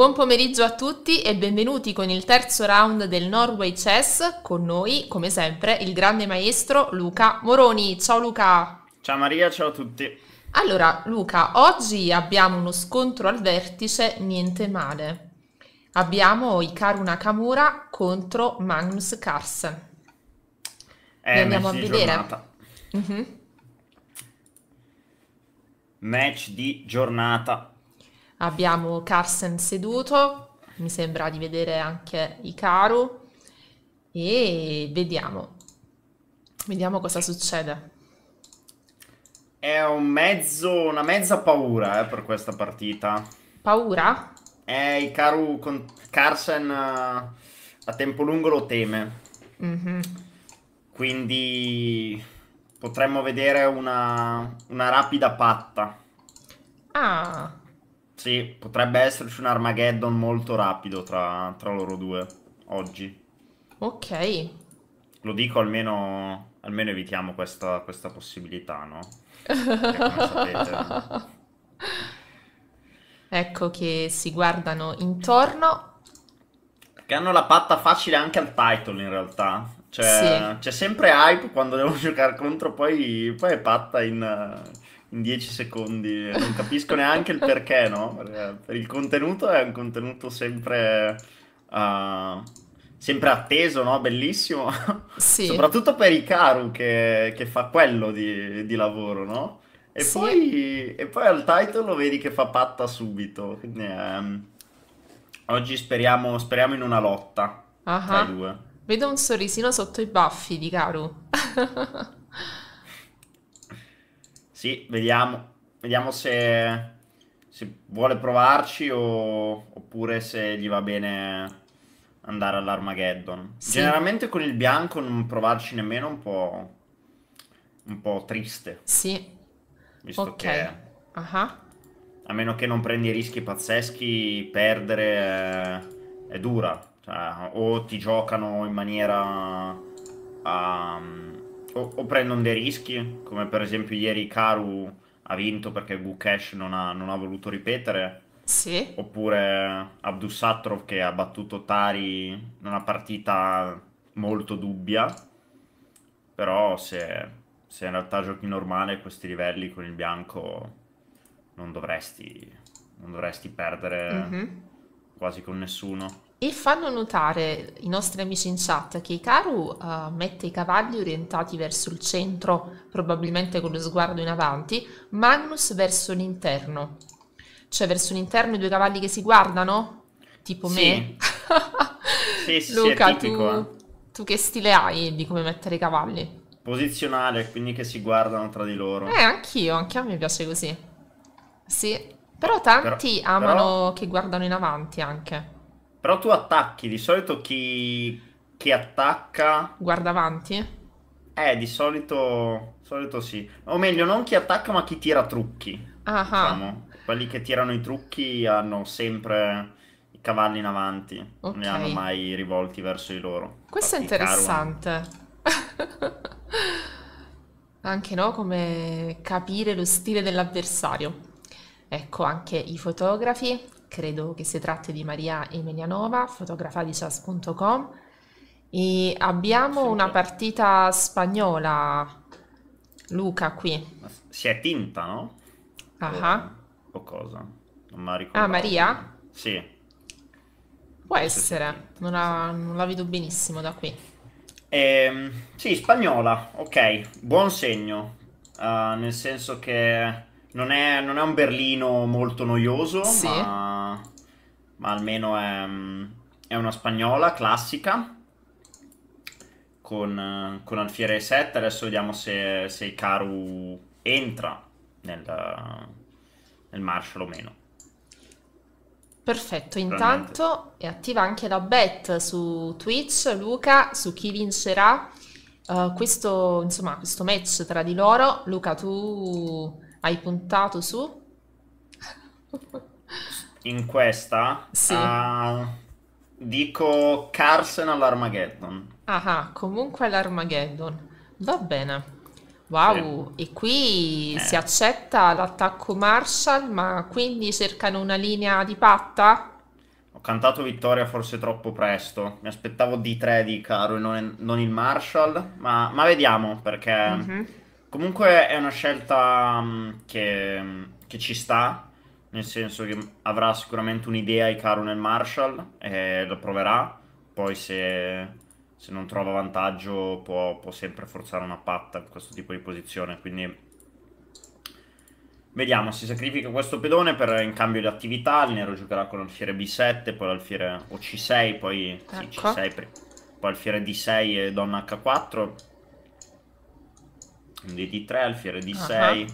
Buon pomeriggio a tutti e benvenuti con il terzo round del Norway Chess, con noi come sempre il grande maestro Luca Moroni. Ciao Luca! Ciao Maria, ciao a tutti! Allora Luca, oggi abbiamo uno scontro al vertice niente male. Abbiamo Ikaru Nakamura contro Magnus Carlsen. Eh, Li andiamo a vedere. uh-huh. Match di giornata abbiamo Carsen seduto, mi sembra di vedere anche Icaru e vediamo, vediamo cosa succede. È un mezzo, una mezza paura eh, per questa partita. Paura? Eh, Icaru con Carsen eh, a tempo lungo lo teme. Mm-hmm. Quindi potremmo vedere una, una rapida patta. Ah, sì, potrebbe esserci un Armageddon molto rapido tra, tra loro due oggi. Ok. Lo dico almeno, almeno evitiamo questa, questa possibilità, no? sapete... ecco che si guardano intorno. Che hanno la patta facile anche al title in realtà. Cioè, sì. C'è sempre hype quando devo giocare contro, poi, poi è patta in in 10 secondi, non capisco neanche il perché, no? Perché per il contenuto è un contenuto sempre... Uh, sempre atteso, no? Bellissimo. Sì. Soprattutto per Ikaru che, che fa quello di, di lavoro, no? E, sì. poi, e, poi, al title lo vedi che fa patta subito. Quindi, ehm, oggi speriamo, speriamo, in una lotta uh-huh. tra i due. Vedo un sorrisino sotto i baffi di Karu. Sì, vediamo. Vediamo se, se vuole provarci o, oppure se gli va bene andare all'Armageddon. Sì. Generalmente con il bianco non provarci nemmeno un po', un po triste. Sì. Visto okay. che... Uh-huh. A meno che non prendi rischi pazzeschi, perdere è, è dura. Cioè, o ti giocano in maniera... Um, o, o, prendono dei rischi, come per esempio ieri Karu ha vinto perché Bukesh non ha, non ha voluto ripetere. Sì. Oppure Abdussatrov che ha battuto Tari in una partita molto dubbia. Però se, se in realtà giochi normale a questi livelli con il bianco non dovresti, non dovresti perdere mm-hmm. quasi con nessuno. E fanno notare i nostri amici in chat che Icaru uh, eh, mette i cavalli orientati verso il centro, probabilmente con lo sguardo in avanti, Magnus verso l'interno. Cioè verso l'interno i due cavalli che si guardano? Tipo sì. me? sì, sì, Luca, sì, tipico, tu, eh. tu che stile hai di come mettere i cavalli? Posizionale, quindi che si guardano tra di loro. Eh, anch'io, anche a me piace così. Sì, però tanti però, amano però... che guardano in avanti anche. Però tu attacchi, di solito chi, chi attacca... Guarda avanti? Eh, di solito, solito sì. O meglio, non chi attacca ma chi tira trucchi. Ah. Diciamo. Quelli che tirano i trucchi hanno sempre i cavalli in avanti, okay. non li hanno mai rivolti verso di loro. Questo Infatti, è interessante. anche no, come capire lo stile dell'avversario. Ecco, anche i fotografi credo che si tratti di Maria Emelianova, di fotografadicias.com e abbiamo Super. una partita spagnola, Luca qui. Si è tinta, no? Ah. O, cosa? Non mi ricordo. Ah, Maria? Sì. Può essere, non la, non la, vedo benissimo da qui. Eh, sì, spagnola, ok, buon segno, uh, nel senso che non è, non è un Berlino molto noioso, sì. ma, ma, almeno è, è, una spagnola classica con, con alfiere 7. Adesso vediamo se, se Ikaru entra nel, nel Marshall o meno. Perfetto, intanto è attiva anche la bet su Twitch, Luca, su chi vincerà uh, questo, insomma, questo match tra di loro. Luca, tu hai puntato su? In questa? Sì. Uh, dico Carson all'Armageddon. Ah, ah, comunque all'Armageddon. Va bene. Wow, sì. e qui eh. si accetta l'attacco Marshall, ma quindi cercano una linea di patta? Ho cantato vittoria forse troppo presto. Mi aspettavo D3 di Caro e non, non, il Marshall, ma, ma vediamo perché... Mm-hmm Comunque è una scelta mm, che, mm, che ci sta, nel senso che avrà sicuramente un'idea caro nel Marshall e lo proverà, poi se, se non trova vantaggio può, può, sempre forzare una patta in questo tipo di posizione, quindi vediamo, si sacrifica questo pedone per in cambio di attività, il nero giocherà con l'alfiere B7, poi l'alfiere o C6, poi ecco. sì, C6, poi alfiere D6 e donna H4 quindi D3, alfiere D6. Uh-huh.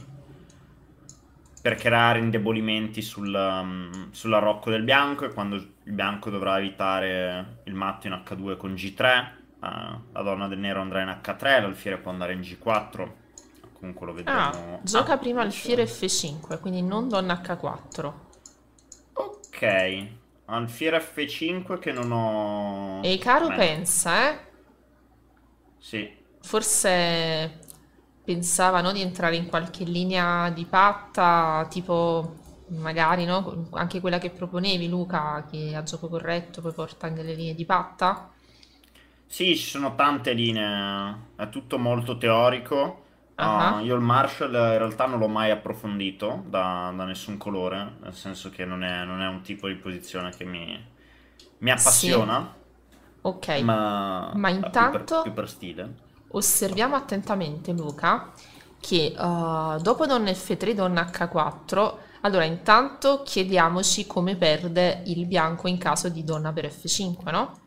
Per creare indebolimenti sul, um, sull'arrocco del bianco. E quando il bianco dovrà evitare il matto in H2 con G3. Uh, eh, la donna del nero andrà in H3. L'alfiere può andare in G4. Comunque lo vedremo. Ah, gioca ah, prima alfiere F5, quindi non donna H4. Ok. Alfiere ah, F5 che non ho... E Caro pensa, eh? Sì. Forse pensavano di entrare in qualche linea di patta, tipo magari no? anche quella che proponevi Luca, che a gioco corretto poi porta anche le linee di patta? Sì, ci sono tante linee, è tutto molto teorico. Uh-huh. Uh, io il Marshall in realtà non l'ho mai approfondito da, da nessun colore, nel senso che non è, non è, un tipo di posizione che mi, mi appassiona. Sì. Ok, ma, ma intanto... Più per, più per stile. Osserviamo attentamente Luca che uh, dopo donna F3, donna H4, allora intanto chiediamoci come perde il bianco in caso di donna per F5, no?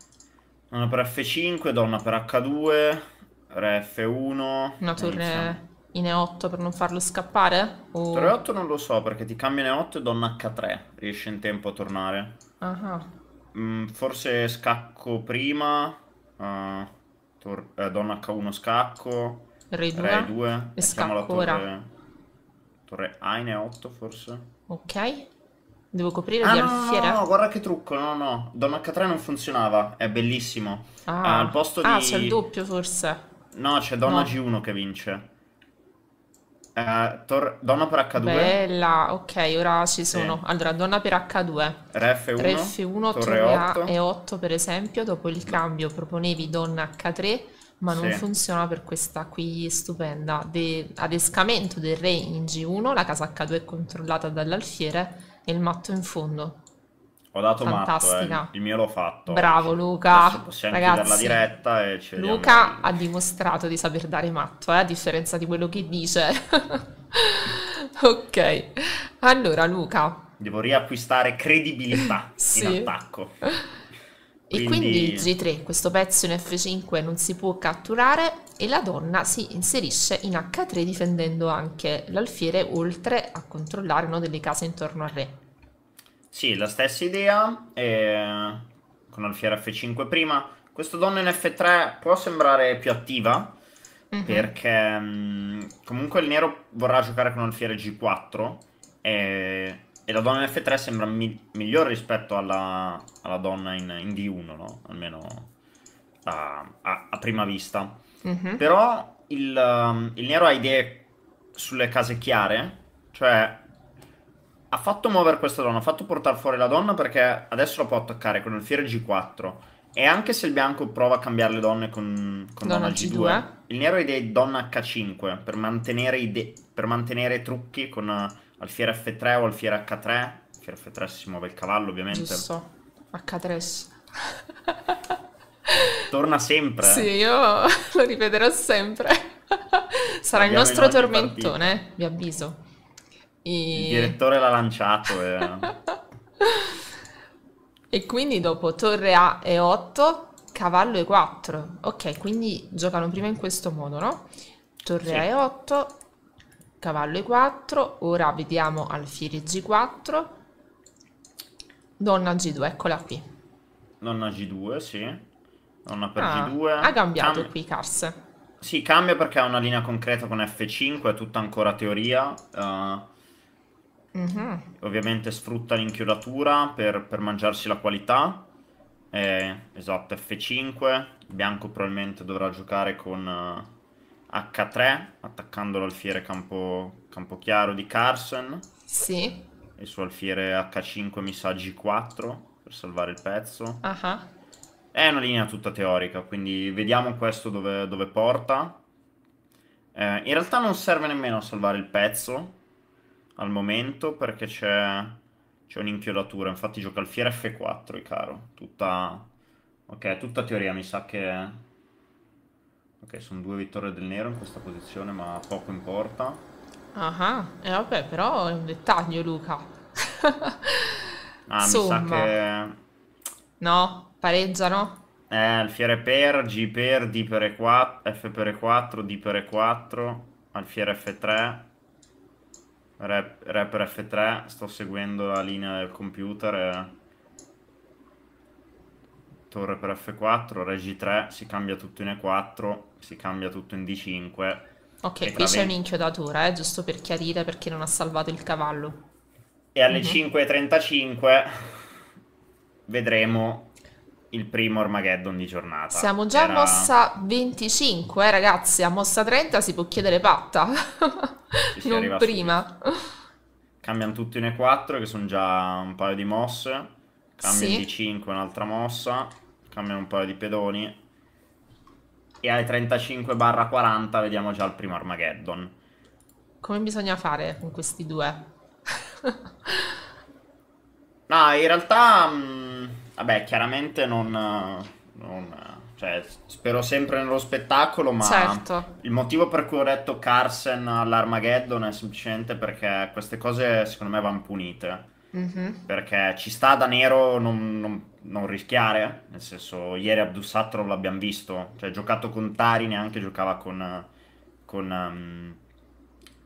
Donna per F5, donna per H2, re F1. Una torre in E8 per non farlo scappare? O... Torre 8 non lo so perché ti cambia in E8 e donna H3, riesce in tempo a tornare. Uh-huh. Mm, forse scacco prima... Uh... Tor eh, donna H1 scacco. Re 2. Re 2. E scacco torre... ora. Torre Aine 8 forse. Ok. Devo coprire ah, di alfiere? No, no, no, guarda che trucco, no, no. Donna H3 non funzionava, è bellissimo. Ah, ah al di... c'è il doppio forse. No, c'è donna no. G1 che vince. Eh, tor- donna per H2. Bella, ok, ora ci sono. Sì. Allora, donna per H2. Ref 1. Ref 1, torre 8. e 8 per esempio, dopo il cambio proponevi donna H3, ma non sì. funziona per questa qui stupenda. De- adescamento del re in G1, la casa H2 è controllata dall'alfiere e il matto in fondo. Ho dato Fantastica. matto, eh. il mio l'ho fatto. Bravo Luca. Adesso possiamo Ragazzi, la diretta e ci Luca ha dimostrato di saper dare matto, eh, a differenza di quello che dice. ok. Allora Luca. Devo riacquistare credibilità sì. in attacco. Quindi... E quindi il G3, questo pezzo in F5 non si può catturare e la donna si inserisce in H3 difendendo anche l'alfiere oltre a controllare no, delle case intorno al re. Sì, la stessa idea, eh, con alfiere F5 prima. Questa donna in F3 può sembrare più attiva, mm-hmm. perché mh, mm, comunque il nero vorrà giocare con alfiere G4, e, e la donna in F3 sembra mi- migliore rispetto alla, alla donna in, in, D1, no? Almeno a, a, a prima vista. Mm-hmm. Però il, mm, il nero ha idee sulle case chiare, cioè ha fatto muovere questa donna, ha fatto portare fuori la donna perché adesso la può attaccare con il fiere G4. E anche se il bianco prova a cambiare le donne con, con donna, donna G2, G2, il nero è di donna H5 per mantenere, ide- per mantenere trucchi con uh, eh, alfiere F3 o alfiere H3. Alfiere F3 si muove il cavallo, ovviamente. Non so, H3. Torna sempre. Eh. Sì, io lo ripeterò sempre. Sarà Abbiamo il nostro tormentone, partita. Eh, vi avviso. E... Il direttore l'ha lanciato. E... e quindi dopo torre A e 8, cavallo e 4. Ok, quindi giocano prima in questo modo, no? Torre sì. A e 8, cavallo e 4. Ora vediamo alfiere G4. Donna G2, eccola qui. Donna G2, sì. Donna per ah, G2. Ha cambiato Cam... qui Cars. Sì, cambia perché ha una linea concreta con F5, è tutta ancora teoria. Uh, Uh-huh. Ovviamente sfrutta l'inchiodatura per, per mangiarsi la qualità. Eh, esatto, F5. Bianco probabilmente dovrà giocare con uh, eh, H3, attaccando l'alfiere campo, campo chiaro di Carson. Sì. Il suo alfiere H5 mi sa G4 per salvare il pezzo. Uh-huh. È una linea tutta teorica, quindi vediamo questo dove, dove porta. Eh, in realtà non serve nemmeno a salvare il pezzo, al momento perché c'è, c'è un'inchiodatura. Infatti gioca alfiere F4, Icaro. Tutta... Ok, tutta teoria, mi sa che... Ok, sono due vittorie del nero in questa posizione, ma poco importa. Ah, ah eh, vabbè, però è un dettaglio, Luca. ah, Insomma. mi sa che... No, pareggiano. Eh, alfiere per, G per, D per E4, F per E4, D per E4, alfiere F3, rapper F3, sto seguendo la linea del computer. E... Eh. Torre per F4, Regi 3, si cambia tutto in E4, si cambia tutto in D5. Ok, qui c'è un'inchiodatura, eh, giusto per chiarire perché non ha salvato il cavallo. E alle mm-hmm. 5.35 vedremo il primo Armageddon di giornata. Siamo già Era... a mossa 25, eh, ragazzi. A mossa 30 si può chiedere patta. non prima. Subito. Cambiano tutti un E4 che sono già un paio di mosse. Cambiano sì. di 5 un'altra mossa. Cambiano un paio di pedoni. E alle 35-40 barra vediamo già il primo Armageddon. Come bisogna fare con questi due? no, in realtà... Mh mm, Vabbè, chiaramente non, non cioè, spero sempre nello spettacolo, ma certo. il motivo per cui ho detto Carsen all'Armageddon è semplicemente perché queste cose secondo me vanno punite. Mm-hmm. Perché ci sta da nero non, non, non rischiare, nel senso ieri Abdusatro l'abbiamo visto, cioè giocato con Tari neanche giocava con, con, um,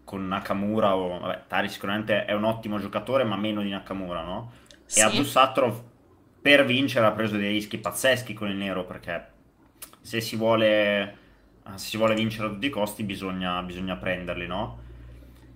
con Nakamura o, vabbè, Tari sicuramente è un ottimo giocatore ma meno di Nakamura, no? Sì. E Abdussatrov per vincere ha preso dei rischi pazzeschi con il nero perché se si vuole, ah, se si vuole vincere a tutti i costi bisogna, bisogna prenderli, no?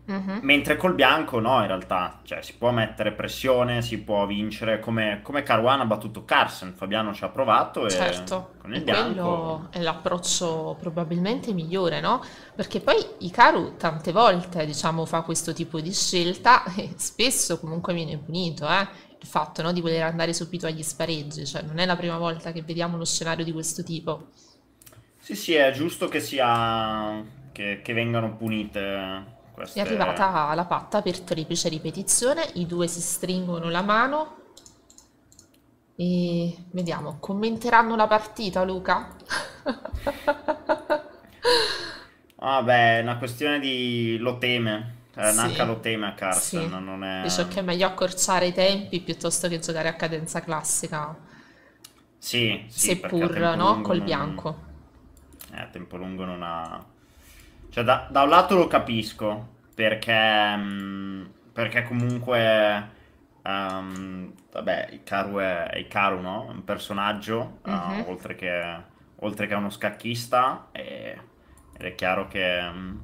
Uh-huh. Mentre col bianco no, in realtà, cioè, si può mettere pressione, si può vincere, come, come Caruana ha battuto Carson, Fabiano ci ha provato e certo. con il bianco... Quello è l'approccio probabilmente migliore, no? Perché poi Icaru tante volte, diciamo, fa questo tipo di scelta e spesso comunque viene punito, eh? il fatto no? di voler andare subito agli spareggi, cioè non è la prima volta che vediamo uno scenario di questo tipo. Sì, sì, è giusto che, sia... che, che vengano punite queste... È arrivata la patta per triplice ripetizione, i due si stringono la mano e vediamo, commenteranno la partita Luca? Vabbè, ah, è una questione di lo teme. Era sì. anche lo tema Carson, sì. non è... Dice che è meglio accorciare i tempi piuttosto che giocare a cadenza classica. Sì, sì seppur no? col non... bianco. Eh, a tempo lungo non ha... Cioè, da, da un lato lo capisco, perché, mh, mm, perché comunque... Um, vabbè, Icaru è, è Ikaru, no? Un personaggio, uh eh, -huh. Mhm. uh, oltre, che, oltre, che, uno scacchista, e, ed è chiaro che... Mh, mm,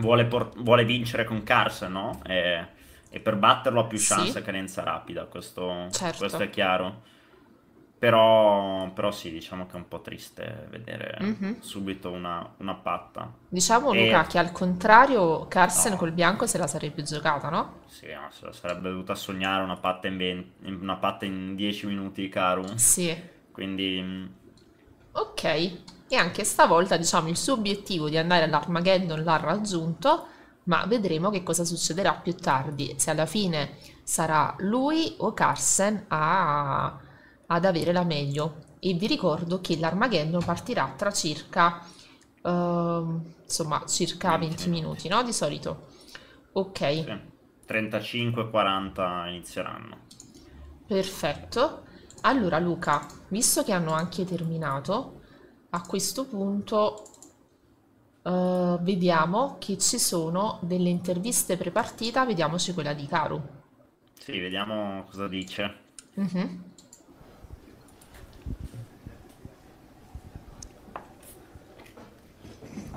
vuole, por- vuole vincere con Carson, no? E, e, per batterlo ha più chance sì. a cadenza rapida, questo, certo. questo è chiaro. Però, però, sì, diciamo che è un po' triste vedere mm-hmm. subito una, una, patta. Diciamo e... Luca che al contrario Carson no. col bianco se la sarebbe giocata, no? Sì, no, se la sarebbe dovuta sognare una patta in, 20, una patta in 10 minuti, di Karu. Sì. Quindi... Mm, ok, e anche stavolta diciamo il suo obiettivo di andare all'Armageddon l'ha raggiunto, ma vedremo che cosa succederà più tardi, se alla fine sarà lui o Carsen a, ad avere la meglio. E vi ricordo che l'Armageddon partirà tra circa, uh, insomma, circa 20 minuti, no? Di solito. Ok. Sì. 35-40 inizieranno. Perfetto. Allora Luca, visto che hanno anche terminato, a questo punto uh, vediamo che ci sono delle interviste prepartita, vediamoci quella di Karu. Sì, vediamo cosa dice. Uh-huh.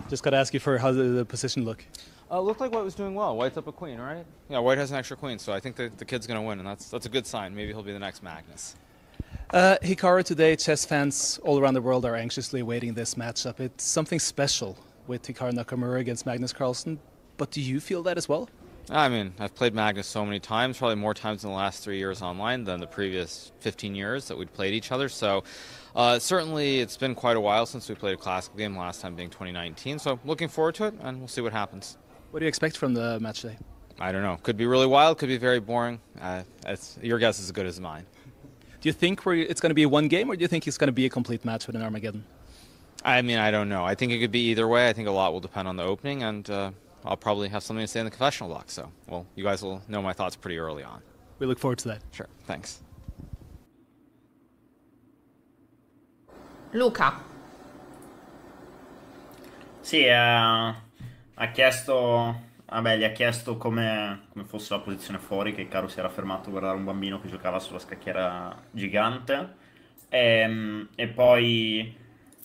Just got to ask you for how the, the position look. Uh, looked like White was doing well. White's up a queen, right? Yeah, White has an extra queen, so I think the, the kid's going to win, and that's, that's a good sign. Maybe he'll be the next Magnus. Uh, Hikaru, today chess fans all around the world are anxiously awaiting this matchup. It's something special with Hikaru Nakamura against Magnus Carlsen, but do you feel that as well? I mean, I've played Magnus so many times, probably more times in the last three years online than the previous 15 years that we'd played each other. So uh, certainly it's been quite a while since we played a classical game, last time being 2019. So looking forward to it, and we'll see what happens. What do you expect from the match day? I don't know. Could be really wild, could be very boring. Uh, your guess is as good as mine. Do you think it's going to be one game, or do you think it's going to be a complete match with an Armageddon? I mean, I don't know. I think it could be either way. I think a lot will depend on the opening, and uh, I'll probably have something to say in the confessional box. So, well, you guys will know my thoughts pretty early on. We look forward to that. Sure. Thanks. Luca. Sì, eh, ha chiesto Vabbè, gli ha chiesto come, come, fosse la posizione fuori, che Caro si era fermato a guardare un bambino che giocava sulla scacchiera gigante. E, ehm, e poi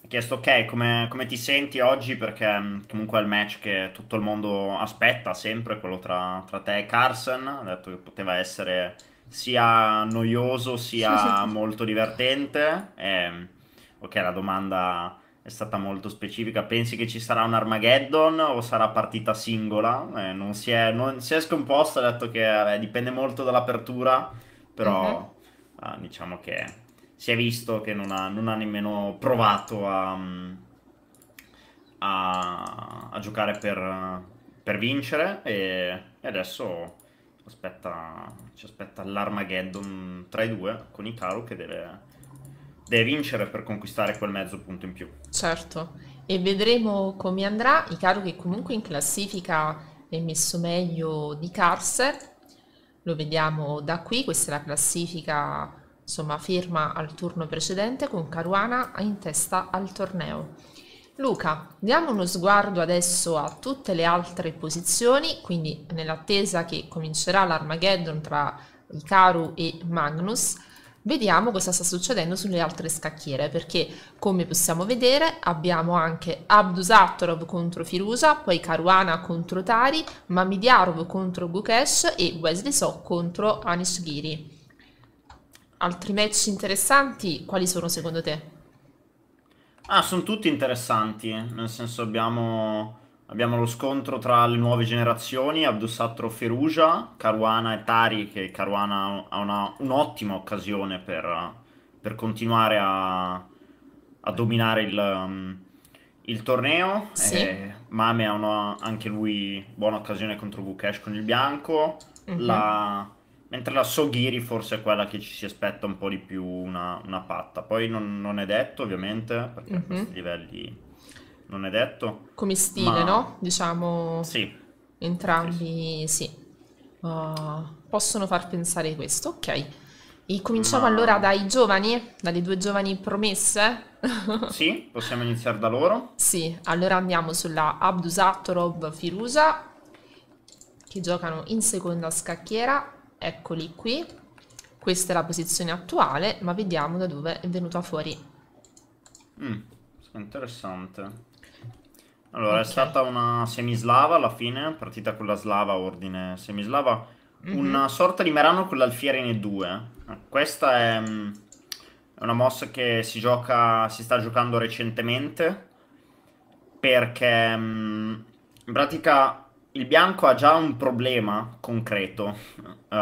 ha chiesto, ok, come, come, ti senti oggi? Perché mm, comunque è il match che tutto il mondo aspetta sempre, quello tra, tra te e Carson. Ha detto che poteva essere sia noioso sia molto divertente. E, ehm, ok, la domanda è stata molto specifica. Pensi che ci sarà un Armageddon o sarà partita singola? Eh, non, si è, non, si è, scomposta, ha detto che vabbè, dipende molto dall'apertura, però uh-huh. ah, diciamo che si è visto che non ha, non ha nemmeno provato a, a, a giocare per, per vincere e, e adesso aspetta, ci aspetta l'Armageddon tra i due con Icaro che deve deve vincere per conquistare quel mezzo punto in più. Certo, e vedremo come andrà. Icaro che comunque in classifica è messo meglio di Carser, lo vediamo da qui, questa è la classifica insomma ferma al turno precedente con Caruana in testa al torneo. Luca, diamo uno sguardo adesso a tutte le altre posizioni, quindi nell'attesa che comincerà l'Armageddon tra Icaru e Magnus. Vediamo cosa sta succedendo sulle altre scacchiere perché come possiamo vedere abbiamo anche Abdusattorov contro Firusa, poi Caruana contro Tari, Mamidiarov contro Gukesh e Wesley So contro Anish Giri. Altri match interessanti quali sono secondo te? Ah, sono tutti interessanti, eh. nel senso abbiamo Abbiamo lo scontro tra le nuove generazioni, Abdusattro Ferugia, Caruana e Tari, che Caruana ha un'ottima occasione per, per, continuare a, a dominare il, mm, il torneo. Sì. E eh, Mame ha una, anche lui buona occasione contro Vukesh con il bianco. Mm-hmm. La, mentre la Soghiri forse è quella che ci si aspetta un po' di più una, una patta. Poi non, non è detto ovviamente, perché mm-hmm. a questi livelli non è detto. Come stile, ma... no? Diciamo... Sì. Entrambi, sì. sì. Uh, possono far pensare questo, ok. E cominciamo ma... allora dai giovani, dalle due giovani promesse. sì, possiamo iniziare da loro. Sì, allora andiamo sulla Abdusattorov Firusa, che giocano in seconda scacchiera. Eccoli qui. Questa è la posizione attuale, ma vediamo da dove è venuta fuori. Mm, interessante. Allora, okay. è stata una semislava alla fine, partita con la slava, ordine semislava, mm-hmm. una sorta di Merano con l'alfiere in E2. Questa è, mm, è una mossa che si gioca, si sta giocando recentemente, perché mm, in pratica il bianco ha già un problema concreto uh,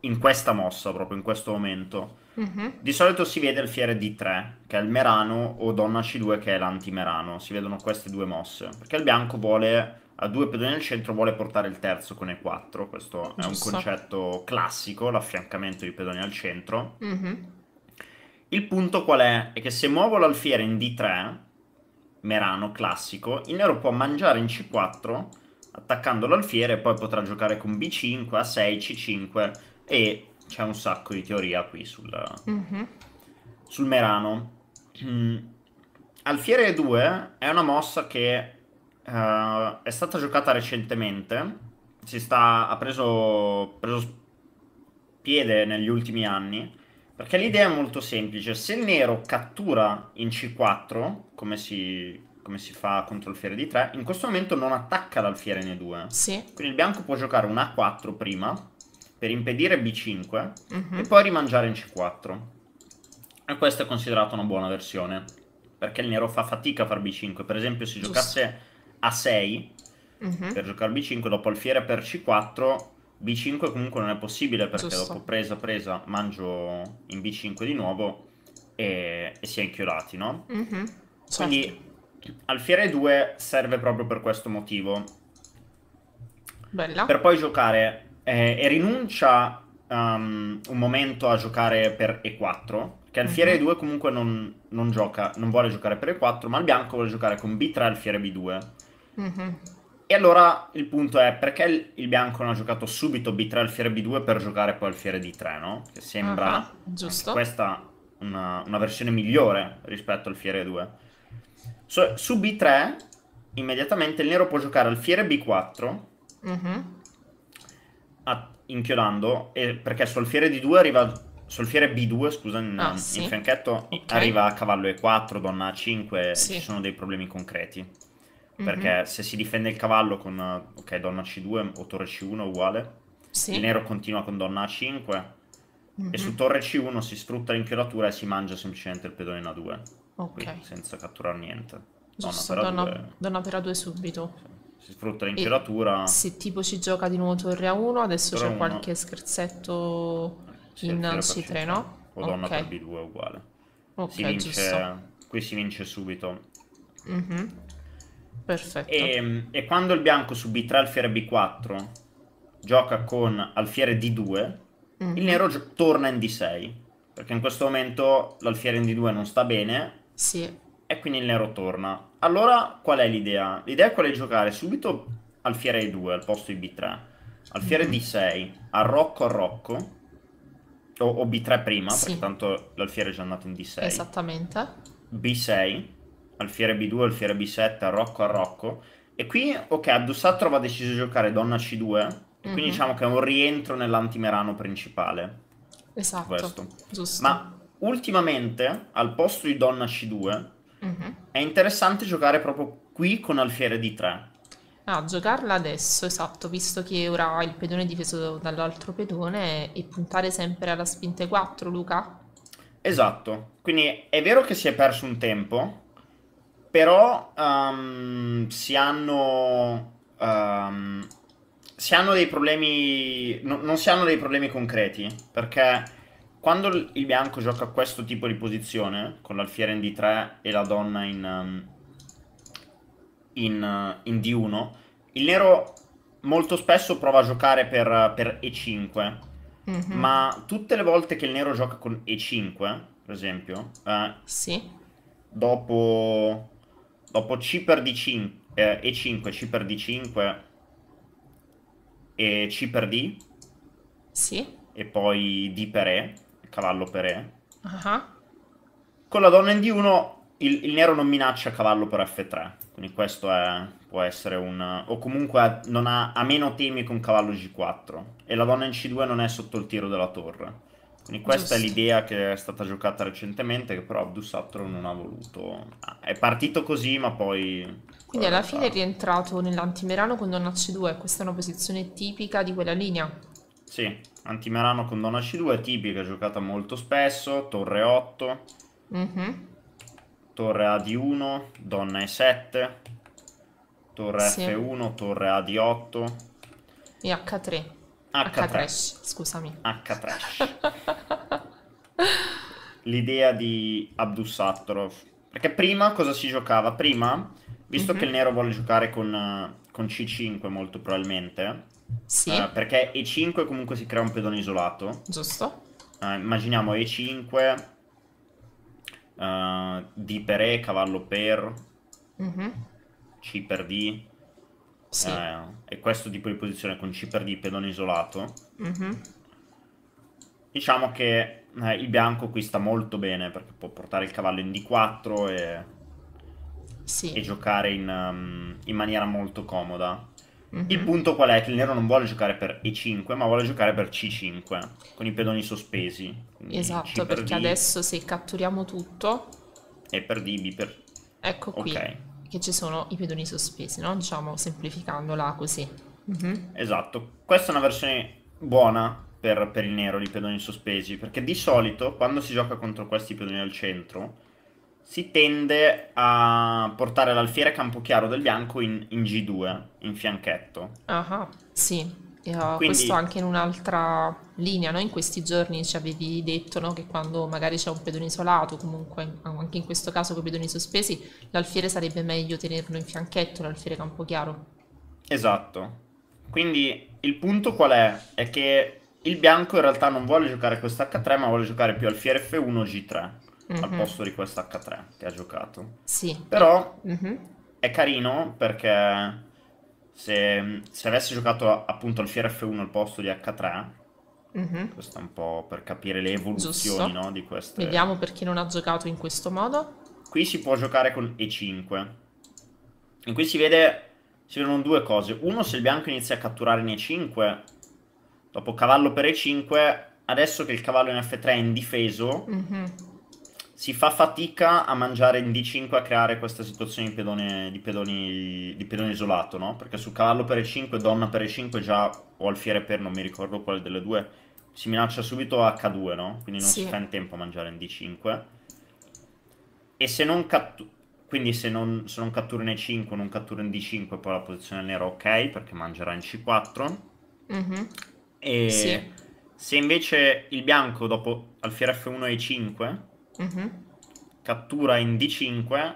in questa mossa, proprio in questo momento Uh-huh. Di solito si vede il fiere D3, che è il merano, o donna C2, che è l'antimerano. Si vedono queste due mosse. Perché il bianco vuole, a due pedoni nel centro, vuole portare il terzo con E4. Questo Giusto. è un concetto classico, l'affiancamento di pedoni al centro. Uh-huh. Il punto qual è? È che se muovo l'alfiere in D3, merano classico, il nero può mangiare in C4, attaccando l'alfiere, e poi potrà giocare con B5, A6, C5 e c'è un sacco di teoria qui sul, mm-hmm. sul Merano. Mm. Alfiere 2 è una mossa che uh, è stata giocata recentemente, sta, ha preso, preso piede negli ultimi anni, perché l'idea è molto semplice. Se il nero cattura in C4, come si, come si fa contro il fiere di 3, in questo momento non attacca l'alfiere in E2. Sì. Quindi il bianco può giocare un A4 prima per impedire B5 uh-huh. e mhm. poi rimangiare in C4. E questa è considerata una buona versione, perché il nero fa fatica a far B5. Per esempio se giocasse A6 uh-huh. Mhm. per giocare B5, dopo alfiere per C4, B5 comunque non è possibile perché Giusto. dopo presa presa mangio in B5 di nuovo e, e si è inchiodati, no? Uh-huh. Certo. Quindi alfiere 2 serve proprio per questo motivo. Bella. Per poi giocare eh, e rinuncia um, un momento a giocare per E4, perché alfiere mm-hmm. E2 comunque non, non, gioca, non vuole giocare per E4, ma il bianco vuole giocare con B3 e alfiere B2. Mm-hmm. E allora il punto è perché il bianco non ha giocato subito B3 alfiere B2 per giocare poi alfiere D3, no? Che sembra uh-huh, questa una, una, versione migliore rispetto al fiere 2. So, su B3 immediatamente il nero può giocare alfiere B4 mm-hmm inchiodando, e, perché Solfiere di 2 arriva... Solfiere B2, scusa, in, ah, sì. in fianchetto, okay. arriva a cavallo E4, donna A5, sì. ci sono dei problemi concreti. Mm-hmm. Perché se si difende il cavallo con, ok, donna C2 o torre C1 uguale, sì. il nero continua con donna A5, mm-hmm. e mhm. su torre C1 si sfrutta l'inchiodatura e si mangia semplicemente il pedone in A2. Ok. senza catturare niente. Donna Giusto, per donna, A2. donna per A2 subito. Sì si sfrutta l'inceratura. Se tipo si gioca di nuovo torre a 1, adesso c'è qualche scherzetto sì, in C3, no? O donna okay. per B2 è uguale. Ok, si vince, giusto. Qui si vince subito. Mm -hmm. Perfetto. E, ehm, e, quando il bianco su B3 alfiere B4 gioca con alfiere D2, mm -hmm. il mhm. nero torna in D6. Perché in questo momento l'alfiere in D2 non sta bene. Sì e quindi il nero torna. Allora qual è l'idea? L'idea è quella di giocare subito alfiere E2 al posto di B3, alfiere D6, a Rocco a Rocco, o, o B3 prima, sì. perché tanto l'alfiere è già andato in D6. Esattamente. B6, alfiere B2, alfiere B7, a Rocco a Rocco. E qui, ok, Addussatro va deciso di giocare donna C2, quindi mm-hmm. diciamo che è un rientro nell'antimerano principale. Esatto, questo. giusto. Ma ultimamente, al posto di donna C2, Mm-hmm. È interessante giocare proprio qui con alfiere di 3. Ah, giocarla adesso, esatto, visto che ora il pedone è difeso dall'altro pedone e puntare sempre alla spinta 4, Luca? Esatto, quindi è vero che si è perso un tempo, però um, si hanno... Um, si hanno dei problemi... No, non si hanno dei problemi concreti, perché quando il bianco gioca questo tipo di posizione, con l'alfiere in D3 e la donna in, um, in, uh, in, D1, il nero molto spesso prova a giocare per, uh, per E5, mm-hmm. ma tutte le volte che il nero gioca con E5, per esempio, eh, sì. dopo, dopo C per D5, eh, E5, C per D5 e C per D, sì. e poi D per E, cavallo per E. Uh-huh. Con la donna in D1 il, il, nero non minaccia cavallo per F3, quindi questo è, può essere un... o comunque non ha, ha meno temi con cavallo G4 e la donna in C2 non è sotto il tiro della torre. Quindi questa Giusto. è l'idea che è stata giocata recentemente, che però Abdus non ha voluto. È partito così, ma poi. Quindi alla fine è rientrato nell'antimerano con donna C2, questa è una posizione tipica di quella linea. Sì, Antimerano con Donna C2 è tipica, giocata molto spesso, torre 8, mm-hmm. torre A di 1, Donna E7, torre sì. F1, torre A di 8. E H3. H3. H3, scusami. H3. L'idea di Abdusattorov. Perché prima cosa si giocava? Prima, visto mm-hmm. che il nero vuole giocare con, con C5 molto probabilmente sì. Uh, perché E5 comunque si crea un pedone isolato. Giusto. Uh, immaginiamo E5, uh, eh, D per E, cavallo per, mm-hmm. C per D. Sì. Eh, e questo tipo di posizione con C per D, pedone isolato. Mm-hmm. Diciamo che il bianco qui sta molto bene perché può portare il cavallo in D4 e, sì. e giocare in, um, in maniera molto comoda. Mm-hmm. Il mhm. punto qual è? Che il nero non vuole giocare per E5, ma vuole giocare per C5, con i pedoni sospesi. Quindi esatto, per perché D. adesso se catturiamo tutto... E per D, B per... Ecco qui, okay. che ci sono i pedoni sospesi, no? Diciamo, semplificandola così. Mm-hmm. Esatto. Questa è una versione buona per, per il nero, i pedoni sospesi, perché di solito quando si gioca contro questi pedoni al centro si tende a portare l'alfiere Campochiaro del Bianco in, in G2, in fianchetto. Ah, ah sì. Uh, Quindi... Questo anche in un'altra linea, no? in questi giorni ci avevi detto no? che quando magari c'è un pedone isolato, comunque anche in questo caso con i pedoni sospesi, l'alfiere sarebbe meglio tenerlo in fianchetto, l'alfiere Campochiaro. Esatto. Quindi il punto qual è? È che il bianco in realtà non vuole giocare questo H3 ma vuole giocare più alfiere F1 G3 mm-hmm. al posto di questo H3 che ha giocato. Sì. Però mm-hmm. è carino perché se, se avessi giocato appunto al f 1 al posto di H3, mm-hmm. questo è un po' per capire le evoluzioni no, di queste. Vediamo perché non ha giocato in questo modo. Qui si può giocare con E5. E qui si vede si vedono due cose. Uno, se il bianco inizia a catturare in E5, dopo cavallo per E5, adesso che il cavallo in F3 è indifeso, mm-hmm si fa fatica a mangiare in D5 a creare questa situazione di pedone, di pedoni, di pedone isolato, no? Perché su cavallo per E5, donna per E5 già, o alfiere per, non mi ricordo quale delle due, si minaccia subito a H2, no? Quindi non sì. si fa in tempo a mangiare in D5. E se non cattura... Quindi se non, se non cattura in E5, non cattura in D5, poi la posizione nera ok, perché mangerà in C4. Mm-hmm. E sì. se invece il bianco dopo alfiere F1 e 5 Uh-huh. Cattura in D5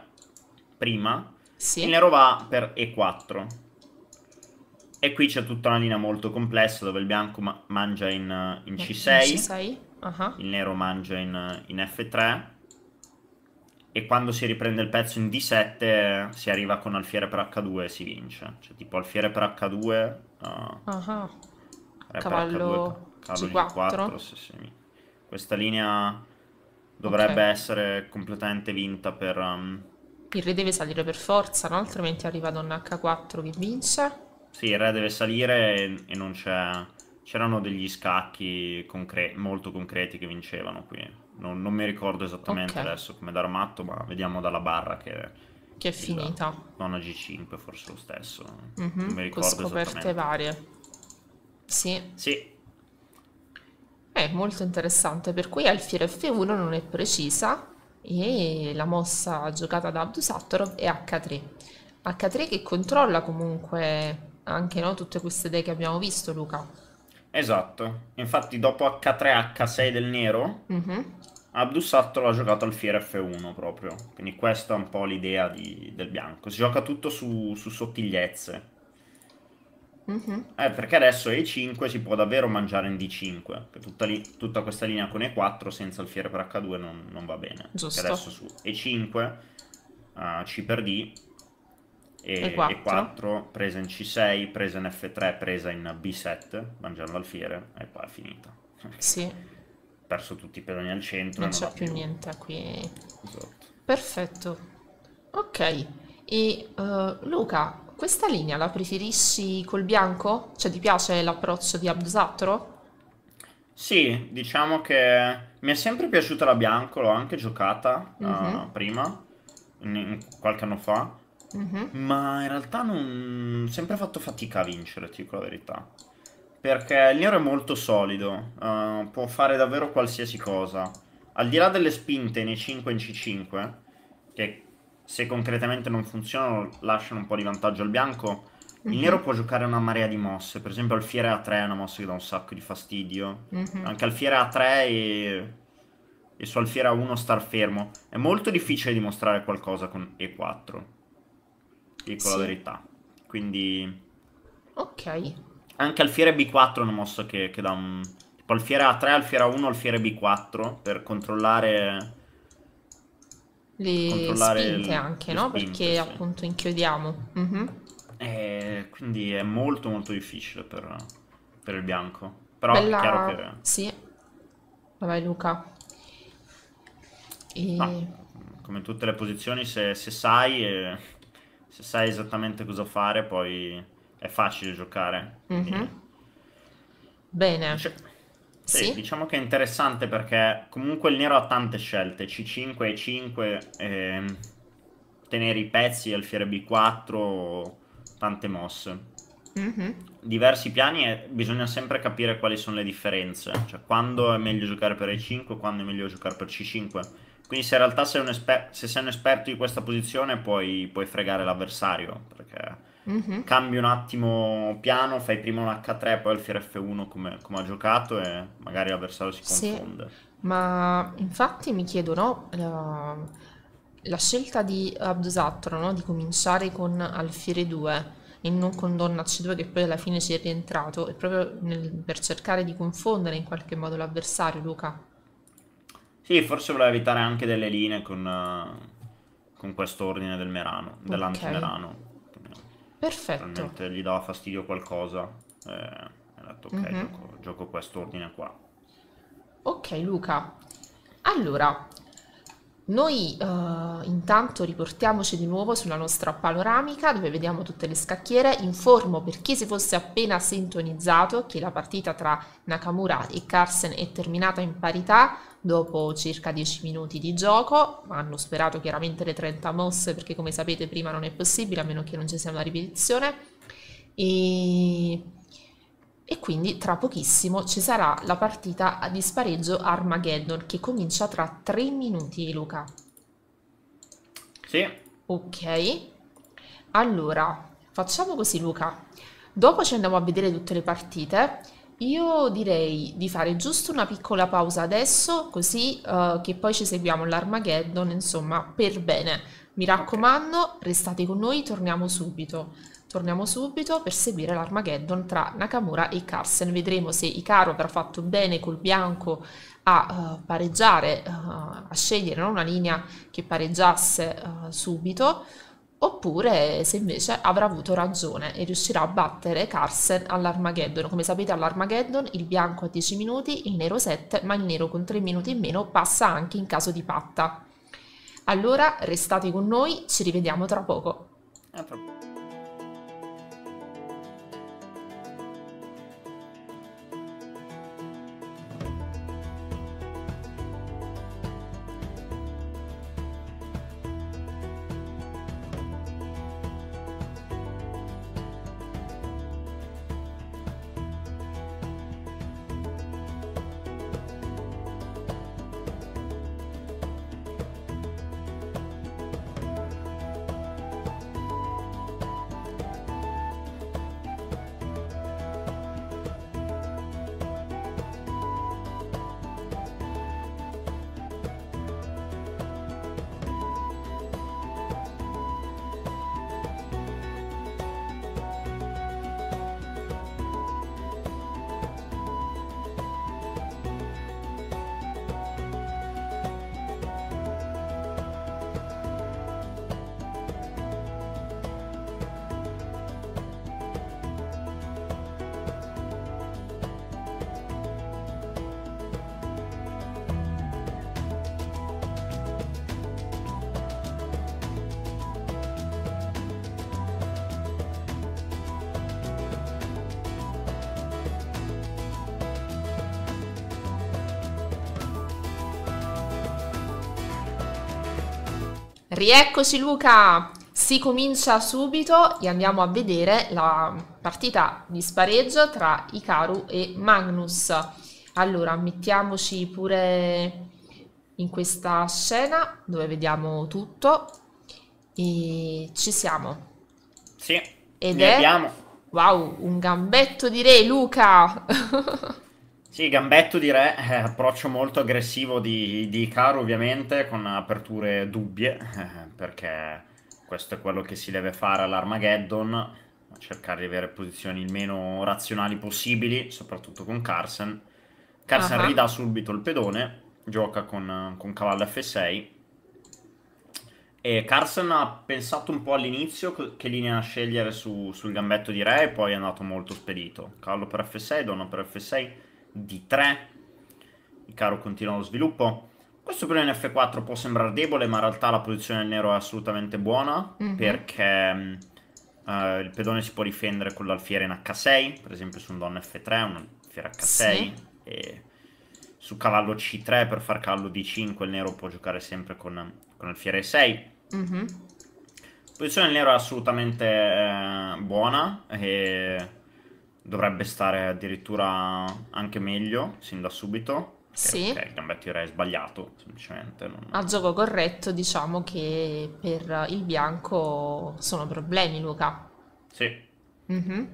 prima. Sì. Il nero va per E4. E qui c'è tutta una linea molto complessa dove il bianco ma- mangia in, in C6. In C6. Uh-huh. Il nero mangia in, in F3 e quando si riprende il pezzo in D7 si arriva con alfiere per H2 e si vince. Cioè tipo alfiere per H2, uh, uh-huh. cavallo, per H2 cavallo G4. G4 sì, sì. Questa linea Dovrebbe okay. essere completamente vinta per... Um... Il re deve salire per forza, no? Altrimenti arriva donna H4 che vince. Sì, il re deve salire e, e non c'è... C'erano degli scacchi concre molto concreti che vincevano qui. Non, non mi ricordo esattamente okay. adesso come matto, ma vediamo dalla barra che... Che è finita. Donna G5 forse lo stesso. Mm -hmm, non mi ricordo Con scoperte varie. Sì. Sì, è molto interessante, per cui Alfiere F1 non è precisa e la mossa giocata da Abdusatorov è H3. H3 che controlla comunque anche no, tutte queste idee che abbiamo visto, Luca. Esatto, infatti dopo H3, H6 del nero, uh-huh. Mhm. Abdusatorov ha giocato Alfiere F1 proprio, quindi questa è un po' l'idea di, del bianco. Si gioca tutto su, su sottigliezze Uh-huh. Eh, perché adesso E5 si può davvero mangiare in D5. Tutta, li, tutta, questa linea con E4 senza alfiere per H2 non, non va bene. Giusto. Perché adesso su E5, uh, eh, C per D, e, E4. E4. presa in C6, presa in F3, presa in B7, mangiando alfiere e poi è finita. Sì. Perso tutti i pedoni al centro. Non c'è non più, più niente qui. Esatto. Perfetto. Ok. E uh, Luca, questa linea la preferisci col bianco? Cioè ti piace l'approccio di Abzatro? Sì, diciamo che mi è sempre piaciuta la bianco, l'ho anche giocata mm-hmm. uh, prima, in, in, qualche anno fa, mm-hmm. ma in realtà non ho sempre fatto fatica a vincere, ti dico la verità. Perché il nero è molto solido, uh, può fare davvero qualsiasi cosa. Al di là delle spinte nei 5 in C5, che se concretamente non funzionano lasciano un po' di vantaggio al bianco. Il mhm. nero può giocare una marea di mosse, per esempio alfiere A3 è una mossa che dà un sacco di fastidio. Mm-hmm. Anche alfiere A3 e... e su alfiere A1 star fermo. È molto difficile dimostrare qualcosa con E4. Dico sì. la verità. Quindi... Ok. Anche alfiere B4 è una mossa che, che dà un... Tipo alfiere A3, alfiere A1, alfiere B4 per controllare le spinte anche, no? Spinte, Perché sì. appunto inchiodiamo. Mm-hmm. E eh, quindi è molto molto difficile per, per il bianco. Però Bella... è chiaro che... Sì. Vai Luca. E... No. Come in tutte le posizioni, se, se, sai, eh, se, sai, esattamente cosa fare, poi è facile giocare. Mm-hmm. E... Bene. Cioè... Sì, sì, diciamo che è interessante perché comunque il nero ha tante scelte, C5 e 5, ehm, tenere i pezzi, alfiere B4, tante mosse. Mm-hmm. Diversi piani e bisogna sempre capire quali sono le differenze, cioè quando è meglio giocare per E5, quando è meglio giocare per C5. Quindi se in realtà sei un, esper- se sei un esperto di questa posizione puoi, puoi fregare l'avversario, perché Mm-hmm. Cambio un attimo piano, fai prima un H3, poi alfiere F1 come, come ha giocato e magari l'avversario si confonde. Sì, ma infatti mi chiedo, no, la, la scelta di Abdusatro no, di cominciare con alfiere 2 e non con donna C2 che poi alla fine ci è rientrato, è proprio nel, per cercare di confondere in qualche modo l'avversario, Luca. Sì, forse voleva evitare anche delle linee con, eh, con questo ordine del Merano, okay. dell'antimerano. Perfetto. Probabilmente gli dava fastidio qualcosa. Eh, ho detto ok, mm-hmm. gioco, gioco questo ordine qua. Ok Luca, allora noi uh, intanto riportiamoci di nuovo sulla nostra panoramica dove vediamo tutte le scacchiere. Informo per chi si fosse appena sintonizzato che la partita tra Nakamura e Carson è terminata in parità Dopo circa 10 minuti di gioco hanno sperato chiaramente le 30 mosse perché come sapete prima non è possibile a meno che non ci sia una ripetizione e, e quindi tra pochissimo ci sarà la partita di spareggio Armageddon che comincia tra 3 minuti Luca. Sì. Ok. Allora facciamo così Luca. Dopo ci andiamo a vedere tutte le partite io direi di fare giusto una piccola pausa adesso, così uh, che poi ci seguiamo l'Armageddon, insomma, per bene. Mi raccomando, okay. restate con noi, torniamo subito. Torniamo subito per seguire l'Armageddon tra Nakamura e Carsen. Vedremo se Icaro avrà fatto bene col bianco a uh, pareggiare, uh, a scegliere no? una linea che pareggiasse subito oppure se invece avrà avuto ragione e riuscirà a battere Carsen all'Armageddon. Come sapete all'Armageddon il bianco a 10 minuti, il nero 7, ma il nero con 3 minuti in meno passa anche in caso di patta. Allora restate con noi, ci rivediamo tra poco. Rieccoci Luca! Si comincia subito e andiamo a vedere la partita di spareggio tra Icaru e Magnus. Allora, mettiamoci pure in questa scena dove vediamo tutto. E ci siamo. Sì, Ed è... abbiamo. Wow, un gambetto di re, Luca! Sì, gambetto di re, eh, approccio molto aggressivo di, di Icaro ovviamente, con aperture dubbie, eh, perché questo è quello che si deve fare all'Armageddon, cercare di avere posizioni il meno razionali possibili, soprattutto con Carson. Carson uh -huh. ridà subito il pedone, gioca con, con cavallo F6. E Carson ha pensato un po' all'inizio che linea scegliere su, sul gambetto di re e poi è andato molto spedito. Cavallo per F6, donna per F6 D3, il caro continua lo sviluppo. Questo primo in F4 può sembrare debole, ma in realtà la posizione del nero è assolutamente buona, mm-hmm. perché uh, il pedone si può difendere con l'alfiere in H6, per esempio su un donna F3, un alfiere H6, sì. e su cavallo C3 per far cavallo D5 il nero può giocare sempre con, con alfiere 6. Mm-hmm. La posizione del nero è assolutamente eh, buona, e dovrebbe stare addirittura anche meglio sin da subito. Sì. Perché il gambetto è sbagliato, semplicemente. Non... Al gioco corretto diciamo che per il bianco sono problemi, Luca. Sì. Mm-hmm.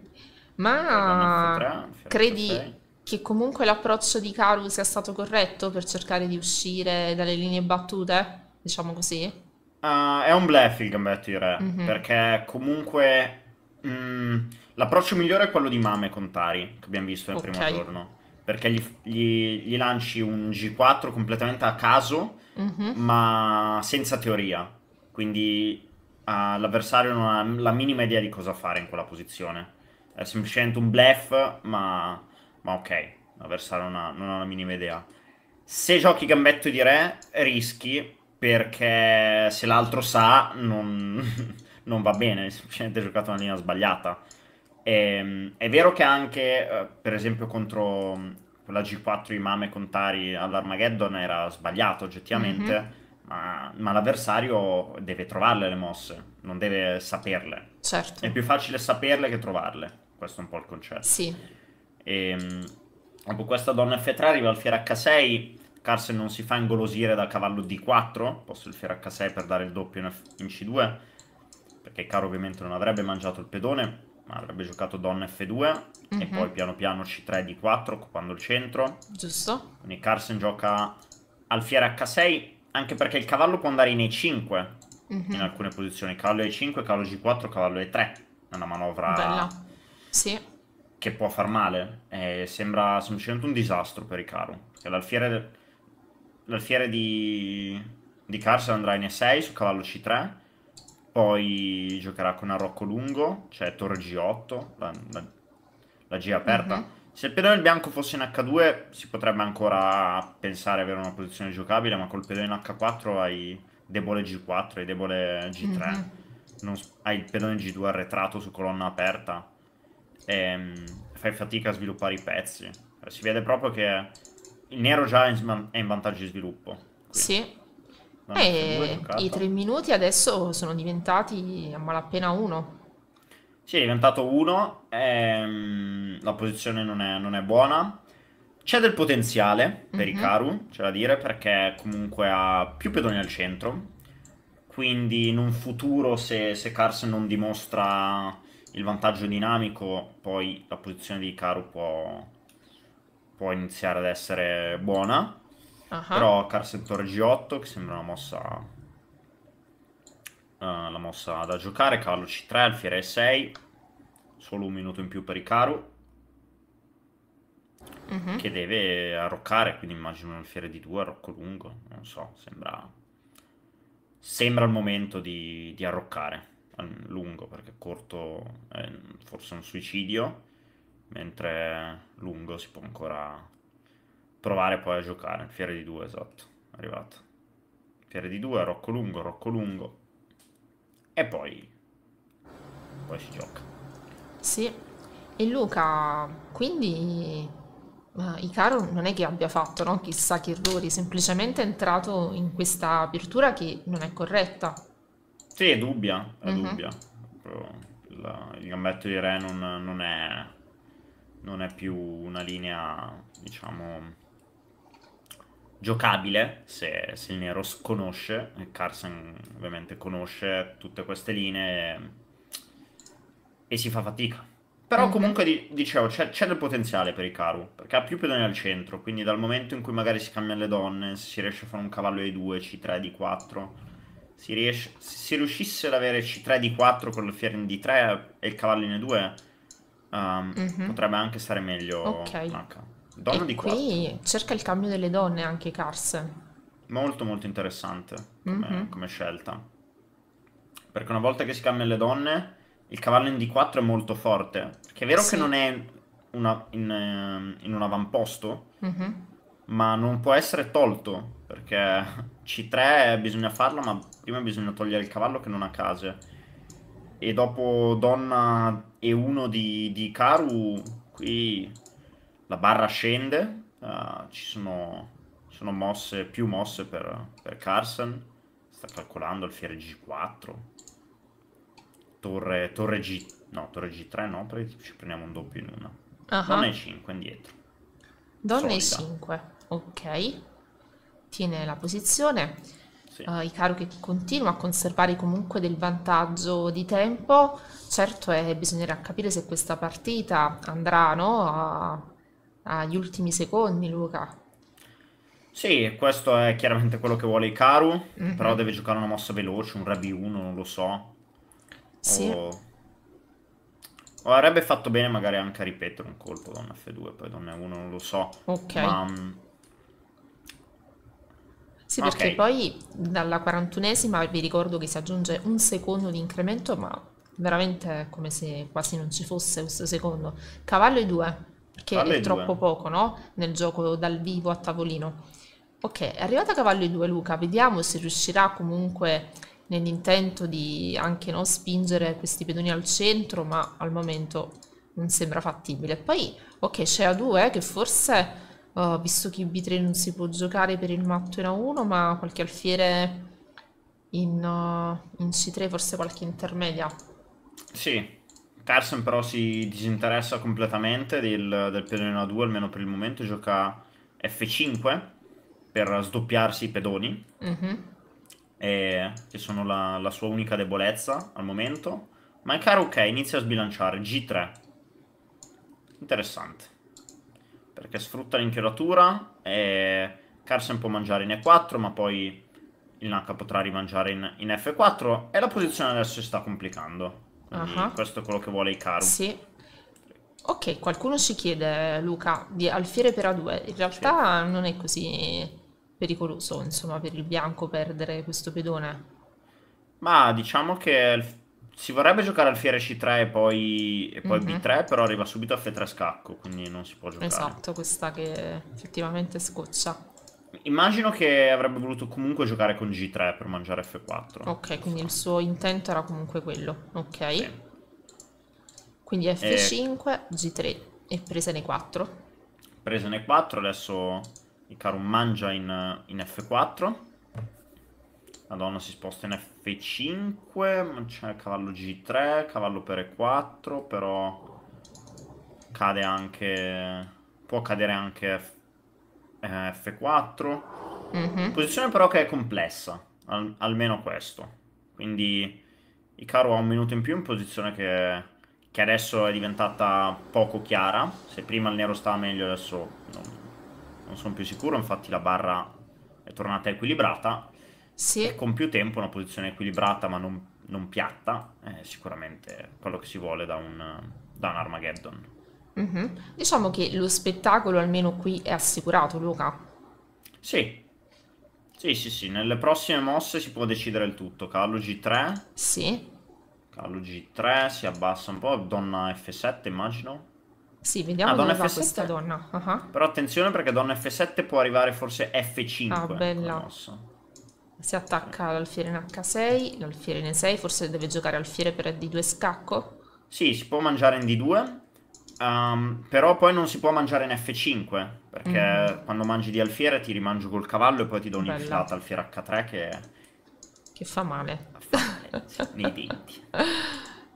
Ma credi che comunque l'approccio di Karu sia stato corretto per cercare di uscire dalle linee battute? Diciamo così? Uh, è un bluff il gambetto di eh. re, mm-hmm. perché comunque... Mh, mm, L'approccio migliore è quello di Mame con Tari, che abbiamo visto nel okay. primo turno. Perché gli, gli, gli, lanci un G4 completamente a caso, mm-hmm. ma senza teoria. Quindi uh, l'avversario non ha la minima idea di cosa fare in quella posizione. È semplicemente un bluff, ma, ma ok, l'avversario non ha, non ha la minima idea. Se giochi gambetto di re, rischi, perché se l'altro sa, non, non va bene. Hai semplicemente giocato una linea sbagliata e, ehm, è vero che anche, eh, per esempio, contro mm, la G4 Imame Contari all'Armageddon era sbagliato oggettivamente, mm-hmm. ma, ma, l'avversario deve trovarle le mosse, non deve saperle. Certo. È più facile saperle che trovarle, questo è un po' il concetto. Sì. E, ehm, dopo questa donna F3 arriva al fiera H6, Carson non si fa ingolosire dal cavallo D4, posto il fiera H6 per dare il doppio in, F- in C2, perché Caro ovviamente non avrebbe mangiato il pedone avrebbe giocato donna F2 mm -hmm. e mhm. poi piano piano C3 D4 occupando il centro. Giusto. Quindi Carson gioca alfiere H6 anche perché il cavallo può andare in E5 mm -hmm. in alcune posizioni, cavallo E5, cavallo G4, cavallo E3. È una manovra Bella. Sì. Che può far male. Eh, sembra semplicemente un disastro per Icaro. Cioè, l'alfiere di, di Carson andrà in E6 su cavallo C3 poi giocherà con Arrocco Lungo, cioè Torre G8, la, la, la G aperta. Uh-huh. Se il pedone in bianco fosse in H2 si potrebbe ancora pensare avere una posizione giocabile, ma col pedone in H4 hai debole G4, hai debole G3, uh-huh. Mhm. non, hai il pedone G2 arretrato su colonna aperta, e, ehm, fai fatica a sviluppare i pezzi. Si vede proprio che il nero già è in, è in vantaggio di sviluppo. Qui. Sì, Ah, eh, I tre minuti adesso sono diventati a malapena uno. Sì, è diventato uno. Ehm, la posizione non è, non è, buona. C'è del potenziale per mm-hmm. Icaru, c'è da dire, perché comunque ha più pedoni al centro. Quindi in un futuro, se, se Cars non dimostra il vantaggio dinamico, poi la posizione di Icaru può, può iniziare ad essere buona. Uh-huh. Però car settore G8 che sembra una mossa uh, la mossa da giocare, cavallo C3, alfiere E6, solo un minuto in più per Icaru. Uh-huh. Mm-hmm. Che deve arroccare, quindi immagino un alfiere di 2, arrocco lungo, non so, sembra sembra il momento di, di arroccare lungo perché corto è forse un suicidio mentre lungo si può ancora provare poi a giocare. Fiere di 2, esatto, arrivato. Fiere di 2, Rocco lungo, Rocco lungo. E poi... Poi si gioca. Sì. E Luca, quindi... Icaro non è che abbia fatto no? chissà che errori, semplicemente è entrato in questa apertura che non è corretta. Sì, è dubbia, è uh-huh. dubbia. La, il gambetto di Re non, non, è, non è più una linea, diciamo, giocabile se, se, il nero sconosce. Carson ovviamente conosce tutte queste linee e, si fa fatica. Però mm. comunque dicevo, c'è, c'è, del potenziale per Icaru, perché ha più pedoni al centro, quindi dal momento in cui magari si cambiano le donne, si riesce a fare un cavallo di 2, C3, di 4 si riesce, se riuscisse ad avere C3, di 4 con il fieren D3 e il cavallo in E2, um, ehm, mm-hmm. potrebbe anche stare meglio ok H. Donna e di qua. Qui cerca il cambio delle donne anche Cars. Molto molto interessante come, mm -hmm. come scelta. Perché una volta che si cambiano le donne, il cavallo in D4 è molto forte. Che è vero sì. che non è una, in, eh, in, un avamposto, mm -hmm. ma non può essere tolto. Perché C3 bisogna farlo, ma prima bisogna togliere il cavallo che non ha case. E dopo donna E1 di, di Karu, qui la barra scende, uh, ci sono, sono, mosse, più mosse per, per Carson, sta calcolando il fiere G4, torre, torre, G, no, torre G3 no, perché ci prendiamo un doppio in una, uh -huh. donne 5 indietro. Donne 5, ok, tiene la posizione. Sì. Uh, eh, Icaro che continua a conservare comunque del vantaggio di tempo, certo è, eh, bisognerà capire se questa partita andrà no, a agli ultimi secondi, Luca. Sì, questo è chiaramente quello che vuole Icaru, mm -hmm. però deve giocare una mossa veloce, un Rabi 1, non lo so. Sì. O... o... avrebbe fatto bene magari anche a ripetere un colpo da F2, poi da 1 non lo so. Ok. Ma... Mm, sì, perché okay. poi dalla 41esima vi ricordo che si aggiunge un secondo di incremento, ma veramente è come se quasi non ci fosse questo secondo. Cavallo e 2 che Valle è troppo due. poco, no? Nel gioco dal vivo a tavolino. Ok, è arrivata a cavallo i due Luca, vediamo se riuscirà comunque nell'intento di anche no, spingere questi pedoni al centro, ma al momento non sembra fattibile. Poi, ok, c'è A2 eh, che forse, uh, visto che B3 non si può giocare per il matto in A1, ma qualche alfiere in, uh, in C3, forse qualche intermedia. Sì, Carson però si disinteressa completamente del, del pedone A2, almeno per il momento, gioca F5 per sdoppiarsi i pedoni, mm-hmm. e, eh, che sono la, la, sua unica debolezza al momento. Ma il caro ok, inizia a sbilanciare, G3. Interessante. Perché sfrutta l'inchiodatura e eh, Carson può mangiare in E4, ma poi il Naka potrà rimangiare in, in F4 e la posizione adesso si sta complicando. Uh-huh. Questo è quello che vuole Icaru. Sì. Ok, qualcuno ci chiede, Luca, di alfiere per A2. In realtà sì. non è così pericoloso, insomma, per il bianco perdere questo pedone. Ma diciamo che si vorrebbe giocare alfiere C3 e poi, e poi uh-huh. Mhm. B3, però arriva subito a F3 scacco, quindi non si può giocare. Esatto, questa che effettivamente scoccia. Immagino che avrebbe voluto comunque giocare con G3 per mangiare F4. Ok, quindi il suo intento era comunque quello. Ok. Sì. Quindi F5, e... G3 e presa in 4 Presa in 4 adesso Icarum mangia in, in F4. La donna si sposta in F5, c'è cavallo G3, cavallo per E4, però cade anche... può cadere anche F4 eh, F4. Mm-hmm. Posizione però che è complessa, al- almeno questo. Quindi Icaro ha un minuto in più in posizione che, che adesso è diventata poco chiara. Se prima il nero stava meglio adesso non, non sono più sicuro, infatti la barra è tornata equilibrata. Sì. E con più tempo una posizione equilibrata ma non, non piatta è sicuramente quello che si vuole da un, da un Armageddon. Mm-hmm. Diciamo che lo spettacolo almeno qui è assicurato, Luca. Sì. Sì, sì, sì, nelle prossime mosse si può decidere il tutto. Cavallo G3. Sì. Cavallo G3 si abbassa un po', donna F7 immagino. Sì, vediamo ah, donna F7. questa donna. Uh -huh. Però attenzione perché donna F7 può arrivare forse F5. Ah, bella. Si attacca sì. l'alfiere in H6, l'alfiere in E6, forse deve giocare alfiere per D2 scacco. Sì, si può mangiare in D2 Um, però poi non si può mangiare in F5 perché mm. quando mangi di alfiere ti rimangio col cavallo e poi ti do un'infilata alfiere H3 che... che fa male, fa male nei denti.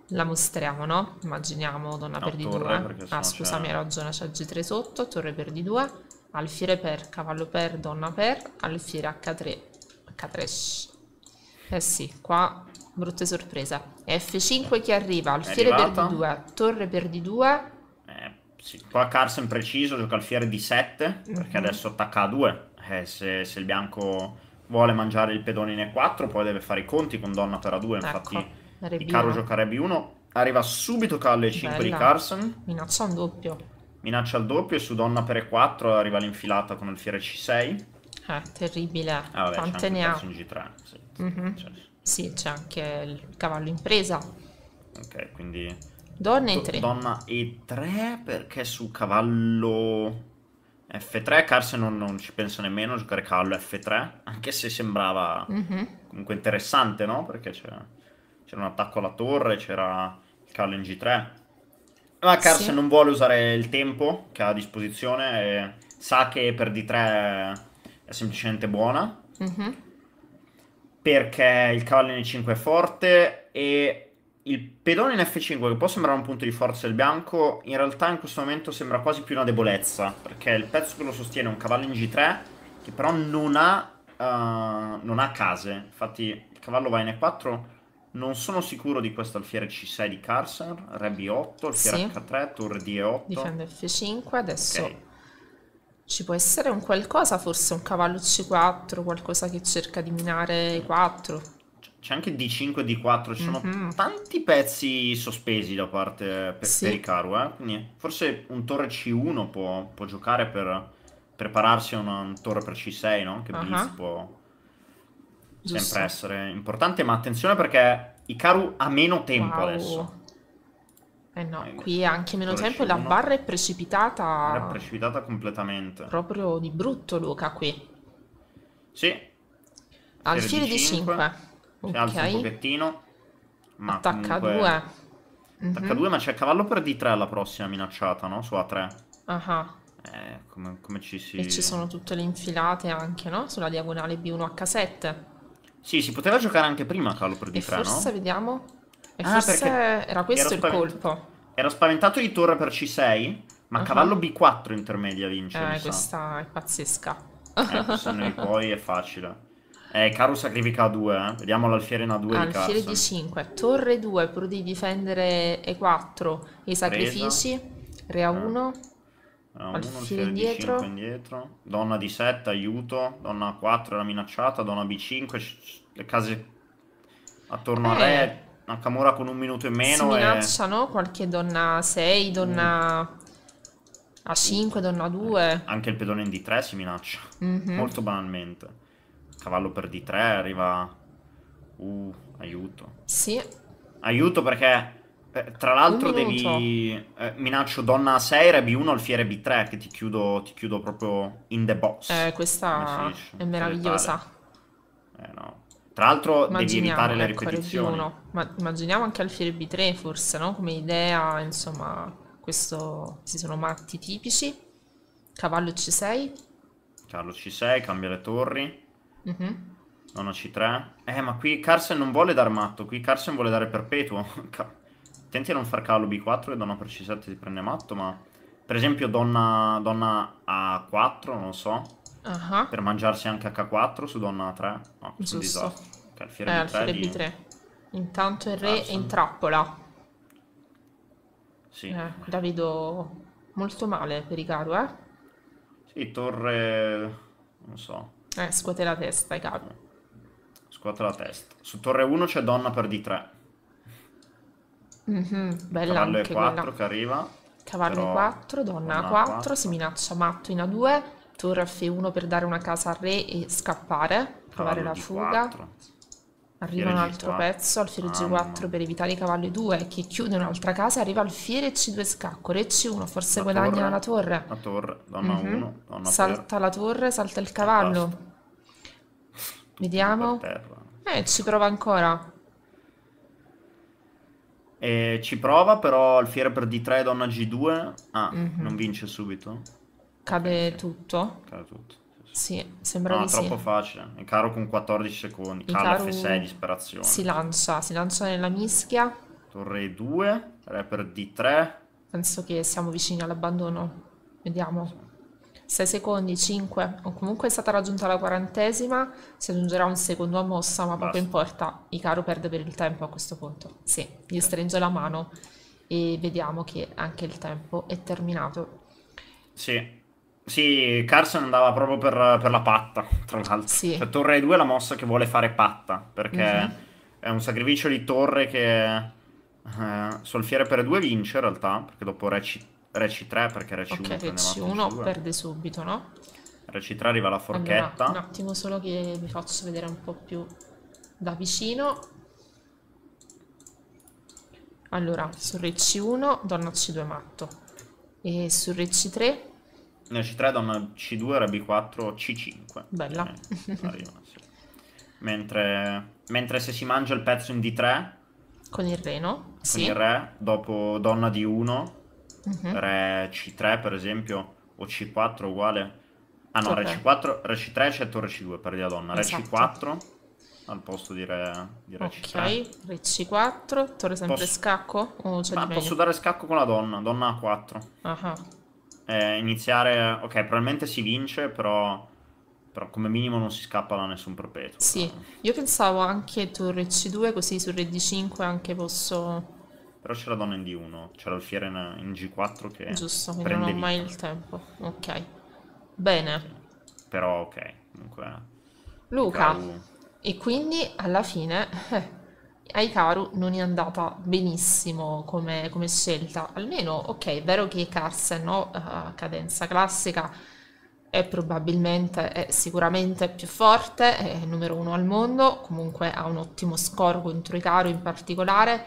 La mostriamo, no? Immaginiamo donna no, per di 2. Eh. Ah, scusami, hai ragione, c'è G3 sotto, torre per di 2, alfiere per, cavallo per, donna per, alfiere H3. H3. Eh sì, qua brutte sorprese. F5 che arriva, alfiere per di 2, torre per di 2 sì, qua Carson preciso, gioca al fiere di 7, mm-hmm. perché mhm. adesso attacca a 2. Eh, se, se, il bianco vuole mangiare il pedone in E4, poi deve fare i conti con donna per A2. Ecco, infatti, ecco, Icaro gioca a B1. Arriva subito calle 5 di Carson. Minaccia un doppio. Minaccia il doppio e su donna per E4 arriva l'infilata con il fiere C6. Eh, ah, terribile. Ah, vabbè, Quante ne ha? G3. Sì, mm-hmm. cioè. sì, c'è anche il cavallo in presa. Ok, quindi Donne e 3. Donna e 3 perché su cavallo F3 Carse non, non, ci pensa nemmeno a giocare cavallo F3, anche se sembrava mm-hmm. comunque interessante, no? Perché c'era, c'era, un attacco alla torre, c'era il cavallo in G3. Ma Carse sì. non vuole usare il tempo che ha a disposizione, sa che per D3 è semplicemente buona. Mm-hmm. Perché il cavallo N5 è forte e il pedone in F5 che può sembrare un punto di forza del bianco, in realtà in questo momento sembra quasi più una debolezza, perché il pezzo che lo sostiene è un cavallo in G3, che però non ha, uh, non ha case. Infatti il cavallo va in E4, non sono sicuro di questo alfiere C6 di Carson, Re B8, alfiere sì. H3, torre D8. Difende F5, adesso... Okay. Ci può essere un qualcosa, forse un cavallo C4, qualcosa che cerca di minare E4? c'è anche D5 e D4, ci sono mm-hmm. tanti pezzi sospesi da parte per, sì. per Icaru, eh? Quindi forse un torre C1 può, può giocare per prepararsi a una, un torre per C6, no? Che uh-huh. può Giusto. sempre essere importante, ma attenzione perché Icaru ha meno tempo wow. adesso. Eh no, eh, qui anche meno tempo e la barra è precipitata. È precipitata completamente. Proprio di brutto Luca qui. Sì. Al fiere di 5. Cioè, ok. Alza un pochettino. Ma attacca comunque... 2. Attacca 2, mm -hmm. ma c'è cavallo per D3 alla prossima minacciata, no? Su A3. Ah. Eh, come, come, ci si... E ci sono tutte le infilate anche, no? Sulla diagonale B1 H7. Sì, si poteva giocare anche prima cavallo per D3, e forse, no? vediamo... E ah, forse era questo il colpo. Era spaventato di torre per C6, ma uh -huh. cavallo B4 intermedia vince. Eh, questa sa. è pazzesca. Eh, questa noi poi è facile. Eh, Caro sacrifica 2, eh. Vediamo l'alfiere in A2 ah, di Alfiere di 5. Torre 2, pur di difendere E4. I sacrifici. Presa. Re A1. Eh. eh Alfiere indietro. Di indietro. Donna di 7, aiuto. Donna A4 era minacciata. Donna B5, le case attorno eh. a Re. Nakamura con un minuto in meno. Si minacciano e... qualche donna a 6, donna... Mm. A5, donna 2. Anche il pedone in D3 si minaccia. Mm -hmm. Molto banalmente. Cavallo per D3 arriva... Uh, aiuto. Sì. Aiuto perché... Eh, tra l'altro devi... Eh, minaccio donna A6, re B1, alfiere B3 che ti chiudo, ti chiudo proprio in the box. Eh, questa è meravigliosa. Eh no. Tra l'altro devi evitare le ecco, ripetizioni. r Ma immaginiamo anche alfiere B3 forse, no? Come idea, insomma, questo... Si sono matti tipici. Cavallo C6. Cavallo C6, cambia le torri. Mm-hmm. C3. Eh, ma qui Carson non vuole dar matto. Qui Carson vuole dare perpetuo. Tenti a non far calo B4 e donna per C7 ti prende matto, ma... Per esempio donna, donna A4, non lo so. Uh-huh. Per mangiarsi anche H4 su donna A3. No, questo Giusto. è un alfiere cioè, eh, B3, B3. Intanto il re Carson. è in trappola. Sì. Eh, la vedo molto male per Icaru, eh? Sì, torre... non so eh, scuote la testa, caro. Scuote la testa. Su torre 1 c'è donna per D3. Mm -hmm, bella Cavallo anche E4 quella. che arriva. Cavallo E4, donna A4, 4 si minaccia matto in A2, torre F1 per dare una casa al re e scappare, provare la D4. fuga. Arriva un altro G4. pezzo alfiere G4 per evitare i cavalli 2 che chiude un'altra casa. Arriva alfiere Fiere C2 scacco, Re C1, forse la guadagna torre, la torre. La torre, donna mm -hmm. 1, donna Salta la torre, salta il cavallo. Vediamo. Eh, ci prova ancora. Eh, ci prova, però alfiere per D3, donna G2. Ah, mm -hmm. non vince subito. Cade okay. tutto. Cade tutto. Sì, sembra no, di troppo facile. facile. caro con 14 secondi. Cala F6, disperazione. Si lancia, si lancia nella mischia. Torre E2, rapper D3. Penso che siamo vicini all'abbandono. Vediamo. 6 secondi, 5. comunque è stata raggiunta la quarantesima. Si aggiungerà un secondo a mossa, ma poco importa. Icaro perde per il tempo a questo punto. Sì, gli stringe la mano e vediamo che anche il tempo è terminato. Sì, sì, Carson andava proprio per, per la patta, tra l'altro. Sì. Cioè, torre 2 è la mossa che vuole fare patta, perché mm-hmm. è un sacrificio di torre che... Eh, solfiere per 2 vince in realtà, perché dopo Re C, 3 perché Re C1 okay, Re C1 perde subito, no? Re C3 arriva la forchetta. Allora, un attimo solo che vi faccio vedere un po' più da vicino. Allora, sul Re C1, donna C2 matto. E sul Re C3 la C3 da C2 era 4 C5. Bella. Eh, sì. mentre, mentre, se si mangia il pezzo in D3... Con il reno. Con sì. il re, dopo donna D1, uh-huh. Mhm. re C3 per esempio, o C4 uguale. Ah no, okay. re C4, re C3 eccetto re C2 per la donna. Re esatto. C4 al posto di re, di re ok, C3. re C4, torre sempre posso... scacco? Oh, posso dare scacco con la donna, donna A4. Ah eh, iniziare, ok, probabilmente si vince, però, però, come minimo non si scappa da nessun perpetuo. Sì, io pensavo anche torre C2, così su re D5 anche posso... Però c'è la donna in D1, c'era il fiere in, in, G4 che... Giusto, quindi non ho vita. mai il tempo. Ok, bene. Però ok, comunque... Luca, e quindi alla fine... Eh. Aikaru non è andata benissimo come, come scelta, almeno ok, è vero che Carsen no, a eh, cadenza classica è probabilmente, è sicuramente più forte, è numero uno al mondo, comunque ha un ottimo score contro Icaro in particolare,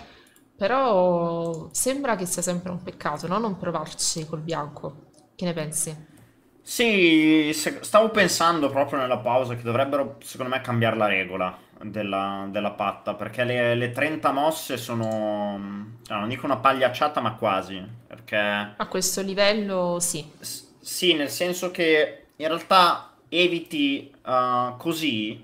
però sembra che sia sempre un peccato no? non provarci col bianco. Che ne pensi? Sì, stavo pensando proprio nella pausa che dovrebbero secondo me cambiare la regola della, della patta, perché le, le, 30 mosse sono... Ah, non dico una pagliacciata, ma quasi, perché... A questo livello sì. S sì, nel senso che in realtà eviti uh, così,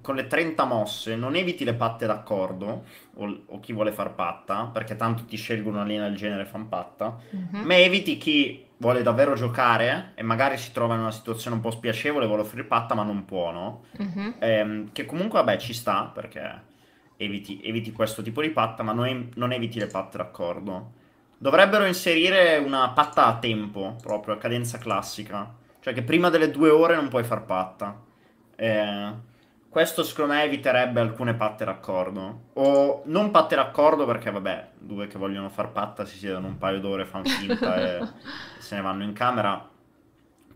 con le 30 mosse, non eviti le patte d'accordo, o, o, chi vuole far patta, perché tanto ti scelgono una linea del genere fan patta, mm -hmm. ma eviti chi vuole davvero giocare e magari si trova in una situazione un po' spiacevole, vuole offrire patta ma non può, no? Uh-huh. Ehm, che comunque, vabbè, ci sta perché eviti, eviti questo tipo di patta, ma noi, non eviti le patte d'accordo. Dovrebbero inserire una patta a tempo, proprio a cadenza classica. Cioè che prima delle due ore non puoi far patta. Eh, questo secondo me eviterebbe alcune patte d'accordo. O non patte d'accordo perché, vabbè, due che vogliono far patta si siedono un paio d'ore, fanno finta e se ne vanno in camera.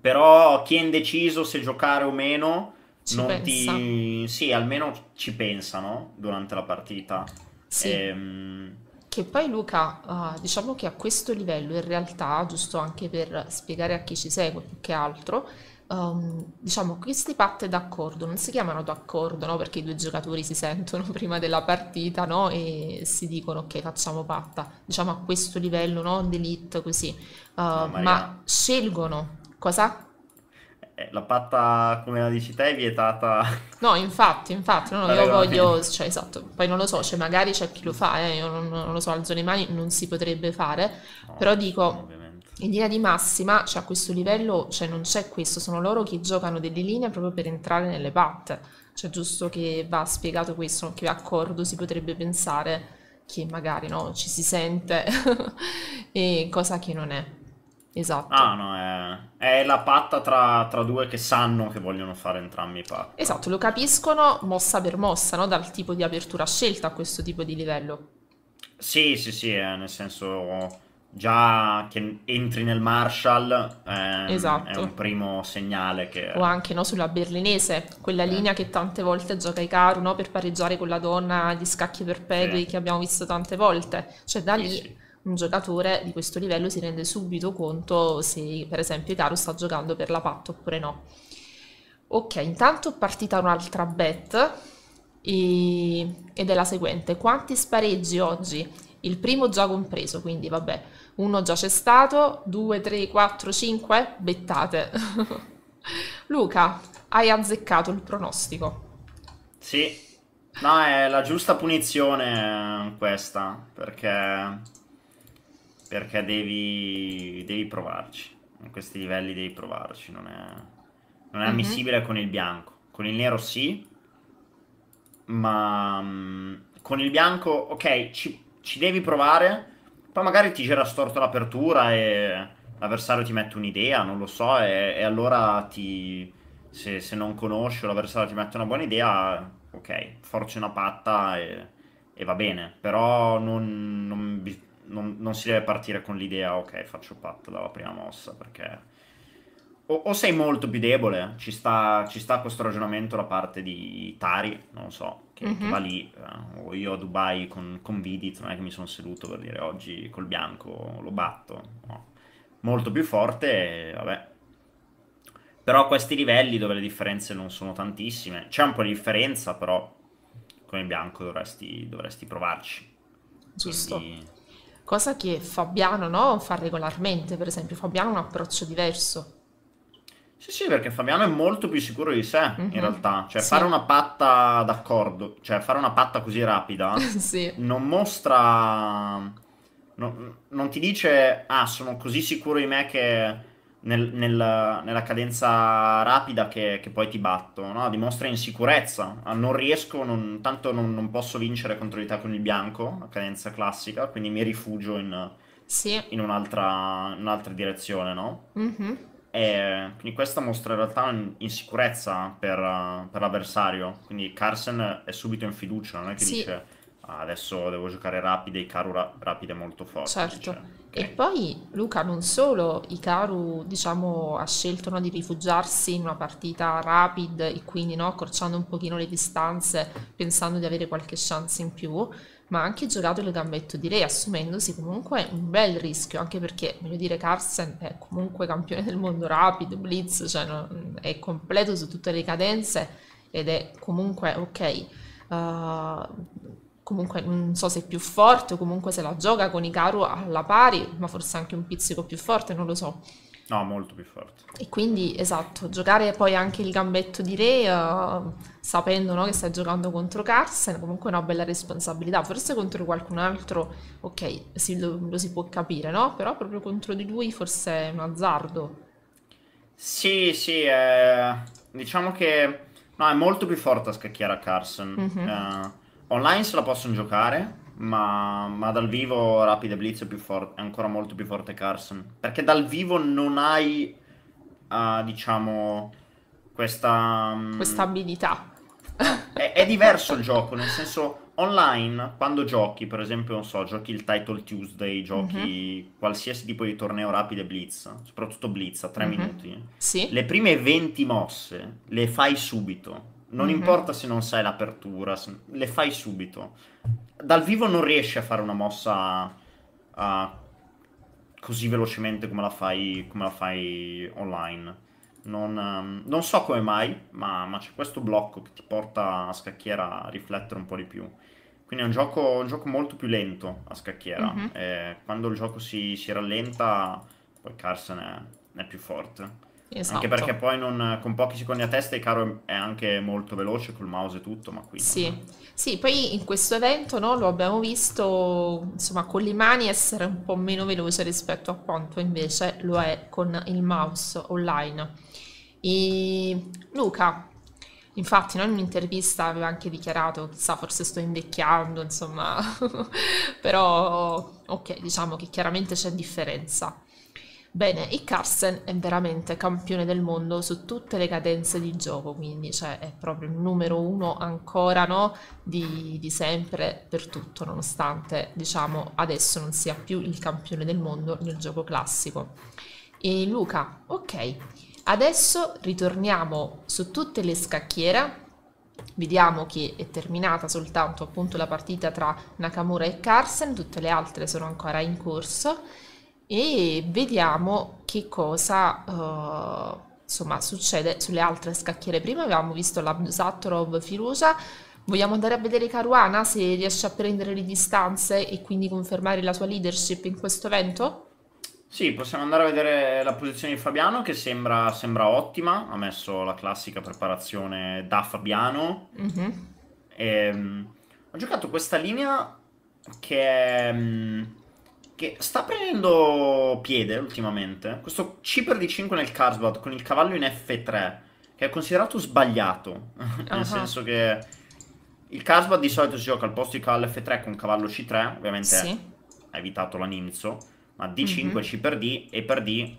Però chi è indeciso se giocare o meno, ci non pensa. ti... Sì, almeno ci pensano durante la partita. Sì. Ehm... Che poi Luca, uh, diciamo che a questo livello in realtà, giusto anche per spiegare a chi ci segue più che altro, um, diciamo, questi patte d'accordo non si chiamano d'accordo no? perché i due giocatori si sentono prima della partita no? e si dicono ok facciamo patta, diciamo a questo livello, no? d'elite così, uh, no, ma scelgono cosa eh, la patta come la dici te è vietata. No, infatti, infatti, no, no, io voglio, cioè esatto, poi non lo so, cioè, magari c'è chi lo fa, eh, io non, non, lo so, alzo le mani, non si potrebbe fare, no, però dico, ovviamente in linea di massima, cioè a questo livello cioè non c'è questo, sono loro che giocano delle linee proprio per entrare nelle pat. Cioè giusto che va spiegato questo, non che accordo si potrebbe pensare che magari no, ci si sente e cosa che non è. Esatto. Ah, no, è, è la patta tra, tra, due che sanno che vogliono fare entrambi i patti. Esatto, lo capiscono mossa per mossa, no? dal tipo di apertura scelta a questo tipo di livello. Sì, sì, sì, eh, nel senso già che entri nel Marshall ehm, esatto. è un primo segnale che... O anche no, sulla berlinese, quella eh. linea che tante volte gioca Icaru no, per pareggiare con la donna gli scacchi perpetui sì. che abbiamo visto tante volte. Cioè da lì sì, sì. un giocatore di questo livello si rende subito conto se per esempio Icaru sta giocando per la patta oppure no. Ok, intanto è partita un'altra bet e... ed è la seguente. Quanti spareggi oggi? Il primo già compreso, quindi vabbè uno già c'è stato, due, tre, quattro, cinque, bettate. Luca, hai azzeccato il pronostico. Sì, no, è la giusta punizione eh, questa, perché, perché devi, devi provarci. A questi livelli devi provarci, non è, non è mhm. ammissibile mm-hmm. con il bianco. Con il nero sì, ma mm, con il bianco, ok, ci, ci devi provare, poi magari ti gira storto l'apertura e l'avversario ti mette un'idea, non lo so, e, e allora ti... Se, se, non conosci o l'avversario ti mette una buona idea, ok, forci una patta e, e va bene. Però non, non, non, non, si deve partire con l'idea, ok, faccio patta dalla prima mossa, perché... O, o sei molto più debole, ci sta, ci sta questo ragionamento da parte di Tari, non so, che, mm-hmm. che mhm. va lì, eh, o io a Dubai con, con Vidit, non è che mi sono seduto per dire oggi col bianco lo batto, no. molto più forte, vabbè. Però a questi livelli dove le differenze non sono tantissime, c'è un po' di differenza, però con il bianco dovresti, dovresti provarci. Giusto. Quindi... Cosa che Fabiano no, fa regolarmente, per esempio, Fabiano ha un approccio diverso sì, sì, perché Fabiano è molto più sicuro di sé, mm-hmm. in mhm. realtà. Cioè, sì. fare una patta d'accordo, cioè fare una patta così rapida, sì. non mostra... No, non ti dice, ah, sono così sicuro di me che nel, nel, nella cadenza rapida che, che, poi ti batto, no? Dimostra insicurezza. Ah, non riesco, non, tanto non, non, posso vincere contro di te con il bianco, la cadenza classica, quindi mi rifugio in, sì. in un'altra, un'altra, direzione, no? Mm-hmm e quindi questa mostra in realtà un'insicurezza per, uh, per l'avversario. Quindi Carson è subito in fiducia, non è che sì. dice ah, adesso devo giocare rapide, Ikaru ra- rapide molto forti. Certo. okay. E poi Luca non solo Ikaru diciamo, ha scelto no, di rifugiarsi in una partita rapid e quindi no, accorciando un pochino le distanze pensando di avere qualche chance in più, ma ha anche giocato il gambetto di lei, assumendosi comunque un bel rischio, anche perché, voglio dire, Carlsen è comunque campione del mondo rapido, blitz, cioè non, è completo su tutte le cadenze ed è comunque, ok, uh, comunque non so se è più forte o comunque se la gioca con i Caro alla pari, ma forse anche un pizzico più forte, non lo so. No, molto più forte. E quindi, esatto, giocare poi anche il gambetto di re, uh, sapendo no, che stai giocando contro Carson, comunque è una bella responsabilità. Forse contro qualcun altro, ok, si, lo, lo, si può capire, no? Però proprio contro di lui forse è un azzardo. Sì, sì, eh, diciamo che... No, è molto più forte a scacchiare a Carson. Mm-hmm. Uh, eh, online se la possono giocare, ma, ma, dal vivo Rapide Blitz è, for- è, ancora molto più forte Carson. Perché dal vivo non hai, uh, diciamo, questa... Um... Questa abilità. È, è, diverso il gioco, nel senso online, quando giochi, per esempio, non so, giochi il Title Tuesday, giochi uh-huh. qualsiasi tipo di torneo rapide blitz, soprattutto blitz a 3 uh-huh. Mhm. minuti, eh. sì. le prime 20 mosse le fai subito non mm-hmm. importa se non sai l'apertura, se... le fai subito. Dal vivo non riesci a fare una mossa uh, così velocemente come la fai, come la fai online. Non, um, non, so come mai, ma, ma, c'è questo blocco che ti porta a scacchiera a riflettere un po' di più. Quindi è un gioco, un gioco molto più lento a scacchiera. Mm-hmm. quando il gioco si, si rallenta, poi Carson è, è più forte. Esatto. Anche perché poi non, con pochi secondi a testa il caro è anche molto veloce col mouse e tutto, ma qui... Sì. sì, poi in questo evento no, lo abbiamo visto insomma con le mani essere un po' meno veloce rispetto a quanto invece lo è con il mouse online. E Luca, Infatti, no, in un'intervista aveva anche dichiarato, chissà, forse sto invecchiando, insomma, però ok, diciamo che chiaramente c'è differenza. Bene, e Carsten è veramente campione del mondo su tutte le cadenze di gioco, quindi cioè, è proprio il numero uno ancora no? di, di, sempre per tutto, nonostante diciamo adesso non sia più il campione del mondo nel gioco classico. E Luca, ok, adesso ritorniamo su tutte le scacchiere. Vediamo che è terminata soltanto appunto la partita tra Nakamura e Carsen, tutte le altre sono ancora in corso e vediamo che cosa uh, insomma, succede sulle altre scacchiere. Prima avevamo visto la Sattorov Firugia, vogliamo andare a vedere Caruana se riesce a prendere le distanze e quindi confermare la sua leadership in questo evento? Sì, possiamo andare a vedere la posizione di Fabiano che sembra, sembra ottima, ha messo la classica preparazione da Fabiano. Mm -hmm. e, um, ho giocato questa linea che è... Um, che sta prendendo piede ultimamente. Questo C per D5 nel Carlsbad con il cavallo in F3, che è considerato sbagliato, uh-huh. nel senso che il Carlsbad di solito si gioca al posto di cavallo F3 con cavallo C3, ovviamente sì. ha evitato la Nimzo, ma D5 uh-huh. C per D e per D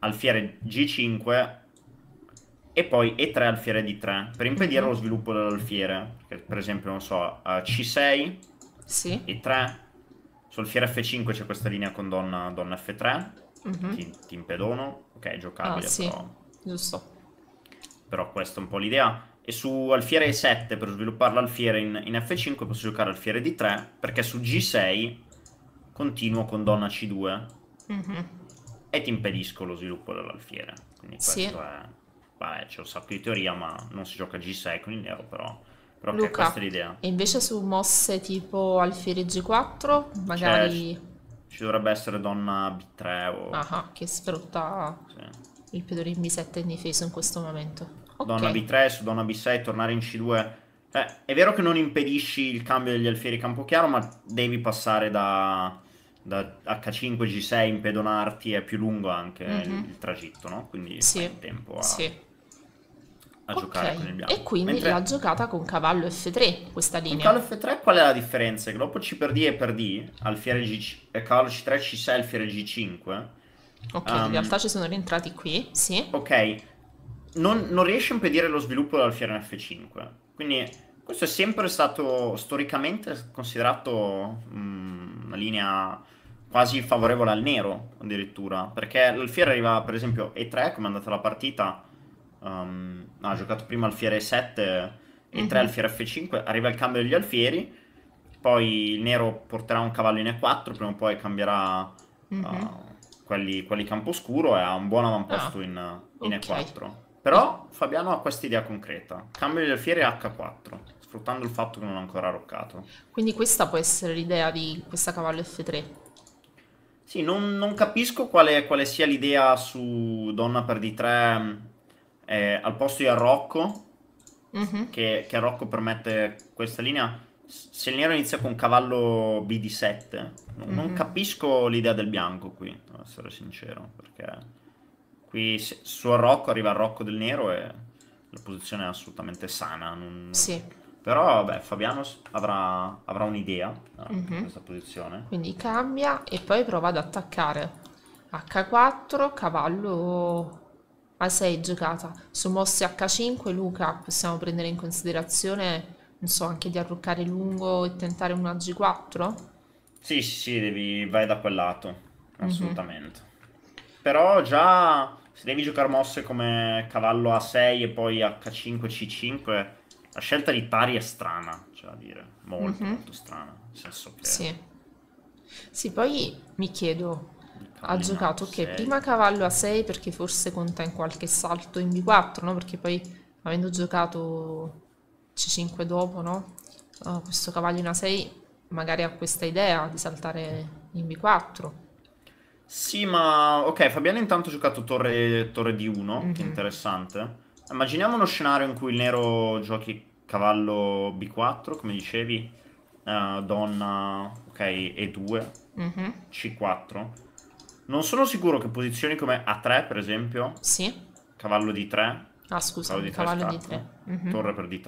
alfiere G5 e poi E3 alfiere D3 per impedire uh-huh. lo sviluppo dell'alfiere, per esempio, non so, eh, C6 sì. E3 sul Fiera F5 c'è questa linea con donna, donna F3. Mm-hmm. Ti, ti, impedono. Ok, giocabile, ah, sì. però... Giusto. Però questa è un po' l'idea. E su alfiere E7, per sviluppare l'alfiere in, in F5, posso giocare alfiere D3, perché su G6 continuo con donna C2. Mm-hmm. E ti impedisco lo sviluppo dell'alfiere. Quindi questo sì. è... Vabbè, c'è un sacco di teoria, ma non si gioca G6 con il nero, però però Luca, okay, questa è l'idea. E invece su mosse tipo alfiere G4, magari... C'è, cioè, ci dovrebbe essere donna B3 o... Ah, ah, che sfrutta sì. il pedone in B7 indifeso in questo momento. Okay. Donna B3 su donna B6, tornare in C2. Eh, cioè, è vero che non impedisci il cambio degli alfieri campochiaro, ma devi passare da da H5 G6 impedonarti è più lungo anche mm -hmm. il, il, tragitto, no? Quindi sì. tempo a... Sì a okay. giocare con il bianco. E quindi Mentre... l'ha giocata con cavallo F3 questa linea. Con cavallo F3 qual è la differenza? Che dopo C per D e per D, alfiere G... Eh, cavallo C3, C6, alfiere G5. Ok, um... in realtà ci sono rientrati qui, sì. Ok, non, non riesce a impedire lo sviluppo dell'alfiere F5. Quindi questo è sempre stato storicamente considerato mh, mm, una linea quasi favorevole al nero, addirittura, perché l'alfiere arriva per esempio E3, come è andata la partita, Um, ha giocato prima alfiere 7 e mm-hmm. 3 alfiere F5. Arriva il cambio degli alfieri. Poi il nero porterà un cavallo in E4. Prima o poi cambierà mm-hmm. uh, quelli, quelli scuro e ha un buon avamposto ah, in, in okay. E4. Però Fabiano ha questa idea concreta. Cambio degli alfieri H4, sfruttando il fatto che non ha ancora roccato. Quindi questa può essere l'idea di questa cavallo F3. Sì, non, non capisco quale, quale, sia l'idea su donna per D3 eh, al posto di Arrocco, mm-hmm. che, che Rocco permette questa linea, se il nero inizia con cavallo bd 7, non mm-hmm. capisco l'idea del bianco qui, devo essere sincero, perché qui se, su Arrocco arriva Arrocco del nero e la posizione è assolutamente sana. Non... Sì. Però vabbè, Fabiano avrà, avrà un'idea no, eh, mm-hmm. questa posizione. Quindi cambia e poi prova ad attaccare. H4, cavallo a6 giocata su mosse H5 Luca possiamo prendere in considerazione non so anche di arruccare lungo e tentare una G4 sì sì devi vai da quel lato mhm. assolutamente mm -hmm. però già se devi giocare mosse come cavallo A6 e poi H5 C5 la scelta di pari è strana c'è da dire molto mm -hmm. molto strana nel senso che sì sì poi mi chiedo ha giocato ok, prima cavallo a 6 perché forse conta in qualche salto in B4, no? Perché poi avendo giocato C5 dopo, no? Uh, questo cavallo in A6 magari ha questa idea di saltare in B4. Sì, ma ok, Fabiano intanto ha giocato torre, torre D1, mm -hmm. che mhm. interessante. Immaginiamo uno scenario in cui il nero giochi cavallo B4, come dicevi, uh, donna, ok, E2, mm -hmm. C4 non sono sicuro che posizioni come A3, per esempio. Sì. Cavallo di 3. Ah, scusa, cavallo di 3. Cavallo di 3. Mm-hmm. Torre per D3.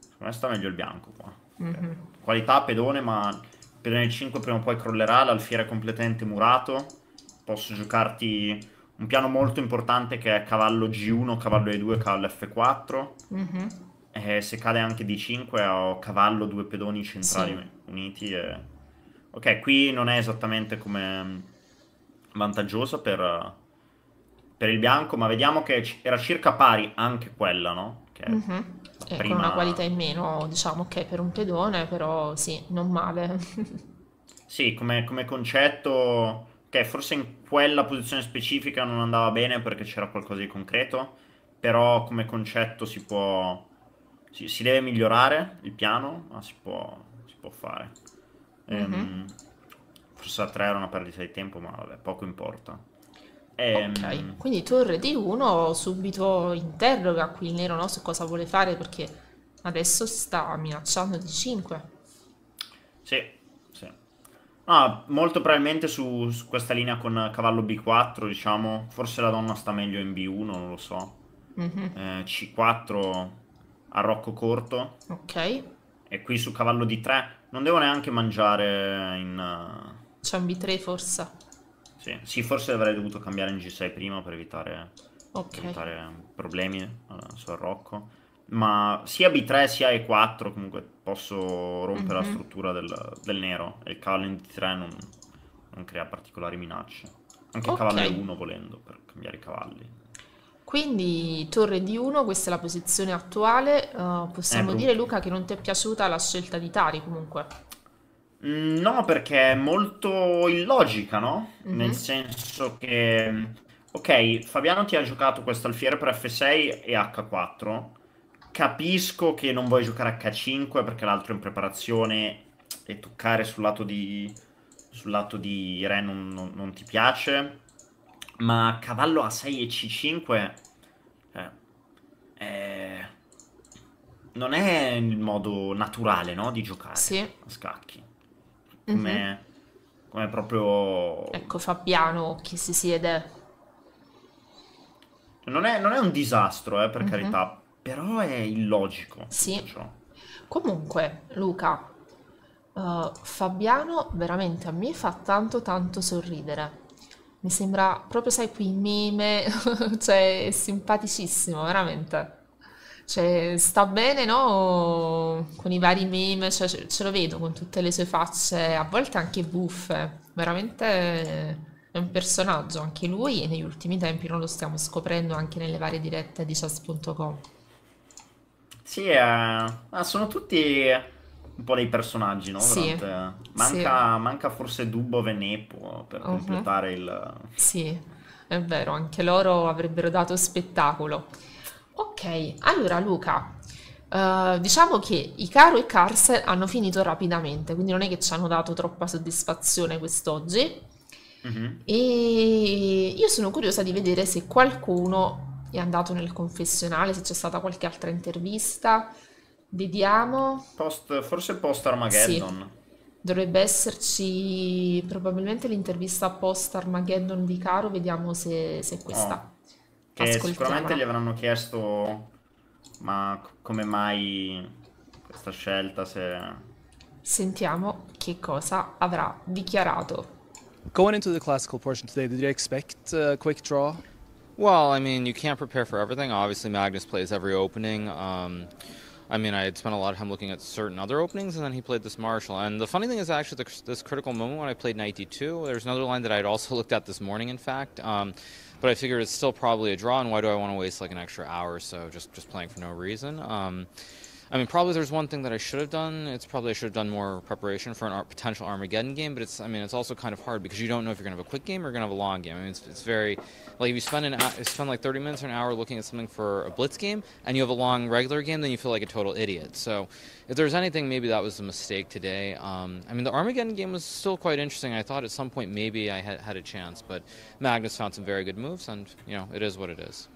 Secondo me sta meglio il bianco qua. Mm-hmm. Qualità pedone, ma pedone 5 prima o poi crollerà, l'alfiere è completamente murato. Posso giocarti un piano molto importante che è cavallo G1, cavallo E2, cavallo F4. Mm-hmm. E se cade anche D5 ho cavallo, due pedoni centrali sì. uniti. E... Ok, qui non è esattamente come vantaggiosa per, eh, per il bianco, ma vediamo che era circa pari anche quella, no? Che mm-hmm. prima... Con una qualità in meno, diciamo che per un pedone, però sì, non male. sì, come, come concetto, che forse in quella posizione specifica non andava bene perché c'era qualcosa di concreto, però come concetto si può... Si, si deve migliorare il piano, ma si può, si può fare. Mm-hmm. Ehm, corsa 3 era una perdita di tempo, ma vabbè, poco importa. E, okay. Ehm, quindi torre D1 subito interroga qui il nero no, su cosa vuole fare perché adesso sta minacciando d 5. Sì, sì. Ah, molto probabilmente su, su questa linea con cavallo B4, diciamo, forse la donna sta meglio in B1, non lo so. Mm -hmm. eh, C4 a rocco corto. Ok. E qui su cavallo D3 non devo neanche mangiare in... C'è un B3 forse. Sì. sì, forse avrei dovuto cambiare in G6 prima per evitare, okay. per evitare problemi eh, sul Rocco. Ma sia B3 sia E4 comunque posso rompere mm-hmm. la mhm. struttura del, del, nero e il cavallo in D3 non, non crea particolari minacce. Anche okay. cavallo E1 volendo per cambiare i cavalli. Quindi torre D1, questa è la posizione attuale. Uh, possiamo eh, dire Luca che non ti è piaciuta la scelta di Tari comunque. Mm, no, perché è molto illogica, no? Mm-hmm. Nel senso che, ok, Fabiano ti ha giocato questo alfiere per F6 e H4. Capisco che non vuoi giocare H5 perché l'altro è in preparazione e toccare sul lato di, sul lato di Re non, non, non ti piace. Ma cavallo A6 e C5 eh, eh, non è il modo naturale, no? Di giocare sì. a scacchi come, mm-hmm. come proprio... Ecco Fabiano che si siede. Non è, non è un disastro, eh, per mm-hmm. carità, però è illogico. Sì. Comunque, Luca, uh, Fabiano veramente a me fa tanto tanto sorridere. Mi sembra proprio, sai, qui meme, cioè simpaticissimo, veramente. Cioè, sta bene, no? Con i vari meme, cioè, ce lo vedo con tutte le sue facce, a volte anche buffe. Veramente è un personaggio anche lui e negli ultimi tempi non lo stiamo scoprendo anche nelle varie dirette di chess.com. Sì, eh, sono tutti un po' dei personaggi, no? Sì, manca, sì. manca, forse Dubbo Venepo eh, per uh-huh. completare il... Sì, è vero, anche loro avrebbero dato spettacolo. Ok, allora Luca, eh, diciamo che i Caro e Cars hanno finito rapidamente, quindi non è che ci hanno dato troppa soddisfazione quest'oggi. Mm-hmm. E io sono curiosa di vedere se qualcuno è andato nel confessionale, se c'è stata qualche altra intervista. Vediamo. Post, forse post Armageddon. Sì. Dovrebbe esserci probabilmente l'intervista post Armageddon di Caro, vediamo se, se è questa. Oh. Che sicuramente gli avranno chiesto, ma come mai questa scelta se... Sentiamo che cosa avrà dichiarato. Going into the classical portion today, did you expect a quick draw? Well, I mean, you can't prepare for everything. Obviously, Magnus plays every opening. Um, I mean, I had spent a lot of time looking at certain other openings, and then he played this Marshall. And the funny thing is, actually, the, this critical moment when I played Knight D2, there's another line that I had also looked at this morning, in fact. Um, but I figured it's still probably a draw, and why do I want to waste like an extra hour or so just just playing for no reason? Um, I mean, probably there's one thing that I should have done. It's probably I should have done more preparation for an ar- potential Armageddon game, but it's I mean it's also kind of hard because you don't know if you're gonna have a quick game or you're gonna have a long game. I mean, it's, it's very like if you spend an ou- spend like 30 minutes or an hour looking at something for a blitz game and you have a long regular game, then you feel like a total idiot. So if there's anything, maybe that was a mistake today. Um, I mean, the Armageddon game was still quite interesting. I thought at some point maybe I had had a chance, but Magnus found some very good moves, and you know it is what it is.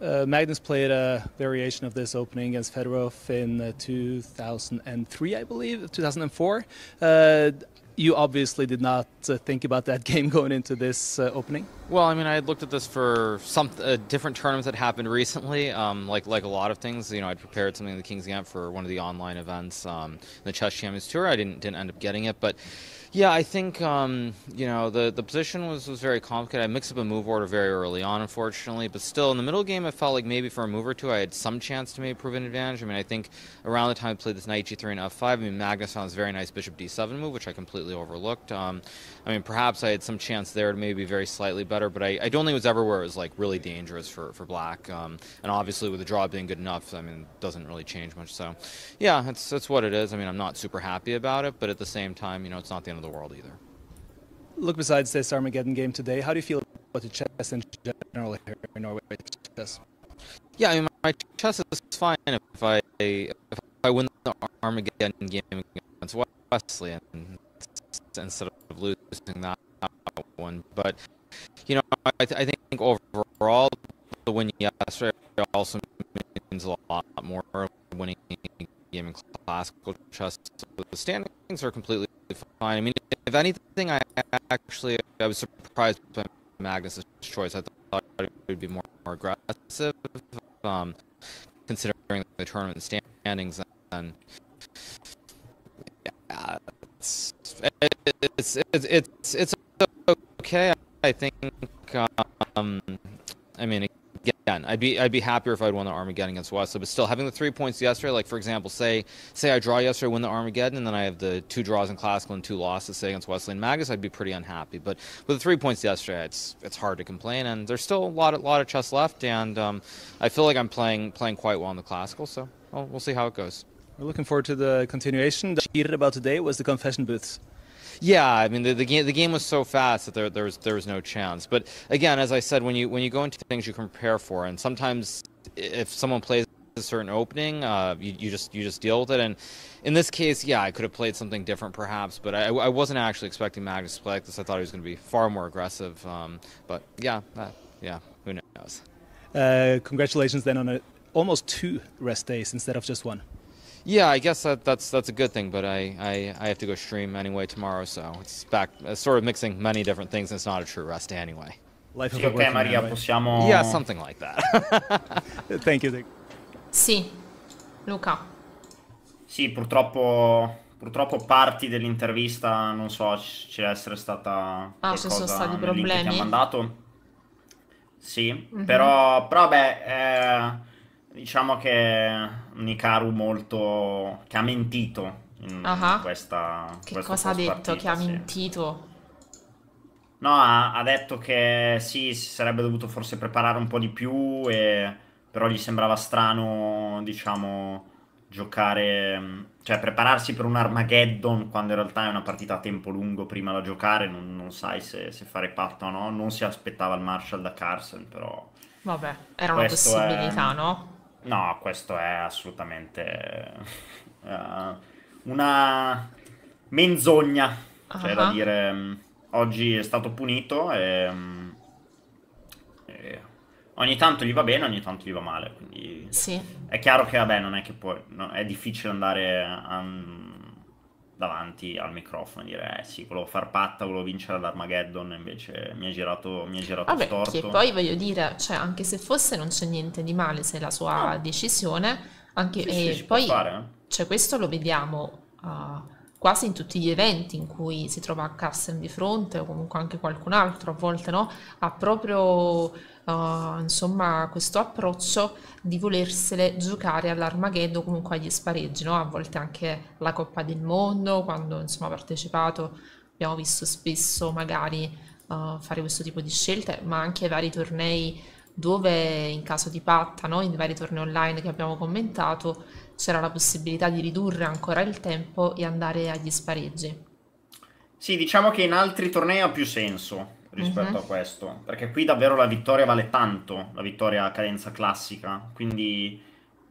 Uh, Magnus played a variation of this opening against Fedorov in uh, 2003, I believe, 2004. Uh, you obviously did not uh, think about that game going into this uh, opening. Well, I mean, I had looked at this for some uh, different tournaments that happened recently. Um, like like a lot of things, you know, I'd prepared something in the King's Gambit for one of the online events, um, the Chess Champions Tour. I didn't didn't end up getting it, but yeah, I think um, you know the the position was was very complicated. I mixed up a move order very early on, unfortunately, but still in the middle game, it felt like maybe for a move or two, I had some chance to maybe prove an advantage. I mean, I think around the time I played this knight g3 and f5, I mean Magnus found this very nice bishop d7 move, which I completely overlooked. Um, I mean, perhaps I had some chance there to maybe be very slightly better, but I, I don't think it was ever where it was like really dangerous for, for Black. Um, and obviously, with the draw being good enough, I mean, it doesn't really change much. So, yeah, that's its what it is. I mean, I'm not super happy about it, but at the same time, you know, it's not the end of the world either. Look, besides this Armageddon game today, how do you feel about the chess in general here in Norway? Chess? Yeah, I mean, my chess is fine if I if I win the Armageddon game against Wesley and instead of losing that one. But you know, I, th I think overall the win yesterday also means a lot more winning a game in classical chess. The standings are completely fine. I mean, if anything, I actually I was surprised by Magnus's choice. I thought it would be more, more aggressive, um, considering the tournament standings. And it's, it's, it's, it's, it's okay. I think, um, I mean, again, I'd be, I'd be happier if I'd won the Armageddon against Wesley, but still having the three points yesterday, like for example, say, say I draw yesterday, win the Armageddon, and then I have the two draws in classical and two losses, say against Wesley and Magus, I'd be pretty unhappy. But with the three points yesterday, it's, it's hard to complain, and there's still a lot, a lot of chess left, and, um, I feel like I'm playing, playing quite well in the classical, so well, we'll see how it goes. We're looking forward to the continuation. The heated about today was the confession booths. Yeah, I mean the, the, game the game was so fast that there there was there was no chance. But again, as I said, when you when you go into things you can prepare for, and sometimes if someone plays a certain opening, uh, you, you just you just deal with it. And in this case, yeah, I could have played something different perhaps, but I, I wasn't actually expecting Magnus to play like this. I thought he was going to be far more aggressive. Um, but yeah, that, yeah, who knows? Uh, congratulations then on a, almost two rest days instead of just one. Yeah, I guess that, that's that's a good thing, but I, I, I have to go stream anyway tomorrow, so it's back it's uh, sort of mixing many different things and it's not a true rest anyway. Life sì, ok Maria, anyway. possiamo Yeah, something like that. thank you. Thank sì. Luca. Sì, purtroppo purtroppo parti dell'intervista, non so, ci deve essere stata Ah, ci sono stati problemi. Che ha mandato. Sì, mm -hmm. però però beh, eh, diciamo che Nikaru molto... che ha mentito in uh-huh. questa... Che cosa ha detto? che ha sì. mentito? No, ha, ha, detto che sì, si sarebbe dovuto forse preparare un po' di più, e... però gli sembrava strano, diciamo, giocare... Cioè, prepararsi per un Armageddon quando in realtà è una partita a tempo lungo prima da giocare, non, non sai se, se fare patto o no. Non si aspettava il Marshall da Carson, però... Vabbè, era una Questo possibilità, è... no? No, questo è assolutamente uh, una menzogna. Uh-huh. Cioè, da dire, mm, oggi è stato punito e, mm, e, ogni tanto gli va bene, ogni tanto gli va male. Quindi sì. è chiaro che, vabbè, non è che poi no, è difficile andare a... Um, davanti al microfono e dire eh sì, volevo far patta, volevo vincere ad invece mi ha girato, mi è girato Vabbè, storto. Che poi voglio dire, cioè, anche se fosse non c'è niente di male se è la sua no. decisione, anche sì, e sì, poi eh. cioè, questo lo vediamo uh, quasi in tutti gli eventi in cui si trova Kassen di fronte o comunque anche qualcun altro, a volte no, ha proprio uh, insomma, questo approccio di volersele giocare all'Armageddon comunque agli spareggi, no? a volte anche la Coppa del Mondo, quando insomma, ha partecipato abbiamo visto spesso magari uh, fare questo tipo di scelte, ma anche ai vari tornei dove in caso di patta, no? in vari tornei online che abbiamo commentato, c'era la possibilità di ridurre ancora il tempo e andare agli spareggi. Sì, diciamo che in altri tornei ha più senso rispetto uh mhm. -huh. a questo, perché qui davvero la vittoria vale tanto, la vittoria a cadenza classica, quindi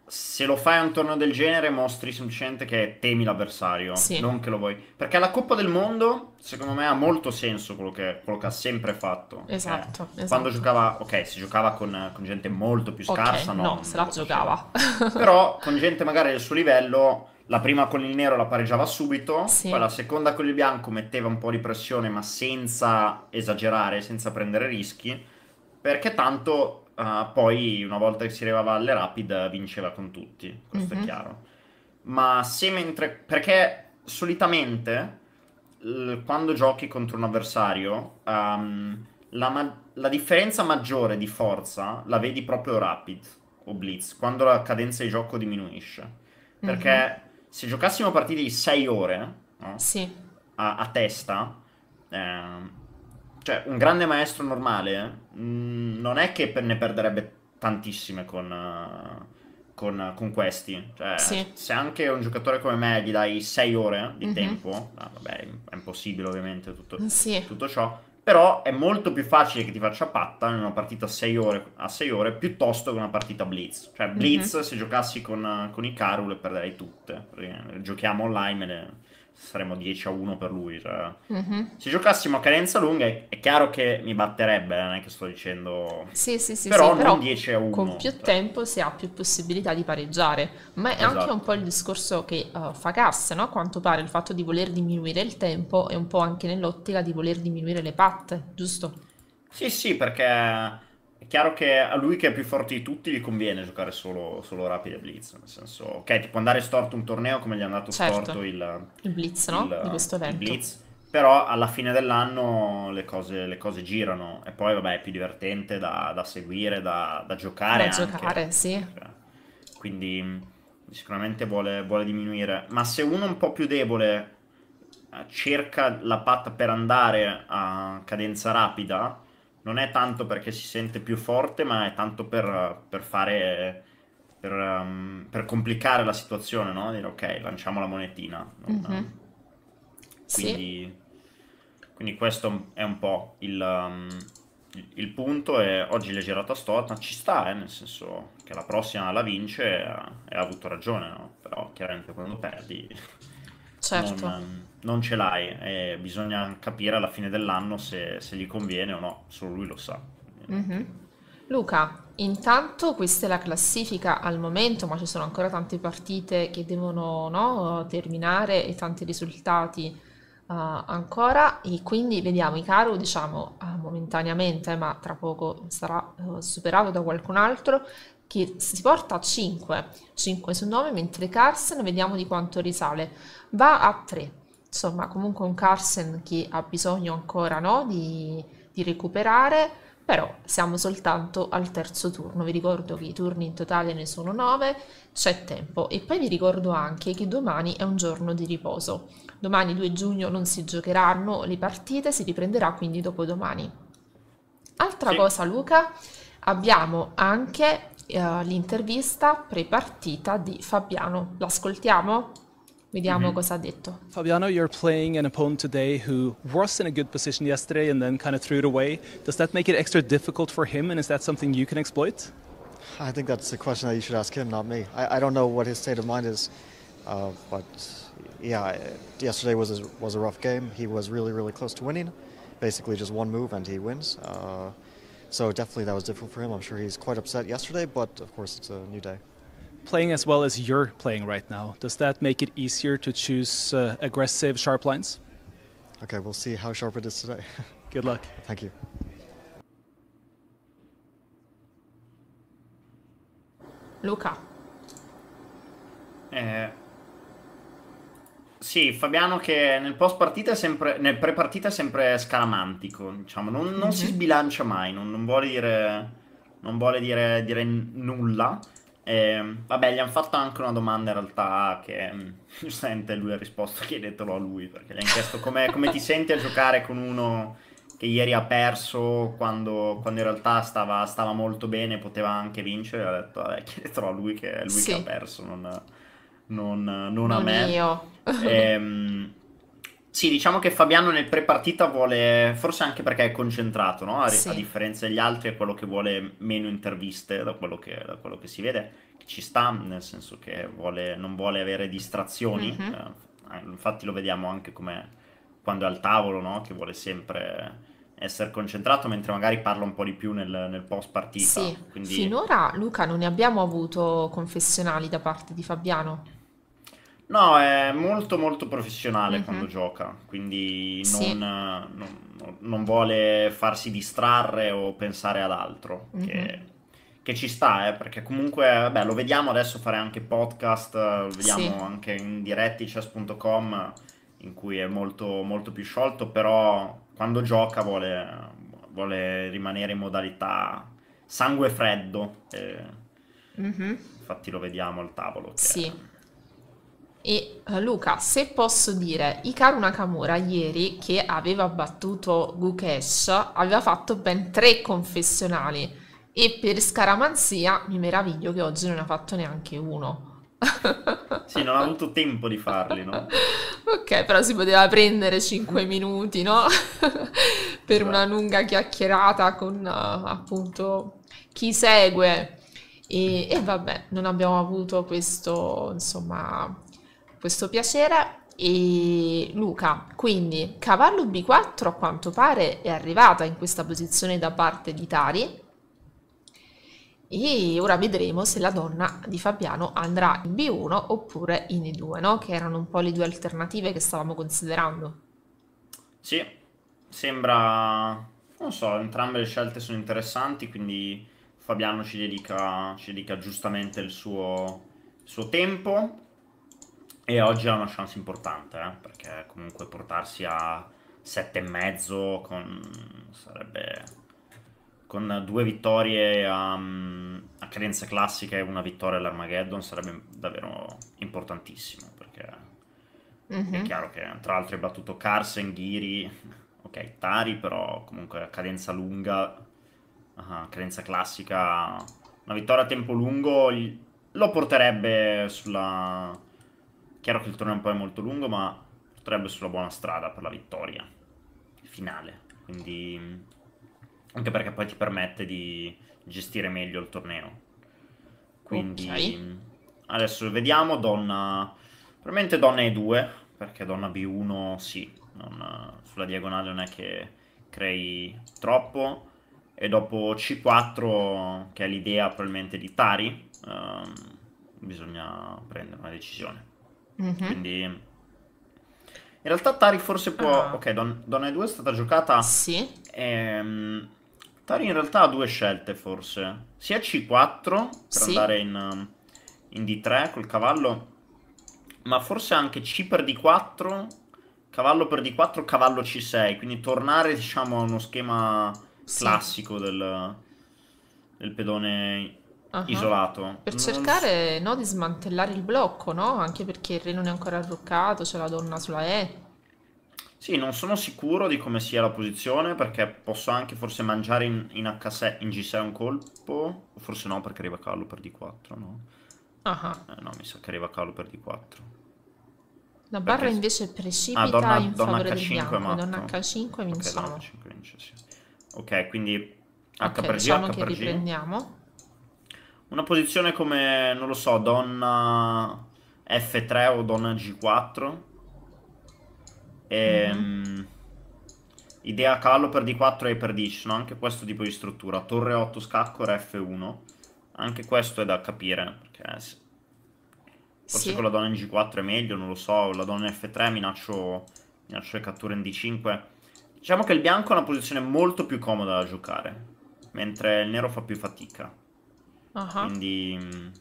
se lo fai a un torneo del genere, mostri semplicemente che temi l'avversario, sì. non che lo vuoi. Perché alla Coppa del Mondo, secondo me, ha molto senso quello che, quello che ha sempre fatto. Eh, esatto, eh, esatto, Quando giocava, ok, si giocava con, con gente molto più scarsa, okay, no? No, se la giocava. Però con gente magari del suo livello, la prima con il nero la pareggiava subito, sì. poi la seconda con il bianco metteva un po' di pressione, ma senza esagerare, senza prendere rischi. Perché tanto uh, poi una volta che si arrivava alle Rapid vinceva con tutti, questo mm-hmm. è mhm. chiaro. Ma se mentre... perché solitamente l- quando giochi contro un avversario um, la, ma- la, differenza maggiore di forza la vedi proprio Rapid o Blitz, quando la cadenza di gioco diminuisce. Perché mm-hmm. se giocassimo partite di 6 ore no? sì. a-, a testa... Eh, cioè, un grande maestro normale mh, eh, mm, non è che ne perderebbe tantissime con, eh, con, eh, con questi. Cioè, sì. se anche un giocatore come me gli dai 6 ore di mm-hmm. tempo, ah, vabbè, è impossibile ovviamente tutto, sì. tutto, ciò, però è molto più facile che ti faccia patta in una partita sei ore, a 6 ore, piuttosto che una partita blitz. Cioè, blitz, mm-hmm. se giocassi con, con i Carul le perderei tutte, giochiamo online e le saremmo 10 a 1 per lui. Cioè. Mm-hmm. Se giocassimo a cadenza lunga è, chiaro che mi batterebbe, eh, non è che sto dicendo... Sì, sì, sì, però sì, non 10 a 1. Con più cioè. tempo si ha più possibilità di pareggiare, ma è esatto. anche un esatto. po' il discorso che uh, fa Cass, no? a quanto pare il fatto di voler diminuire il tempo è un po' anche nell'ottica di voler diminuire le patte, giusto? Sì, sì, perché è chiaro che a lui che è più forte di tutti gli conviene giocare solo, solo rapide blitz, nel senso, ok, ti può andare storto un torneo come gli è andato certo. storto il, il blitz, no? Il, di questo evento. Il blitz, però alla fine dell'anno le cose, le cose, girano e poi vabbè è più divertente da, da seguire, da, da, giocare. Da anche. giocare, sì. Cioè, quindi sicuramente vuole, vuole, diminuire, ma se uno un po' più debole eh, cerca la patta per andare a cadenza rapida, non è tanto perché si sente più forte, ma è tanto per, per fare... Per, um, per, complicare la situazione, no? Dire ok, lanciamo la monetina. Non, mm-hmm. quindi, sì. quindi, questo è un po' il, um, il punto. E oggi l'è girata storta, ci sta, eh, nel senso che la prossima la vince e ha avuto ragione, no? Però chiaramente quando perdi... Certo. Non, um, non ce l'hai, eh, bisogna capire alla fine dell'anno se, se, gli conviene o no, solo lui lo sa. Mm-hmm. Luca, Intanto questa è la classifica al momento, ma ci sono ancora tante partite che devono no, terminare e tanti risultati uh, ancora e quindi vediamo Icaro diciamo uh, momentaneamente, ma tra poco sarà uh, superato da qualcun altro, che si porta a 5, 5 su 9, mentre Carson vediamo di quanto risale, va a 3 insomma comunque un Carsen che ha bisogno ancora no, di, di, recuperare, però siamo soltanto al terzo turno, vi ricordo che i turni in totale ne sono nove, c'è tempo e poi vi ricordo anche che domani è un giorno di riposo, domani 2 giugno non si giocheranno le partite, si riprenderà quindi dopodomani. Altra sì. cosa Luca, abbiamo anche eh, l'intervista prepartita di Fabiano, l'ascoltiamo? Vediamo mm-hmm. cosa ha detto. Fabiano, you're playing an opponent today who was in a good position yesterday and then kind of threw it away. Does that make it extra difficult for him, and is that something you can exploit? I think that's a question that you should ask him, not me. I, I don't know what his state of mind is, uh, but yeah, yesterday was a, was a rough game. He was really, really close to winning. Basically, just one move and he wins. Uh, so definitely that was difficult for him. I'm sure he's quite upset yesterday, but of course it's a new day. playing as well as you're playing right now, does that make it easier to choose uh, aggressive, sharp lines? Okay, we'll see how sharp it is today. Good luck. Thank you. Luca. Eh, sì, Fabiano che nel post partita è sempre, nel pre partita è sempre scalamantico, diciamo, non, non mm -hmm. si mhm. sbilancia mai, non, non vuole dire, non vuole dire, dire nulla. Eh, vabbè, gli hanno fatto anche una domanda in realtà che mm, giustamente lui ha risposto chiedetelo a lui perché gli hanno chiesto come, come ti senti a giocare con uno che ieri ha perso quando, quando in realtà stava, stava, molto bene, poteva anche vincere, ha detto vabbè, chiedetelo a lui che è lui sì. che ha perso, non, non, non, non a me. Io. E, ehm, sì, diciamo che Fabiano nel pre-partita vuole, forse anche perché è concentrato, no? a, sì. a, differenza degli altri, è quello che vuole meno interviste da quello che, da quello che si vede. Ci sta, nel senso che vuole, non vuole avere distrazioni. Mm-hmm. Eh, infatti lo vediamo anche come quando è al tavolo, no? che vuole sempre essere concentrato, mentre magari parla un po' di più nel, nel post partita. Sì. Quindi... Finora, Luca, non ne abbiamo avuto confessionali da parte di Fabiano. No, è molto molto professionale mm-hmm. quando gioca, quindi sì. non, non, vuole farsi distrarre o pensare ad altro, mm-hmm. che, mhm. che, ci sta, eh, perché comunque vabbè, lo vediamo adesso fare anche podcast, eh, lo vediamo sì. anche in diretti chess.com in cui è molto, molto più sciolto, però quando gioca vuole, vuole rimanere in modalità sangue freddo, eh, mm-hmm. infatti lo vediamo al tavolo. Che... Sì. E eh, Luca, se posso dire, Hikaru Nakamura ieri che aveva battuto Gukesh aveva fatto ben tre confessionali e per scaramanzia mi meraviglio che oggi non ha fatto neanche uno. sì, non ha avuto tempo di farli, no? ok, però si poteva prendere 5 minuti, no? per esatto. una lunga chiacchierata con uh, appunto chi segue. E, e, vabbè, non abbiamo avuto questo, insomma, questo piacere e Luca, quindi cavallo B4 a quanto pare è arrivata in questa posizione da parte di Tari e ora vedremo se la donna di Fabiano andrà in B1 oppure in E2, no? che erano un po' le due alternative che stavamo considerando. Sì, sembra, non so, entrambe le scelte sono interessanti, quindi Fabiano ci dedica, ci dedica giustamente il suo, il suo tempo e oggi ha una chance importante, eh? perché comunque portarsi a 7,5 con sarebbe con due vittorie a, mm, a cadenza classica e una vittoria all'Armageddon sarebbe davvero importantissimo perché mm-hmm. è mhm. chiaro che tra l'altro hai battuto Carson, Ghiri, ok Tari però comunque a cadenza lunga, a ah, cadenza classica, una vittoria a tempo lungo lo porterebbe sulla, Chiaro che il torneo poi è molto lungo, ma potrebbe sulla buona strada per la vittoria finale. Quindi anche perché poi ti permette di gestire meglio il torneo. Quindi okay. adesso vediamo donna probabilmente donna E2 perché donna B1 sì, non, sulla diagonale non è che crei troppo e dopo C4 che è l'idea probabilmente di Tari ehm, bisogna prendere una decisione. Mm-hmm. Quindi... In realtà Tari forse può... Ah. Ok, Don- Donna 2 è stata giocata... Sì. Ehm... Tari in realtà ha due scelte forse. Sia C4 per sì. andare in, in, D3 col cavallo, ma forse anche C per D4, cavallo per D4, cavallo C6. Quindi tornare diciamo a uno schema classico del, del pedone uh-huh. isolato. Per non... cercare no, di smantellare il blocco, no? Anche perché il re non è ancora arroccato, c'è la donna sulla E. Sì, non sono sicuro di come sia la posizione perché posso anche forse mangiare in, in H6, in G6 un colpo. forse no perché arriva Callo per D4, no? Ah. Eh, no, mi sa che arriva Callo per D4. La barra perché... invece precipita ah, donna, in donna favore H5 del bianco. Donna H5 vinciamo. Okay, donna H5 vince, sì. ok, quindi H okay, per G, diciamo H per G. riprendiamo. Una posizione come, non lo so, donna eh, F3 o donna G4. E, ehm, mm-hmm. Idea callo per D4 e per D10, sono Anche questo tipo di struttura. Torre 8 scacco, re F1. Anche questo è da capire, perché se... forse sì. con la donna in G4 è meglio, non lo so, la donna F3 minaccio, minaccio le catture in D5. Diciamo che il bianco è una posizione molto più comoda da giocare, mentre il nero fa più fatica. Uh -huh. Quindi...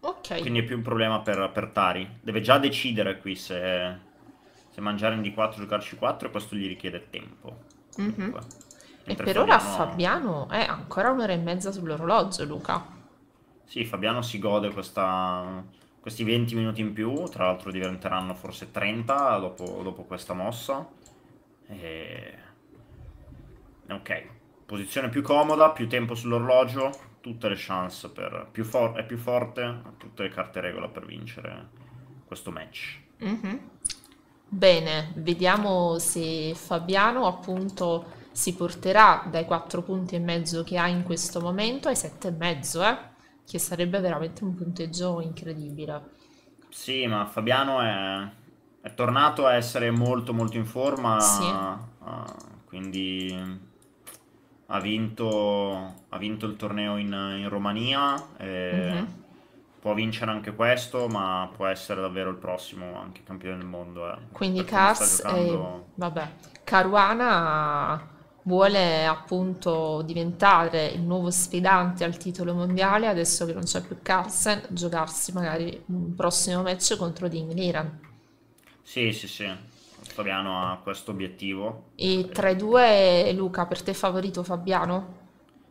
Ok. Quindi è più un problema per, per Tari. Deve già decidere qui se, se mangiare in D4 o giocarci 4 e questo gli richiede tempo. Mm -hmm. E per Fabiano... ora Fabiano è ancora un'ora e mezza sull'orologio, Luca. Sì, Fabiano si gode questa, questi 20 minuti in più, tra l'altro diventeranno forse 30 dopo, dopo questa mossa. E... Ok, Posizione più comoda, più tempo sull'orologio, tutte le chance per... Più for- è più forte, tutte le carte regola per vincere questo match. Mm-hmm. Bene, vediamo se Fabiano appunto si porterà dai 4 punti e mezzo che ha in questo momento ai 7 e mezzo, eh? che sarebbe veramente un punteggio incredibile. Sì, ma Fabiano è, è tornato a essere molto molto in forma, sì. uh, quindi ha vinto, ha vinto il torneo in, in Romania, eh, mm-hmm. può vincere anche questo, ma può essere davvero il prossimo anche campione del mondo. Eh, Quindi Cars eh, giocando... vabbè, Caruana vuole appunto diventare il nuovo sfidante al titolo mondiale, adesso che non c'è più Carlsen, giocarsi magari un prossimo match contro Ding Liran. Sì, sì, sì. Fabiano ha questo obiettivo. E 3-2, Luca, per te favorito Fabiano?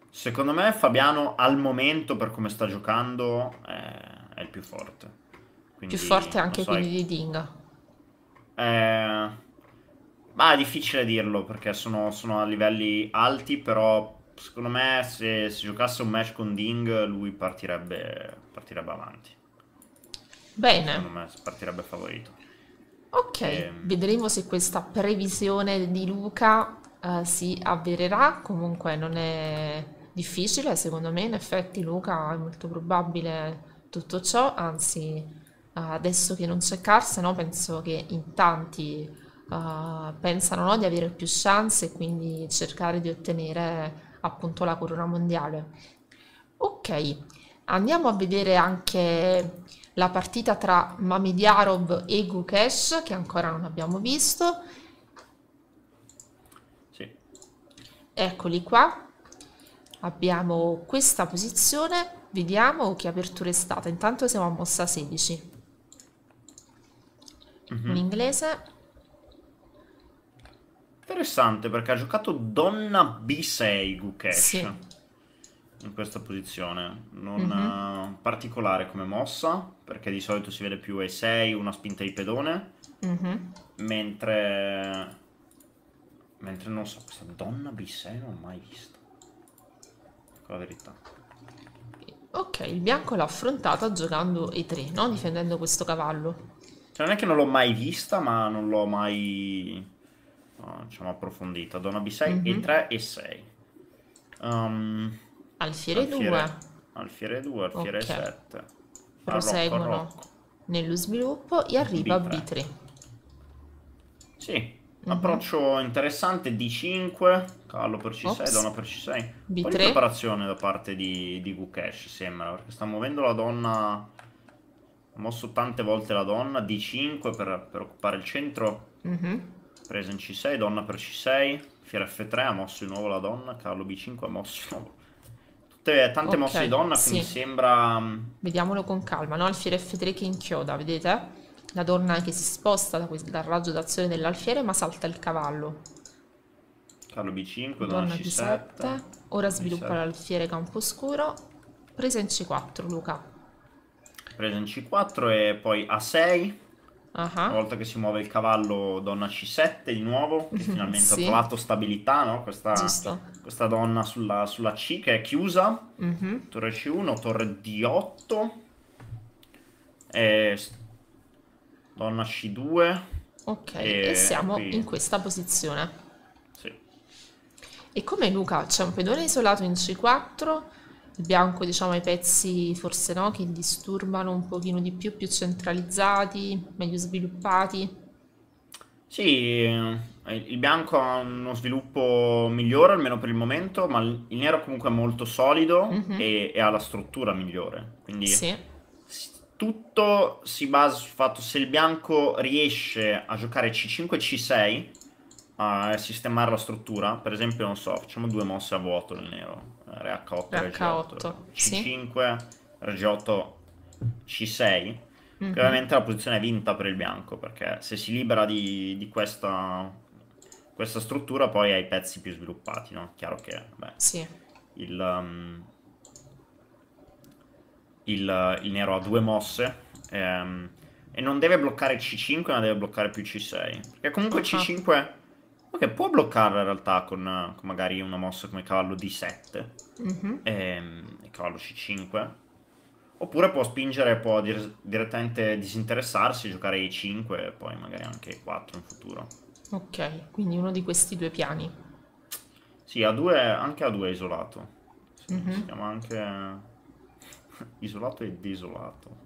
Secondo me Fabiano al momento, per come sta giocando, è, è il più forte. Quindi, più forte anche so, quindi di Ding. Eh, ma è difficile dirlo perché sono, sono, a livelli alti, però secondo me se si giocasse un match con Ding lui partirebbe, partirebbe avanti. Bene. Secondo me partirebbe favorito. Ok, e... Ehm. vedremo se questa previsione di Luca uh, si avvererà, comunque non è difficile, secondo me in effetti Luca è molto probabile tutto ciò, anzi uh, adesso che non c'è Carse no, penso che in tanti uh, pensano no, di avere più chance e quindi cercare di ottenere appunto la corona mondiale. Ok, Andiamo a vedere anche la partita tra Mamediarov e Gukesh, che ancora non abbiamo visto. Sì. Eccoli qua. Abbiamo questa posizione. Vediamo che apertura è stata. Intanto siamo a mossa 16. Mm-hmm. In inglese. Interessante perché ha giocato donna B6 Gukesh. Sì in questa posizione. Non mm-hmm. particolare come mossa, perché di solito si vede più E6, una spinta di pedone, mm-hmm. mentre... Mentre non so, questa donna B6 non l'ho mai vista. Ecco la verità. Ok, il bianco l'ha affrontata giocando E3, no? Difendendo questo cavallo. Cioè, non è che non l'ho mai vista, ma non l'ho mai eh, diciamo approfondita. Donna B6 mm-hmm. E3 E6. Um, Alfiere, 2. Alfiere 2, alfiere okay. 7. Proseguono Arrocco. nello sviluppo e arriva B3. B3. Sì, mm -hmm. approccio interessante D5, cavallo per C6, Ops. donna per C6. B3. Un preparazione da parte di, di Gukesh, sembra, perché sta muovendo la donna... Ha mosso tante volte la donna, D5 per, per occupare il centro. Mm -hmm. Presa in C6, donna per C6. Fiera F3 ha mosso di nuovo la donna, cavallo B5 ha mosso di nuovo tante okay, mosse di donna, sì. quindi sembra... Mm, Vediamolo con calma, no? Alfiere F3 che inchioda, vedete? La donna che si sposta da dal raggio d'azione dell'alfiere ma salta il cavallo. Cavallo B5, donna, donna C7. C7. Ora sviluppa l'alfiere campo scuro. Presa in C4, Luca. Presa in C4 e poi A6. Uh -huh. Una volta che si muove il cavallo, donna C7 di nuovo, che mhm. finalmente sì. ha trovato stabilità, no? questa, questa, donna sulla, sulla, C che è chiusa, uh mhm. -huh. torre C1, torre D8, e donna C2. Ok, e, e siamo qui. in questa posizione. Sì. E come Luca c'è un pedone isolato in C4 il bianco diciamo ai pezzi forse no, che disturbano un pochino di più, più centralizzati, meglio sviluppati. Sì, eh, il bianco ha uno sviluppo migliore almeno per il momento, ma il nero comunque è molto solido mm-hmm. e, e, ha la struttura migliore. Quindi sì. tutto si basa sul fatto se il bianco riesce a giocare C5 e C6, a sistemare la struttura, per esempio, non so, facciamo due mosse a vuoto il nero, eh, re H8, C5, sì. re G8, C6. Mm-hmm. Ovviamente la posizione è vinta per il bianco, perché se si libera di, di questa, questa, struttura poi ha i pezzi più sviluppati, no? Chiaro che, beh, sì. il, um, il, il, nero ha due mosse ehm, e non deve bloccare C5, ma deve bloccare più C6. Perché comunque uh-huh. Ah. C5 Ok, può bloccarla in realtà con, con magari una mossa come cavallo D7 mm-hmm. e, e, cavallo C5. Oppure può spingere, può dir- direttamente disinteressarsi, giocare E5 e poi magari anche E4 in futuro. Ok, quindi uno di questi due piani. Sì, A2, anche A2 è isolato. Sì, mm-hmm. Si chiama anche isolato e desolato.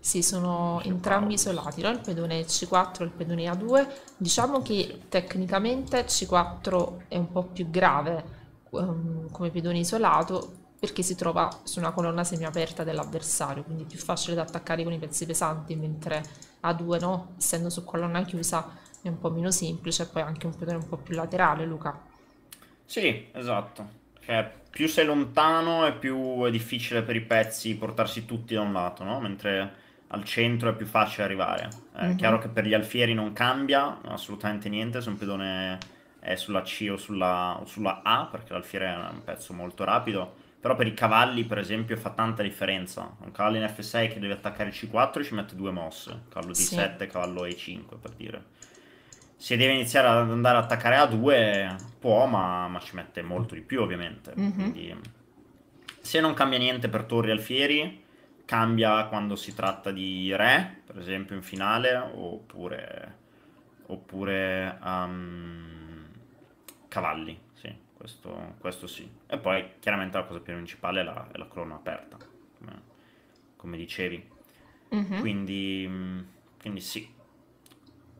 Sì, sono entrambi isolati, no? il pedone C4 e il pedone A2. Diciamo che tecnicamente C4 è un po' più grave um, come pedone isolato perché si trova su una colonna semiaperta dell'avversario, quindi è più facile da attaccare con i pezzi pesanti, mentre A2 no, essendo su colonna chiusa è un po' meno semplice, e poi anche un pedone un po' più laterale, Luca. Sì, esatto. Cioè, più sei lontano e più è difficile per i pezzi portarsi tutti da un lato, no? Mentre al centro è più facile arrivare. Eh, è mm-hmm. chiaro che per gli alfieri non cambia assolutamente niente se un pedone è sulla C o sulla, o sulla A, perché l'alfiere è un pezzo molto rapido. Però per i cavalli, per esempio, fa tanta differenza. Un cavallo in F6 che deve attaccare C4 ci mette due mosse. Cavallo D7, sì. cavallo E5, per dire. Se deve iniziare ad andare ad attaccare A2, può, ma, ma ci mette molto di più, ovviamente. Mm-hmm. Quindi, se non cambia niente per torri alfieri, cambia quando si tratta di re, per esempio in finale, oppure, oppure um, cavalli, sì, questo, questo, sì. E poi chiaramente la cosa più principale è la, è la colonna aperta, come, come dicevi. Mm-hmm. Quindi, quindi sì.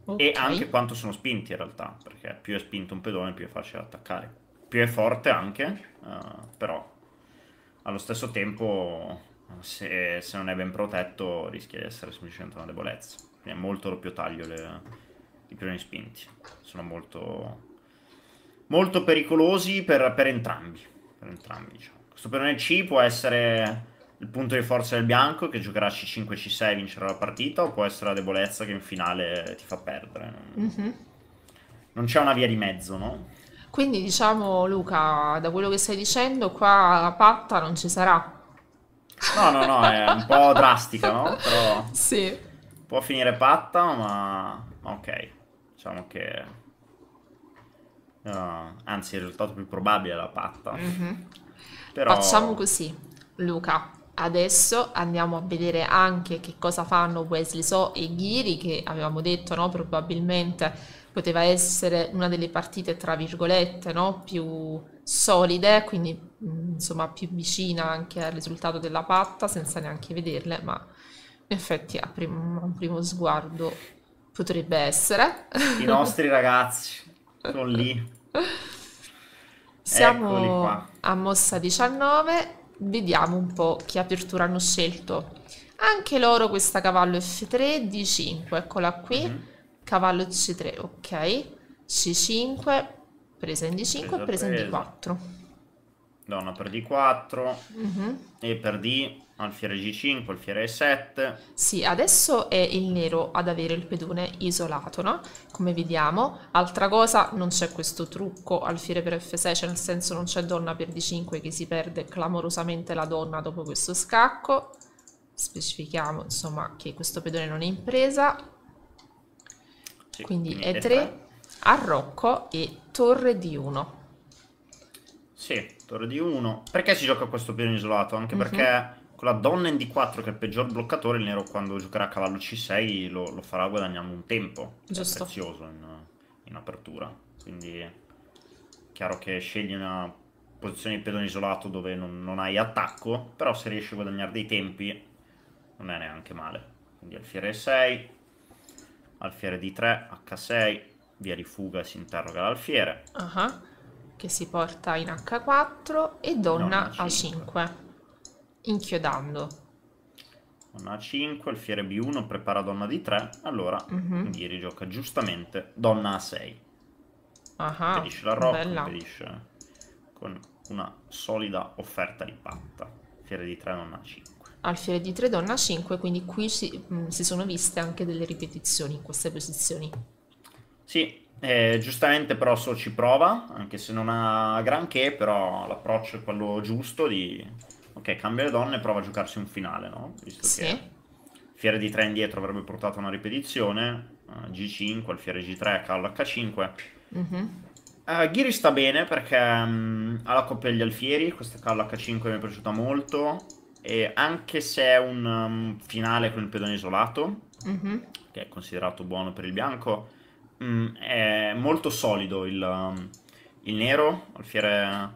Okay. E anche quanto sono spinti in realtà, perché più è spinto un pedone più è facile attaccare. Più è forte anche, uh, però allo stesso tempo se, se, non è ben protetto rischia di essere semplicemente una debolezza. Quindi è molto doppio taglio le, i pironi spinti. Sono molto, molto pericolosi per, per, entrambi. Per entrambi diciamo. Questo pirone C può essere il punto di forza del bianco che giocherà C5, C6 e vincerà la partita o può essere la debolezza che in finale ti fa perdere. Non, mm-hmm. non c'è una via di mezzo, no? Quindi diciamo Luca, da quello che stai dicendo, qua la patta non ci sarà No, no, no, è un po' drastica, no? Però sì. Può finire patta, ma ok. Diciamo che... Uh, anzi, il risultato più probabile è la patta. Mm-hmm. Però... Facciamo così, Luca. Adesso andiamo a vedere anche che cosa fanno Wesley So e Ghiri, che avevamo detto, no? Probabilmente poteva essere una delle partite, tra virgolette, no? Più solide, quindi Mm. insomma più vicina anche al risultato della patta senza neanche vederle, ma in effetti a, prim- a un primo sguardo potrebbe essere. I nostri ragazzi sono lì. Siamo a mossa 19, vediamo un po' che apertura hanno scelto. Anche loro questa cavallo F3, D5, eccola qui, mm-hmm. cavallo C3, ok, C5, presa in D5 presa, presa in D4 donna per d4 mm-hmm. e per d alfiere g5, alfiere e7. Sì, adesso è il nero ad avere il pedone isolato, no? Come vediamo. Altra cosa, non c'è questo trucco alfiere per f6, cioè nel senso non c'è donna per d5 che si perde clamorosamente la donna dopo questo scacco. Specifichiamo, insomma, che questo pedone non è in presa. Sì, quindi e 3 a rocco e torre d 1. Sì, Store di 1. Perché si gioca questo piano isolato? Anche mm-hmm. perché con la donna in D4 che è il peggior bloccatore, il nero quando giocherà a cavallo C6 lo, lo farà guadagnando un tempo. Giusto. prezioso in, in apertura. Quindi chiaro che scegli una posizione di pedone isolato dove non, non, hai attacco, però se riesci a guadagnare dei tempi non è neanche male. Quindi alfiere 6, alfiere D3, H6, via di fuga si interroga l'alfiere. Uh-huh che si porta in H4 e donna A5. A5 inchiodando. Donna A5, alfiere B1 prepara donna D3, allora mm -hmm. Ghiri gioca giustamente donna A6. Ah, impedisce la rocca, bella. impedisce con una solida offerta di patta. Alfiere D3, donna A5. Alfiere D3, donna A5, quindi qui si, mh, mm, si sono viste anche delle ripetizioni in queste posizioni. Sì, eh, giustamente però So ci prova, anche se non ha granché, però l'approccio è quello giusto di... Ok, cambia le donne e prova a giocarsi un finale, no? Visto sì. che fiere di 3 indietro avrebbe portato una ripetizione, uh, eh, G5, alfiere G3, cavallo H5. mm -hmm. uh, eh, Ghiri sta bene perché um, ha la coppia degli alfieri, questa cavallo H5 mi è piaciuta molto, e anche se è un um, finale con il pedone isolato, mm -hmm. che è considerato buono per il bianco Mm, è molto solido il, il nero, alfiere,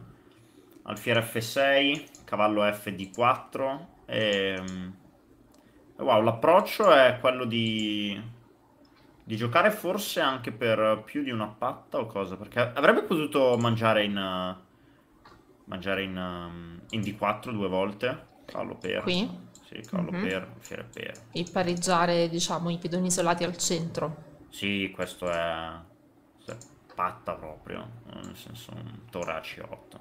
alfiere, F6, cavallo FD4. E, mm, wow, l'approccio è quello di, di, giocare forse anche per più di una patta o cosa, perché avrebbe potuto mangiare in, mangiare in, mm, in D4 due volte. Cavallo per. Qui? Sì, cavallo mm-hmm. per, alfiere per. E pareggiare, diciamo, i pedoni isolati al centro. Sì, questo è, questo è patta proprio, eh, nel senso un toraciotto.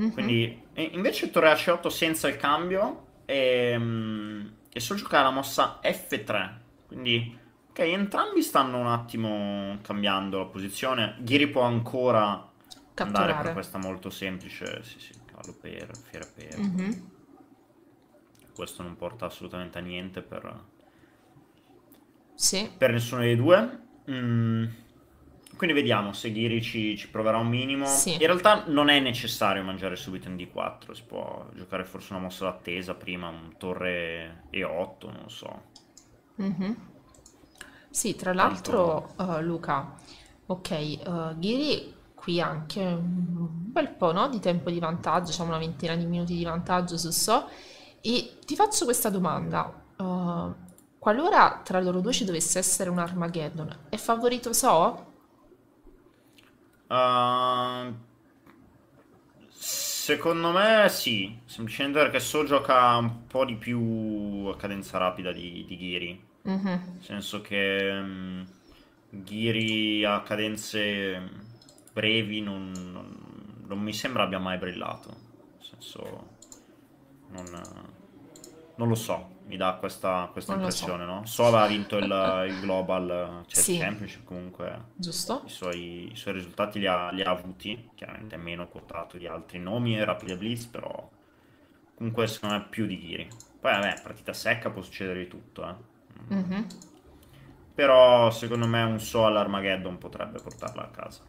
Mm-hmm. Quindi invece C8 senza il cambio e, ehm, e so giocare la mossa F3. Quindi ok, entrambi stanno un attimo cambiando la posizione. Ghiri può ancora Catturare. andare per questa molto semplice, sì sì, cavallo per, fiera per. Mm-hmm. Questo non porta assolutamente a niente per sì. Per nessuno dei due. Mm. Quindi vediamo se Ghiri ci, ci, proverà un minimo. Sì. In realtà non è necessario mangiare subito un D4, si può giocare forse una mossa d'attesa prima, un torre E8, non so. Mm-hmm. Sì, tra l'altro uh, Luca, ok, uh, eh, Ghiri qui anche un bel po' no? di tempo di vantaggio, diciamo una ventina di minuti di vantaggio su So, e ti faccio questa domanda. Uh, Qualora tra loro due ci dovesse essere un Armageddon, è favorito So? Uh, secondo me sì, semplicemente perché So gioca un po' di più a cadenza rapida di, di Ghiri. Mm -hmm. Nel senso che um, mm, Ghiri a cadenze brevi non, non, non, mi sembra abbia mai brillato. Nel senso, non, non lo so mi dà questa, questa impressione, so. no? Sova ha vinto il, il Global cioè sì. il Championship, comunque Giusto. I, suoi, i suoi risultati li ha, li ha, avuti, chiaramente è meno quotato di altri nomi, Rapida Blitz, però comunque secondo me è più di Ghiri. Poi vabbè, partita secca può succedere di tutto, eh. Mm-hmm. Però secondo me un so Armageddon potrebbe portarla a casa.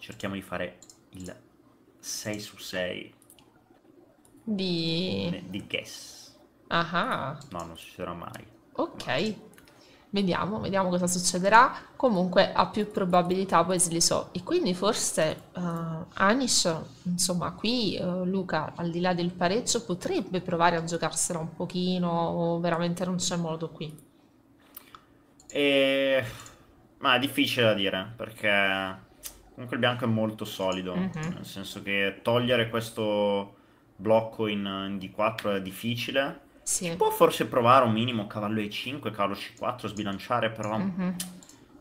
Cerchiamo di fare il 6 su 6 di, di guess Ah No, non succederà mai. Ok. Mai. Vediamo, vediamo cosa succederà. Comunque ha più probabilità poi So. E quindi forse uh, Anish, insomma qui uh, Luca, al di là del pareggio, potrebbe provare a giocarsela un pochino o veramente non c'è modo qui? E... Ma è difficile da dire, perché comunque il bianco è molto solido, mm -hmm. nel senso che togliere questo blocco in, in D4 è difficile sì. Si può forse provare un minimo cavallo E5, cavallo C4, sbilanciare, però mm-hmm.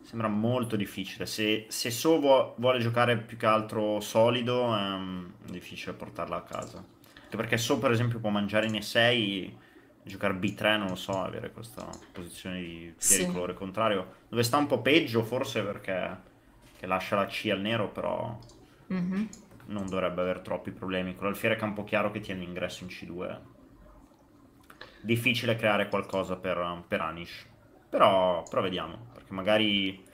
sembra molto difficile. Se, se So vuole giocare più che altro solido, ehm, è difficile portarla a casa. Anche perché So, per esempio, può mangiare in E6, giocare B3, non lo so, avere questa posizione di piede sì. di colore contrario. Dove sta un po' peggio, forse, perché lascia la C al nero, però... Mm-hmm. Non dovrebbe avere troppi problemi. Con l'alfiere campo chiaro che tiene l'ingresso in C2 difficile creare qualcosa per, per Anish. Però, però vediamo, perché magari,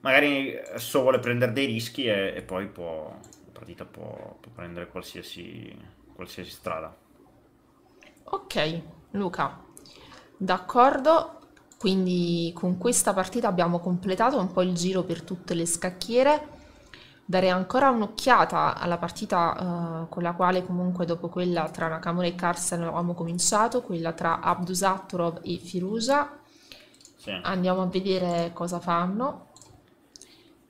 magari So vuole prendere dei rischi e, e poi può, la partita può, può prendere qualsiasi, qualsiasi strada. Ok, Luca, d'accordo. Quindi con questa partita abbiamo completato un po' il giro per tutte le scacchiere dare ancora un'occhiata alla partita eh, con la quale comunque dopo quella tra Nakamura e Carson avevamo cominciato, quella tra Abdusattorov e Firusa. Sì. Andiamo a vedere cosa fanno.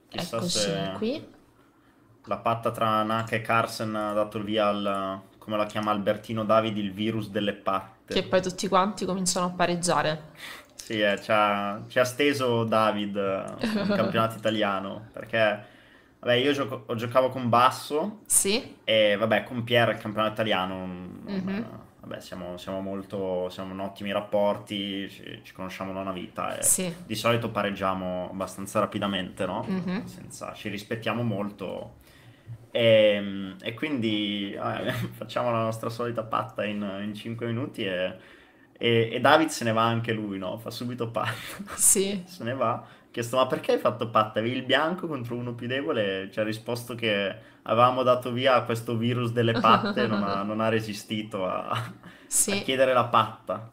Chissà Eccoci qui. La patta tra Naka e Carson ha dato il via al, come la chiama Albertino Davidi, il virus delle patte. Che poi tutti quanti cominciano a pareggiare. Sì, eh, ci, ha, ci, ha, steso David, eh, in campionato italiano, perché Vabbè, io gioco, giocavo con Basso. Sì. E vabbè, con Pierre il campionato italiano. Mm-hmm. Vabbè, siamo, siamo, molto. Siamo in ottimi rapporti, ci, ci conosciamo da una vita. E sì. Di solito pareggiamo abbastanza rapidamente, no? Mm-hmm. Senza, ci rispettiamo molto. E, ehm, e quindi vabbè, facciamo la nostra solita patta in, in 5 minuti e, e, e David se ne va anche lui, no? Fa subito patta. Sì. se ne va chiesto ma perché hai fatto patta? Avevi il bianco contro uno più debole? Ci ha risposto che avevamo dato via questo virus delle patte, non, ha, non ha resistito a, sì. a, chiedere la patta.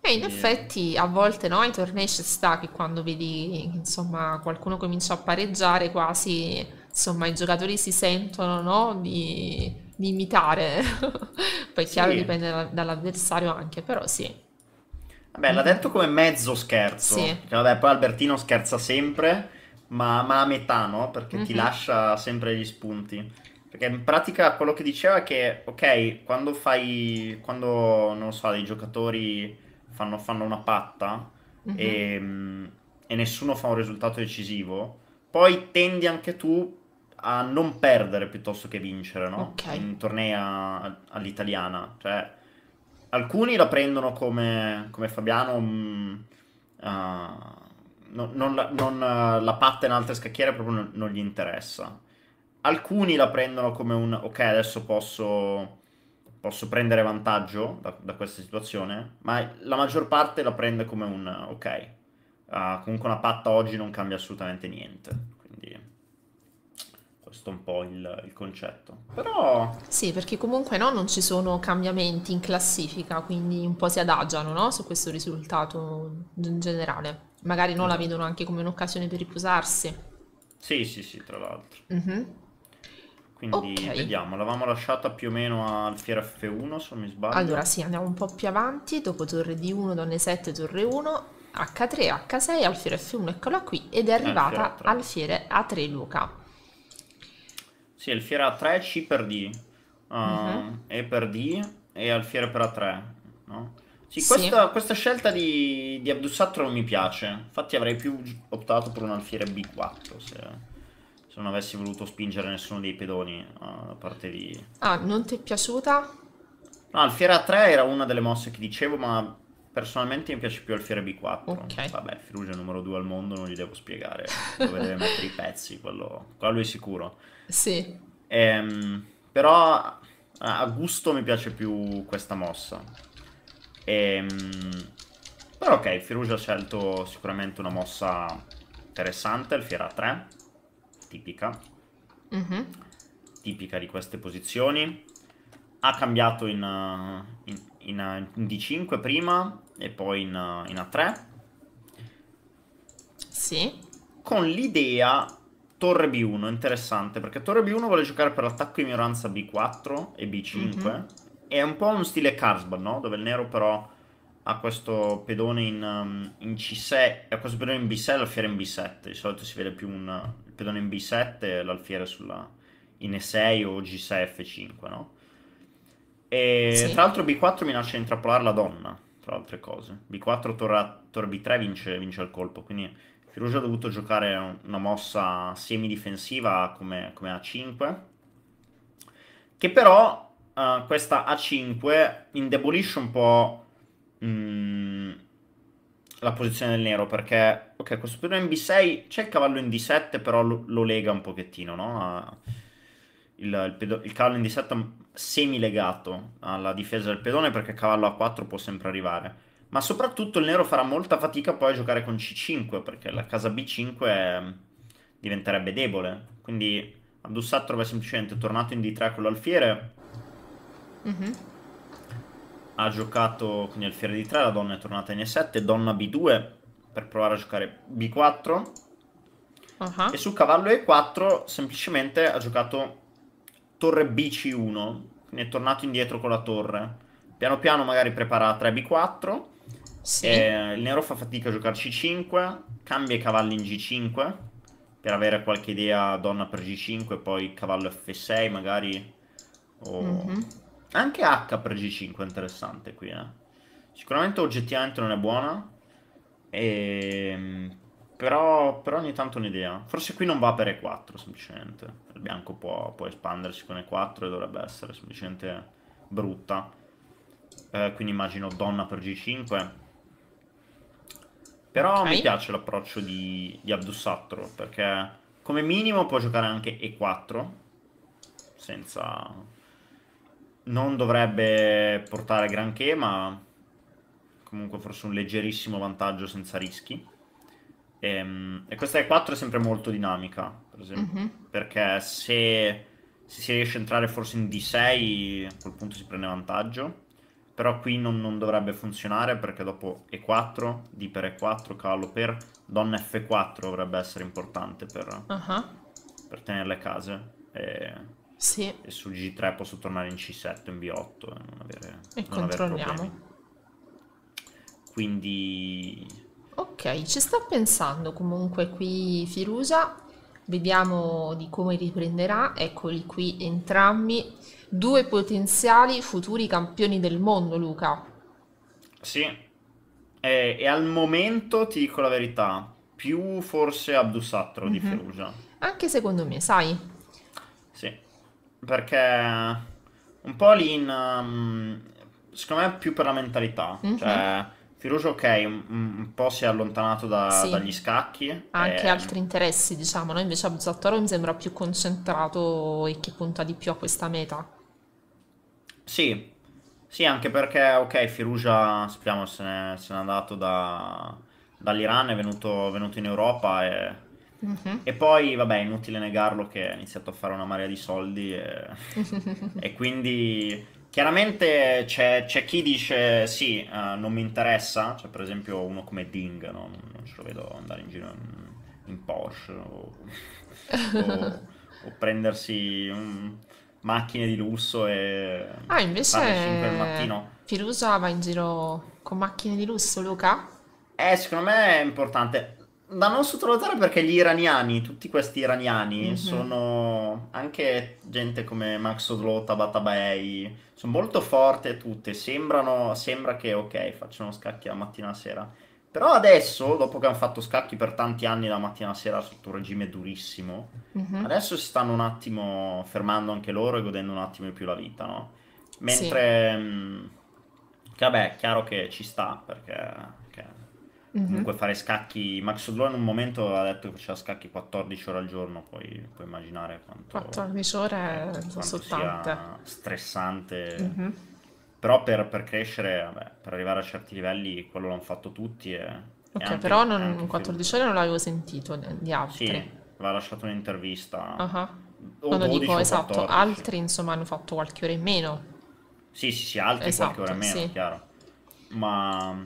E in effetti a volte no, ai tornei ci sta che quando vedi insomma, qualcuno comincia a pareggiare quasi insomma, i giocatori si sentono no, di, di, imitare. Poi chiaro sì. dipende dall'avversario anche, però sì. Vabbè, l'ha detto come mezzo scherzo. Sì. Perché, vabbè, poi Albertino scherza sempre, ma, ma a metà, no? Perché mm-hmm. ti mhm. lascia sempre gli spunti. Perché in pratica quello che diceva è che, ok, quando fai, quando, non so, dei giocatori fanno, fanno una patta mm-hmm. Ehm, e, e nessuno fa un risultato decisivo, poi tendi anche tu a non perdere piuttosto che vincere, no? Okay. In tornei all'italiana. Cioè, alcuni la prendono come, come Fabiano, mh, mm, uh, ah, non, non, la, non uh, la patta in altre scacchiere proprio non, non, gli interessa. Alcuni la prendono come un ok, adesso posso, posso prendere vantaggio da, da, questa situazione, ma la maggior parte la prende come un ok. Uh, comunque una patta oggi non cambia assolutamente niente giusto un po' il, il concetto. Però... Sì, perché comunque no, non ci sono cambiamenti in classifica, quindi un po' si adagiano no, su questo risultato in generale. Magari no, la esatto. vedono anche come un'occasione per riposarsi. Sì, sì, sì, tra l'altro. Mm-hmm. Quindi okay. vediamo, l'avevamo lasciata più o meno al Fiera F1 se non mi sbaglio. Allora sì, andiamo un po' più avanti, dopo torre D1, donne 7, torre 1, H3, H6, al Fiera F1, eccola qui, ed è arrivata al Fiere A3 Luca. Sì, il Fiera a 3, C per D, uh, uh-huh. E per D e alfiere per A3, no? Sì, questa, sì. questa scelta di, di Abdussattro non mi piace, infatti avrei più optato per un alfiere B4 se, se non avessi voluto spingere nessuno dei pedoni uh, da parte di... Ah, non ti è piaciuta? No, alfiere A3 era una delle mosse che dicevo, ma personalmente mi piace più alfiere B4. Ok. Vabbè, Firugia è il numero 2 al mondo, non gli devo spiegare dove deve mettere i pezzi, quello, quello è sicuro. Sì. Ehm, però a gusto mi piace più questa mossa. Ehm, però ok, Firugia ha scelto sicuramente una mossa interessante, il Fiera 3, tipica. Mm-hmm. Tipica di queste posizioni. Ha cambiato in, in, in, in D5 prima e poi in, A3. Sì. Con l'idea Torre B1, interessante, perché Torre B1 vuole giocare per l'attacco ignoranza B4 e B5. Mm-hmm. È un po' uno stile Carlsbad, no? Dove il nero però ha questo pedone in, um, in C6, ha questo pedone in B6 e l'alfiere in B7. Di solito si vede più un, il pedone in B7 e l'alfiere sulla, in E6 o G6 F5, no? E sì. tra l'altro B4 minaccia di intrappolare la donna, tra altre cose. B4 torre, torre B3 vince, vince il colpo, quindi Firugia ha dovuto giocare una mossa semi-difensiva come, come A5, che però uh, questa A5 indebolisce un po' mh, mm, la posizione del nero, perché, ok, questo pedone in B6, c'è il cavallo in D7, però lo, lo lega un pochettino, no? Uh, il, il, il, cavallo in D7 è semi-legato alla difesa del pedone, perché cavallo A4 può sempre arrivare ma soprattutto il nero farà molta fatica poi a giocare con C5 perché la casa B5 è... Ehm, diventerebbe debole. Quindi Abdussat trova semplicemente tornato in D3 con l'alfiere. Mm-hmm. Ha giocato quindi alfiere D3, la donna è tornata in E7, donna B2 per provare a giocare B4. Uh-huh. E su cavallo E4 semplicemente ha giocato torre BC1, quindi è tornato indietro con la torre. Piano piano magari prepara 3B4 sì. Eh, il nero fa fatica a giocarci 5, cambia i cavalli in G5 per avere qualche idea donna per G5, poi cavallo F6 magari. O... Mm-hmm. Anche H per G5 interessante qui. Eh. Sicuramente oggettivamente non è buona, e... Ehm, però, però, ogni tanto un'idea. Forse qui non va per E4 semplicemente. Il bianco può, può espandersi con E4 e dovrebbe essere semplicemente brutta. Eh, quindi immagino donna per G5 però okay. mi piace l'approccio di, di Abdussattro, perché come minimo può giocare anche E4, senza... Non dovrebbe portare granché, ma comunque forse un leggerissimo vantaggio senza rischi. E, ehm, e questa E4 è sempre molto dinamica, per esempio, mm-hmm. perché se, se si riesce a entrare forse in D6, a quel punto si prende vantaggio però qui non, non, dovrebbe funzionare perché dopo E4, D per E4, cavallo per, donna F4 dovrebbe essere importante per, uh -huh. per tenere le case. E, sì. e, su G3 posso tornare in C7, in B8 e non avere, e non controlliamo. Avere Quindi... Ok, ci sta pensando comunque qui Firusa, vediamo di come riprenderà, eccoli qui entrambi due potenziali futuri campioni del mondo, Luca. Sì, e, e al momento ti dico la verità, più forse Abdusattro mm-hmm. di mhm. Perugia. Anche secondo me, sai? Sì, perché un po' lì in... Um, secondo me più per la mentalità, mm-hmm. cioè... Firugia, ok, un, un, po' si è allontanato da, sì. dagli scacchi. anche e... Ehm, altri interessi, diciamo, no? Invece Abzattoro mi sembra più concentrato e che punta di più a questa meta. Sì, sì, anche perché, ok, Firuja, speriamo se n'è, se n'è andato da, dall'Iran, è venuto, venuto, in Europa e, mm-hmm. e, poi, vabbè, è inutile negarlo che ha iniziato a fare una marea di soldi e, e quindi chiaramente c'è, c'è, chi dice sì, uh, non mi interessa, cioè per esempio uno come Ding, no? non, non ce lo vedo andare in giro in, in Porsche o, o, o prendersi un macchine di lusso e... Ah, invece... Alle 5 del mattino. Firusa va in giro con macchine di lusso, Luca? Eh, secondo me è importante. Da non sottovalutare perché gli iraniani, tutti questi iraniani, mm-hmm. sono anche gente come Max Odlota, Batabaei, sono molto forti tutte, sembrano, sembra che ok, facciano scacchi la mattina a sera però adesso, dopo che hanno fatto scacchi per tanti anni la mattina e sera sotto un regime durissimo, mm-hmm. adesso si stanno un attimo fermando anche loro e godendo un attimo di più la vita, no? Mentre... Sì. Mh, mm, che vabbè, è chiaro che ci sta, perché... Mm-hmm. Comunque fare scacchi, Max Odlo in un momento ha detto che faceva scacchi 14 ore al giorno, poi puoi immaginare quanto... 14 ore eh, quanto sono tante. stressante. Mm-hmm però per, per crescere, vabbè, per arrivare a certi livelli, quello l'hanno fatto tutti. E, ok, e però non, un 14 ore non l'avevo sentito di altri. Sì, aveva lasciato un'intervista. Uh-huh. Quando dico, esatto, 14. altri insomma hanno fatto qualche ora in meno. Sì, sì, sì, altri esatto, qualche ora in meno, sì. chiaro. Ma... Mm,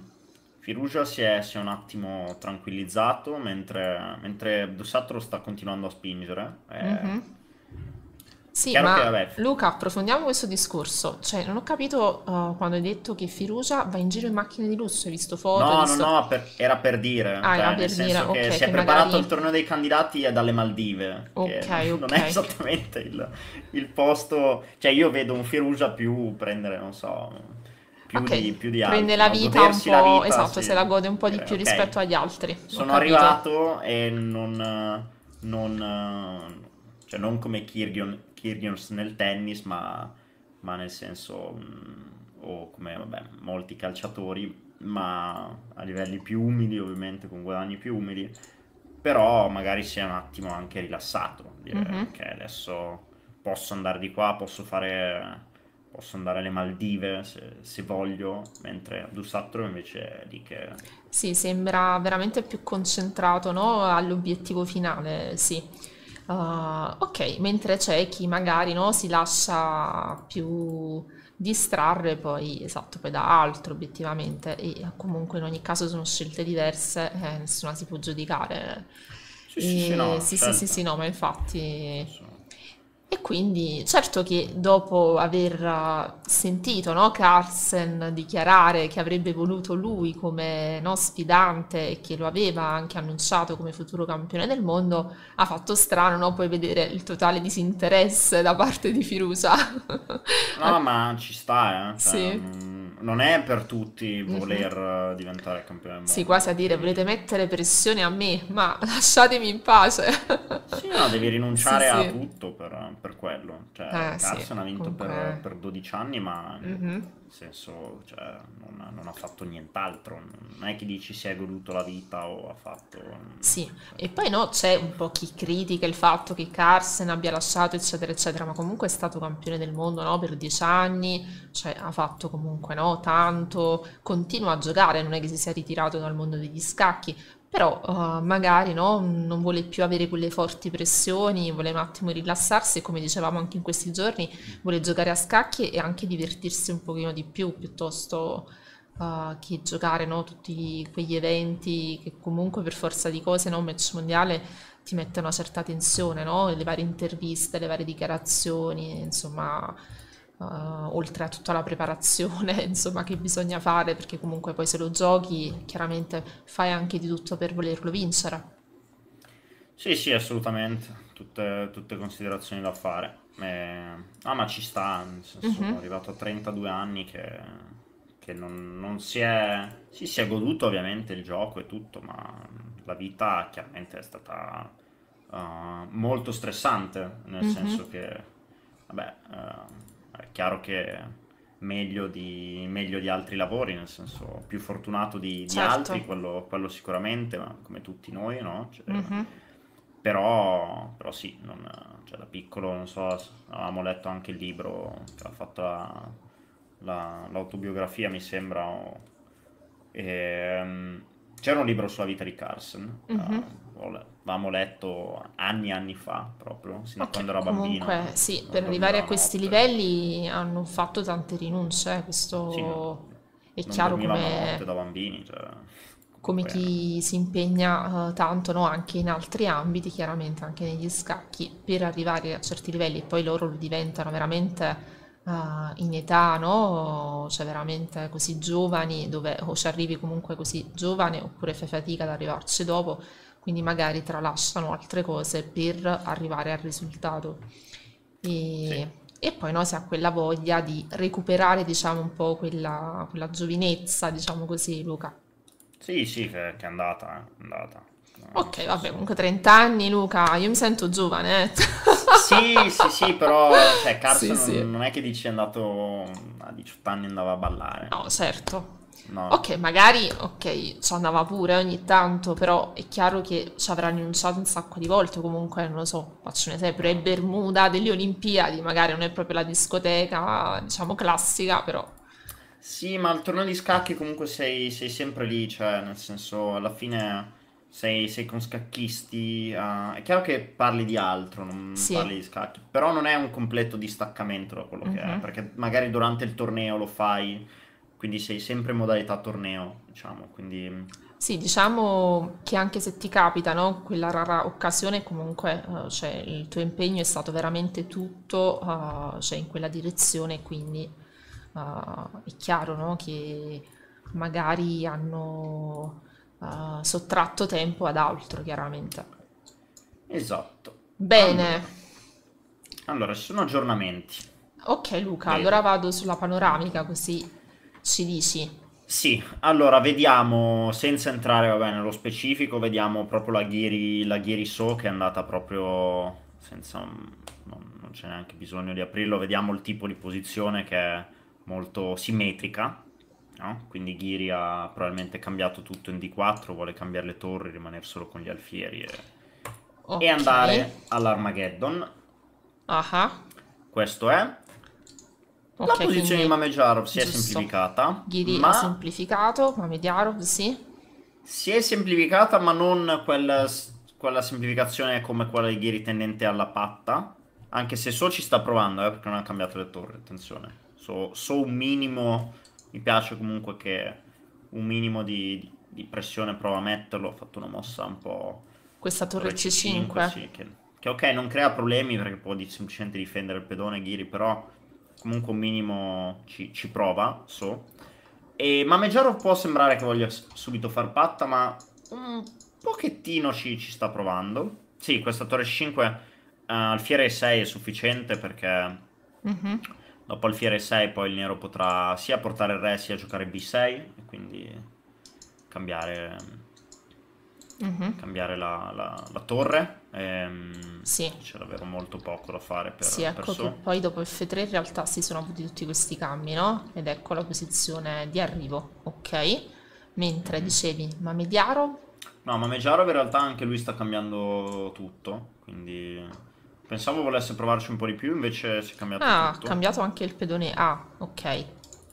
Firuja si è, si è, un attimo tranquillizzato mentre, mentre Dussatro sta continuando a spingere. Eh, mm-hmm. Sì, Chiaro ma che, vabbè. Luca, approfondiamo questo discorso. Cioè, non ho capito uh, quando hai detto che Firugia va in giro in macchine di lusso, hai visto foto? No, visto... no, no, per... era per dire. Ah, cioè, era per dire, okay, che si è che preparato magari... il torneo dei candidati dalle Maldive. Ok, ok. Non è esattamente il, il, posto... Cioè, io vedo un Firugia più prendere, non so... Più, okay. di, più di altri, prende la vita un po', vita, esatto, sì. se la gode un po' di eh, okay. più rispetto agli altri. Sono arrivato e non, non, cioè non come Kirgion, Kyrgios nel tennis, ma, ma nel senso, mh, mm, o come vabbè, molti calciatori, ma a livelli più umili, ovviamente con guadagni più umili, però magari si è un attimo anche rilassato, dire mm-hmm. che adesso posso andare di qua, posso fare posso andare alle Maldive se, se voglio, mentre Dusattro invece è lì che... Sì, sembra veramente più concentrato no? all'obiettivo finale, sì. Uh, ok, mentre c'è chi magari no, si lascia più distrarre poi, esatto, poi da altro obiettivamente e eh, comunque in ogni caso sono scelte diverse, eh, nessuna si può giudicare. Sì, sì, sì, no, sì, certo. sì, sì, no, ma infatti e quindi certo che dopo aver eh, sentito no, Carlsen dichiarare che avrebbe voluto lui come no, sfidante e che lo aveva anche annunciato come futuro campione del mondo, ha fatto strano no, poi vedere il totale disinteresse da parte di Firusa. no, ma ci sta, eh. Cioè, sì. Mh mm, non è per tutti mhm. voler mm-hmm. diventare campione Sì, quasi a dire, volete mettere pressione a me, ma lasciatemi in pace. Sì, no, devi rinunciare sì, sì. a tutto per, per quello. Cioè, eh, Carson sì, ha vinto comunque... per, per, 12 anni, ma... Mm-hmm senso cioè, non, non, ha fatto nient'altro, non è che dici si è goduto la vita o ha fatto... Sì, e poi no, c'è un po' chi critica il fatto che Carsen abbia lasciato eccetera eccetera, ma comunque è stato campione del mondo no? per dieci anni, cioè, ha fatto comunque no? tanto, continua a giocare, non è che si sia ritirato dal mondo degli scacchi, però uh, magari no, non vuole più avere quelle forti pressioni, vuole un attimo rilassarsi e come dicevamo anche in questi giorni vuole giocare a scacchi e anche divertirsi un pochino di più piuttosto uh, che giocare no, tutti quegli eventi che comunque per forza di cose, no, un match mondiale ti mette una certa tensione, no? le varie interviste, le varie dichiarazioni, insomma Uh, oltre a tutta la preparazione insomma, che bisogna fare, perché comunque poi se lo giochi chiaramente fai anche di tutto per volerlo vincere. Sì, sì, assolutamente, tutte, tutte considerazioni da fare. Eh, ah, ma ci sta, sono uh-huh. Mhm. arrivato a 32 anni che, che non, non, si è... Sì, si è goduto ovviamente il gioco e tutto, ma la vita chiaramente è stata uh, molto stressante, nel uh-huh. senso che, vabbè, eh, è chiaro che meglio di, meglio di altri lavori, nel senso più fortunato di, di certo. altri, quello, quello, sicuramente, ma come tutti noi, no? Cioè, mm-hmm. però, però, sì, non, cioè, da piccolo, non so, avevamo letto anche il libro, che cioè, ha fatto la, la, l'autobiografia, mi sembra, o, e, um, c'era un libro sulla vita di Carson, mm-hmm. uh, avevamo letto anni e anni fa proprio, sino okay, quando era bambino. Comunque, sì, per arrivare a questi livelli hanno fatto tante rinunce, eh, questo sì, no, è chiaro come... da bambini, cioè, Come chi si impegna uh, tanto no? anche in altri ambiti, chiaramente anche negli scacchi, per arrivare a certi livelli e poi loro lo diventano veramente Uh, in età, no? Cioè veramente così giovani, dove o ci arrivi comunque così giovane oppure fai fatica ad arrivarci dopo, quindi magari tralasciano altre cose per arrivare al risultato. E, sì. e poi no, si ha quella voglia di recuperare diciamo, un po' quella, quella giovinezza, diciamo così, Luca. Sì, sì, che, che è andata, eh, è andata. Ok, vabbè, comunque 30 anni, Luca, io mi sento giovane. Eh. sì, sì, sì, però cioè, Carson sì, sì. non è che dici è andato a 18 anni andava a ballare. No, certo. No. Ok, magari, ok, ci andava pure ogni tanto, però è chiaro che ci avrà rinunciato un sacco di volte, comunque, non lo so, faccio un esempio, è Bermuda delle Olimpiadi, magari non è proprio la discoteca, diciamo, classica, però... Sì, ma al torneo di scacchi comunque sei, sei sempre lì, cioè, nel senso, alla fine... Sei, sei, con scacchisti. Uh, è chiaro che parli di altro, non sì. parli di scacchi, però non è un completo distaccamento da quello mm-hmm. che è, mhm. perché magari durante il torneo lo fai quindi sei sempre in modalità torneo, diciamo, quindi... Mm. Sì, diciamo che anche se ti capita no, quella rara occasione, comunque uh, cioè, il tuo impegno è stato veramente tutto uh, cioè, in quella direzione, quindi uh, è chiaro no, che magari hanno sottratto tempo ad altro, chiaramente. Esatto. Bene. Allora, ci sono aggiornamenti. Ok Luca, Bene. allora vado sulla panoramica così ci dice. Sì, allora vediamo, senza entrare vabbè, nello specifico, vediamo proprio la Ghiri, la Ghiri So che è andata proprio senza... Mm, non, non c'è neanche bisogno di aprirlo, vediamo il tipo di posizione che è molto simmetrica, no? quindi Ghiri ha probabilmente cambiato tutto in D4, vuole cambiare le torri, rimanere solo con gli alfieri e, okay. e andare all'Armageddon. Ah. Questo è. Okay, la posizione quindi... di Mamediarov si Giusto. è semplificata. Ghiri ma... ha semplificato, Mamediarov sì. Si è semplificata, ma non quella, quella semplificazione come quella di Ghiri tendente alla patta. Anche se So ci sta provando, eh, perché non ha cambiato le torri, attenzione. So, so un minimo, mi piace comunque che un minimo di, di pressione prova a metterlo, ha fatto una mossa un po'... Questa torre C5. C5 sì, che, che ok, non crea problemi perché può semplicemente difendere il pedone Ghiri, però comunque un minimo ci, ci prova, so. E Mameggiaro può sembrare che voglia subito far patta, ma un pochettino ci, ci sta provando. Sì, questa torre 5 eh, al uh, 6 è sufficiente perché mm-hmm. dopo alfiere 6 poi il nero potrà sia portare il re sia giocare B6 e quindi cambiare uh-huh. cambiare la, la, la torre. Ehm, sì. C'è davvero molto poco da fare per Sì, ecco per che poi dopo F3 in realtà si sono avuti tutti questi cambi, no? Ed ecco la posizione di arrivo, ok? Mentre mm-hmm. dicevi, Mamediaro... No, Mamediaro in realtà anche lui sta cambiando tutto, quindi... Pensavo volesse provarci un po' di più, invece si è cambiato ah, tutto. Ah, ha cambiato anche il pedone A, ah, ok.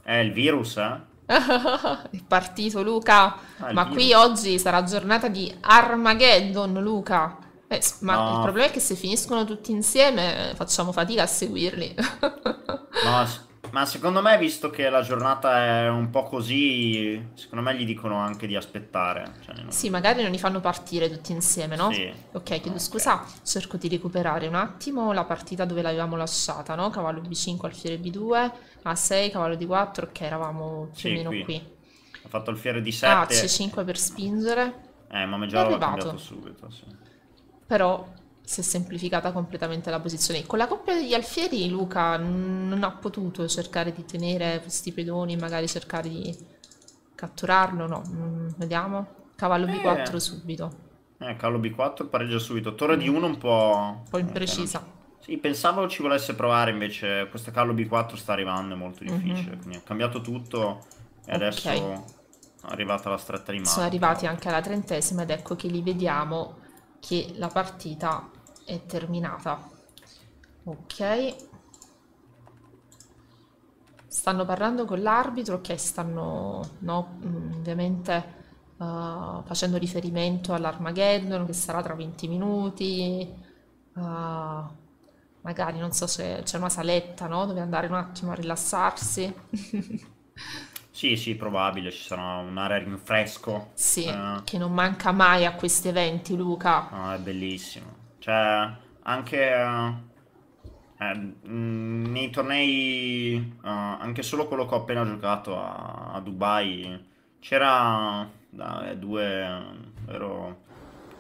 È il virus, eh? È partito Luca, ah, ma qui oggi sarà giornata di Armageddon Luca. Eh, ma no. il problema è che se finiscono tutti insieme eh, facciamo fatica a seguirli. no, Ma secondo me, visto che la giornata è un po' così, secondo me gli dicono anche di aspettare. Cioè, non... Sì, magari non li fanno partire tutti insieme, no? Sì. Ok, chiedo okay. scusa, cerco di recuperare un attimo la partita dove l'avevamo lasciata, no? Cavallo B5, alfiere B2, A6, cavallo D4, ok, eravamo più sì, o meno qui. qui. Ha fatto alfiere D7. Ah, C5 per spingere. Eh, ma mi già l'ho cambiato subito, sì. Però si è semplificata completamente la posizione. Con la coppia degli alfieri Luca non ha potuto cercare di tenere questi pedoni, magari cercare di catturarlo, no, mm, vediamo. Cavallo eh. B4 subito. Eh, cavallo B4 pareggia subito. Torre di 1 un po'... Un po' eh, imprecisa. Okay, no. Sì, pensavo ci volesse provare, invece questo cavallo B4 sta arrivando, è molto mhm. difficile. Mm -hmm. Quindi ha cambiato tutto e adesso... Okay. È arrivata la stretta di mano. Sono arrivati anche alla trentesima ed ecco che li vediamo che la partita è terminata ok stanno parlando con l'arbitro che stanno no, mm, ovviamente uh, facendo riferimento all'Armageddon che sarà tra 20 minuti uh, magari non so se c'è una saletta no? dove andare un attimo a rilassarsi Sì, sì, probabile, ci sarà un'area rinfresco. Sì, eh. che non manca mai a questi eventi, Luca. Ah, è bellissimo. Cioè, anche eh, eh mm, nei tornei, eh, anche solo quello che ho appena giocato a, a Dubai, c'era eh, due, vero,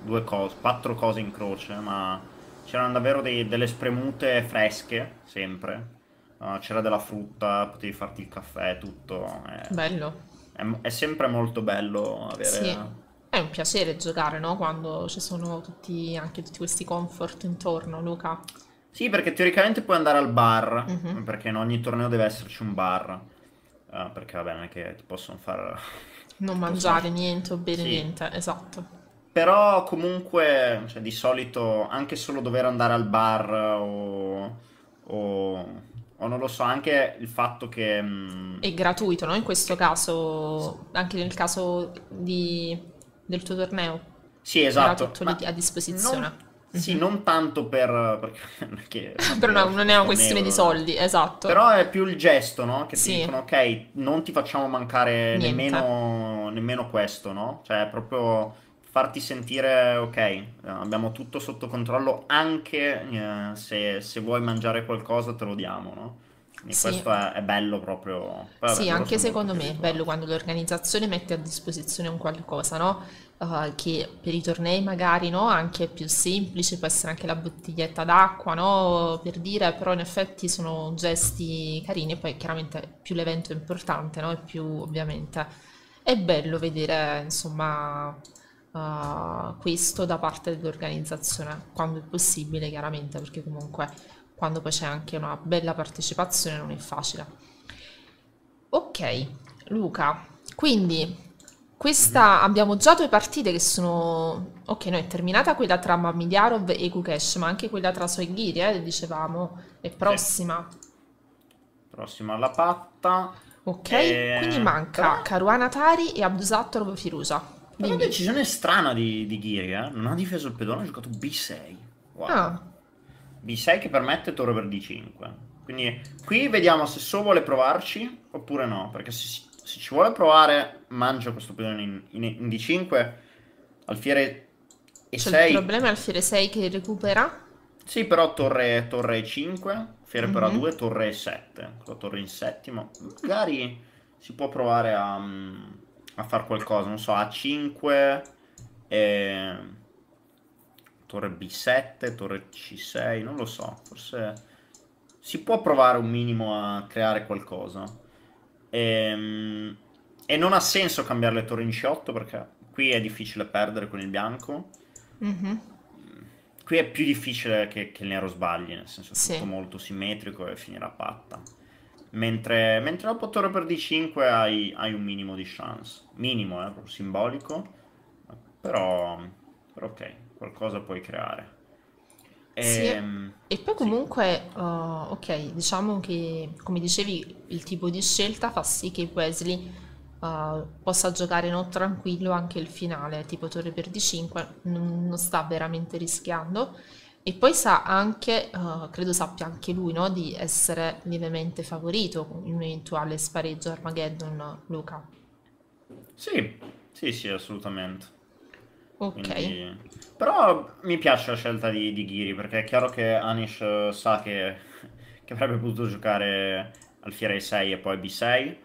due cose, quattro cose in croce, ma c'erano davvero dei, delle spremute fresche, sempre. Uh, c'era della frutta, potevi farti il caffè, tutto. Eh. Bello. È, è sempre molto bello avere... Sì è un piacere giocare, no? Quando ci sono tutti, anche tutti questi comfort intorno, Luca. Sì, perché teoricamente puoi andare al bar, uh mhm. -huh. perché in ogni torneo deve esserci un bar. Uh, perché va bene che ti possono far... Non mangiare possono... niente o bere sì. niente, esatto. Però comunque, cioè, di solito, anche solo dover andare al bar o... o o non lo so, anche il fatto che... Mh... Mm, è gratuito, no? In questo caso, anche nel caso di del tuo torneo. Sì, esatto. Era tutto a disposizione. Non... Sì, non tanto per... Perché, perché per non è una questione euro. di soldi, esatto. Però è più il gesto, no? Che sì. ti dicono, ok, non ti facciamo mancare nemmeno, nemmeno, questo, no? Cioè, proprio farti sentire, ok, abbiamo tutto sotto controllo, anche eh, se, se vuoi mangiare qualcosa te lo diamo, no? E sì. questo è, bello proprio. Vabbè, sì, anche secondo me è bello quando l'organizzazione mette a disposizione un qualcosa, no? Uh, che per i tornei magari no? anche più semplice, può essere anche la bottiglietta d'acqua, no? per dire, però in effetti sono gesti carini poi chiaramente più l'evento è importante no? e più ovviamente è bello vedere insomma uh, questo da parte dell'organizzazione quando è possibile chiaramente perché comunque quando poi c'è anche una bella partecipazione non è facile. Ok, Luca, quindi questa abbiamo già due partite che sono... Ok, no, è terminata quella tra Mamiliarov e Kukesh, ma anche quella tra Soegiri, eh, dicevamo, è prossima. Sì. Prossima alla patta. Ok, e... Eh, quindi manca Però... Caruana Tari e Abdusatorov Firusa. Una decisione strana di, di Ghiri, eh? non ha difeso il pedone, ha giocato B6. Wow. Ah. B6 che permette torre per D5. Quindi qui vediamo se So vuole provarci oppure no, perché se, se ci vuole provare mangia questo pedone in, in, in D5, alfiere E6... Cioè, il problema è alfiere 6 che recupera? Sì, però torre, torre 5, fiere mm -hmm. per A2, torre 7, la torre in settimo. Magari si può provare a, a fare qualcosa, non so, A5 e ehm, torre B7, torre C6, non lo so, forse si può provare un minimo a creare qualcosa. E, ehm, e non ha senso cambiare le torri in C8 perché qui è difficile perdere con il bianco. Mm-hmm. Qui è più difficile che, che, il nero sbagli, nel senso che sì. è tutto molto simmetrico e finirà patta. Mentre, mentre dopo torre per D5 hai, hai un minimo di chance. Minimo, eh, simbolico. Però, però ok qualcosa puoi creare. E, sì. e ehm, poi comunque, sì. uh, eh, ok, diciamo che come dicevi, il tipo di scelta fa sì che Wesley uh, possa giocare no, tranquillo anche il finale, tipo torre per d5, non, non sta veramente rischiando. E poi sa anche, uh, credo sappia anche lui, no, di essere lievemente favorito in un eventuale spareggio Armageddon Luca. Sì, sì, sì, assolutamente. Ok. Quindi... Però mi piace la scelta di, di Ghiri perché è chiaro che Anish eh, sa che, che avrebbe potuto giocare alfiere 6 e poi B6,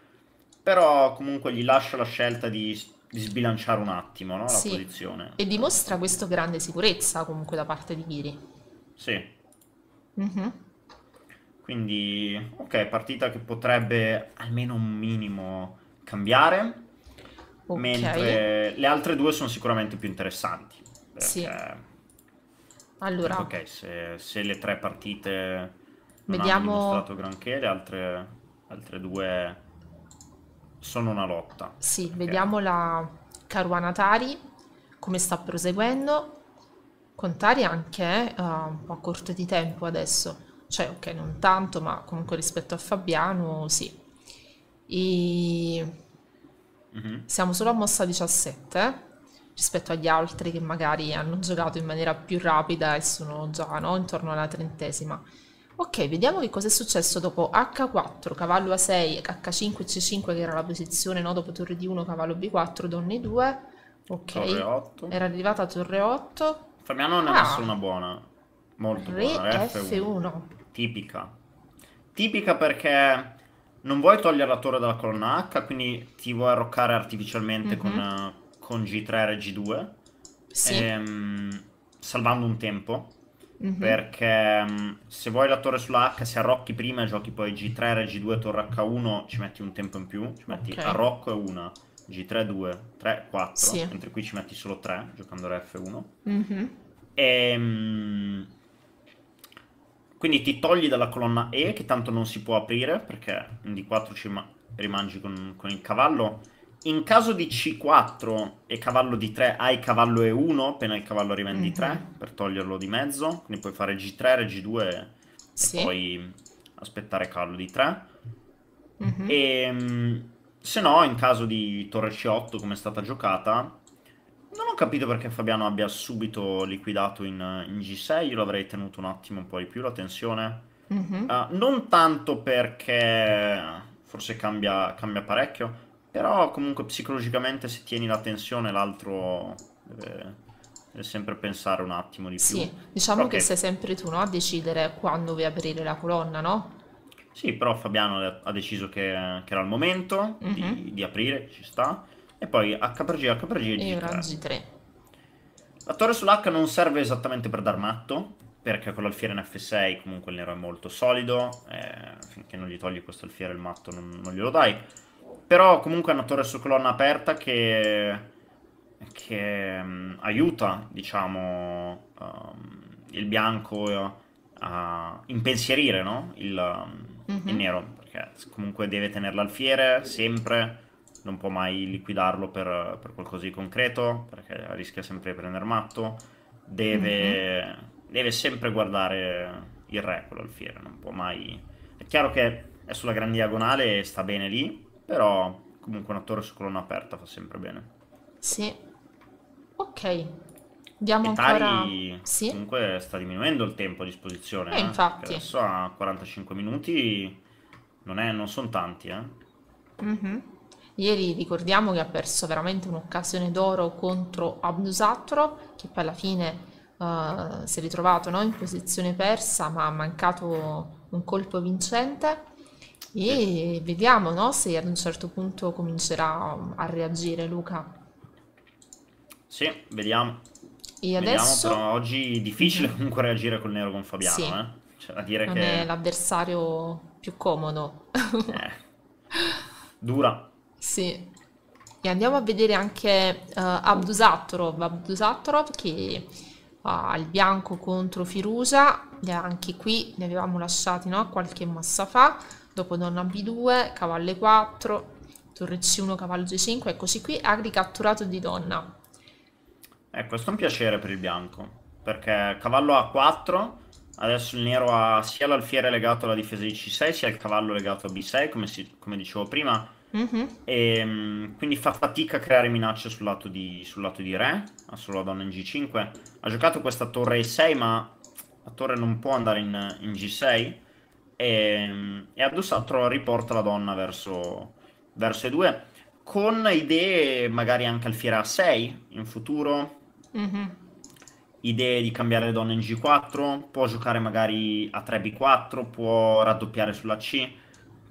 però comunque gli lascia la scelta di, di sbilanciare un attimo no? la sì. posizione. E dimostra questo grande sicurezza comunque da parte di Ghiri. Sì. Mm-hmm. Quindi, ok, partita che potrebbe almeno un minimo cambiare. Okay. Mentre le altre due sono sicuramente più interessanti. Perché... Sì. Allora. Ok, se, se, le tre partite non Vediamo... hanno dimostrato granché, le altre, altre due sono una lotta. Sì, okay. vediamo la Caruana Tari, come sta proseguendo. Con Tari anche uh, un po' a corto di tempo adesso. Cioè, ok, non tanto, ma comunque rispetto a Fabiano, sì. E mm-hmm. siamo solo a mossa 17 rispetto agli altri che magari hanno giocato in maniera più rapida e sono già no, intorno alla trentesima. Ok, vediamo che cosa è successo dopo H4, cavallo A6, H5, C5 che era la posizione no, dopo torre di 1 cavallo B4, donne 2. Ok, torre 8. era arrivata torre 8. Fabiano non ha ah, messo una buona, molto Re buona, F1. F1. Tipica. Tipica perché non vuoi togliere la torre dalla colonna H, quindi ti vuoi arroccare artificialmente mm-hmm. con, mhm. con, G3 e G2, sì. e, ehm, salvando un tempo. Mm-hmm. Perché mm, se vuoi la torre sulla H, se arrocchi prima e giochi poi G3, G2, torre H1, ci metti un tempo in più, ci metti okay. arrocco e una. G3, 2, 3, 4, sì. mentre qui ci metti solo 3, giocando F1. Mm-hmm. E, quindi ti togli dalla colonna E, che tanto non si può aprire, perché in D4 ci rimangi con, con il cavallo. In caso di C4 e cavallo D3, hai cavallo E1, appena il cavallo arriva in D3, mhm. per toglierlo di mezzo. Quindi puoi fare G3, G2 sì. e poi aspettare cavallo D3. Mm-hmm. Ehm, e se no, in caso di torre C8, come è stata giocata, non ho capito perché Fabiano abbia subito liquidato in, in G6, io l'avrei tenuto un attimo un po' di più la tensione. Mm-hmm. Uh, non tanto perché forse cambia, cambia, parecchio, però comunque psicologicamente se tieni la tensione l'altro deve, deve sempre pensare un attimo di più. Sì, diciamo però che, sei sempre tu no? a decidere quando vuoi aprire la colonna, no? Sì, però Fabiano ha deciso che, che era il momento mm-hmm. di, mhm. di aprire, ci sta e poi HPG, HPG e G3. La torre sull'H non serve esattamente per dar matto, perché con l'alfiere in F6 comunque il nero è molto solido, eh, finché non gli togli questo alfiere il matto non, non glielo dai. Però comunque è una torre su colonna aperta che, che um, aiuta, diciamo, um, il bianco a impensierire no? il, um, mm -hmm. il mhm. nero, perché comunque deve tenere l'alfiere sempre non può mai liquidarlo per, per qualcosa di concreto, perché rischia sempre di prendere matto, deve, mm-hmm. deve sempre guardare il re, quello alfiere, non può mai... È chiaro che è sulla gran diagonale e sta bene lì, però comunque una torre su colonna aperta fa sempre bene. Sì. Ok. Diamo Etari, ancora... Sì. Comunque sta diminuendo il tempo a disposizione. Eh, eh, infatti. Adesso a 45 minuti non, è, non sono tanti, eh. Mm-hmm. Ieri ricordiamo che ha perso veramente un'occasione d'oro contro Abnusatro, che poi alla fine uh, si è ritrovato no? in posizione persa, ma ha mancato un colpo vincente. E vediamo no? se ad un certo punto comincerà um, a reagire Luca. Sì, vediamo. E adesso... Vediamo, però oggi è difficile comunque reagire col nero con Fabiano. Sì. Eh? Cioè, da dire non che... è l'avversario più comodo. eh. Dura. Sì. E andiamo a vedere anche uh, eh, Abdusattorov. Abdusattorov che ha il bianco contro Firusa. Anche qui ne avevamo lasciati no? qualche massa fa. Dopo donna B2, cavallo 4 torre C1, cavallo G5. Eccoci qui, Agri catturato di donna. Eh, questo è un piacere per il bianco. Perché cavallo A4... Adesso il nero ha sia l'alfiere legato alla difesa di C6 sia il cavallo legato a B6, come, si, come dicevo prima, Mm-hmm. Ehm, e, quindi fa fatica a creare minacce sul lato, di, sul lato di re. Ha solo la donna in G5. Ha giocato questa torre E6, ma la torre non può andare in, in G6. Ehm, e, e Addosatro riporta la donna verso, verso E2. Con idee magari anche al fiera A6 in futuro. Mm-hmm idee di cambiare le donne in G4, può giocare magari a 3B4, può raddoppiare sulla C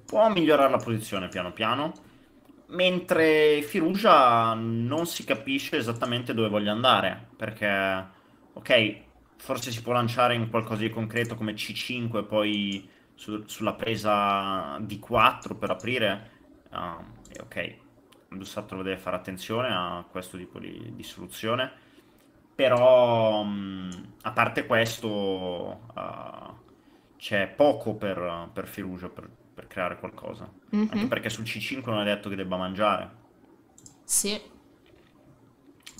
può migliorare la posizione piano piano, mentre Firugia non si capisce esattamente dove voglia andare, perché, ok, forse si può lanciare in qualcosa di concreto come C5 e poi su, sulla presa D4 per aprire, uh, ok, Lussatro deve fare attenzione a questo tipo di, di soluzione, però mh, um, a parte questo uh, c'è poco per, per Firugia, per per creare qualcosa. Mm-hmm. Anche perché sul C5 non è detto che debba mangiare. Sì.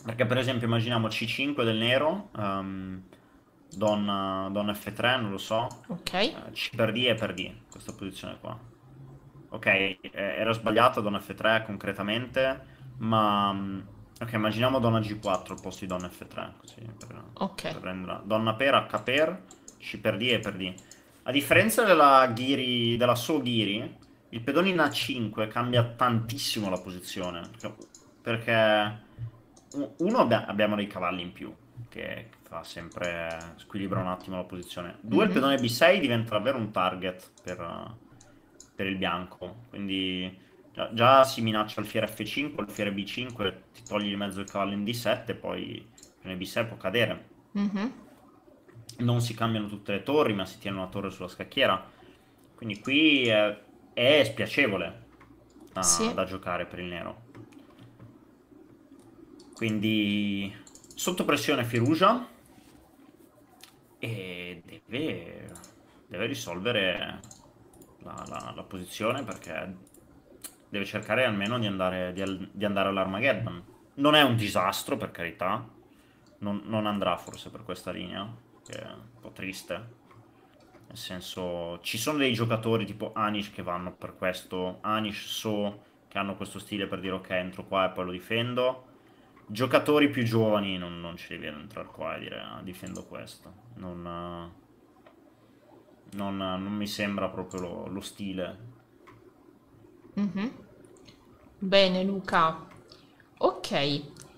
Perché per esempio immaginiamo C5 del nero, um, ehm, donna, donna, F3, non lo so. Ok. Eh, C per D e per D, questa posizione qua. Ok, eh, era sbagliata donna F3 concretamente, ma... Mm, ok, immaginiamo donna G4 al posto di donna F3, così per, ok. Per donna per, H per, C per D e per D a differenza della, Ghiri, della solo Ghiri, il pedone in A5 cambia tantissimo la posizione. Cioè, perché uno abbiamo dei cavalli in più, che fa sempre squilibra un attimo la posizione. Due, mm-hmm. il mhm. pedone B6 diventa davvero un target per, per il bianco. Quindi già, già, si minaccia il fiere F5, il fiere B5, ti togli di mezzo il cavallo in D7, poi il pedone B6 può cadere. Mm-hmm non si cambiano tutte le torri, ma si tiene una torre sulla scacchiera. Quindi qui è, è spiacevole da, sì. da giocare per il nero. Quindi sotto pressione Firugia e deve, deve risolvere la, la, la, posizione perché deve cercare almeno di andare, di, di andare all'Armageddon. Non è un disastro per carità, non, non andrà forse per questa linea, che è un po' triste. Nel senso, ci sono dei giocatori tipo Anish che vanno per questo, Anish so che hanno questo stile per dire ok, entro qua e poi lo difendo. Giocatori più giovani non, non ci devi entrare qua e dire ah, difendo questo. Non, non, non, mi sembra proprio lo, lo stile. Mm-hmm. Bene Luca. Ok,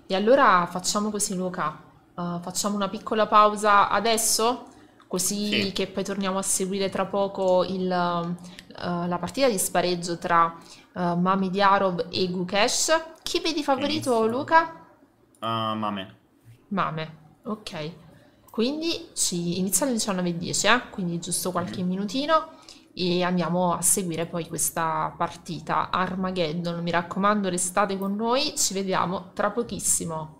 e allora facciamo così Luca Ah, facciamo una piccola pausa adesso, così sì. che poi torniamo a seguire tra poco il, uh, la partita di spareggio tra uh, eh, Mame Diarov e Gukesh. Chi vedi favorito Benissimo. Luca? Ah, Mame. Mame, ok. Quindi ci inizia alle 19.10, eh? quindi giusto qualche mm. minutino e andiamo a seguire poi questa partita Armageddon. Mi raccomando, restate con noi, ci vediamo tra pochissimo.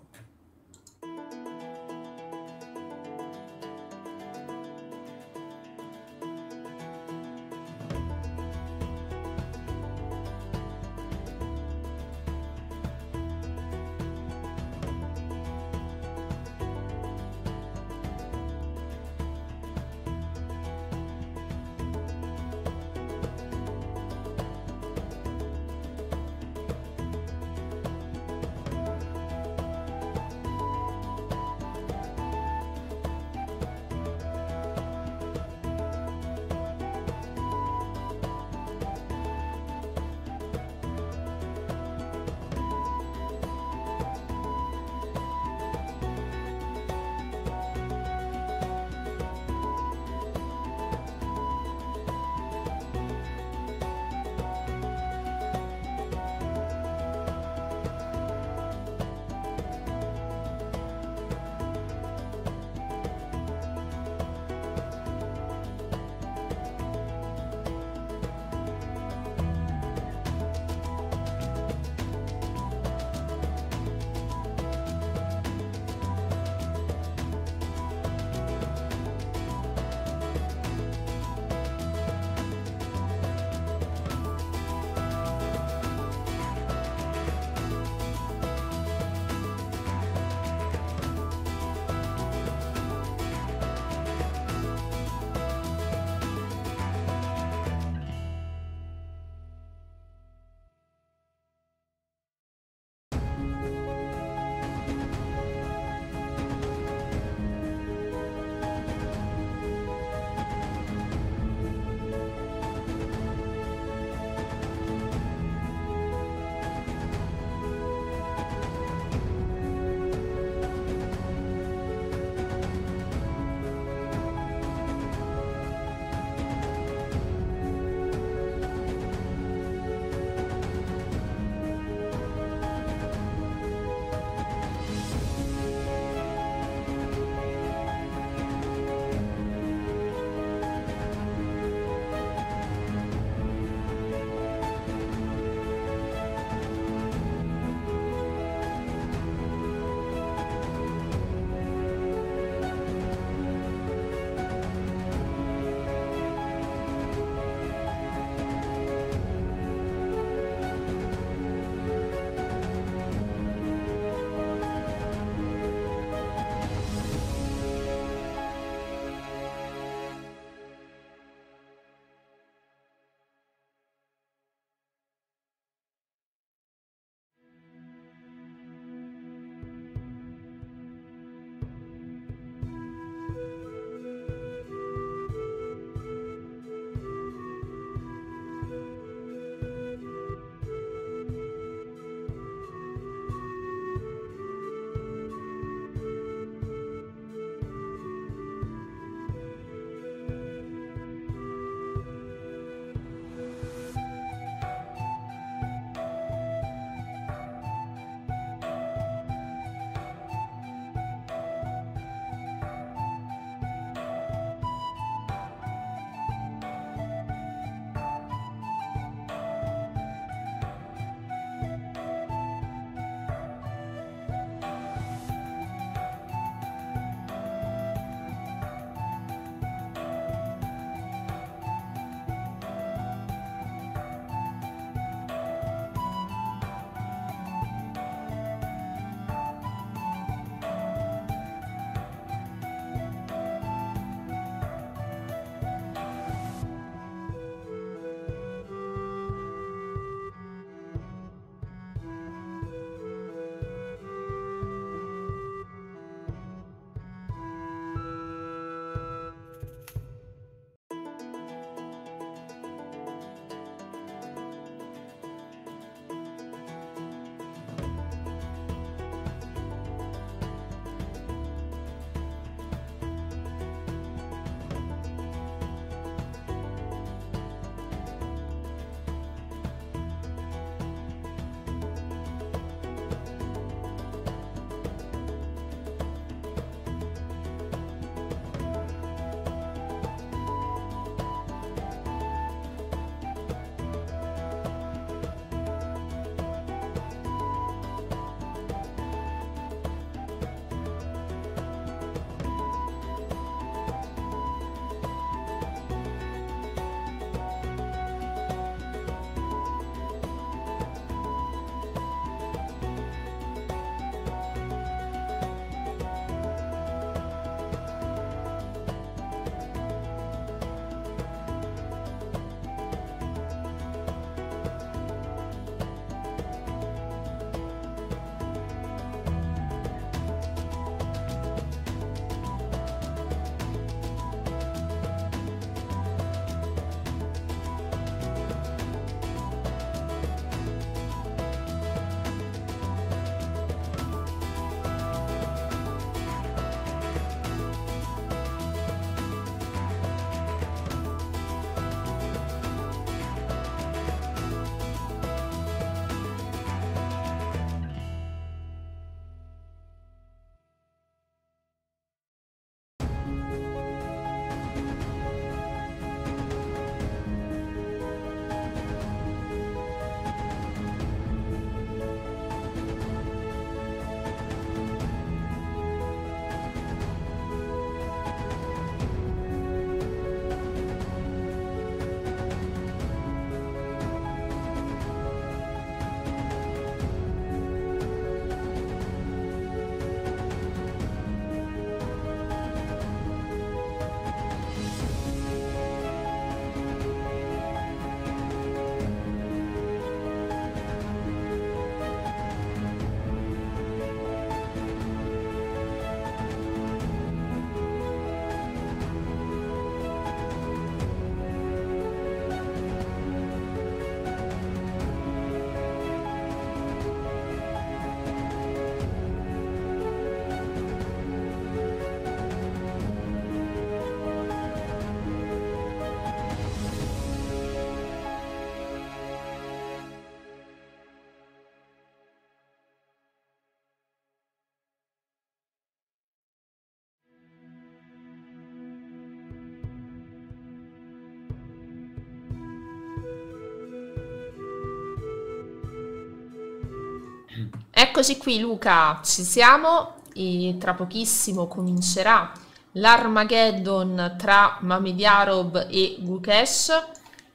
Eccoci qui Luca, ci siamo e tra pochissimo comincerà l'Armageddon tra Mamediarob e Gukesh.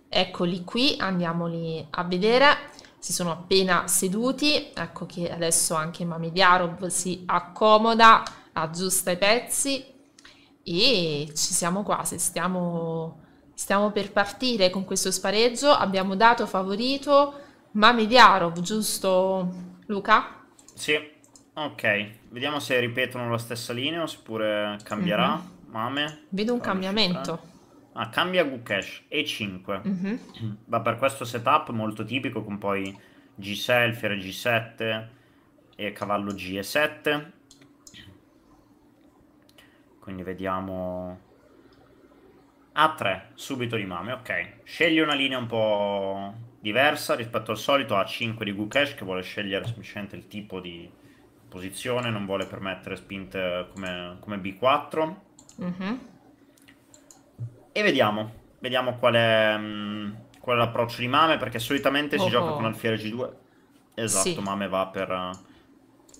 Eccoli qui, andiamoli a vedere. Si sono appena seduti, ecco che adesso anche Mamediarob si accomoda, aggiusta i pezzi e ci siamo quasi, stiamo, stiamo per partire con questo spareggio. Abbiamo dato favorito Mamediarob, giusto Luca? Sì, ok. Vediamo se ripetono la stessa linea o se cambierà. Mm -hmm. Mame. Vedo un cambiamento. Ah, cambia Gukesh E5. Mm -hmm. Va per questo setup molto tipico con poi G6, alfiere G7 e cavallo G7. Quindi vediamo... A3, subito di mame, ok. Scegli una linea un po' diversa rispetto al solito, ha 5 di Gukesh che vuole scegliere semplicemente il tipo di posizione, non vuole permettere spinte come, come B4. Mm-hmm. E vediamo, vediamo qual è, mh, mm, qual è l'approccio di Mame, perché solitamente oh, si gioca oh. con alfiere G2. Esatto, sì. Mame va per,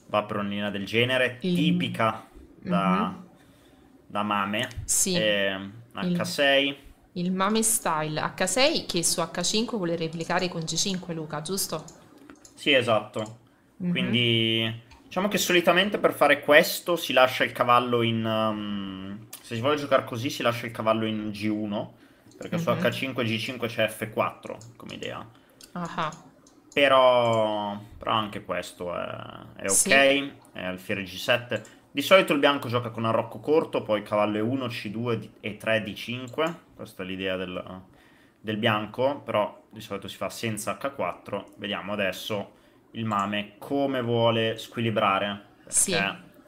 va per una linea del genere, il... tipica da, mm-hmm. da Mame. Sì. E, ehm, H6. Il il Mame Style H6 che su H5 vuole replicare con G5, Luca, giusto? Sì, esatto. Mm -hmm. Quindi diciamo che solitamente per fare questo si lascia il cavallo in... Um, se si vuole giocare così si lascia il cavallo in G1, perché mm -hmm. su H5 e G5 c'è F4 come idea. Aha. Però, però anche questo è, è ok, sì. è alfiere G7. Di solito il bianco gioca con arrocco corto, poi cavallo E1, C2 e 3 D5. Questa è l'idea del, del bianco, però di solito si fa senza H4. Vediamo adesso il mame come vuole squilibrare. Perché sì.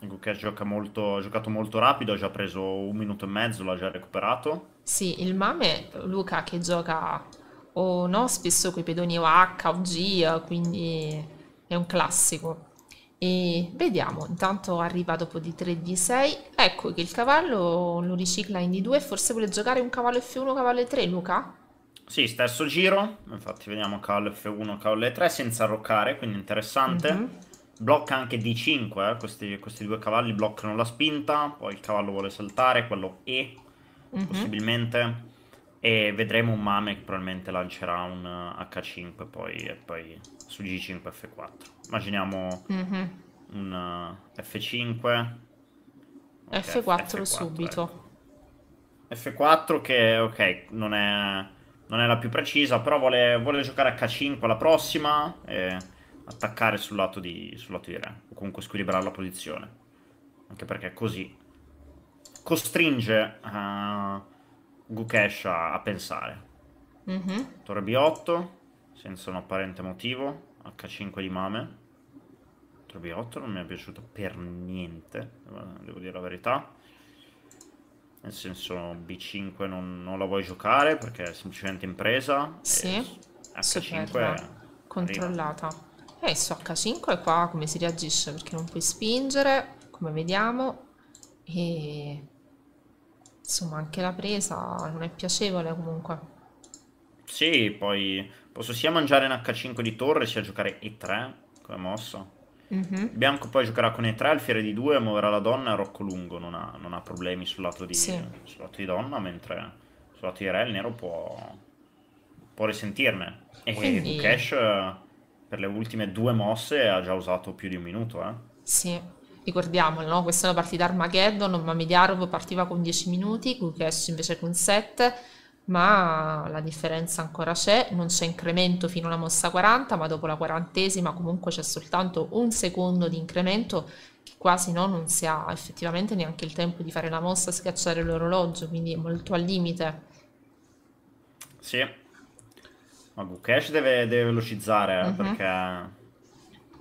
Gukesh gioca molto, ha giocato molto rapido, ha già preso un minuto e mezzo, l'ha già recuperato. Sì, il mame Luca che gioca o no, spesso con i pedoni o H o G, quindi è un classico e vediamo, intanto arriva dopo di 3 di 6, ecco che il cavallo lo ricicla in D2, forse vuole giocare un cavallo F1, cavallo E3 Luca? Sì, stesso giro, infatti vediamo cavallo F1, cavallo E3 senza roccare, quindi interessante. Mm -hmm. Blocca anche D5, eh. questi, questi, due cavalli bloccano la spinta, poi il cavallo vuole saltare, quello E mm -hmm. possibilmente e vedremo un Mame che probabilmente lancerà un H5 poi, e poi su G5 F4. Immaginiamo mm-hmm. un F5. Okay, F4, F4, subito. Ecco. F4 che, ok, non è, non è, la più precisa, però vuole, vuole giocare H5 la prossima e attaccare sul lato, di, sul lato di Re, o comunque squilibrare la posizione. Anche perché così costringe... Uh, Gukesh a, a pensare. Mm-hmm. Torre B8, senza un apparente motivo. H5 di Mame. Torre B8 non mi è piaciuto per niente, devo dire la verità. Nel senso B5 non, non la vuoi giocare perché è semplicemente impresa. Sì, H5 è... controllata. Arriva. E su H5 qua come si reagisce perché non puoi spingere, come vediamo. E insomma anche la presa non è piacevole comunque. Sì, poi posso sia mangiare un H5 di torre sia giocare E3 come mossa. Mm-hmm. bianco poi giocherà con E3 alfiere di 2, muoverà la donna e Rocco lungo, non ha, non ha problemi sul lato, di, sì. sul lato, di, donna, mentre sul lato di Re il nero può, può risentirne. E Quindi... Cash eh, per le ultime due mosse ha già usato più di un minuto. Eh? Sì ricordiamolo, no? questa è una partita Armageddon, ma Mamediarov partiva con 10 minuti, Kukesh invece con 7, ma la differenza ancora c'è, non c'è incremento fino alla mossa 40, ma dopo la quarantesima comunque c'è soltanto un secondo di incremento che quasi no, non si ha effettivamente neanche il tempo di fare la mossa, schiacciare l'orologio, quindi è molto al limite. Sì, ma Gukesh deve, deve velocizzare uh-huh. perché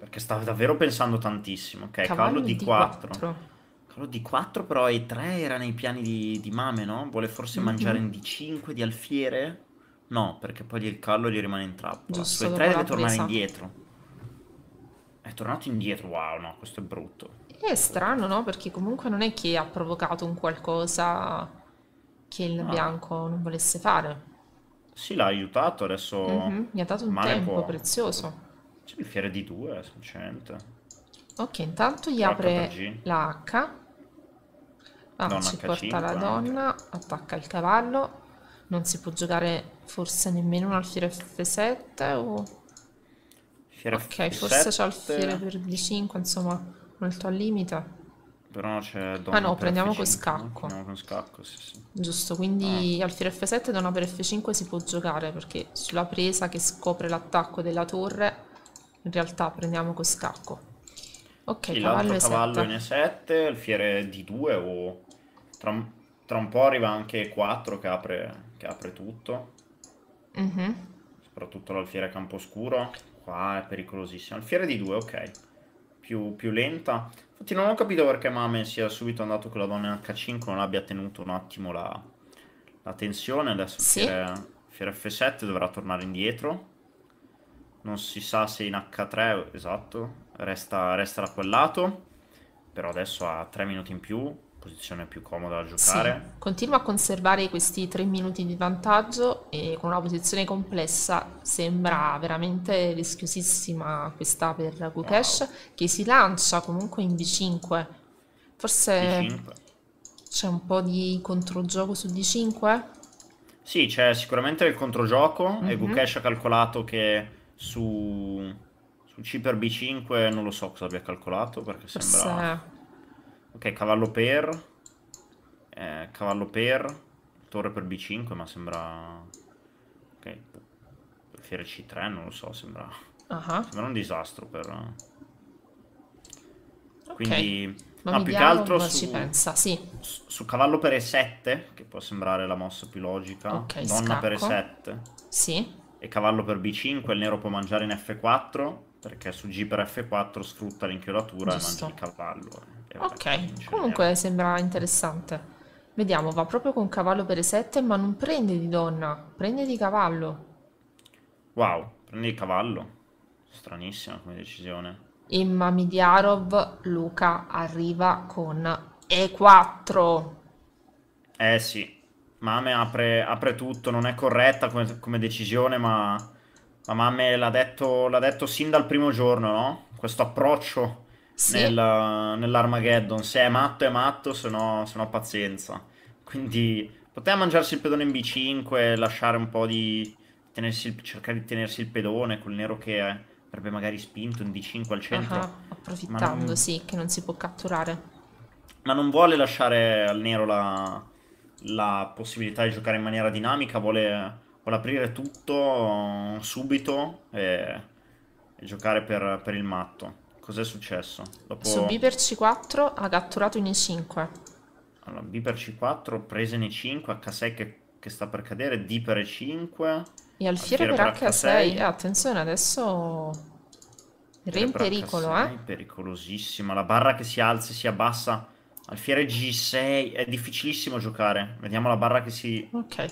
perché stavo davvero pensando tantissimo. Ok, cavallo, di 4. Cavallo di 4 però e 3 era nei piani di, di Mame, no? Vuole forse mm-hmm. mangiare in D5 di alfiere? No, perché poi il cavallo gli rimane in trappola. Giusto, Su E3 deve tornare presa. indietro. È tornato indietro, wow, no, questo è brutto. È strano, no? Perché comunque non è che ha provocato un qualcosa che il no. Ah. bianco non volesse fare. Sì, l'ha aiutato adesso. Mm-hmm, gli ha dato un Mane tempo può... prezioso il fiere di 2, sufficiente. Ok, intanto gli apre la H. Ah, ci H5, porta la donna, anche. attacca il cavallo. Non si può giocare forse nemmeno un alfiere F7 o... Fiere ok, F7. forse c'è alfiere per D5, insomma, molto al limite. Però c'è donna Ah no, prendiamo con scacco. Prendiamo con scacco, sì, sì. Giusto, quindi ah. alfiere F7 e donna per F5 si può giocare perché sulla presa che scopre l'attacco della torre in realtà prendiamo con scacco. Ok, sì, cavallo, e cavallo in E7, il fiere D2 o... Tra, tra, un po' arriva anche E4 che apre, che apre tutto. Mm -hmm. Soprattutto l'alfiere campo scuro, Qua è pericolosissimo. Alfiere D2, ok. Più, più lenta. Infatti non ho capito perché Mame sia subito andato con la donna H5, non abbia tenuto un attimo la, la tensione. Adesso sì. fiere, alfiere F7 dovrà tornare indietro non si sa se in H3, esatto, resta, resta da quel lato, però adesso ha 3 minuti in più, posizione più comoda da giocare. Sì, continua a conservare questi 3 minuti di vantaggio e con una posizione complessa sembra veramente rischiosissima questa per Gukesh wow. che si lancia comunque in D5. Forse c'è un po' di controgioco su D5? Sì, c'è sicuramente il controgioco mm -hmm. e mhm. Gukesh ha calcolato che su, su C per B5 non lo so cosa abbia calcolato perché sembra... Ok, cavallo per, eh, cavallo per, torre per B5 ma sembra... Ok, fiere C3 non lo so, sembra... Uh -huh. Sembra un disastro per... Eh. Quindi... Okay. Ma no, più che altro su, pensa, sì. su, su, cavallo per E7, che può sembrare la mossa più logica, okay, donna scacco. per E7. Sì e cavallo per b5, il nero può mangiare in f4, perché su g per f4 sfrutta l'inchiodatura e mangia il cavallo. ok, comunque sembra interessante. Vediamo, va proprio con cavallo per e7, ma non prende di donna, prende di cavallo. Wow, prende di cavallo. Stranissima come decisione. Imma Midiarov, Luca arriva con e4. Eh sì, Mame apre, apre, tutto, non è corretta come, come decisione, ma, ma Mame l'ha detto, l'ha detto, sin dal primo giorno, no? Questo approccio sì. nel, nell'Armageddon, se è matto è matto, se no, se no pazienza. Quindi poteva mangiarsi il pedone in B5, lasciare un po' di... Tenersi il, cercare di tenersi il pedone col nero che è, avrebbe magari spinto in D5 al centro. Uh-huh, approfittando, non, sì, che non si può catturare. Ma non vuole lasciare al nero la la possibilità di giocare in maniera dinamica, vuole, vuole aprire tutto mm, subito e, e giocare per, per, il matto. Cos'è successo? Dopo... Su B per C4 ha catturato in E5. Allora, B per C4, presa in E5, H6 che, che sta per cadere, D per E5. E alfiere, alfiere per, per H6. H6. attenzione, adesso... Re in pericolo, H6, eh? Pericolosissima. La barra che si alza e si abbassa Alfiere G6 è difficilissimo giocare. Vediamo la barra che si... Ok.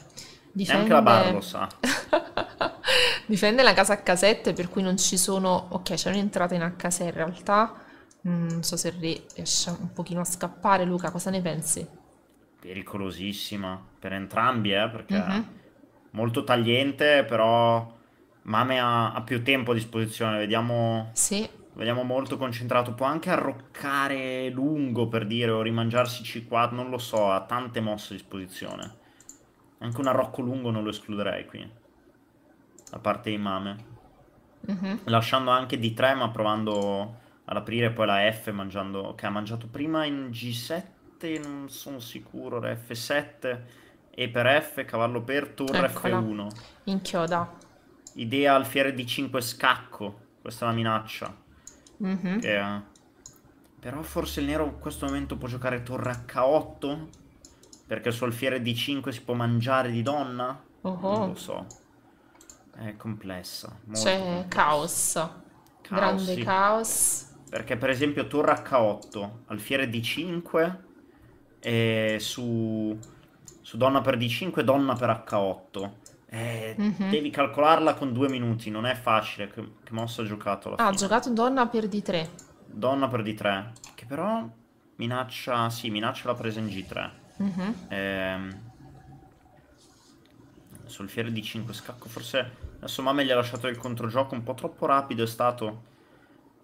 Difende... anche la barra lo sa. Difende la casa a casette, per cui non ci sono... Ok, c'è un'entrata in H6 in realtà. Mm, non so se riesce un pochino a scappare. Luca, cosa ne pensi? Pericolosissima. Per entrambi, eh, perché... Mm-hmm. Molto tagliente, però... Mame ha, ha più tempo a disposizione. Vediamo... Sì Vediamo molto concentrato. Può anche arroccare lungo per dire o rimangiarsi C4. Non lo so, ha tante mosse a disposizione. Anche un arrocco lungo non lo escluderei qui. A parte Imame. mm -hmm. Lasciando anche D3 ma provando ad aprire poi la F mangiando... Che ha mangiato prima in G7, non sono sicuro, era F7. E per F, cavallo per, torre Eccola. F1. Inchioda. Idea alfiere d 5 scacco. Questa è la minaccia. Mm-hmm. Che, però forse il nero in questo momento può giocare torre H8? Perché su alfiere D5 si può mangiare di donna? Oh oh. Non lo so. È complessa. C'è Caos. caos. Grande sì. caos. Perché per esempio torre H8, alfiere D5 e su, su donna per D5, donna per H8 eh, mm-hmm. Devi calcolarla con due minuti, non è facile. Che, che mossa ha giocato la ah, Ha giocato donna per D3. Donna per D3, che però minaccia, sì, minaccia la presa in G3. Mm-hmm. Eh, sul fiere d 5 scacco, forse adesso Mame gli ha lasciato il controgioco un po' troppo rapido, è stato...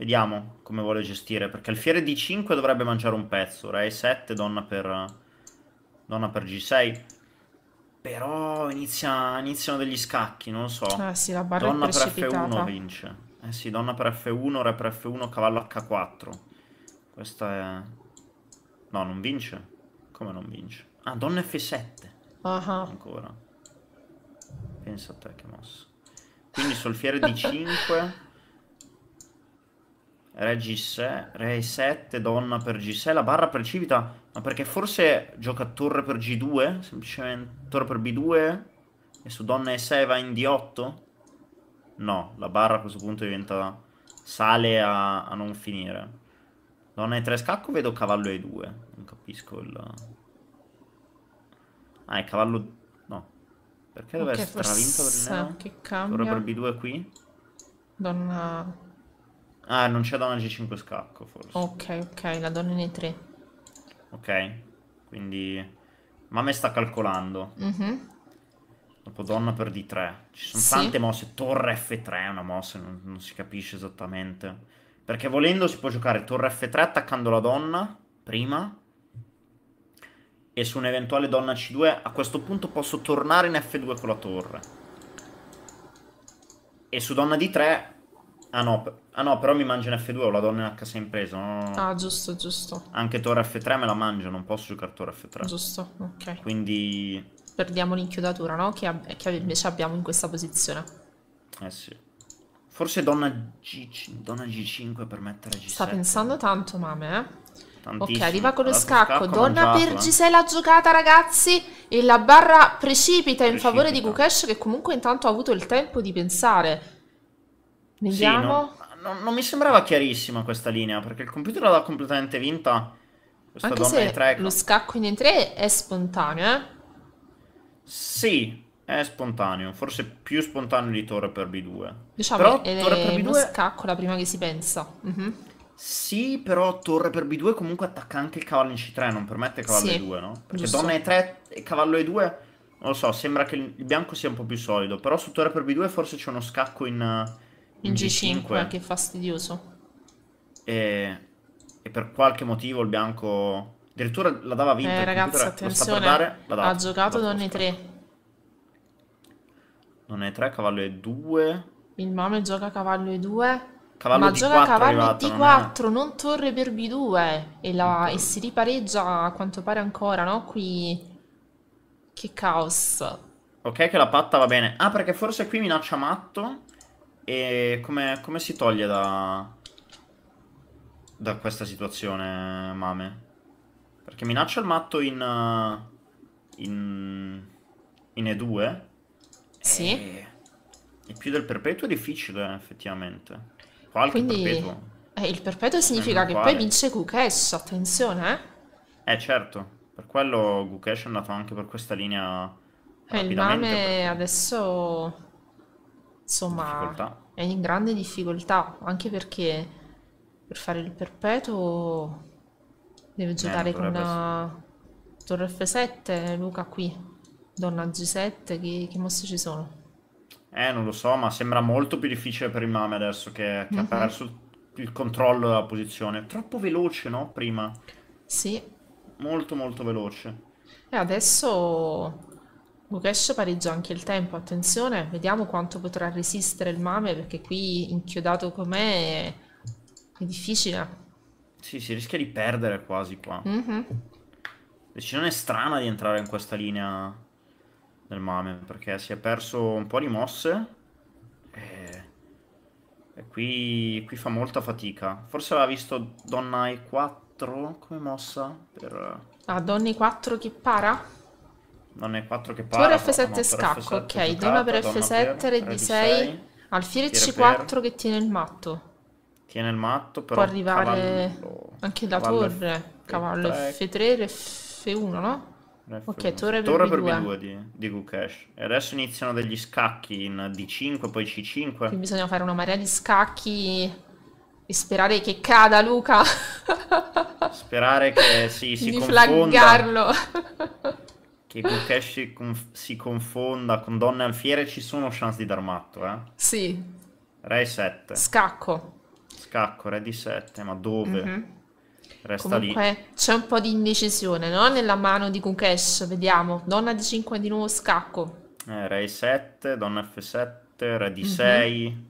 Vediamo come vuole gestire, perché il fiere d 5 dovrebbe mangiare un pezzo, re 7, donna per, donna per G6 però inizia, iniziano degli scacchi, non lo so. Ah sì, la barra Donna per F1 vince. Eh sì, donna per F1, re per F1, cavallo H4. Questa è... No, non vince. Come non vince? Ah, donna F7. Aha. Ancora. Pensa a te che mossa. Quindi solfiere D5. Re G6, re 7, donna per G6, la barra precipita... Ma perché forse gioca torre per G2, semplicemente? Torre per B2? E su donna e 6 va in D8? No, la barra a questo punto diventa... Sale a, a non finire. Donna e 3 scacco vedo cavallo e 2. Non capisco il... Ah, è cavallo... No. Perché dovrebbe okay, essere stravinto per il neo? Che cambia? Torre per B2 qui? Donna... Ah, non c'è donna G5 scacco, forse. Ok, ok, la donna in E3. Ok? Quindi... Ma me sta calcolando. Mm-hmm. Dopo donna per D3. Ci sono sì. tante mosse. Torre F3 è una mossa, non, non si capisce esattamente. Perché volendo si può giocare torre F3 attaccando la donna, prima, e su un'eventuale donna C2 a questo punto posso tornare in F2 con la torre. E su donna D3 Ah no, ah no, però mi mangio in F2, ho la donna in H6 impresa. No? Ah, giusto, giusto. Anche Torre F3 me la mangio, non posso giocare Torre F3. Giusto, ok. Quindi... Perdiamo l'inchiodatura, no? Che, che, invece abbiamo in questa posizione. Eh sì. Forse donna, G donna G5 per mettere G7. Sta pensando tanto, mame, eh? Tantissimo. Ok, arriva con lo scacco. scacco donna G6 la giocata, ragazzi. E la barra precipita, precipita. in favore di Gukesh, che comunque intanto ha avuto il tempo di pensare. Vediamo. Sì, non, non, non, mi sembrava chiarissima questa linea perché il computer l'ha completamente vinta. Questa Anche se tre... lo scacco in e 3 è spontaneo, eh? Sì, è spontaneo, forse più spontaneo di torre per B2. Diciamo però, è torre per B2... uno scacco la prima che si pensa. Uh-huh. Sì, però torre per B2 comunque attacca anche il cavallo in C3, non permette cavallo sì, E2, no? Perché giusto. donna E3 e cavallo E2 non lo so, sembra che il bianco sia un po' più solido, però su torre per B2 forse c'è uno scacco in in G5, G5. che fastidioso. E, e, per qualche motivo il bianco addirittura la dava vinta. Eh, ragazzi, attenzione, dare, dava, ha giocato donne 3. Non è 3, cavallo E2. Il mame gioca cavallo E2. Cavallo ma D4 gioca cavallo arrivato, D4, non, è... non, torre per B2. E, la, e si ripareggia a quanto pare ancora, no? Qui... Che caos. Ok, che la patta va bene. Ah, perché forse qui minaccia matto. E come, come si toglie da, da questa situazione, Mame? Perché minaccia il matto in, eh, in, in E2. Sì. E, e più del perpetuo è difficile, effettivamente. Qualche Quindi... perpetuo. Eh, il perpetuo significa eh, che poi vince Gukesh, attenzione. Eh. eh, certo. Per quello Gukesh è andato anche per questa linea... Eh, il Mame perché... adesso insomma è in grande difficoltà, anche perché per fare il perpetuo deve eh, giocare eh, con una... torre F7, Luca qui, donna G7, che, che mosse ci sono? Eh, non lo so, ma sembra molto più difficile per il Mame adesso che, che mm -hmm. ha mhm. perso il controllo della posizione. Troppo veloce, no? Prima. Sì. Molto, molto veloce. E adesso Mukesh pareggia anche il tempo, attenzione, vediamo quanto potrà resistere il Mame perché qui inchiodato com'è è, difficile. Sì, si rischia di perdere quasi qua. mm -hmm. Decisione strana di entrare in questa linea del Mame perché si è perso un po' di mosse e, e qui... qui, fa molta fatica. Forse aveva visto Donna E4 come mossa per... Ah, Donna E4 che para? non è 4 che parla. Torre F7 scacco, F7 ok, giocata, per F7, donna re D6, 6 alfiere C4 che tiene il matto. Tiene il matto, però può arrivare cavallo, anche la torre, F3. cavallo F3, re F1, no? F1. Ok, torre, torre B2, per B2 di, di Gukesh. E adesso iniziano degli scacchi in D5, poi C5. Quindi bisogna fare una marea di scacchi e sperare che cada Luca. Sperare che sì, si di confonda che Bukesh conf- si confonda con donne alfiere, ci sono chance di dar matto, eh? Sì. Re 7. Scacco. Scacco, re di 7, ma dove? Mm-hmm. Resta Comunque, lì. C'è un po' di indecisione, no? Nella mano di Kukesh, vediamo. Donna di 5 di nuovo scacco. Eh, re 7, donna F7, re di mm-hmm. 6.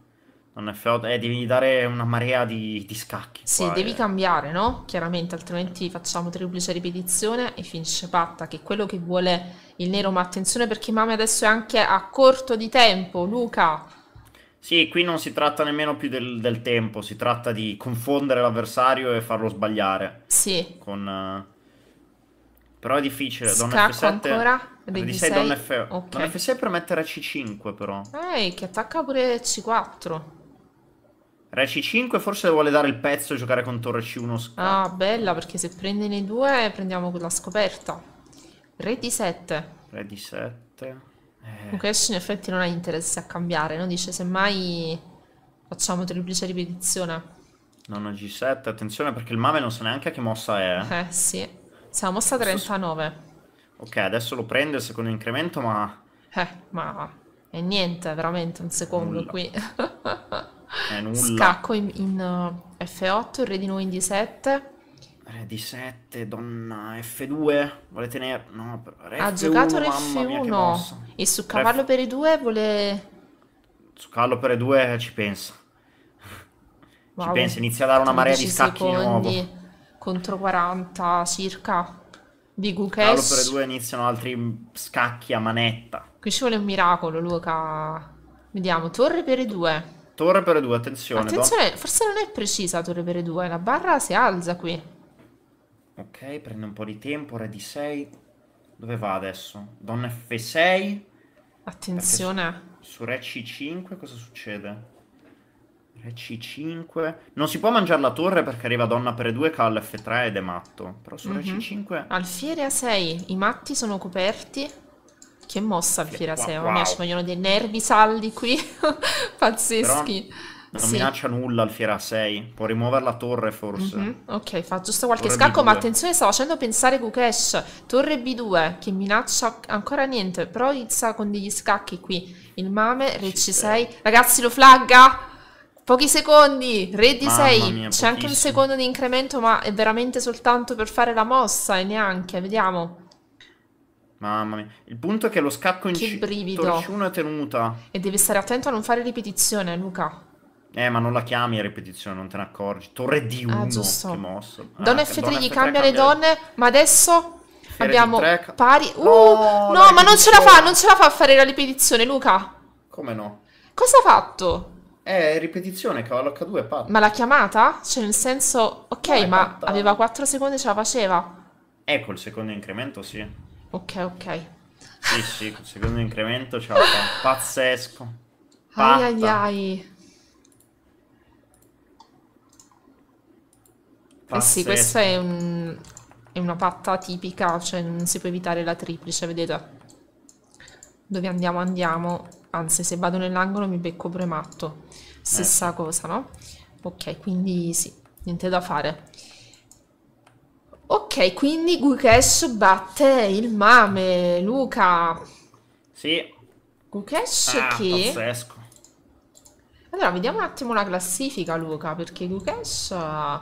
Non è feud- eh, devi dare una marea di, di scacchi. Sì, qua, devi eh. cambiare, no? Chiaramente, altrimenti facciamo triplice ripetizione e finisce patta, che è quello che vuole il nero. Ma attenzione perché Mame adesso è anche a corto di tempo, Luca. Sì, qui non si tratta nemmeno più del, del tempo, si tratta di confondere l'avversario e farlo sbagliare. Sì. Con, uh... Però è difficile. Scacco Donna F7... ancora? D6, Donna F... Okay. Donna F6 per mettere C5 però. Ehi, che attacca pure C4. Re C5 forse vuole dare il pezzo e giocare con torre C1 scatto. Ah, bella, perché se prende nei due prendiamo quella scoperta. Re D7. Re D7. Eh. Mukesh in effetti non ha interesse a cambiare, no? Dice semmai facciamo triplice ripetizione. Non ho G7, attenzione perché il Mave non sa neanche che mossa è. Eh, sì. Siamo mossa 39. Ok, adesso lo prende il secondo incremento, ma... Eh, ma... E niente, veramente, un secondo Nulla. qui. Eh, nulla. Scacco in, in eh, F8, re di nuovo in D7. Re di 7, donna F2, vuole tenere... No, re ha F1, giocato re F1 mia, e su cavallo per i 2 vuole... Su cavallo per i 2 ci pensa. Wow. Ci pensa, inizia a dare una marea di scacchi di nuovo. Contro 40 circa di Gukesh. Cavallo per i 2 iniziano altri scacchi a manetta. Qui ci vuole un miracolo, Luca. Vediamo, torre per i 2 Torre per 2, attenzione. Attenzione, no? forse non è precisa torre per 2, la barra si alza qui. Ok, prende un po' di tempo, re di 6. Dove va adesso? Donna F6. Attenzione. Su, su re C5 cosa succede? Re C5. Non si può mangiare la torre perché arriva donna per 2, call F3 ed è matto. Però su mm -hmm. Re C5... Alfiere A6, i matti sono coperti che mossa Fiera wow, Seo, wow. ci vogliono dei nervi saldi qui, pazzeschi. Però... Non sì. minaccia nulla al Fiera 6. Può rimuovere la torre, forse. Mm -hmm. Ok, fa giusto qualche torre scacco. B2. Ma attenzione, sta facendo pensare Kukesh. Torre B2 che minaccia ancora niente. Però inizia con degli scacchi qui. Il Mame, Re C6. Ragazzi, lo flagga. Pochi secondi. Re D6. C'è anche un secondo di incremento, ma è veramente soltanto per fare la mossa. E neanche. Vediamo. Mamma mia. Il punto è che lo scacco in C1 è tenuta. E devi stare attento a non fare ripetizione, Luca. Eh, ma non la chiami a ripetizione, non te ne accorgi. Torre di 1, ah, giusto. che mossa. Ah, donna ah, F3 gli F3 cambia le donne, ma adesso abbiamo pari... Uh, no, no ma non ce la fa, non ce la fa a fare la ripetizione, Luca. Come no? Cosa ha fatto? Eh, ripetizione, cavallo H2 è Ma l'ha chiamata? Cioè, nel senso... Ok, no, ma aveva 4 secondi, e ce la faceva. Ecco, eh, il secondo incremento, sì. Ok, ok. Sì, sì, secondo incremento un Pazzesco. Patta. Ai ai ai. Eh sì, questa è, un, è una patta tipica, cioè non si può evitare la triplice, vedete? Dove andiamo andiamo, anzi se vado nell'angolo mi becco prematto. Stessa eh. cosa, no? Ok, quindi sì, niente da fare. Ok, quindi Gukes batte il mame, Luca. Sì. Gukes ah, che... Pazzesco. Allora, vediamo un attimo la classifica, Luca, perché Gukes eh,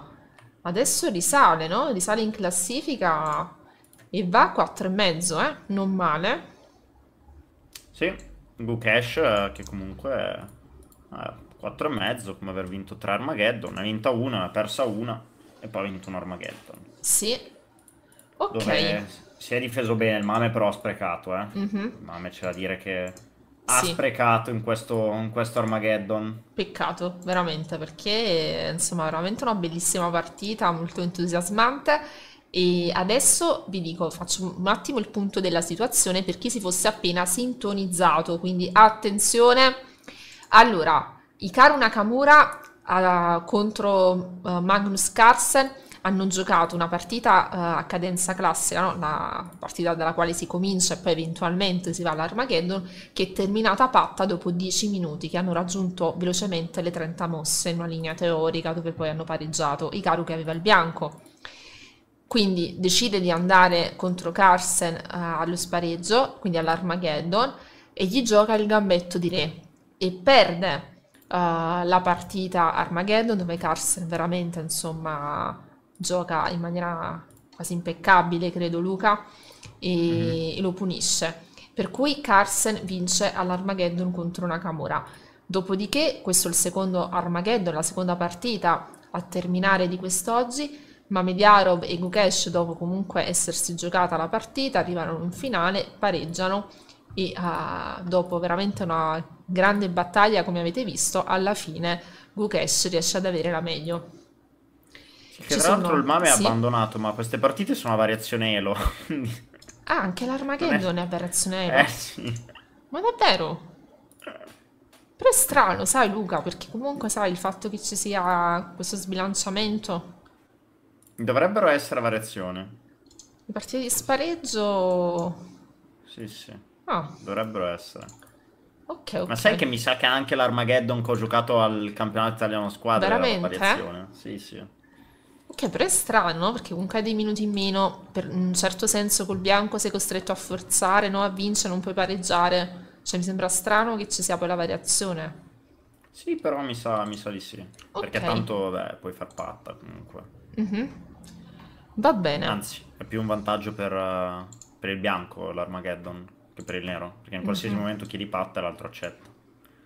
adesso risale, no? Risale in classifica e va a 4,5, eh? Non male. Sì, Gukesh eh, che comunque è eh, 4,5 come aver vinto 3 Armageddon, ne ha vinto una, ne ha persa una e poi ha vinto un Armageddon. Sì. Ok. Dove si è difeso bene, il Mame però ha sprecato, eh. Mm -hmm. Il Mame c'è da dire che ha sì. sprecato in questo, in questo, Armageddon. Peccato, veramente, perché insomma veramente una bellissima partita, molto entusiasmante. E adesso vi dico, faccio un attimo il punto della situazione per chi si fosse appena sintonizzato, quindi attenzione. Allora, Ikaru Nakamura uh, contro uh, Magnus Carlsen hanno giocato una partita uh, a cadenza classica, no? la partita dalla quale si comincia e poi eventualmente si va all'Armageddon, che è terminata a patta dopo 10 minuti, che hanno raggiunto velocemente le 30 mosse in una linea teorica dove poi hanno pareggiato i Icaru che aveva il bianco. Quindi decide di andare contro Carsen uh, eh, allo spareggio, quindi all'Armageddon, e gli gioca il gambetto di re e perde uh, la partita Armageddon dove Carson veramente insomma gioca in maniera quasi impeccabile, credo Luca, e, mm-hmm. lo punisce. Per cui Carson vince all'Armageddon contro Nakamura. Dopodiché, questo è il secondo Armageddon, la seconda partita a terminare di quest'oggi, ma Mediarov e Gukesh, dopo comunque essersi giocata la partita, arrivano in finale, pareggiano e uh, dopo veramente una grande battaglia, come avete visto, alla fine Gukesh riesce ad avere la meglio. Che tra l'altro sono... il MAME ha sì. abbandonato, ma queste partite sono a variazione Elo. ah, anche l'Armageddon è... è a variazione Elo. Eh sì. Ma davvero? Però è strano, sai Luca, perché comunque sai il fatto che ci sia questo sbilanciamento. Dovrebbero essere a variazione. Le partite di spareggio... Sì, sì. Ah. Dovrebbero essere. Ok, ok. Ma sai che mi sa che anche l'Armageddon che ho giocato al campionato italiano squadra Veramente? era a variazione? Sì, sì. Ok, però è strano, no? Perché comunque hai dei minuti in meno, per un certo senso col bianco sei costretto a forzare, no? A vincere, non puoi pareggiare. Cioè mi sembra strano che ci sia poi la variazione. Sì, però mi sa, mi sa di sì. Okay. Perché tanto, beh, puoi far patta comunque. Mm-hmm. Va bene. Anzi, è più un vantaggio per, uh, per il bianco l'Armageddon che per il nero. Perché in qualsiasi mm-hmm. momento chiedi patta e l'altro accetta.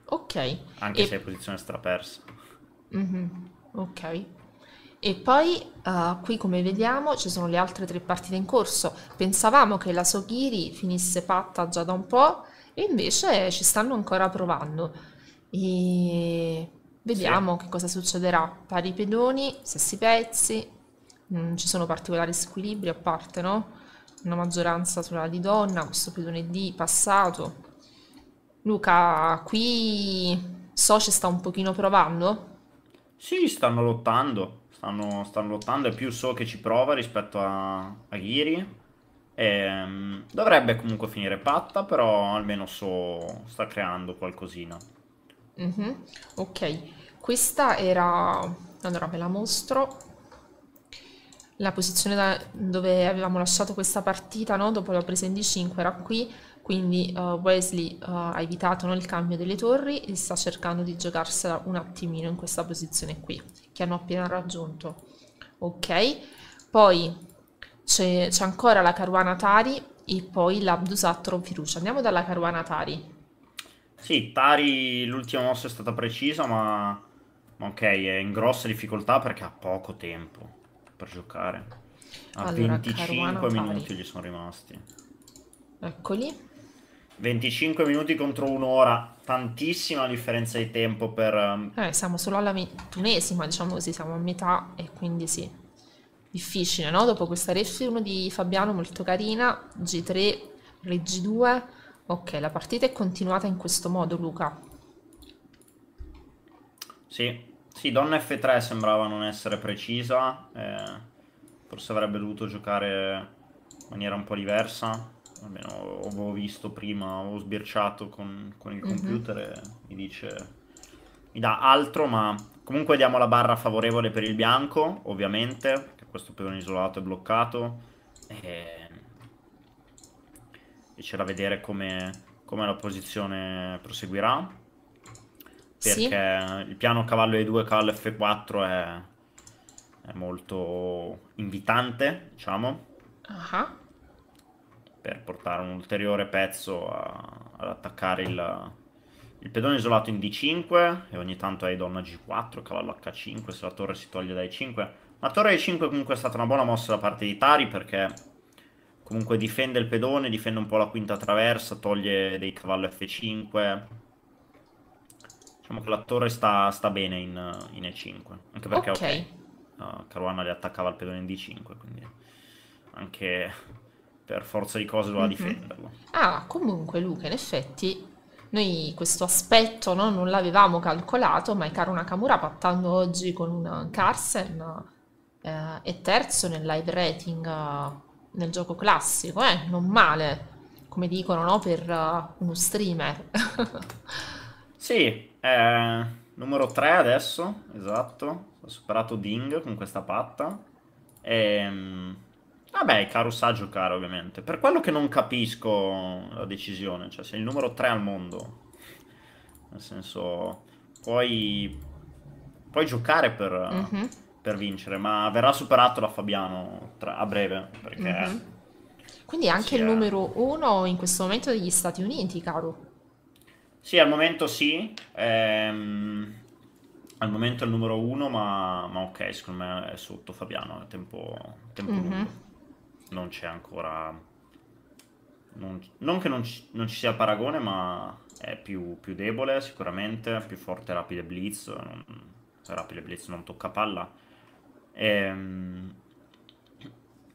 Ok. Anche e... se hai posizione strapersa. mm-hmm. Ok. E poi uh, qui come vediamo ci sono le altre tre partite in corso. Pensavamo che la Soghiri finisse fatta già da un po' e invece ci stanno ancora provando. E vediamo sì. che cosa succederà. Pari pedoni, stessi pezzi, non mm, ci sono particolari squilibri a parte, no? Una maggioranza sulla di donna, questo pedone di passato. Luca, qui Soci sta un pochino provando? Sì, stanno lottando. Stanno, stanno lottando e più so che ci prova rispetto a, a Ghiri. E, ehm, dovrebbe comunque finire patta, però almeno so sta creando qualcosina. Mm-hmm. Ok, questa era... Allora ve la mostro la posizione dove avevamo lasciato questa partita no? dopo la presa in D5 era qui, quindi uh, Wesley uh, ha evitato no, il cambio delle torri e sta cercando di giocarsela un attimino in questa posizione qui che hanno appena raggiunto. Ok, poi c'è, c'è ancora la Caruana Tari e poi l'Abdus Atron Firucia. Andiamo dalla Caruana Tari. Sì, Tari l'ultima mossa è stata precisa, ma ok, è in grosse difficoltà perché ha poco tempo per giocare. A allora, 25 minuti gli sono rimasti. Eccoli. 25 minuti contro un'ora, tantissima differenza di tempo per... Ehm, eh, siamo solo alla ventunesima, diciamo così, siamo a metà e quindi sì. Difficile, no? Dopo questa ref 1 di Fabiano, molto carina, G3, g 2. Ok, la partita è continuata in questo modo, Luca. Sì, sì, donna F3 sembrava non essere precisa, eh, forse avrebbe dovuto giocare in maniera un po' diversa almeno avevo visto prima, ho sbirciato con, con il mhm. computer mm-hmm. e mi dice, mi dà altro, ma comunque diamo la barra favorevole per il bianco, ovviamente, che questo pedone isolato è bloccato. E, e c'era a vedere come, come la posizione proseguirà. Perché sì. il piano cavallo E2, cavallo F4 è, è molto invitante, diciamo. Uh-huh per portare un ulteriore pezzo a, ad attaccare il, il pedone isolato in D5 e ogni tanto hai donna G4, cavallo H5 se la torre si toglie dai 5. La torre E5 comunque è stata una buona mossa da parte di Tari perché comunque difende il pedone, difende un po' la quinta traversa, toglie dei cavallo F5. Diciamo che la torre sta, sta bene in, in, E5, anche perché okay. okay uh, Caruana le attaccava il pedone in D5, quindi anche per forza di cose doveva mm difenderlo. Ah, comunque Luca, in effetti noi questo aspetto no, non l'avevamo calcolato, ma Icaro Nakamura pattando oggi con un Carsen eh, è terzo nel live rating eh, nel gioco classico, eh? non male, come dicono no, per eh, uno streamer. sì, eh, numero 3 adesso, esatto, ho superato Ding con questa patta. E, ehm, Vabbè, ah caro sa giocare ovviamente. Per quello che non capisco la decisione, cioè sei il numero 3 al mondo. Nel senso, puoi, puoi giocare per, mm -hmm. per, vincere, ma verrà superato da Fabiano tra, a breve, perché... Mm -hmm. Quindi è anche il è... numero 1 in questo momento degli Stati Uniti, caro. Sì, al momento sì. Ehm al momento è il numero uno, ma, ma, ok, secondo me è sotto Fabiano, è tempo, tempo mm -hmm. lungo non c'è ancora... Non, non che non ci, non ci, sia paragone, ma è più, più debole sicuramente, più forte rapide blitz, non, rapide blitz non tocca palla. E, ehm,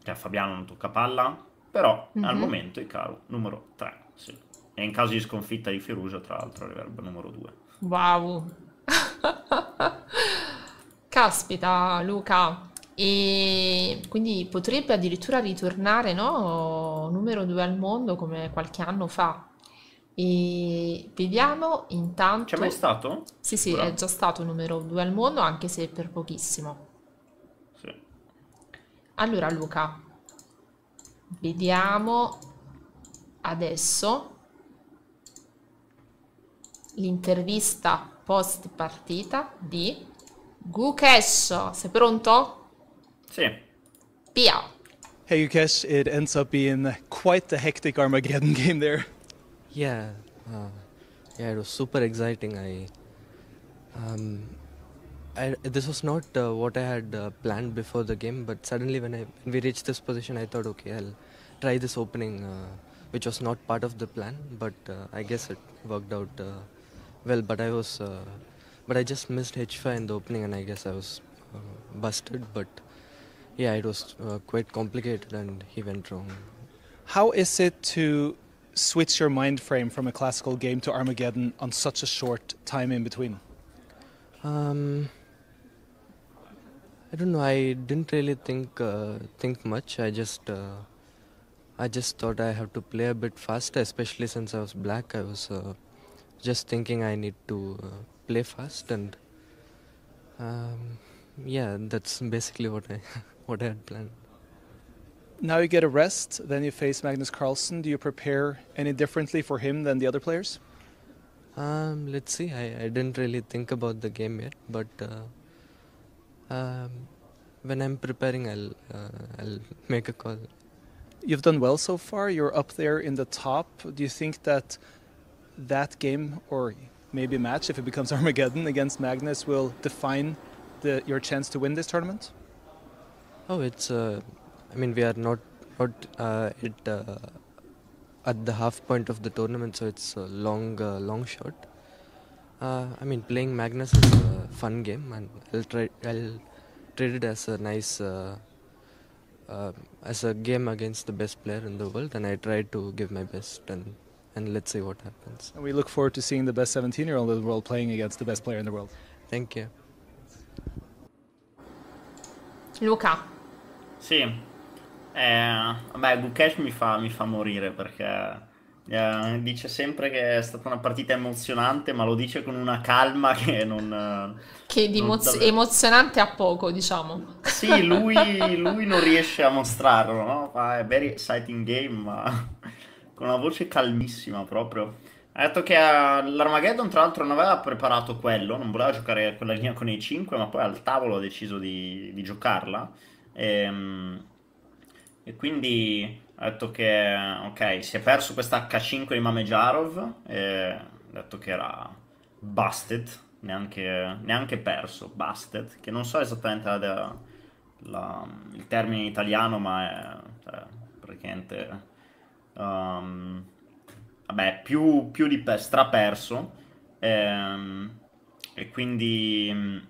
cioè Fabiano non tocca palla, però mm-hmm. al mhm. momento è caro numero 3. Sì. E in caso di sconfitta di Firugia, tra l'altro, arriverebbe numero 2. Wow. Caspita, Luca, e quindi potrebbe addirittura ritornare no? numero due al mondo come qualche anno fa. E vediamo intanto. C'è mai stato? Sì, sì, Ora. è già stato numero due al mondo, anche se per pochissimo. Sì. Allora, Luca, vediamo adesso l'intervista post partita di Gukesh. Sei pronto? Sí. Biao. Hey, Ukesh, it ends up being quite the hectic Armageddon game there. Yeah. Uh, yeah, it was super exciting. I. Um, I, this was not uh, what I had uh, planned before the game, but suddenly when, I, when we reached this position, I thought, okay, I'll try this opening, uh, which was not part of the plan, but uh, I guess it worked out uh, well. But I was, uh, but I just missed H5 in the opening, and I guess I was busted. But yeah, it was uh, quite complicated and he went wrong. How is it to switch your mind frame from a classical game to Armageddon on such a short time in between? Um, I don't know. I didn't really think uh, think much. I just uh, I just thought I have to play a bit faster, especially since I was black. I was uh, just thinking I need to uh, play fast, and um, yeah, that's basically what I. what I had planned. Now you get a rest, then you face Magnus Carlsen. Do you prepare any differently for him than the other players? Um, let's see. I, I didn't really think about the game yet, but uh, um, when I'm preparing, I'll uh, I'll make a call. You've done well so far. You're up there in the top. Do you think that that game or maybe match, if it becomes Armageddon against Magnus, will define the, your chance to win this tournament? Oh, it's. Uh, I mean, we are not not uh, it uh, at the half point of the tournament, so it's a long uh, long shot. Uh, I mean, playing Magnus is a fun game, and I'll try. I'll treat it as a nice. Uh, uh, as a game against the best player in the world, and I try to give my best, and and let's see what happens. And we look forward to seeing the best 17-year-old in the world playing against the best player in the world. Thank you. Luca, Sì. Eh, vabbè, Gukesh mi fa, mi fa morire perché eh, dice sempre che è stata una partita emozionante, ma lo dice con una calma che non... Che di non emozionante a poco, diciamo. Sì, lui, lui non riesce a mostrarlo, no? Fa, è very exciting game, ma con una voce calmissima proprio. Ha detto che eh, l'Armageddon, tra l'altro, non aveva preparato quello, non voleva giocare quella linea con i 5, ma poi al tavolo ha deciso di, di giocarla. E, ehm, e quindi ha detto che, ok, si è perso questa H5 di Mamejarov ha detto che era busted, neanche, neanche perso, busted, che non so esattamente la, la, il termine in italiano, ma è cioè, praticamente... Um, vabbè, più, più di pe- straperso. Ehm, e quindi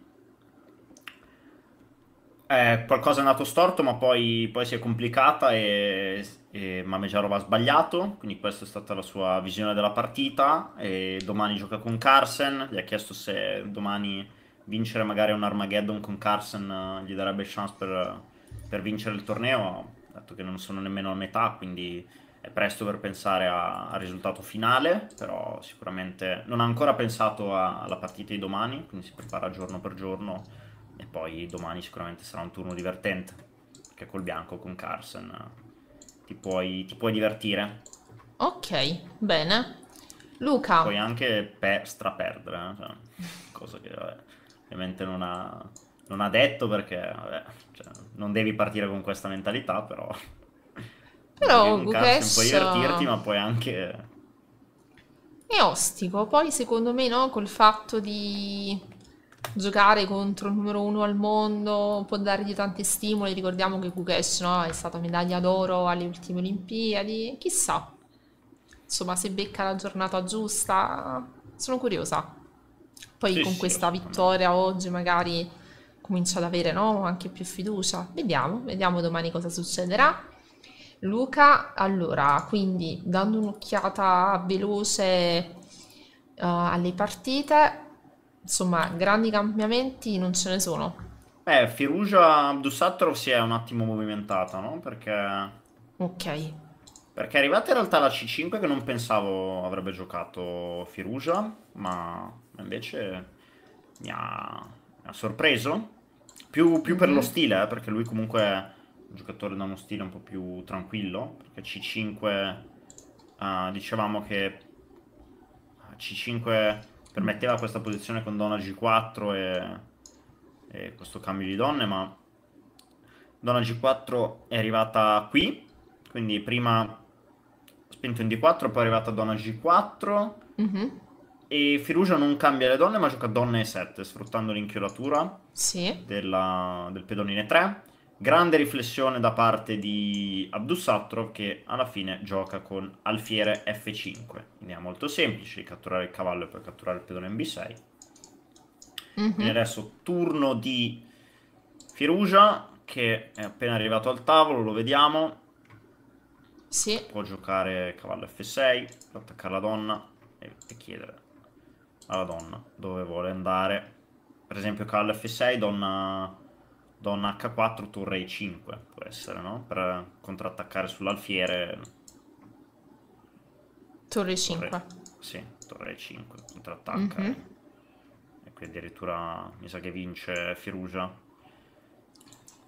eh, qualcosa è andato storto, ma poi, poi si è complicata e, e Mamejarov ha sbagliato, quindi questa è stata la sua visione della partita. E domani gioca con Carson. gli ha chiesto se domani vincere magari un Armageddon con Carson eh, gli darebbe chance per, per vincere il torneo, dato che non sono nemmeno a metà, quindi è presto per pensare al risultato finale, però sicuramente non ha ancora pensato a, alla partita di domani, quindi si prepara giorno per giorno e poi domani sicuramente sarà un turno divertente, perché col bianco con Carson ti puoi, ti puoi divertire. Ok, bene. Luca. Puoi anche pe- straperdere, eh, cioè, cosa che vabbè, ovviamente non ha, non ha, detto perché vabbè, cioè, non devi partire con questa mentalità, però... Però Gukesh... puoi divertirti, ma puoi anche... È ostico, poi secondo me no, col fatto di giocare contro il numero uno al mondo può dargli tanti stimoli. Ricordiamo che Gukesh no, è stata medaglia d'oro alle ultime Olimpiadi. Chissà, insomma, se becca la giornata giusta, sono curiosa. Poi sì, con sì, questa vittoria oggi magari comincia ad avere no, anche più fiducia. Vediamo, vediamo domani cosa succederà. Luca, allora, quindi dando un'occhiata veloce uh, alle partite, insomma, grandi cambiamenti non ce ne sono. Beh, Firuja Abdusatrov si è un attimo movimentata, no? Perché... Ok. Perché è arrivata in realtà la C5 che non pensavo avrebbe giocato Firuja, ma invece mi ha, mi ha sorpreso. Più, più mm-hmm. per lo mhm. stile, eh, perché lui comunque è un giocatore da uno stile un po' più tranquillo, perché C5 eh, dicevamo che eh, C5 permetteva questa posizione con donna g4 e, e questo cambio di donne, ma donna g4 è arrivata qui, quindi prima spinto in d4, poi è arrivata donna g4 mm-hmm. e Firugia non cambia le donne ma gioca donne e 7 sfruttando l'inchiodatura sì. della, del pedonine 3 Grande riflessione da parte di Abdussatrov che alla fine gioca con alfiere F5. Quindi è molto semplice catturare il cavallo e poi catturare il pedone in B6. Mm-hmm. Quindi adesso turno di Firugia che è appena arrivato al tavolo, lo vediamo. Sì. Può giocare cavallo F6, può attaccare la donna e, e chiedere alla donna dove vuole andare. Per esempio cavallo F6, donna Donna H4, torre E5, può essere, no? Per contrattaccare sull'alfiere. Torre E5. Torre... Sì, torre E5, contrattacca. Mm-hmm. E qui addirittura mi sa che vince Firugia.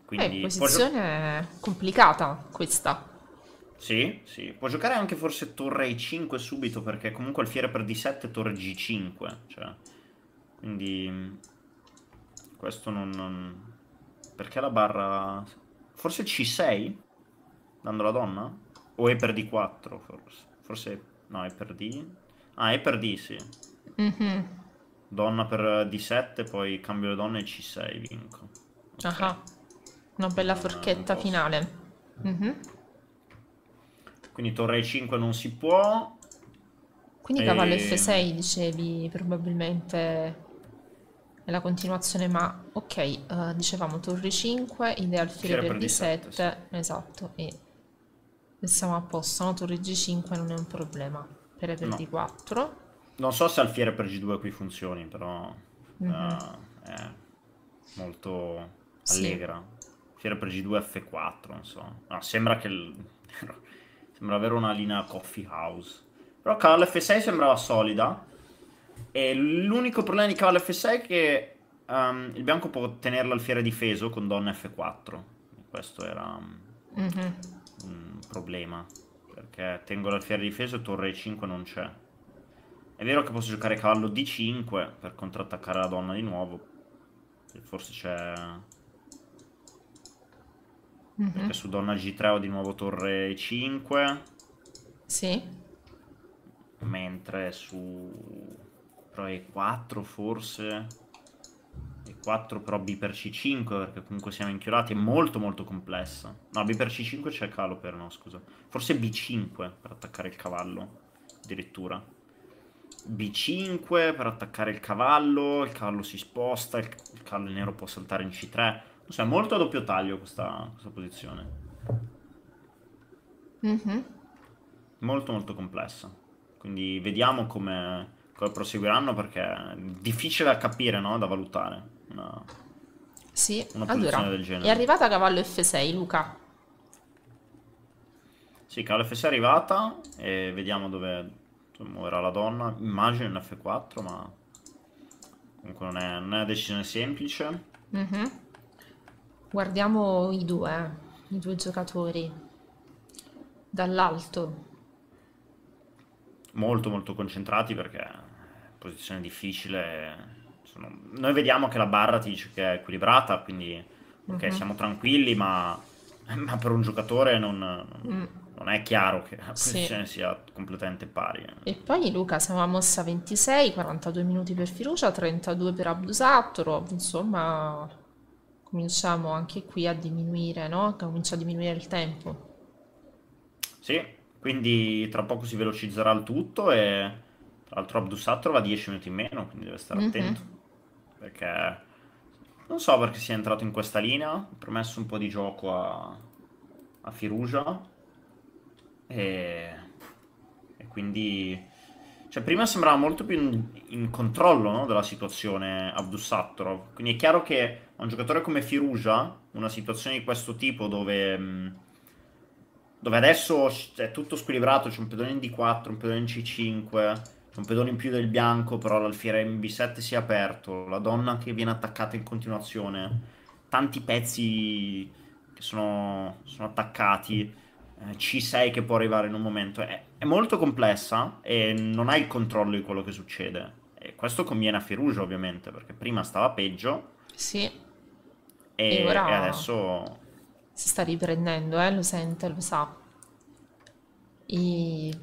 Quindi... Eh, posizione gio... complicata questa. Sì, sì. Può giocare anche forse torre E5 subito, perché comunque alfiere per D7, torre G5. Cioè... Quindi... Questo non, non perché la barra... Forse C6? Dando la donna? O è per D4 forse? Forse... No, è per D... Ah, è per D, sì. Mm-hmm. Donna per D7, poi cambio le donne e C6 vinco. Okay. Ah, una bella eh, forchetta un finale. Mm-hmm. Quindi torre E5 non si può. Quindi e... F6 dicevi probabilmente è la continuazione ma ok uh, dicevamo torri 5 idea alfiere per d7 sì. esatto e siamo a posto no? torri g5 non è un problema per per no. d4 non so se alfiere per g2 qui funzioni però mm -hmm. uh, è molto allegra sì. alfiere per g2 f4 non so no, sembra che il... sembra avere una linea coffee house però Carl F6 sembrava solida e l'unico problema di cavallo F6 è che um, il bianco può tenerlo al fiere difeso con donna F4. Questo era um, mm-hmm. un problema. Perché tengo l'alfiere difeso e torre 5 non c'è. È vero che posso giocare cavallo D5 per contrattaccare la donna di nuovo. Forse c'è... Mm-hmm. Perché su donna G3 ho di nuovo torre 5 Sì. Mentre su però E4 forse E4 però B per C5 perché comunque siamo inchiodati è molto molto complessa no B per C5 c'è calo per no scusa forse B5 per attaccare il cavallo addirittura B5 per attaccare il cavallo il cavallo si sposta il, il cavallo nero può saltare in C3 non so è molto a doppio taglio questa, questa posizione mm -hmm. molto molto complessa quindi vediamo come proseguiranno perché è difficile da capire, no? Da valutare. Una, sì, una allora, del genere. è arrivata cavallo F6, Luca. Sì, cavallo F6 è arrivata e vediamo dove muoverà la donna. Immagino in F4, ma comunque non è, non è una decisione semplice. Mm -hmm. Guardiamo i due, i due giocatori dall'alto. Molto molto concentrati perché posizione difficile. Sono... Noi vediamo che la barra ti dice che è equilibrata, quindi ok, mm-hmm. siamo tranquilli, ma... ma, per un giocatore non, mm. non è chiaro che la posizione sì. sia completamente pari. Eh. E poi Luca, siamo a mossa 26, 42 minuti per Firucia, 32 per Abdusattoro, insomma cominciamo anche qui a diminuire, no? Comincia a diminuire il tempo. Sì, quindi tra poco si velocizzerà il tutto e l'altro Abdusat trova 10 minuti in meno, quindi deve stare mm-hmm. attento. Perché non so perché sia entrato in questa linea, ha promesso un po' di gioco a, a Firugia. E... e, quindi... Cioè, prima sembrava molto più in, in controllo no? della situazione Abdusattorov. Quindi è chiaro che a un giocatore come Firugia, una situazione di questo tipo dove dove adesso è tutto squilibrato, c'è un pedone in D4, un pedone in C5, un pedone in più del bianco, però l'alfiere in b 7 si è aperto, la donna che viene attaccata in continuazione, tanti pezzi che sono, sono attaccati, eh, C6 che può arrivare in un momento, è, è, molto complessa e non hai il controllo di quello che succede. E questo conviene a Firugia ovviamente, perché prima stava peggio. Sì. E, e, ora e adesso... Si sta riprendendo, eh? lo sente, lo sa. E...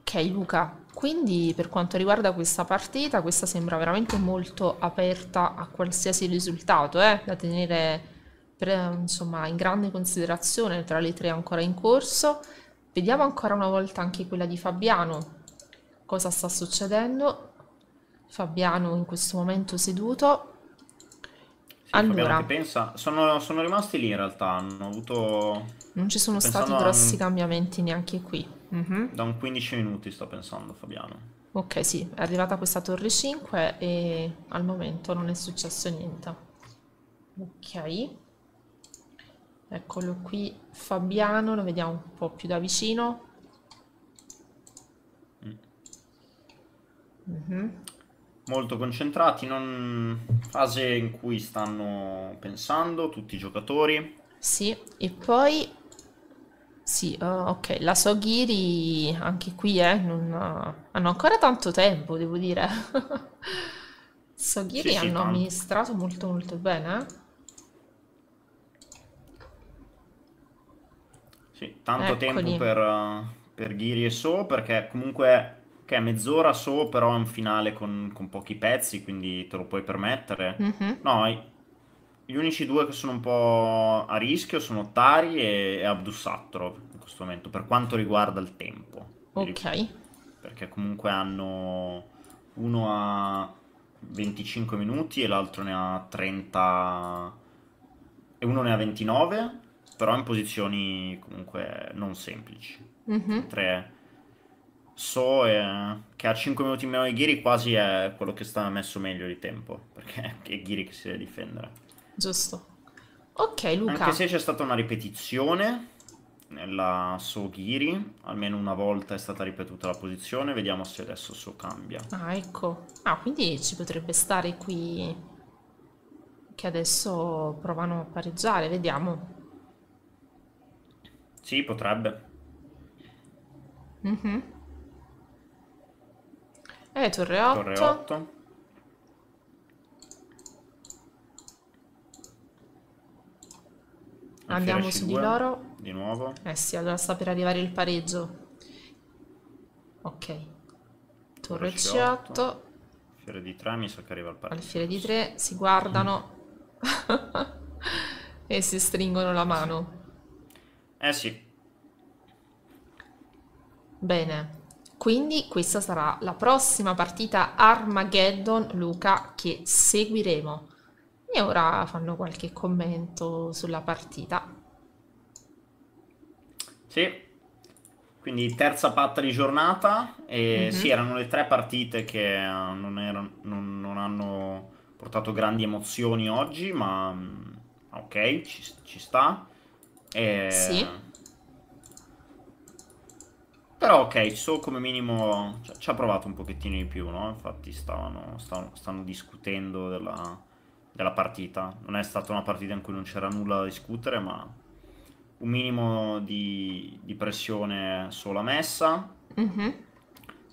Ok Luca, quindi per quanto riguarda questa partita, questa sembra veramente molto aperta a qualsiasi risultato, eh? da tenere per, insomma, in grande considerazione tra le tre ancora in corso. Vediamo ancora una volta anche quella di Fabiano, cosa sta succedendo. Fabiano in questo momento seduto. Sì, allora, pensa, sono, sono, rimasti lì in realtà, hanno avuto... Non ci sono stati grossi a... cambiamenti neanche qui. Mm-hmm. Da un 15 minuti sto pensando, Fabiano. Ok, sì, è arrivata questa torre 5 e al momento non è successo niente. Ok. Eccolo qui, Fabiano, lo vediamo un po' più da vicino. Mm-hmm. Molto concentrati, non... fase in cui stanno pensando tutti i giocatori. Sì, e poi sì, uh, ok, la Sogiri anche qui eh, non, eh, hanno ancora tanto tempo, devo dire. Soghiri Sì, hanno tanto. amministrato molto molto bene. Eh. Sì, tanto ecco, tempo per, per Ghiri e So, perché comunque che è mezz'ora So, però è un finale con, con pochi pezzi, quindi te lo puoi permettere. Mhm. No, gli unici due che sono un po' a rischio sono Tari e, Abdusatro in questo momento, per quanto riguarda il tempo. Ok. Perché comunque hanno uno a 25 minuti e l'altro ne ha 30 e uno ne ha 29, però in posizioni comunque non semplici. Mm-hmm. Mentre So è... Eh, che ha 5 minuti in meno di Ghiri quasi è quello che sta messo meglio di tempo, perché è Ghiri che si deve difendere. Giusto. Ok, Luca. Anche se c'è stata una ripetizione nella Sogiri, almeno una volta è stata ripetuta la posizione, vediamo se adesso So cambia. Ah, ecco. Ah, quindi ci potrebbe stare qui che adesso provano a pareggiare, vediamo. Sì, potrebbe. Mm -hmm. Eh, torre 8. Torre 8. Andiamo su di loro. Di nuovo. Eh sì, allora sta per arrivare il pareggio. Ok. Torre C8. Fiere di 3 mi sa che arriva il pareggio. Al fiere di 3 si guardano mm. e si stringono la mano. Eh sì. Bene. Quindi questa sarà la prossima partita Armageddon Luca che seguiremo. E ora fanno qualche commento sulla partita. Sì, quindi terza patta di giornata. E mm-hmm. sì, erano le tre partite che eh, non, erano, non, non hanno portato grandi emozioni oggi, ma mm, ok, ci, ci sta. E... Sì. Però ok, So come minimo ci ha provato un pochettino di più, no? Infatti stavano, stavano, stanno discutendo della, della partita. Non è stata una partita in cui non c'era nulla da discutere, ma un minimo di, di pressione sola messa. Mm-hmm.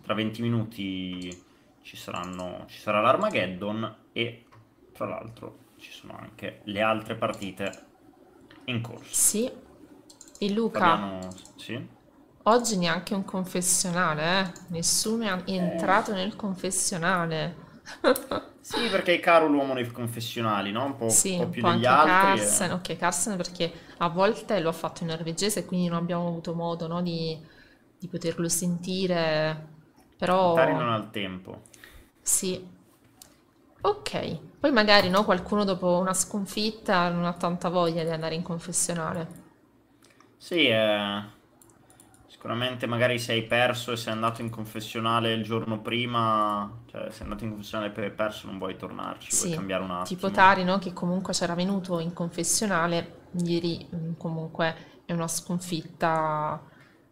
Tra 20 minuti ci, saranno, ci sarà l'Armageddon e tra l'altro ci sono anche le altre partite in corso. Sì, e Luca. Fabiano, sì? Oggi neanche un confessionale, eh? nessuno è eh. entrato eh. nel confessionale. Sì, perché è caro l'uomo nei confessionali, no? Un po', sì, un po più un po degli anche altri. Eh. Carson, e... ok, Carson perché a volte lo ha fatto in norvegese, quindi non abbiamo avuto modo no, di, di, poterlo sentire, però... Tari non ha il tempo. Sì. Ok, poi magari no, qualcuno dopo una sconfitta non ha tanta voglia di andare in confessionale. Sì, eh Sicuramente magari sei perso e sei andato in confessionale il giorno prima, cioè sei andato in confessionale e hai perso, non vuoi tornarci, sì, vuoi cambiare un attimo. Tipo Tarino che comunque c'era venuto in confessionale ieri, mm, comunque è una sconfitta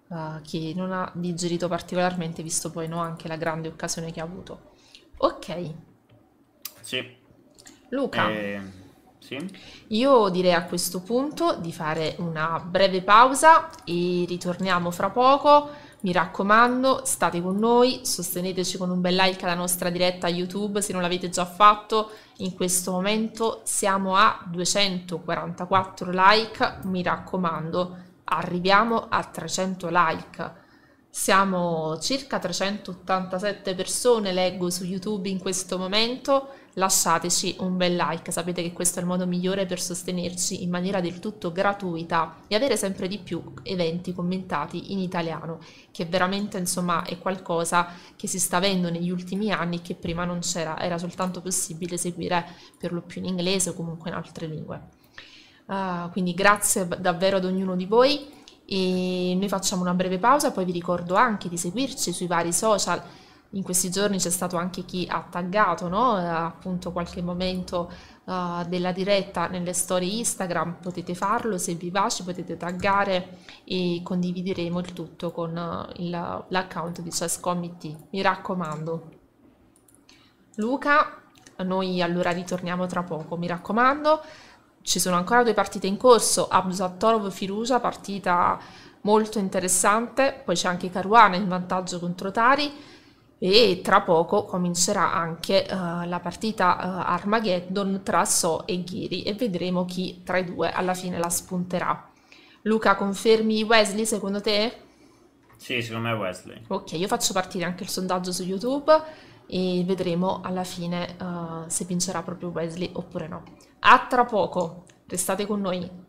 uh, che non ha digerito particolarmente, visto poi no, anche la grande occasione che ha avuto. Ok. Sì. Luca. Eh... Sì. Io direi a questo punto di fare una breve pausa e ritorniamo fra poco. Mi raccomando, state con noi, sosteneteci con un bel like alla nostra diretta YouTube se non l'avete già fatto. In questo momento siamo a 244 like, mi raccomando, arriviamo a 300 like. Siamo circa 387 persone, leggo su YouTube in questo momento lasciateci un bel like, sapete che questo è il modo migliore per sostenerci in maniera del tutto gratuita e avere sempre di più eventi commentati in italiano, che veramente insomma è qualcosa che si sta avendo negli ultimi anni che prima non c'era, era soltanto possibile seguire per lo più in inglese o comunque in altre lingue. Uh, quindi grazie davvero ad ognuno di voi e noi facciamo una breve pausa, poi vi ricordo anche di seguirci sui vari social in questi giorni c'è stato anche chi ha taggato no? appunto qualche momento uh, della diretta nelle storie Instagram, potete farlo se vi va, ci potete taggare e condivideremo il tutto con uh, il, l'account di Chess Committee, mi raccomando. Luca, noi allora ritorniamo tra poco, mi raccomando, ci sono ancora due partite in corso, Abzattorov-Firugia, partita molto interessante, poi c'è anche Caruana in vantaggio contro Tari, e tra poco comincerà anche uh, la partita uh, Armageddon tra So e Ghiri e vedremo chi tra i due alla fine la spunterà. Luca, confermi Wesley secondo te? Sì, secondo me Wesley. Ok, io faccio partire anche il sondaggio su YouTube e vedremo alla fine uh, se vincerà proprio Wesley oppure no. A tra poco, restate con noi.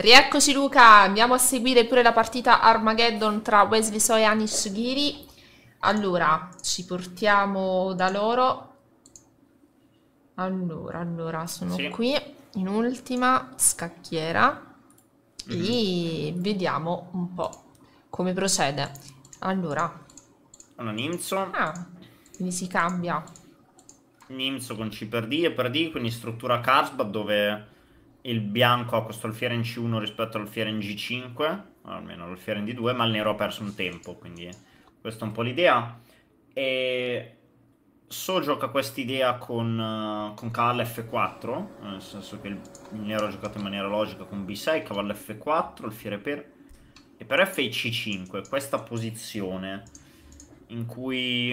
Rieccoci Luca, andiamo a seguire pure la partita Armageddon tra Wesley Viso e Anish Giri. Allora, ci portiamo da loro. Allora, allora, sono sì. qui in ultima scacchiera mm-hmm. e vediamo un po' come procede. Allora. Allora, Nimzo. Ah, quindi si cambia. Nimzo con C per D e per D, quindi struttura Carlsbad dove il bianco ha questo alfiere in C1 rispetto all'alfiere in G5, almeno l'alfiere in D2, ma il nero ha perso un tempo, quindi questa è un po' l'idea. E So gioca quest'idea con, eh, con cavallo F4, eh, nel senso che il, il nero ha giocato in maniera logica con B6, cavallo F4, alfiere per... E per F e C5, questa posizione in cui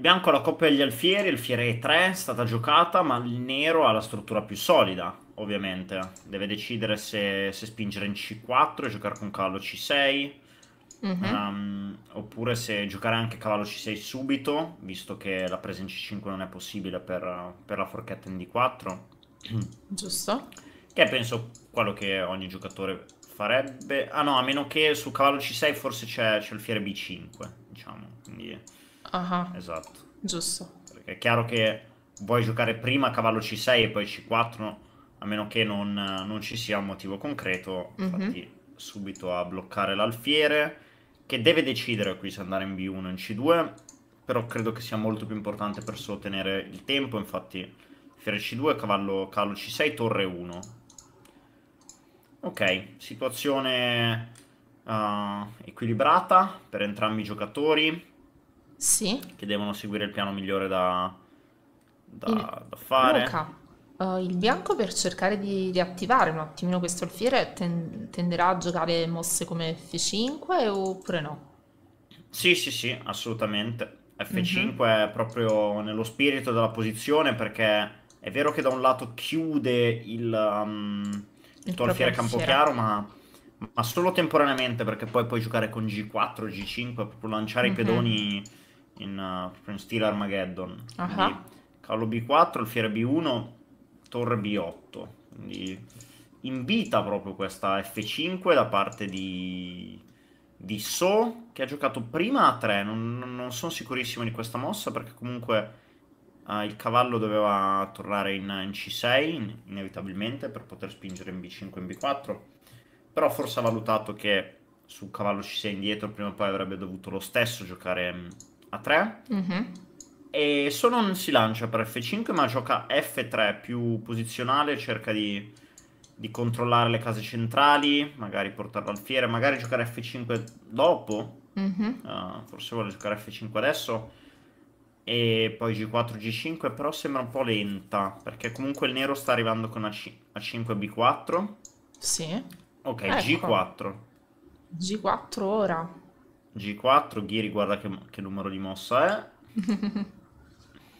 il bianco ha la coppia degli alfieri, il alfiere 3 è stata giocata, ma il nero ha la struttura più solida, ovviamente. Deve decidere se, se spingere in C4 e giocare con cavallo C6, mm-hmm. Ehm, um, oppure se giocare anche cavallo C6 subito, visto che la presa in C5 non è possibile per, per la forchetta in D4. Giusto. Che è, penso quello che ogni giocatore farebbe. Ah no, a meno che su cavallo C6 forse c'è, c'è il fiere B5, diciamo, quindi... Ah. Esatto. Giusto. Perché è chiaro che vuoi giocare prima cavallo C6 e poi C4, a meno che non, non ci sia un motivo concreto. Mm-hmm. Infatti subito a bloccare l'alfiere, che deve decidere qui se andare in B1 o in C2, però credo che sia molto più importante per sottenere il tempo, infatti alfiere C2, cavallo, cavallo C6, torre 1. Ok, situazione uh, equilibrata per entrambi i giocatori, sì. Che devono seguire il piano migliore da, da, il... da fare. Luca, uh, il bianco per cercare di riattivare un attimino questo alfiere ten tenderà a giocare mosse come F5 oppure no? Sì, sì, sì, assolutamente. F5 mm -hmm. è proprio nello spirito della posizione perché è vero che da un lato chiude il, um, il, il tuo alfiere campochiaro, ma, ma, solo temporaneamente perché poi puoi giocare con G4, G5, proprio lanciare mm -hmm. i mhm. pedoni in, uh, in stile Armageddon. Uh-huh. Cavallo B4, alfiere B1, torre B8. Quindi invita proprio questa F5 da parte di, di So, che ha giocato prima a 3. Non, non sono sicurissimo di questa mossa perché comunque... Uh, il cavallo doveva tornare in, in C6 in, inevitabilmente per poter spingere in B5 e in B4 però forse ha valutato che sul cavallo C6 indietro prima o poi avrebbe dovuto lo stesso giocare mm, a 3 mm-hmm. e solo non si lancia per F5 ma gioca F3 più posizionale, cerca di, di controllare le case centrali, magari portarlo al fiere, magari giocare F5 dopo, mm-hmm. uh, forse vuole giocare F5 adesso e poi G4, G5 però sembra un po' lenta perché comunque il nero sta arrivando con A5, A5 B4. Sì. Ok, ecco. G4. G4 ora. G4, Ghiri guarda che, che numero di mossa è.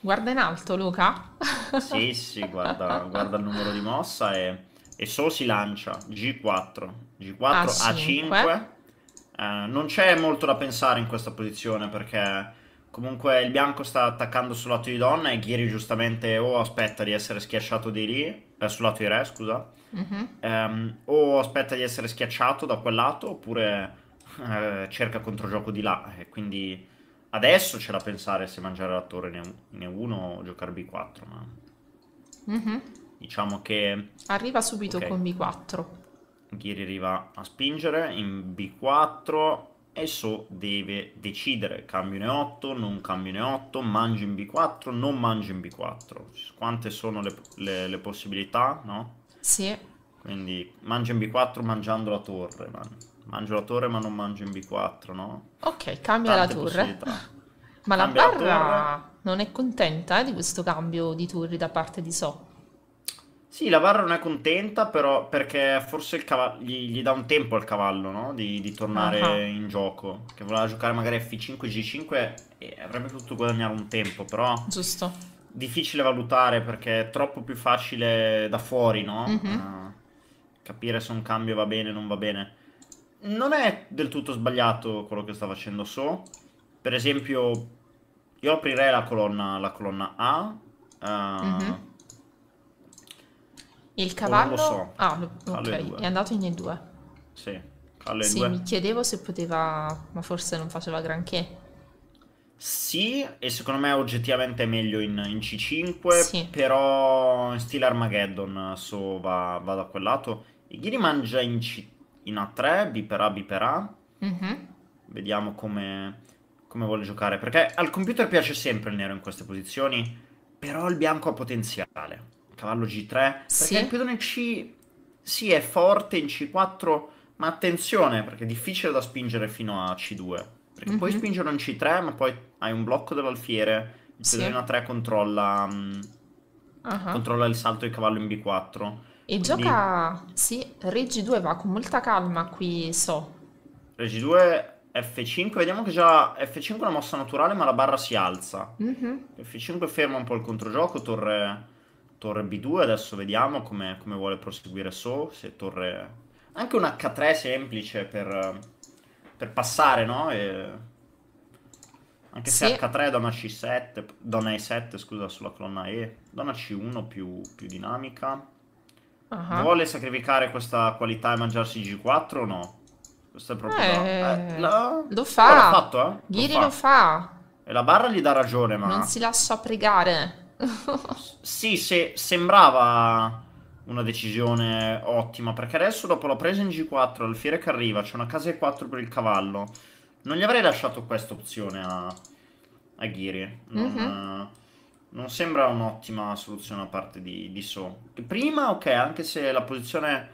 guarda in alto Luca. sì, sì, guarda, guarda, il numero di mossa e, e solo si lancia G4, G4 A5. A5. Eh, non c'è molto da pensare in questa posizione perché comunque il bianco sta attaccando sul lato di donna e Ghiri giustamente o aspetta di essere schiacciato di lì, eh, sul lato di re scusa, mm-hmm. ehm, o aspetta di essere schiacciato da quel lato oppure eh, cerca controgioco di là, e quindi adesso c'è da pensare se mangiare la torre in E1 o giocare B4, ma... Mm-hmm. Diciamo che... Arriva subito okay. con B4. Ghiri arriva a spingere in B4 e So deve decidere, cambio in E8, non cambio in E8, mangio in B4, non mangio in B4. Quante sono le, le, le possibilità, no? Sì. Quindi mangio in B4 mangiando la torre, man. Mangio la torre ma non mangio in B4, no? Ok, cambia Tante la torre. ma cambia la barra la non è contenta eh, di questo cambio di turri da parte di So. Sì, la barra non è contenta, però perché forse cavallo, gli, gli, dà un tempo al cavallo, no? Di, di tornare uh-huh. in gioco. Che voleva giocare magari F5, G5 e avrebbe potuto guadagnare un tempo, però... Giusto. Difficile valutare perché è troppo più facile da fuori, no? Uh-huh. Uh, capire se un cambio va bene o non va bene non è del tutto sbagliato quello che sta facendo So. Per esempio, io aprirei la colonna, la colonna A. Uh, mm-hmm. Il cavallo... So. Ah, ok, è andato in E2. Sì, calle sì, 2. mi chiedevo se poteva... ma forse non faceva granché. Sì, e secondo me oggettivamente è meglio in, in C5, sì. però in stile Armageddon So va, va da quel lato. E Ghiri mangia in C3 in A3, B per biperà, biperà. Mm-hmm. Vediamo come, come vuole giocare. Perché al computer piace sempre il nero in queste posizioni, però il bianco ha potenziale. Cavallo G3, perché sì. il pedone C sì è forte in C4, ma attenzione perché è difficile da spingere fino a C2. Perché mm-hmm. puoi mhm. spingere in C3, ma poi hai un blocco dell'alfiere. Il sì. A3 controlla, um, uh-huh. controlla il salto di cavallo in B4. E Quindi... gioca, sì, Reggi 2 va con molta calma qui, so. Reggi 2, F5, vediamo che già F5 è una mossa naturale ma la barra si alza. Mm-hmm. F5 ferma un po' il controgioco, torre, torre B2, adesso vediamo come, come vuole proseguire So, se torre... Anche un H3 semplice per, per passare, no? E... Anche se H3 è donna C7, donna E7, scusa, sulla colonna E, donna C1 più, più dinamica. Uh-huh. Vuole sacrificare questa qualità e mangiarsi G4 o no? Questo è proprio... Eh, no. eh, la... Lo fa. L'ha fatto, eh? Ghiri lo, lo fa. E la barra gli dà ragione, ma... Non si lascia pregare. sì, se sembrava una decisione ottima, perché adesso dopo la presa in G4, alfiere che arriva, c'è una casa E4 per il cavallo. Non gli avrei lasciato questa opzione a, a Ghiri. Non... Mm -hmm non sembra un'ottima soluzione a parte di, di So. Prima, ok, anche se la posizione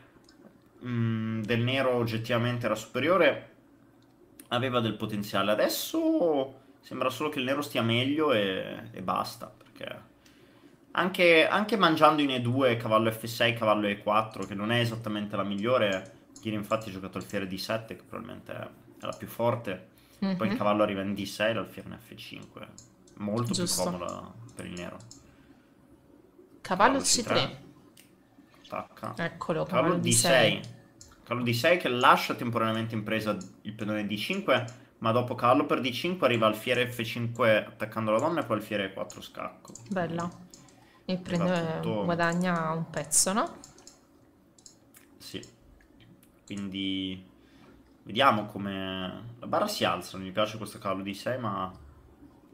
mh, mm, del nero oggettivamente era superiore, aveva del potenziale. Adesso sembra solo che il nero stia meglio e, e basta, perché... Anche, anche, mangiando in E2, cavallo F6, cavallo E4, che non è esattamente la migliore, Kira infatti ha giocato il alfiere D7, che probabilmente è la più forte, mm-hmm. poi il mhm. cavallo arriva in D6, l'alfiere in F5, molto Giusto. più comoda per il nero. Cavallo C3. Attacca. Eccolo, cavallo, cavallo D6. Cavallo D6 che lascia temporaneamente in presa il pedone D5, ma dopo cavallo per D5 arriva al fiere F5 attaccando la donna e poi al fiere 4 scacco. Bella. E prende, tutto... guadagna un pezzo, no? Sì. Quindi vediamo come... La barra si alza, non mi piace questo cavallo D6, ma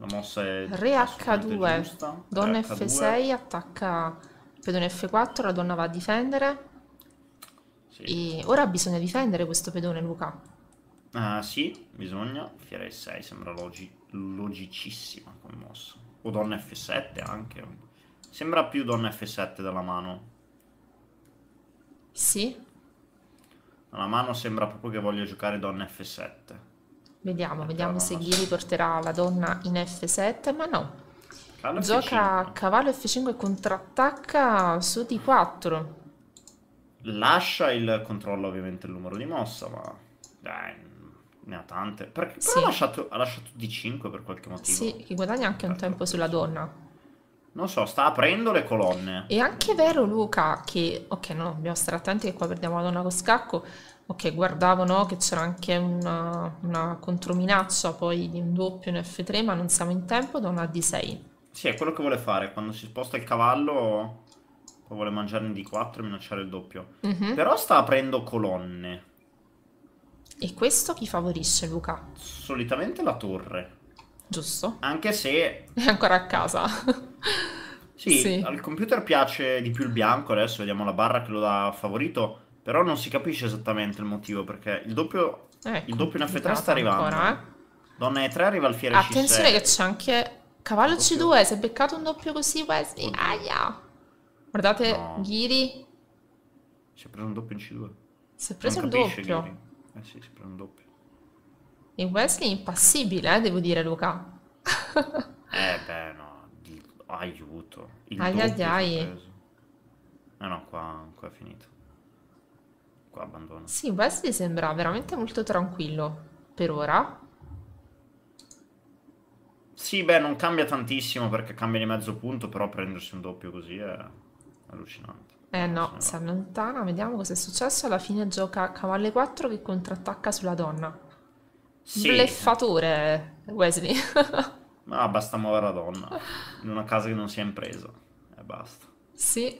la mossa è Re H2, donna Re F6 H2. attacca pedone F4, la donna va a difendere. Sì. E ora bisogna difendere questo pedone, Luca. Ah, sì, bisogna. Fiera E6 sembra logi logicissima come mossa. O donna F7 anche. Sembra più donna F7 dalla mano. Sì. Dalla mano sembra proprio che voglia giocare donna F7. Vediamo, vediamo se Ghiri porterà la donna in F7, ma no. Cavallo Gioca a cavallo F5 e contrattacca su D4. Lascia il controllo ovviamente il numero di mossa, ma dai, ne ha tante. Perché sì. ha, lasciato, ha lasciato D5 per qualche motivo. Sì, che guadagna anche un certo. tempo sulla donna. Non so, sta aprendo le colonne. È anche vero, Luca, che... Ok, no, dobbiamo stare attenti che qua perdiamo la donna con scacco ok, guardavo no, che c'era anche una, una controminaccia poi di un doppio in F3, ma non siamo in tempo da una D6. Sì, è quello che vuole fare, quando si sposta il cavallo poi vuole mangiare un D4 e minacciare il doppio. Mm-hmm. Però sta aprendo colonne. E questo chi favorisce, Luca? Solitamente la torre. Giusto. Anche se... È ancora a casa. sì, sì, al computer piace di più il bianco, adesso vediamo la barra che lo ha favorito. Però non si capisce esattamente il motivo perché il doppio, ecco, il doppio in F3 sta arrivando. Ancora, eh? Donna E3 arriva al fiere Attenzione C6. che c'è anche cavallo C2, si è beccato un doppio così Wesley. Oddio. Aia. Guardate no. Ghiri. Si è preso un doppio in C2. Si è preso non un capisce, doppio. Ghiri. Eh sì, si è preso un doppio. E Wesley è impassibile, eh, devo dire Luca. eh beh, no. Aiuto. Il ai ai Eh no, qua, qua è finito l'abbandono. Sì, Wesley sembra veramente molto tranquillo per ora. Sì, beh, non cambia tantissimo perché cambia di mezzo punto, però prendersi un doppio così è allucinante. Eh no, si allontana, vediamo cosa è successo. Alla fine gioca cavallo 4 che contrattacca sulla donna. Sì. Bleffatore, Wesley. Ma ah, basta muovere la donna in una casa che non si è impresa. e basta. Sì,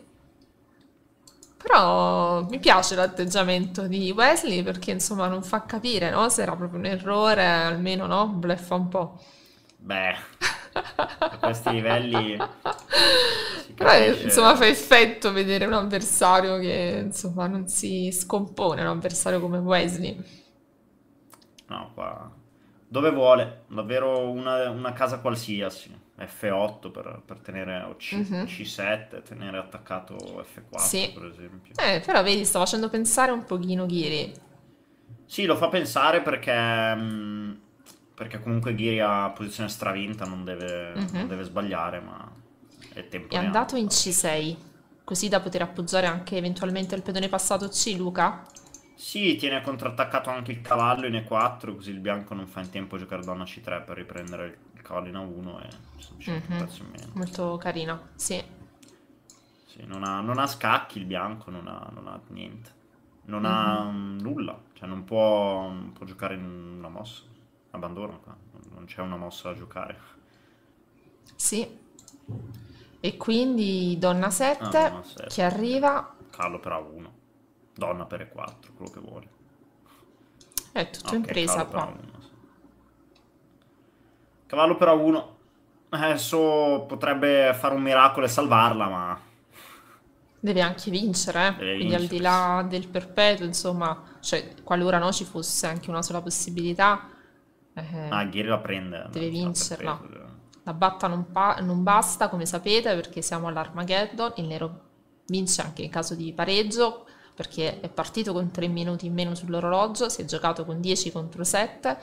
però mi piace l'atteggiamento di Wesley perché insomma non fa capire no? se era proprio un errore, almeno no? Bleffa un po'. Beh, a questi livelli... Però eh, insomma fa effetto vedere un avversario che insomma non si scompone, un avversario come Wesley. No, qua... Dove vuole, davvero una, una casa qualsiasi. F8 per, per tenere o C, mm-hmm. 7 tenere attaccato F4 sì. per esempio. Eh, però vedi, sta facendo pensare un pochino Ghiri. Sì, lo fa pensare perché, mm, perché comunque Ghiri ha posizione stravinta, non deve, mm-hmm. non deve sbagliare, ma è tempo. È andato in C6, così da poter appoggiare anche eventualmente il pedone passato C, Luca? Sì, tiene contrattaccato anche il cavallo in E4, così il bianco non fa in tempo a giocare donna C3 per riprendere il collina uno e c'è un mhm. pezzo meno. Molto carina, sì. sì non, ha, non, ha, scacchi il bianco, non ha, non ha niente. Non mm-hmm. ha mhm. mm, nulla, cioè non può, um, può, giocare in una mossa. Abbandona qua, non c'è una mossa da giocare. Sì. E quindi donna 7, ah, donna 7. che arriva... Carlo però 1, donna per e 4, quello che vuole. È tutto okay, in presa qua. Cavallo però uno. Adesso potrebbe fare un miracolo e salvarla, ma... Deve anche vincere, eh. Deve quindi vincere. al di là del perpetuo, insomma, cioè, qualora no ci fosse anche una sola possibilità... Eh, ah, Ghiri la prende. Deve vincerla. Perpetuo. La batta non, non, basta, come sapete, perché siamo all'Armageddon, il nero vince anche in caso di pareggio, perché è partito con 3 minuti in meno sull'orologio, si è giocato con 10 contro 7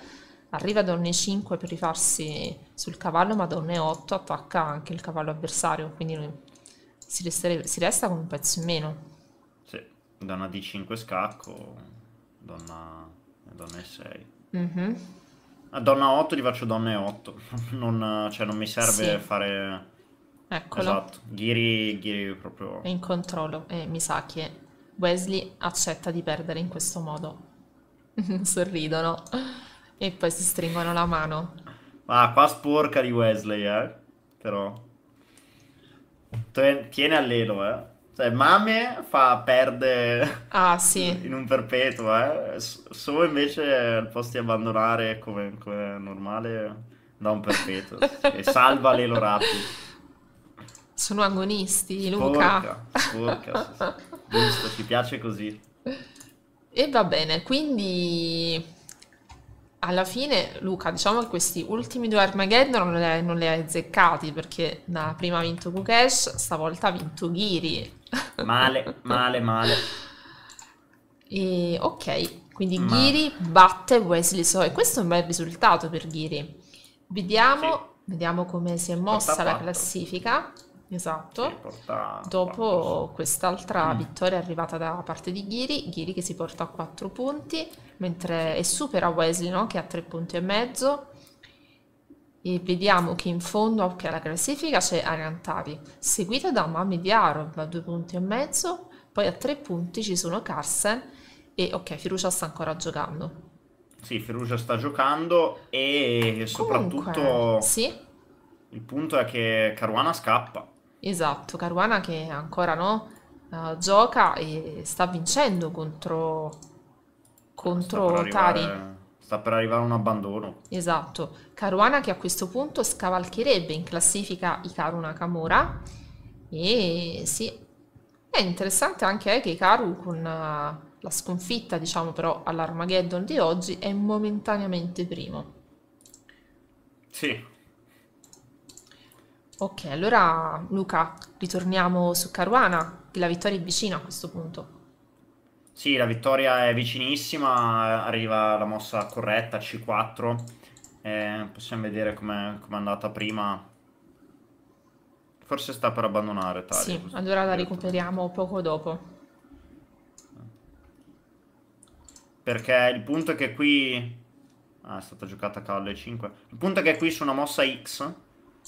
arriva a donne 5 per rifarsi sul cavallo, ma donne 8 attacca anche il cavallo avversario, quindi si, restere, si resta con un pezzo in meno. Sì, donna D5 scacco, donna, donna 6 mm-hmm. A donna 8 gli faccio donne 8, non, cioè non mi serve sì. fare... Eccolo. Esatto, Ghiri, Ghiri proprio... È in controllo e mi sa che Wesley accetta di perdere in questo modo. Sorridono. E poi si stringono la mano. Ah, qua sporca di Wesley, eh. Però. Tiene all'elo, eh. Cioè, Mame fa perde ah, sì. in un perpetuo, eh. Solo invece al posto di abbandonare come, come normale da un perpetuo. e salva l'elo rapido. Sono agonisti, Luca. Sporca, Sì, sì. Giusto, ti piace così. E va bene, quindi alla fine, Luca, diciamo che questi ultimi due Armageddon non li, non li hai azzeccati perché la prima ha vinto Kukesh, stavolta ha vinto Ghiri. Male, male, male. E, ok, quindi Ma... Ghiri batte Wesley So e questo è un bel risultato per Ghiri. Vediamo, sì. vediamo come si è mossa 84. la classifica. Esatto. Dopo quest'altra mm. vittoria arrivata da parte di Ghiri, Ghiri che si porta a 4 punti, mentre e supera Wesley no? che ha 3 punti e mezzo. E vediamo che in fondo che alla classifica c'è Arantavi, seguita da Mami Diarov a 2 punti e mezzo, poi a 3 punti ci sono Carsen e ok, Firucia sta ancora giocando. Sì, Firugia sta giocando e soprattutto Comunque, sì? il punto è che Caruana scappa. Esatto, Caruana che ancora no, uh, gioca e sta vincendo contro, contro sta Tari. sta per arrivare un abbandono. Esatto, Caruana che a questo punto scavalcherebbe in classifica Icaru Nakamura e sì, è interessante anche eh, che Icaru con uh, la sconfitta diciamo però all'Armageddon di oggi è momentaneamente primo. Sì, Ok, allora Luca, ritorniamo su Caruana, che la vittoria è vicina a questo punto. Sì, la vittoria è vicinissima, arriva la mossa corretta, C4, eh, possiamo vedere come è andata prima. Forse sta per abbandonare Talia. Sì, allora la recuperiamo poco dopo. Perché il punto è che qui... Ah, è stata giocata calle 5. Il punto è che qui su una mossa X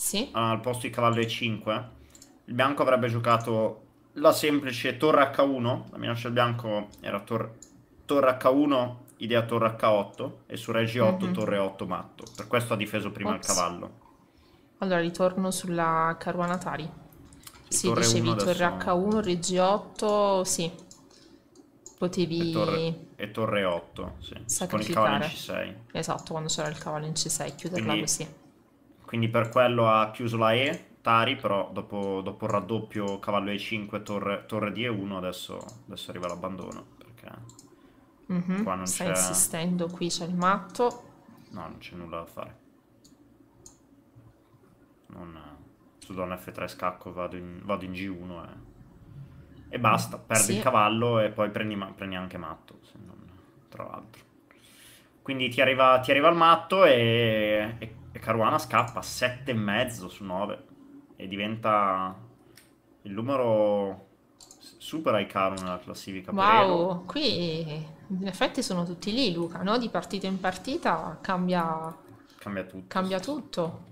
sì. Ah, al posto di cavallo E5. Il bianco avrebbe giocato la semplice torre H1. La minaccia del bianco era tor torre H1, idea torre H8. E su reg 8, mm -hmm. torre 8 matto. Per questo ha difeso prima Ops. il cavallo. Allora ritorno sulla caruana Tari. Sì, torre dicevi 1 torre H1, reg 8 sì. Potevi... E torre, e torre 8, sì. Con il cavallo in C6. Esatto, quando c'era il cavallo in C6, chiuderla Quindi... così quindi per quello ha chiuso la E, Tari, però dopo, dopo il raddoppio cavallo E5, torre, torre di E1, adesso, adesso arriva l'abbandono, perché mm -hmm. qua non c'è... Sta insistendo, qui c'è il matto. No, non c'è nulla da fare. Non... Su donna F3 scacco, vado in, vado in G1 e... e basta, perdi sì. il cavallo e poi prendi, prendi anche matto, non... tra l'altro. Quindi ti arriva, ti arriva, il matto e, e e Caruana scappa 7,5 su 9 e diventa il numero supera i caro nella classifica. Wow, Pereno. qui in effetti sono tutti lì Luca, no? Di partita in partita cambia, cambia tutto. Cambia sì. tutto.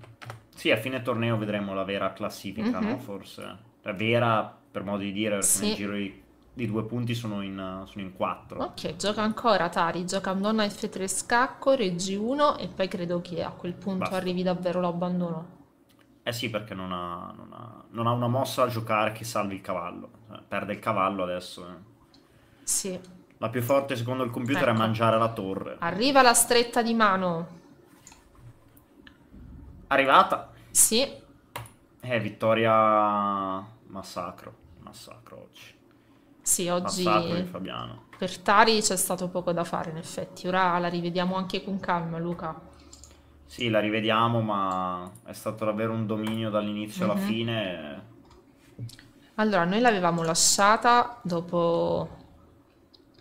Sì, a fine torneo vedremo la vera classifica, mm-hmm. no? Forse. La vera, per modo di dire, perché sì. nel giro di i due punti sono in, sono in 4. Ok, gioca ancora Tari, gioca donna F3 scacco, reggi 1 e poi credo che a quel punto Basta. arrivi davvero l'abbandono. Eh sì, perché non ha, non, ha, non ha, una mossa a giocare che salvi il cavallo. Cioè, perde il cavallo adesso. Eh. Sì. La più forte secondo il computer ecco. è mangiare la torre. Arriva la stretta di mano. Arrivata. Sì. Eh, vittoria massacro, massacro oggi. Sì, oggi Fabiano. Per Tari c'è stato poco da fare in effetti, ora la rivediamo anche con calma Luca. Sì, la rivediamo, ma è stato davvero un dominio dall'inizio mm -hmm. alla mhm. fine. Allora, noi l'avevamo lasciata dopo...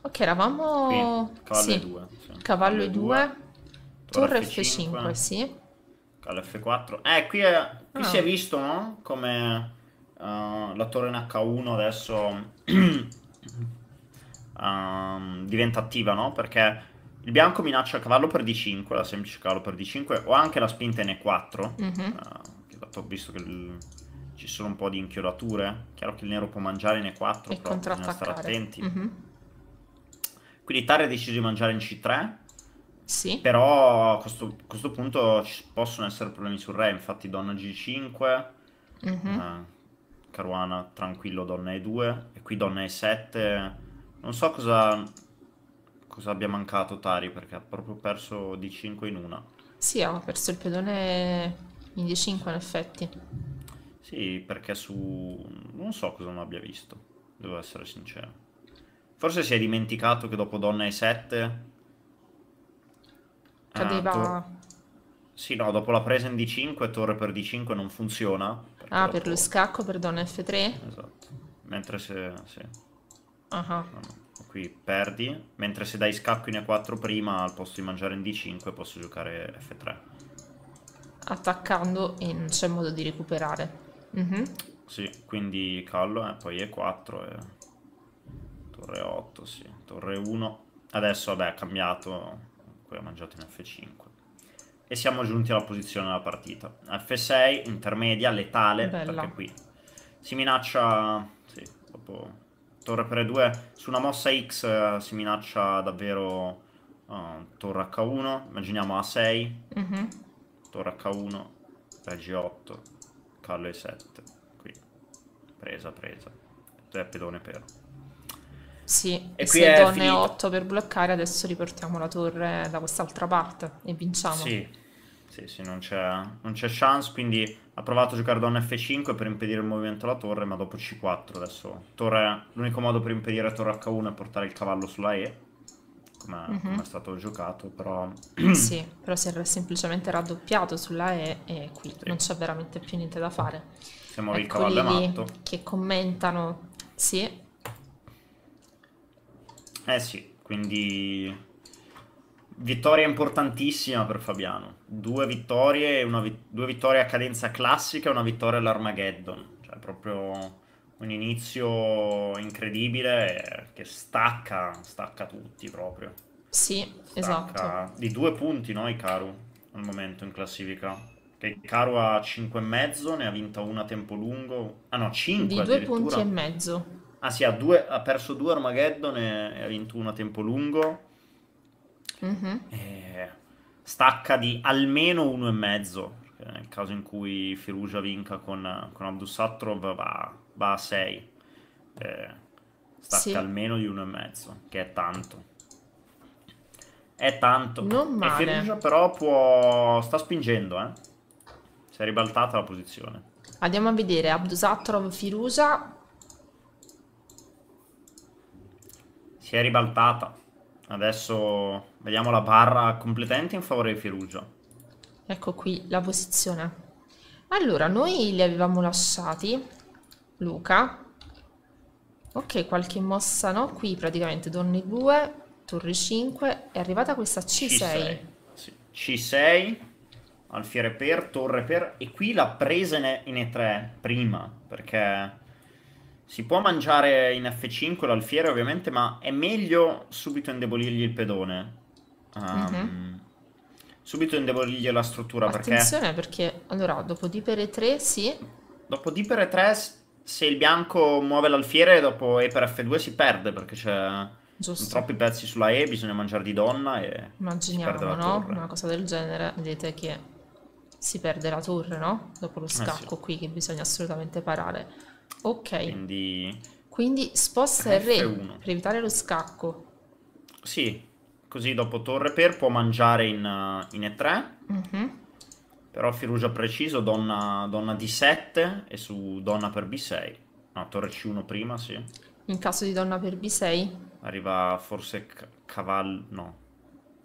Ok, eravamo... Qui, cavallo sì. e 2. Sì. Cavallo e 2. Torre F5, F5 sì. Cavallo F4. Eh, qui, è... qui ah. si è ah. visto, no? Come uh, la torre in H1 adesso um, diventa attiva, no? Perché il bianco minaccia il cavallo per d5, la semplice cavallo per d5, o anche la spinta in e4, mm-hmm. uh, ho visto che il... ci sono un po' di inchiodature, chiaro che il nero può mangiare in e4, e però bisogna stare attenti. Mm-hmm. Quindi Tare ha deciso di mangiare in c3, sì. però a questo, a questo, punto ci possono essere problemi sul re, infatti donna g5, mm-hmm. uh, eh, Caruana tranquillo donna e2, qui donna E7. Non so cosa, cosa abbia mancato Tari perché ha proprio perso di 5 in una. Sì, ha perso il pedone in D5 in effetti. Sì, perché su... non so cosa non abbia visto, devo essere sincero. Forse si è dimenticato che dopo donna E7... Eh, Cadeva... Ah, to... Sì, no, dopo la presa in D5, torre per D5 non funziona. Ah, dopo... per lo scacco, per donna F3? Esatto. Mentre se... Sì. Uh -huh. Qui perdi. Mentre se dai scacco in E4 prima, al posto di mangiare in D5, posso giocare F3. Attaccando e non c'è modo di recuperare. Mm -hmm. Sì, quindi callo, eh, poi E4 e... Torre 8, sì. Torre 1. Adesso, vabbè, ha cambiato. poi ha mangiato in F5. E siamo giunti alla posizione della partita. F6, intermedia, letale, Bella. perché qui si minaccia troppo. Torre per 2 su una mossa X eh, si minaccia davvero uh, torre H1, immaginiamo A6, mm-hmm. torre H1, reg 8, callo E7, qui, presa, presa, tre pedone per. Sì, e qui se donne finita. 8 per bloccare, adesso riportiamo la torre da quest'altra parte e vinciamo. Sì, sì, sì, non c'è, non c'è chance, quindi ha provato a giocare donna F5 per impedire il movimento alla torre, ma dopo C4 adesso. Torre, l'unico modo per impedire torre H1 è portare il cavallo sulla E, come, mm-hmm. è stato giocato, però... Eh sì, però si era semplicemente raddoppiato sulla E e qui sì. non c'è veramente più niente da fare. Siamo lì, ecco cavallo è matto. Che commentano, sì. Eh sì, quindi Vittoria importantissima per Fabiano. Due vittorie, vi- due vittorie a cadenza classica e una vittoria all'Armageddon. Cioè, proprio un inizio incredibile eh, che stacca, stacca tutti proprio. Sì, stacca esatto. Di due punti, no, Icaru, al momento in classifica. Che Icaru ha 5,5, ne ha vinta una a tempo lungo. Ah no, 5 Di due punti e mezzo. Ah sì, ha, due, ha perso due Armageddon e ha vinto una a tempo lungo mm-hmm. eh, stacca di almeno uno e mezzo. Nel caso in cui Firugia vinca con, con Abdusatrov va, va, a 6. Eh, stacca sì. almeno di uno e mezzo, che è tanto. È tanto. Non male. E Firugia però può... sta spingendo, eh. Si è ribaltata la posizione. Andiamo a vedere Abdusatrov Firugia Si è ribaltata. Adesso Vediamo la barra completamente in favore di Firugio. Ecco qui la posizione. Allora, noi li avevamo lasciati. Luca. Ok, qualche mossa, no? Qui praticamente donne 2, torre 5. È arrivata questa C6. C6, C6 alfiere per, torre per. E qui l'ha presa in E3 prima, perché... Si può mangiare in F5 l'alfiere ovviamente, ma è meglio subito indebolirgli il pedone. Um, uh-huh. Subito indeboliglie la struttura Attenzione perché... perché... Allora, dopo di per e 3, sì. Dopo di per e 3, se il bianco muove l'alfiere, dopo E per F2 si perde perché c'è... Troppi pezzi sulla E, bisogna mangiare di donna e Immaginiamo, no? Torre. Una cosa del genere, vedete che si perde la torre, no? Dopo lo scacco eh sì. qui che bisogna assolutamente parare. Ok. Quindi... Quindi sposta R1 per evitare lo scacco. Sì, Così dopo torre per può mangiare in, eh, in E3. Mm -hmm. Però Firugia preciso, donna, donna D7 e su donna per B6. No, torre C1 prima, sì. In caso di donna per B6. Arriva forse cavallo... no.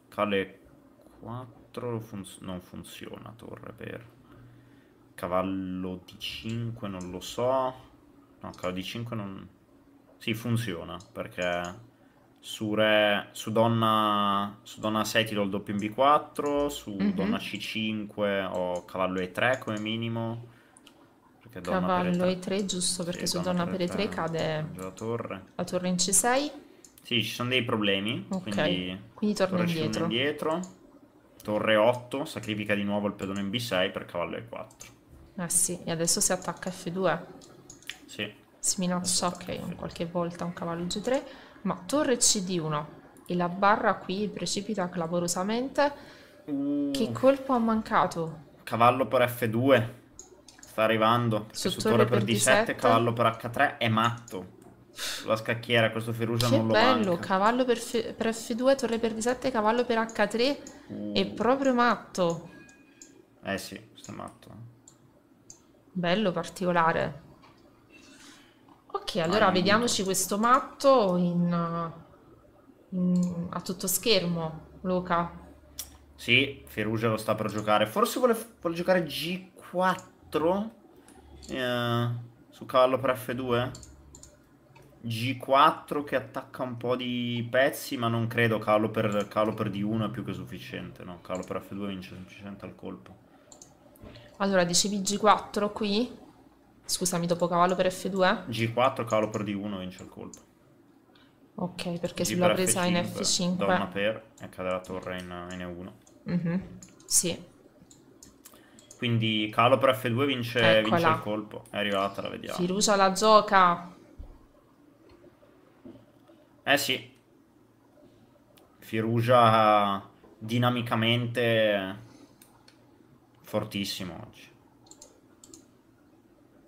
Cale 4 fun non funziona, torre per... Cavallo D5 non lo so. No, cavallo D5 non... Sì, funziona, perché su, re, su, donna, su donna 6 ti do il doppio in B4, su mm-hmm. donna C5 ho cavallo E3 come minimo. perché Cavallo E3 giusto perché sì, su donna, donna per E3 cade la torre. la torre in C6. Sì, ci sono dei problemi, okay. quindi, quindi torna torre indietro. indietro. Torre 8 sacrifica di nuovo il pedone in B6 per cavallo E4. Ah eh sì, e adesso si attacca F2. Sì. Si minaccia, ok, F2. qualche volta un cavallo G3. Ma torre cd1 e la barra qui precipita clamorosamente. Uh, che colpo ha mancato? Cavallo per f2. Sta arrivando. Su, su torre, torre per, per d7, d7, cavallo per h3 è matto. La scacchiera, questo Ferugia che non lo bello, manca. cavallo per, per, F2, torre per D7, cavallo per H3. Mm. Uh. È proprio matto. Eh sì, sta matto. Bello, particolare. Ok, allora Aiuto. vediamoci questo matto in, in, a tutto schermo, Luca. Sì, Ferugia lo sta per giocare. Forse vuole, vuole giocare G4 eh, su cavallo per F2. G4 che attacca un po' di pezzi, ma non credo. Cavallo per, cavallo per D1 è più che sufficiente. No, cavallo per F2 vince semplicemente al colpo. Allora, dicevi G4 qui? Scusami, dopo cavallo per F2? G4, cavallo per D1, vince il colpo. Ok, perché G sulla per presa F5, in F5... Donna per e cade la torre in, in E1. Mm -hmm. Sì. Quindi calo per F2 vince, vince il colpo. È arrivata, la vediamo. Firucia la gioca. Eh sì. Firugia dinamicamente fortissimo oggi.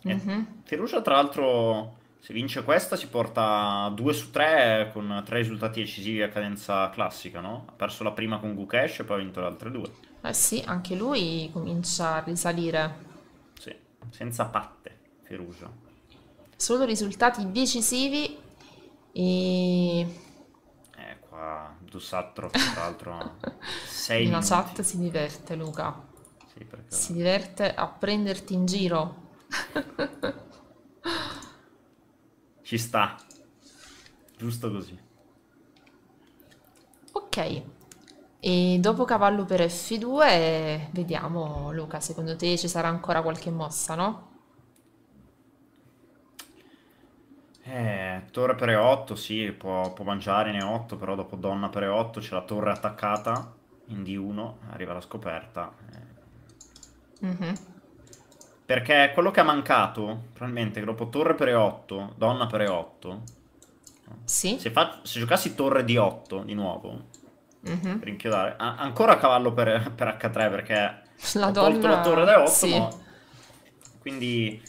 Uh-huh. Eh, mhm. Ferruccio, tra l'altro, se vince questa si porta 2 su 3 con 3 risultati decisivi a cadenza classica, no? Ha perso la prima con Gukesh e poi ha vinto le altre due. Eh sì, anche lui comincia a risalire. Sì, senza patte, Ferruccio. Solo risultati decisivi e... Eh, qua Dussatro, tra l'altro, 6 minuti. La chat si diverte, Luca. Sì, perché... Si diverte a prenderti in giro. Ci sta. Giusto così. Ok. E dopo cavallo per F2 vediamo Luca, secondo te ci sarà ancora qualche mossa, no? Eh, torre per E8, sì, può, può mangiare in E8, però dopo donna per E8 c'è la torre attaccata in D1, arriva la scoperta. Eh. Mm perché quello che ha mancato, probabilmente, dopo torre per E8, donna per E8. Sì. Se, se giocassi torre di 8 di nuovo, mm -hmm. per inchiodare, ancora cavallo per, per, H3 perché la ho donna... tolto la torre da E8, sì. ma... Quindi...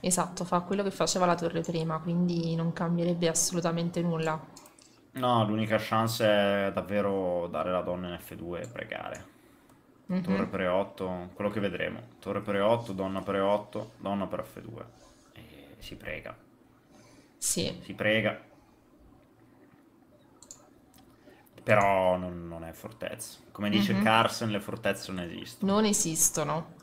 Esatto, fa quello che faceva la torre prima, quindi non cambierebbe assolutamente nulla. No, l'unica chance è davvero dare la donna in F2 e pregare mm-hmm. torre mhm. per 8, quello che vedremo. Torre per 8, donna per 8, donna per F2. E si prega. Sì. Si prega. Però non, non è fortezza. Come dice mm-hmm. Carson, le fortezze non esistono. Non esistono.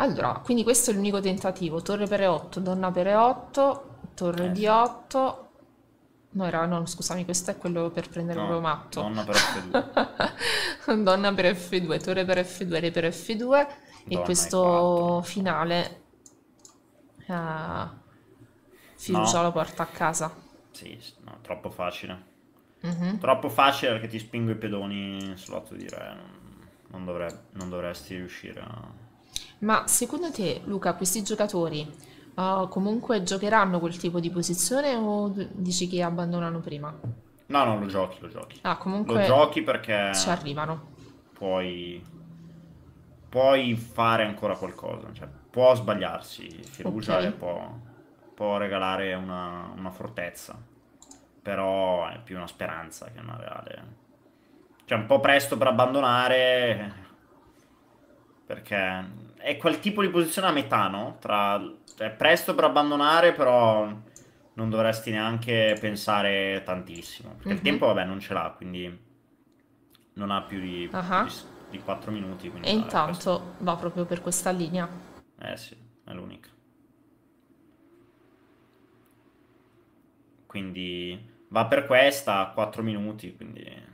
Allora, quindi questo è l'unico tentativo. Torre per 8, donna per 8, torre eh. di 8, No, era, no, scusami, questo è quello per prendere no, un romatto. Donna per F2. donna per F2, torre per F2, re per F2. Donna e questo E4. finale... Uh, eh, Fiusa no. lo porta a casa. Sì, no, troppo facile. Mm-hmm. Troppo facile perché ti spingo i pedoni sull'otto di re. Eh, non, dovrebbe, non dovresti riuscire a... Ma secondo te, Luca, questi giocatori uh, comunque giocheranno quel tipo di posizione o dici che abbandonano prima? No, no, lo giochi, lo giochi. Ah, comunque... Lo giochi perché... Ci arrivano. Puoi... Puoi fare ancora qualcosa, cioè può sbagliarsi, fiducia okay. può, può regalare una, una fortezza, però è più una speranza che una reale cioè un po' presto per abbandonare perché è quel tipo di posizione a metà, no? Tra è presto per abbandonare, però non dovresti neanche pensare tantissimo. Perché uh -huh. il mhm. tempo, vabbè, non ce l'ha, quindi non ha più di, uh -huh. più di, di 4 minuti. E intanto questo. va proprio per questa linea. Eh sì, è l'unica. Quindi va per questa a 4 minuti, quindi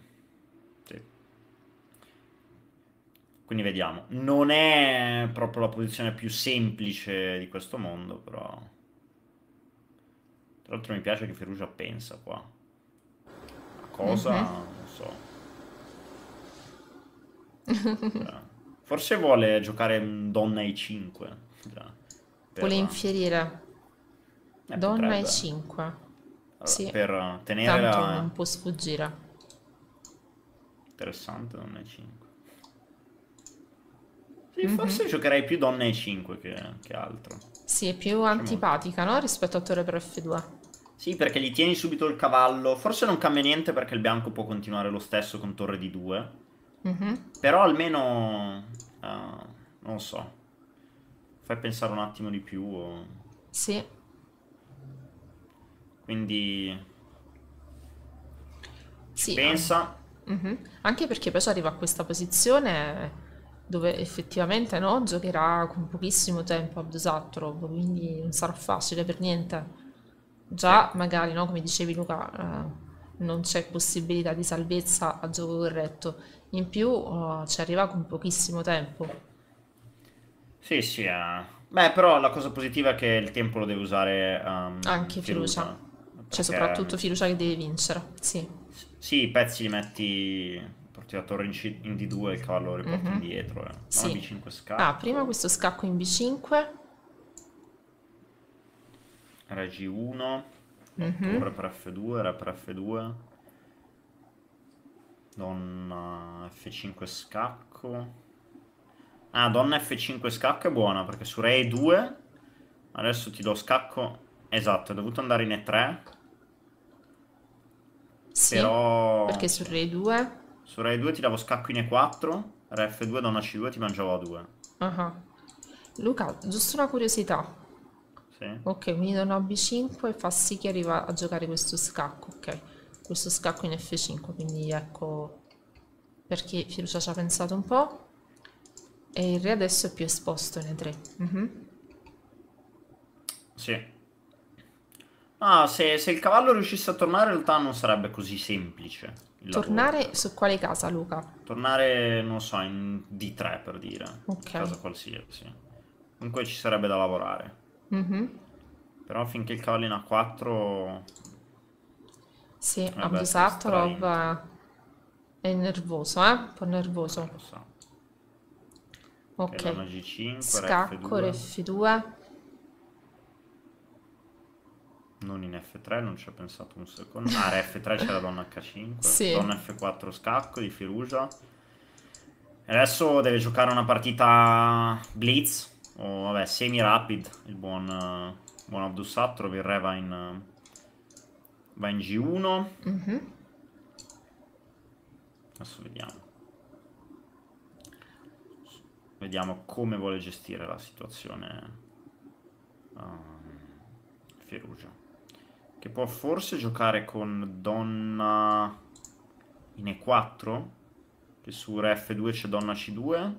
Quindi vediamo. Non è proprio la posizione più semplice di questo mondo, però... Tra l'altro mi piace che Ferrugia pensa qua. A cosa? Mm -hmm. Non so. Cioè, forse vuole giocare un donna e 5. Cioè, per... Vuole infierire. Eh, donna e 5. Allora, sì. Per tenere Tanto la... non può sfuggire. Interessante donna e 5. Sì, mm-hmm. forse giocherei più donne 5 che, che altro. Sì, è più antipatica, no? Rispetto a Torre per F2. Sì, perché gli tieni subito il cavallo. Forse non cambia niente perché il bianco può continuare lo stesso con torre di 2. Mm-hmm. Però almeno... Uh, non lo so. Fai pensare un attimo di più. O... Sì. Quindi... Sì, pensa. Anche... Mm-hmm. anche perché poi arriva a questa posizione dove effettivamente no, giocherà con pochissimo tempo Abdesatrov, quindi non sarà facile per niente. Già, magari, no, come dicevi Luca, eh, non c'è possibilità di salvezza a gioco corretto. In più uh, ci arriva con pochissimo tempo. Sì, sì. Eh. Beh, però la cosa positiva è che il tempo lo deve usare... Um, Anche Firucia. Cioè, soprattutto Fiducia che deve vincere, sì. Sì, i pezzi li metti tiratore in, C- in D2 il cavallo lo riporta mm-hmm. indietro. Eh. No, sì. B5 scacco. Ah, prima questo scacco in B5. Re G1. Mm-hmm. Torre per F2, re per F2. Donna F5 scacco. Ah, donna F5 scacco è buona perché su re E2 adesso ti do scacco. Esatto, è dovuto andare in E3. Sì, Però... perché su re 2 su Rai 2 tiravo scacco in E4, re f 2 donna C2 ti mangiavo A2. Uh -huh. Luca, giusto una curiosità. Sì. Ok, quindi donna B5 fa sì che arriva a giocare questo scacco, ok. Questo scacco in F5, quindi ecco perché Fiducia ci ha pensato un po'. E il re adesso è più esposto in E3. Mm -hmm. Sì. Ah, se, se il cavallo riuscisse a tornare in realtà non sarebbe così semplice. Tornare lavoro. su quale casa, Luca? Tornare, non so, in D3 per dire. Ok. Casa qualsiasi. Comunque ci sarebbe da lavorare. Mm-hmm. Però finché il cavallo in A4... Sì, eh Abdusatov è nervoso, eh? Un po' nervoso. Lo So. Ok. Scacco, F2. Non in F3, non ci ho pensato un secondo. Ah, era F3 c'è la donna H5. Sì. Donna F4 scacco di Firugia. Adesso deve giocare una partita blitz. O vabbè, semi rapid. Il buon, uh, buon Abdussat. Trovi il re va in, uh, va in G1. Mm-hmm. Adesso vediamo. Vediamo come vuole gestire la situazione. Uh, Firugia. Che può forse giocare con donna in E4. Che su re F2 c'è donna C2.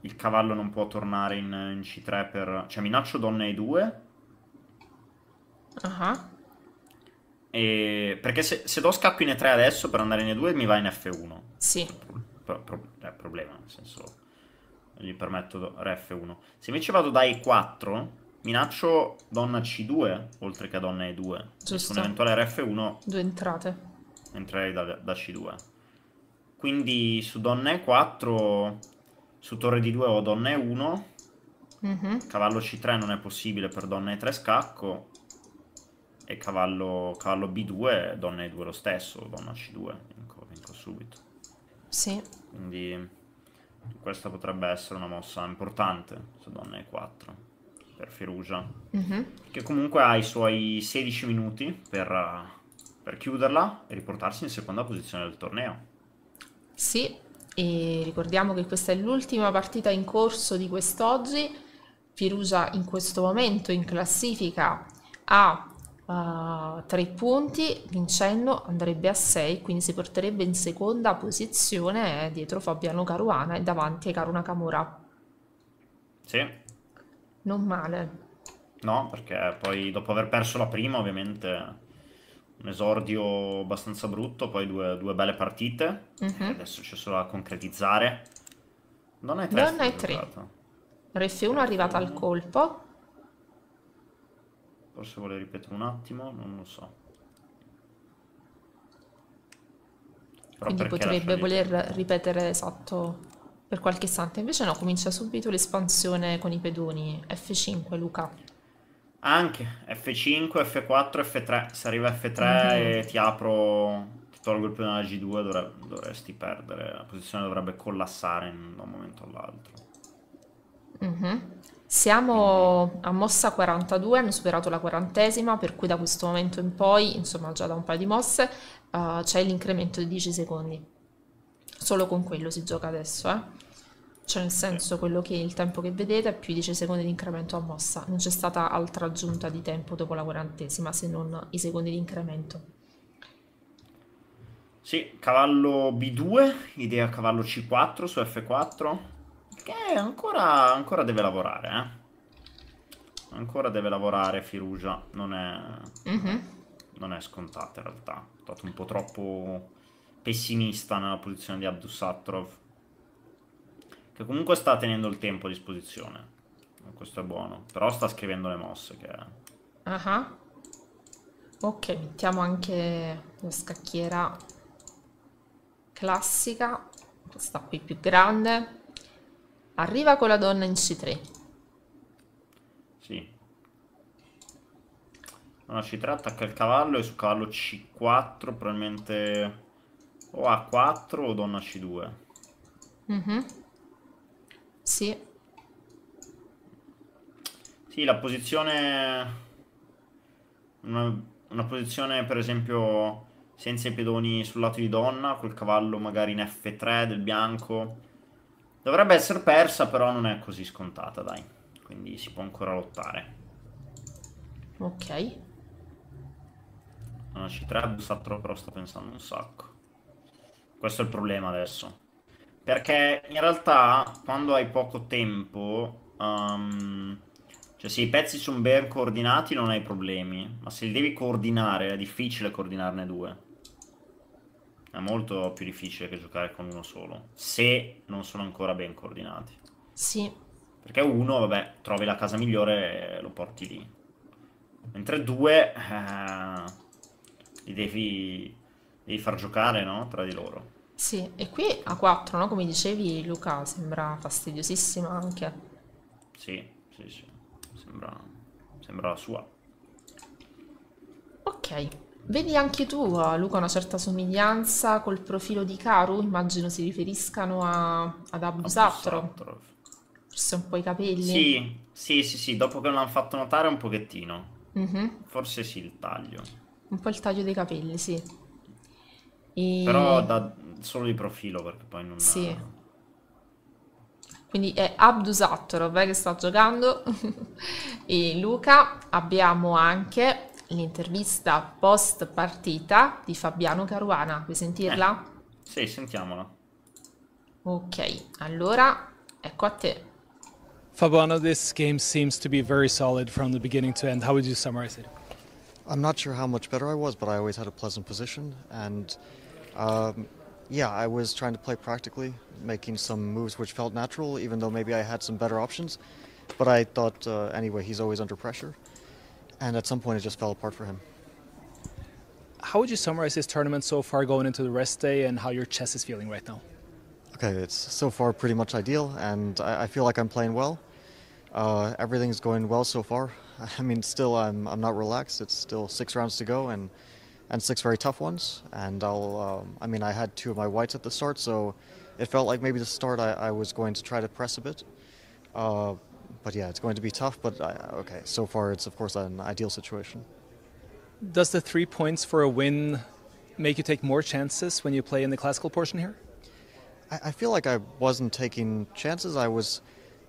Il cavallo non può tornare in, in C3 per... Cioè minaccio donna E2. Ah. Uh-huh. E... Perché se, se do scappo in E3 adesso per andare in E2 mi va in F1. Sì. Pro, pro, eh, problema, nel senso... Gli permetto re F1. Se invece vado da E4 Minaccio donna C2, oltre che donna E2. Giusto. Su un eventuale RF1... Due entrate. Entrerei da, da C2. Quindi su donna E4, su torre D2 ho donna E1. Mm -hmm. Cavallo C3 non è possibile per donna E3 scacco. E cavallo, cavallo B2, donna E2 lo stesso, donna C2. Vinco, vinco subito. Sì. Quindi questa potrebbe essere una mossa importante su donna E4 per Firusa, mm-hmm. che comunque ha i suoi 16 minuti per, per chiuderla e riportarsi in seconda posizione del torneo. Sì, e ricordiamo che questa è l'ultima partita in corso di quest'oggi. Firusa in questo momento in classifica ha uh, eh, 3 punti, vincendo andrebbe a 6, quindi si porterebbe in seconda posizione dietro Fabiano Caruana e davanti a Karuna Kamura. Sì, non male. No, perché poi dopo aver perso la prima, ovviamente un esordio abbastanza brutto, poi due, due belle partite. Uh mhm. -huh. Adesso c'è solo da concretizzare. Donna e tre. Donna e tre. Ref1 è arrivata al colpo. Forse vuole ripetere un attimo, non lo so. Però Quindi potrebbe voler ripetere esatto per qualche istante. Invece no, comincia subito l'espansione con i pedoni. F5, Luca. Anche F5, F4, F3. Se arriva F3 mm. e ti apro, ti tolgo il pedone da G2, dovre dovresti perdere. La posizione dovrebbe collassare da un momento all'altro. Mm -hmm. Siamo a mossa 42, hanno superato la quarantesima, per cui da questo momento in poi, insomma già da un paio di mosse, uh, c'è l'incremento di 10 secondi. Solo con quello si gioca adesso, eh. Cioè, nel senso, quello che il tempo che vedete è più di 10 secondi di incremento a mossa. Non c'è stata altra aggiunta di tempo dopo la quarantesima se non i secondi di incremento. Sì, cavallo B2, idea cavallo C4 su F4, che ancora, ancora deve lavorare, eh. Ancora deve lavorare Firugia, non è, mm-hmm. non è scontata in realtà. È stato un po' troppo pessimista nella posizione di Abdusatrov. Che comunque sta tenendo il tempo a disposizione. Questo è buono. Però sta scrivendo le mosse che... Ah uh -huh. Ok, mettiamo anche la scacchiera classica. Questa qui più grande. Arriva con la donna in C3. Sì. Donna C3 attacca il cavallo e su cavallo C4 probabilmente o A4 o donna C2. Mhm. Uh sì. Sì, la posizione... Una, una posizione, per esempio, senza i pedoni sul lato di donna, col cavallo magari in F3 del bianco. Dovrebbe essere persa, però non è così scontata, dai. Quindi si può ancora lottare. Ok. No, C3 ha Bussattro però sta pensando un sacco. Questo è il problema adesso. Perché in realtà quando hai poco tempo, um, cioè se i pezzi sono ben coordinati non hai problemi, ma se li devi coordinare è difficile coordinarne due. È molto più difficile che giocare con uno solo, se non sono ancora ben coordinati. Sì. Perché uno, vabbè, trovi la casa migliore e lo porti lì. Mentre due, eh, li devi, devi far giocare, no? Tra di loro. Sì, e qui a 4, no? Come dicevi Luca, sembra fastidiosissima anche. Sì, sì, sì. Sembra, sembra la sua. Ok. Vedi anche tu, eh, Luca, una certa somiglianza col profilo di Karu? Immagino si riferiscano a, ad Abusatrov. Forse un po' i capelli. Sì, sì, sì, sì, dopo che l'hanno fatto notare un pochettino. Mm-hmm. Forse sì, il taglio. Un po' il taglio dei capelli, sì. E... Però da, solo di profilo perché poi non... Sì. Ha... Eh, Quindi è Abdusattoro, vai eh, che sta giocando. e Luca, abbiamo anche l'intervista post partita di Fabiano Caruana. Vuoi sentirla? Eh, sì, sentiamola. Ok, allora ecco a te. Fabiano, this game seems to be very solid from the beginning to end. How would you summarize it? I'm not sure how much better I was, but I always had a pleasant position and um, Yeah, I was trying to play practically, making some moves which felt natural, even though maybe I had some better options. But I thought, uh, anyway, he's always under pressure. And at some point, it just fell apart for him. How would you summarize this tournament so far going into the rest day and how your chess is feeling right now? Okay, it's so far pretty much ideal, and I, I feel like I'm playing well. Uh, everything's going well so far. I mean, still, I'm, I'm not relaxed. It's still six rounds to go, and and six very tough ones. And I'll, um, I mean, I had two of my whites at the start, so it felt like maybe the start I, I was going to try to press a bit. Uh, but yeah, it's going to be tough. But I, okay, so far it's of course an ideal situation. Does the three points for a win make you take more chances when you play in the classical portion here? I, I feel like I wasn't taking chances. I was.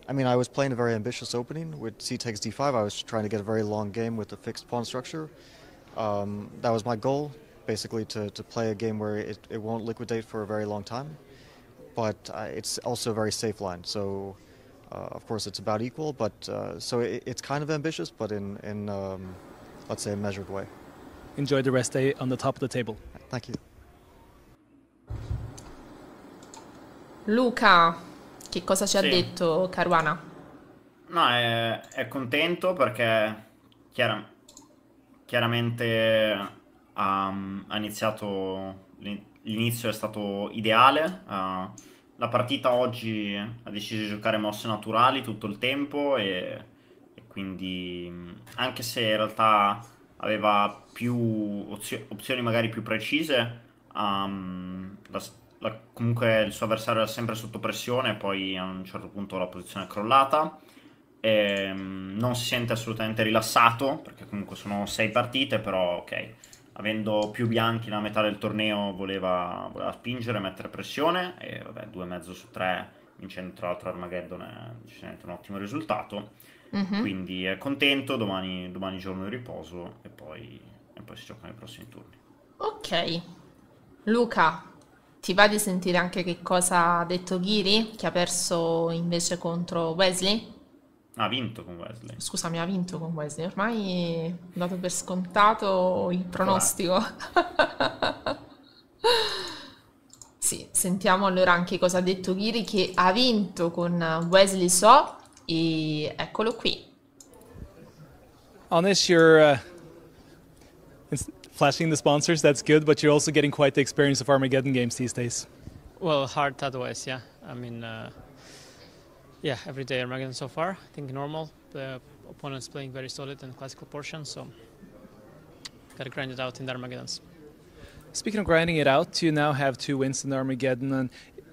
I mean, I was playing a very ambitious opening with c takes d5. I was trying to get a very long game with a fixed pawn structure. Um, that was my goal, basically to, to play a game where it, it won't liquidate for a very long time, but uh, it's also a very safe line. So, uh, of course, it's about equal, but uh, so it, it's kind of ambitious, but in, in um, let's say, a measured way. Enjoy the rest day on the top of the table. Thank you. Luca, che cosa ci ha detto Caruana? No, è, è contento perché chiaramente chiaramente ha, ha iniziato, l'inizio è stato ideale, uh, la partita oggi ha deciso di giocare mosse naturali tutto il tempo e, e quindi anche se in realtà aveva più ozio, opzioni magari più precise, um, la, la, comunque il suo avversario era sempre sotto pressione, poi a un certo punto la posizione è crollata. Ehm, non si sente assolutamente rilassato, perché comunque sono sei partite, però ok. Avendo più bianchi la metà del torneo voleva, voleva spingere, mettere pressione, e vabbè, due e mezzo su tre vincendo tra l'altro Armageddon è decisamente un ottimo risultato. Mm-hmm. Quindi è contento, domani, domani giorno di riposo e poi, e poi si giocano i prossimi turni. Ok, Luca, ti va di sentire anche che cosa ha detto Ghiri, che ha perso invece contro Wesley? Ah, ha vinto con Wesley. Scusami, ha vinto con Wesley. Ormai ho dato per scontato il pronostico. sì, sentiamo allora anche cosa ha detto Ghiri che ha vinto con Wesley So e eccolo qui. On this you're uh, flashing the sponsors, that's good, but you're also getting quite the experience of Armageddon games these days. Well, hard otherwise, yeah. I mean, uh... Yeah, every day Armageddon so far. I think normal. The opponent's playing very solid in classical portion, so gotta grind it out in the Armageddons. Speaking of grinding it out, you now have two wins in the Armageddon, and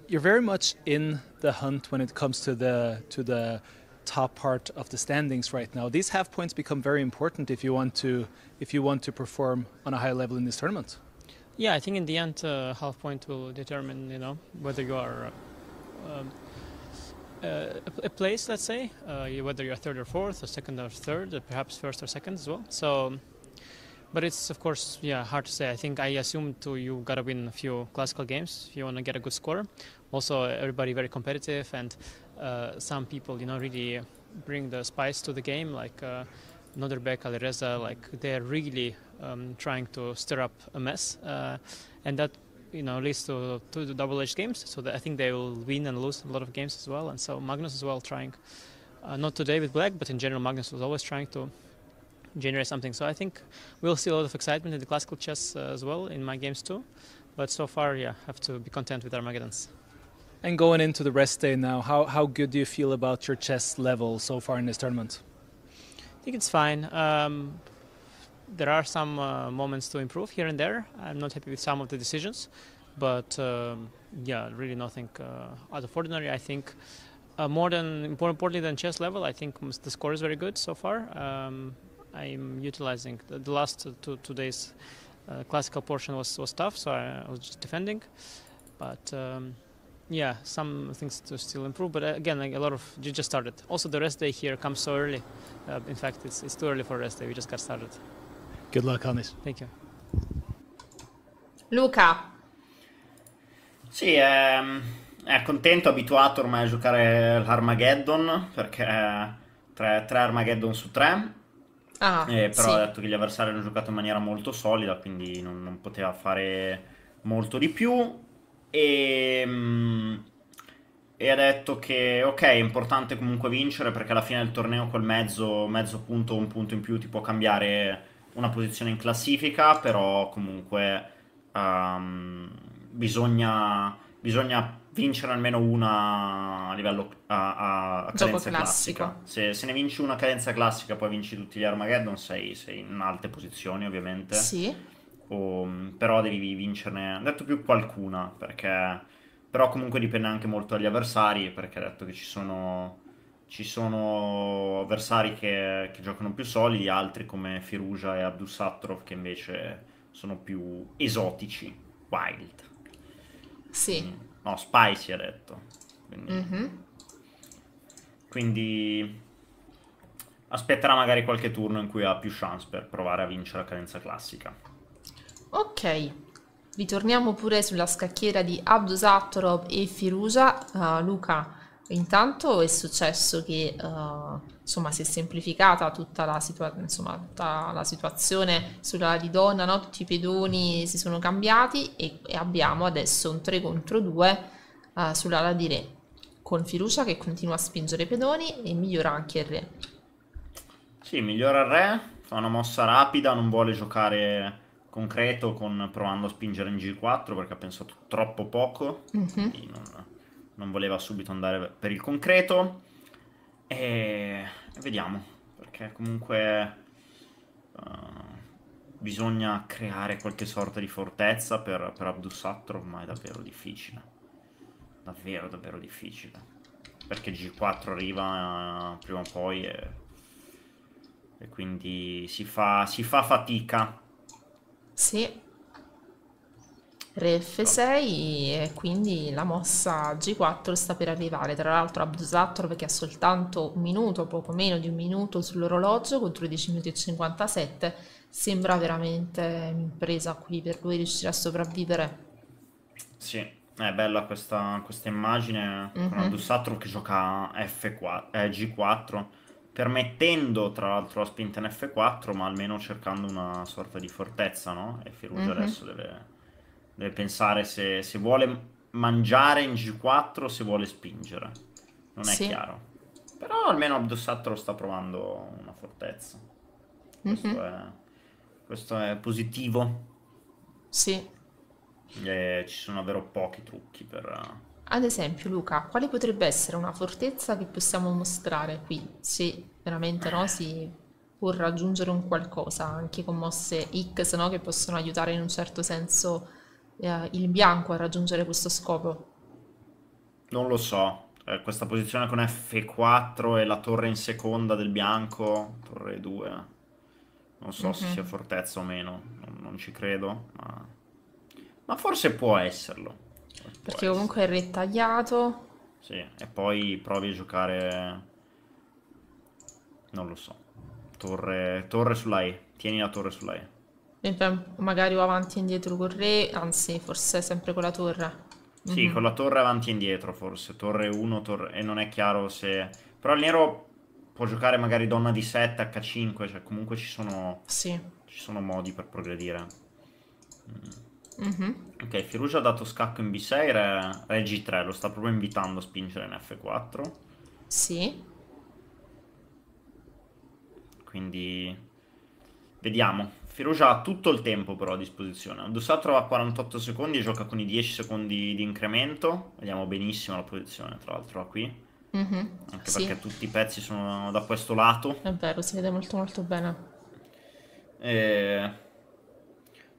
you're very much in the hunt when it comes to the to the top part of the standings right now. These half points become very important if you want to if you want to perform on a high level in this tournament. Yeah, I think in the end, uh, half point will determine you know whether you are. Uh, um, uh, a place, let's say, uh, whether you're third or fourth, or second or third, or perhaps first or second as well. So, but it's of course, yeah, hard to say. I think I assume to you gotta win a few classical games if you want to get a good score. Also, everybody very competitive, and uh, some people, you know, really bring the spice to the game, like uh, Noderbek, Alireza, like they're really um, trying to stir up a mess, uh, and that you know least to two double-edged games. So I think they will win and lose a lot of games as well. And so Magnus as well trying, uh, not today with Black, but in general Magnus was always trying to generate something. So I think we'll see a lot of excitement in the classical chess uh, as well in my games too. But so far, yeah, have to be content with Armageddon's. And going into the rest day now, how, how good do you feel about your chess level so far in this tournament? I think it's fine. Um, there are some uh, moments to improve here and there. I'm not happy with some of the decisions, but um, yeah, really nothing uh, out of ordinary. I think uh, more than more importantly than chess level, I think the score is very good so far. Um, I'm utilizing the, the last two, two days. Uh, classical portion was was tough, so I, I was just defending, but. Um, yeah, some things to still improve, but uh, again, like a lot of you just started. Also, the rest day here comes so early. Uh, in fact, it's it's too early for rest day. We just got started. Good luck on this. Thank you. Luca. Sì, è, ehm, è contento, abituato ormai a giocare l'Armageddon perché tre, tre Armageddon su tre. Ah, eh, però sì. ha detto che gli avversari hanno giocato in maniera molto solida, quindi non, non poteva fare molto di più. E, ehm, e, ha detto che ok, è importante comunque vincere perché alla fine del torneo quel mezzo, mezzo punto o un punto in più ti può cambiare una posizione in classifica, però comunque um, bisogna, bisogna, vincere almeno una a livello a, a cadenza classica. Se, se, ne vinci una cadenza classica, poi vinci tutti gli Armageddon, sei, sei in alte posizioni ovviamente. Sì. O, ehm, però devi vincerne, detto più qualcuna, perché... Però comunque dipende anche molto dagli avversari, perché ha detto che ci sono ci sono avversari che, che giocano più solidi, altri come Firuja e Abdusatrov che invece sono più esotici, wild. Sì. Mm. No, spicy ha detto. Quindi... Mm-hmm. Quindi aspetterà magari qualche turno in cui ha più chance per provare a vincere la cadenza classica. Ok, ritorniamo pure sulla scacchiera di Abdusatrov e Firusa. Uh, ah, Luca Intanto è successo che uh, insomma, si è semplificata tutta la, situa- insomma, tutta la situazione sulla di donna, no? tutti i pedoni si sono cambiati e, e abbiamo adesso un 3 contro 2 uh, eh, sull'ala di re, con Fiducia che continua a spingere i pedoni e migliora anche il re. Sì, migliora il re, fa una mossa rapida, non vuole giocare concreto con provando a spingere in G4 perché ha pensato troppo poco. Mm-hmm non voleva subito andare per il concreto. E vediamo, perché comunque uh, bisogna creare qualche sorta di fortezza per, per Abdussattro, ma è davvero difficile. Davvero, davvero difficile. Perché G4 arriva uh, prima o poi e, e quindi si fa, si fa fatica. Sì. Re F6 e quindi la mossa G4 sta per arrivare, tra l'altro Abdusatorov che ha soltanto un minuto, poco meno di un minuto sull'orologio contro i 10 minuti e 57, sembra veramente un'impresa qui per lui riuscire a sopravvivere. Sì, è bella questa, questa immagine mm-hmm. con mhm. Abdusatorov che gioca F4, eh, G4 permettendo tra l'altro la spinta in F4 ma almeno cercando una sorta di fortezza, no? E Firugia mm-hmm. adesso deve deve pensare se, se vuole mangiare in G4 o se vuole spingere. Non è sì. chiaro. Però almeno lo sta provando una fortezza. Questo, mm-hmm. è, questo è positivo. Sì. E ci sono davvero pochi trucchi per... Ad esempio, Luca, quale potrebbe essere una fortezza che possiamo mostrare qui? Se veramente no, si può raggiungere un qualcosa, anche con mosse X, no? Che possono aiutare in un certo senso eh, il bianco a raggiungere questo scopo? Non lo so. Eh, questa posizione con F4 e la torre in seconda del bianco, torre 2. Non so mm -hmm. se mhm. sia fortezza o meno, non, non ci credo, ma... ma... forse può esserlo. Può Perché essere. comunque è ritagliato. Sì, e poi provi a giocare... Non lo so. Torre, torre sulla E. Tieni la torre sulla E magari o avanti e indietro col re, anzi, forse sempre con la torre. Sì, mm-hmm. con la torre avanti e indietro, forse. Torre 1, torre... E non è chiaro se... Però il nero può giocare magari donna di 7, H5, cioè comunque ci sono... Sì. Ci sono modi per progredire. Mm. Mm-hmm. Ok, Firugia ha dato scacco in B6, re... re G3, lo sta proprio invitando a spingere in F4. Sì. Quindi... Vediamo. Firugia ha tutto il tempo però a disposizione. Dussà trova 48 secondi e gioca con i 10 secondi di incremento. Vediamo benissimo la posizione, tra l'altro, qui. Mm-hmm. Anche sì. perché tutti i pezzi sono da questo lato. È vero, si vede molto molto bene. E... Eh,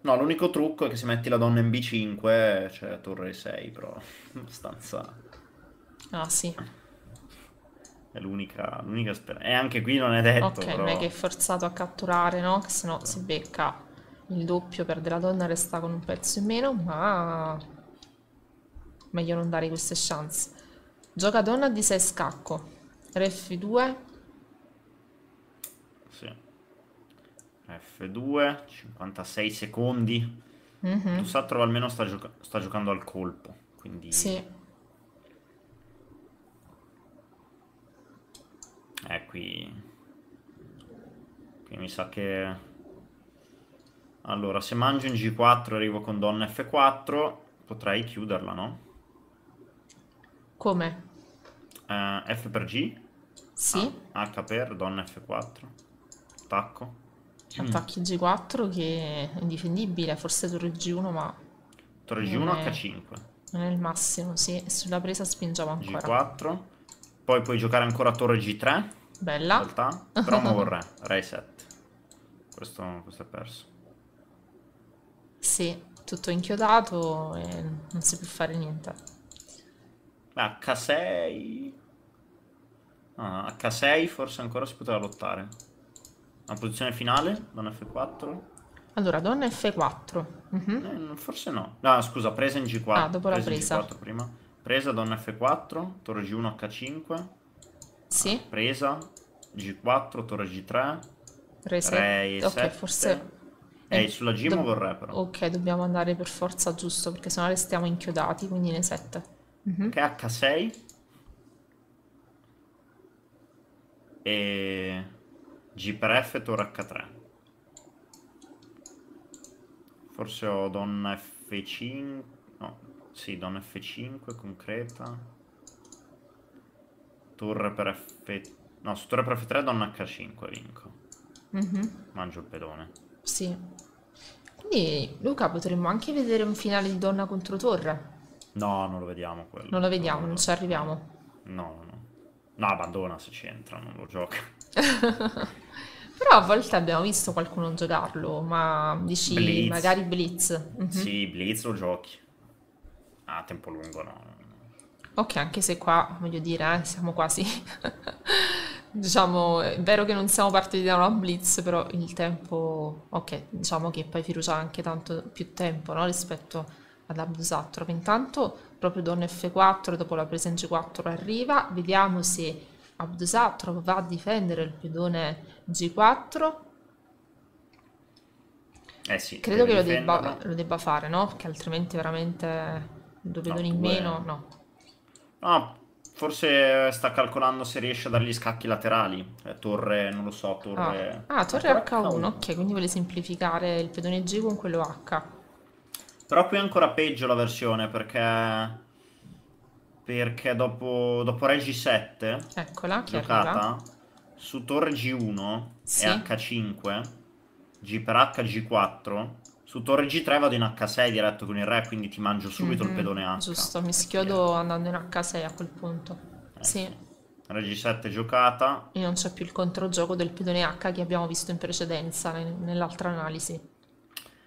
no, l'unico trucco è che se metti la donna in B5 c'è cioè, torre 6, però abbastanza... Ah sì. È l'unica, l'unica speranza. E anche qui non è detto. Ok, però... non è che è forzato a catturare, no? Che sennò si becca il doppio, perde la donna e resta con un pezzo in meno, ma meglio non dare queste chance. Gioca donna di 6 scacco. Ref 2 Sì. F2, 56 secondi. Mm-hmm. Tussat almeno sta, gioca- sta giocando al colpo, quindi... Sì. Eh, qui... qui mi sa che... Allora, se mangio in G4 e arrivo con donna F4, potrei chiuderla, no? Come? Uh, F per G? Sì. Ah, H per donna F4. Attacco. Attacchi mm. G4 che è indifendibile, forse torre G1 ma... Torre G1 è... H5. Non è il massimo, sì. Sulla presa spingiamo ancora. G4. Poi puoi giocare ancora torre G3. Bella. realtà, però mo vorrei. Reset. Questo, questo è perso. Sì, tutto inchiodato e non si può fare niente. H6... Ah, H6 forse ancora si poteva lottare. La posizione finale? Donna F4? Allora, donna F4. Uh mhm. -huh. eh, forse no. No, scusa, presa in G4. Ah, dopo presa presa. G4 prima. Presa, donna F4, torre G1, H5. Sì. Ah, Presa, G4, torre G3, re, re e Ok, 7. forse... Ehi, eh, sulla G Do... vorrei però. Ok, dobbiamo andare per forza giusto, perché sennò restiamo inchiodati, quindi ne 7. Mm -hmm. Ok, H6. E... G per F, torre H3. Forse ho donna F5... No, sì, donna F5 concreta. Torre per F... No, su torre per F3 donna H5 vinco. Mm -hmm. Mangio il pedone. Sì. Quindi, Luca, potremmo anche vedere un finale di donna contro torre. No, non lo vediamo quello. Non lo vediamo, non, ci arriviamo. No, no, no. No, abbandona se c'entra, non lo gioca. Però a volte abbiamo visto qualcuno giocarlo, ma dici Blitz. magari Blitz. Mm -hmm. Sì, Blitz lo giochi. A ah, tempo lungo no. Ok, anche se qua, voglio dire, eh, siamo quasi... diciamo, è vero che non siamo partiti da una blitz, però il tempo... Ok, diciamo che poi Firucia ha anche tanto più tempo no? rispetto ad Abusatrop. Intanto proprio donna F4, dopo la presa in G4 arriva, vediamo se Abdusatrop va a difendere il pedone G4. Eh sì, Credo che lo debba, lo debba, fare, no? Perché altrimenti veramente due pedoni no, in meno, no. No, ah, forse sta calcolando se riesce a dare gli scacchi laterali. Eh, torre, non lo so, torre... Ah, ah, ah torre, H1, H1, ok, quindi vuole semplificare il pedone G con quello H. Però qui è ancora peggio la versione, perché... Perché dopo, dopo Re G7... Eccola, che giocata, Su torre G1 sì. e H5, G per H, G4... Su Torre G3 vado in H6 diretto con il re, quindi ti mangio subito mm-hmm, il mhm. pedone a Giusto, mi schiodo andando in H6 a quel punto. Eh, sì. sì. Re G7 giocata. E non c'è più il controgioco del pedone H che abbiamo visto in precedenza, nell'altra analisi.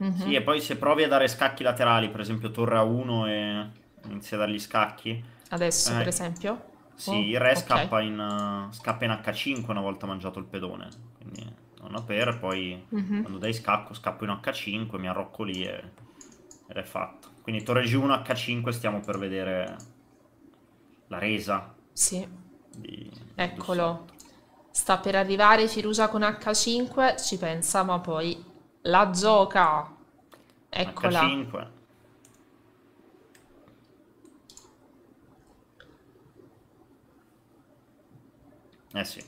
Mm-hmm. Sì, e poi se provi a dare scacchi laterali, per esempio Torre A1 e inizia a dargli scacchi. Adesso, eh, per esempio? Sì, oh, il re okay. scappa, in, uh, scappa in H5 una volta mangiato il pedone, quindi non per, poi mm-hmm. quando dai scacco scappo in H5, mi arrocco lì e... ed è fatto. Quindi torre G1 H5 stiamo per vedere la resa. Sì. Di... Eccolo. Di Sta per arrivare Firusa con H5, ci pensa, ma poi la gioca. Eccola. H5. Eh sì.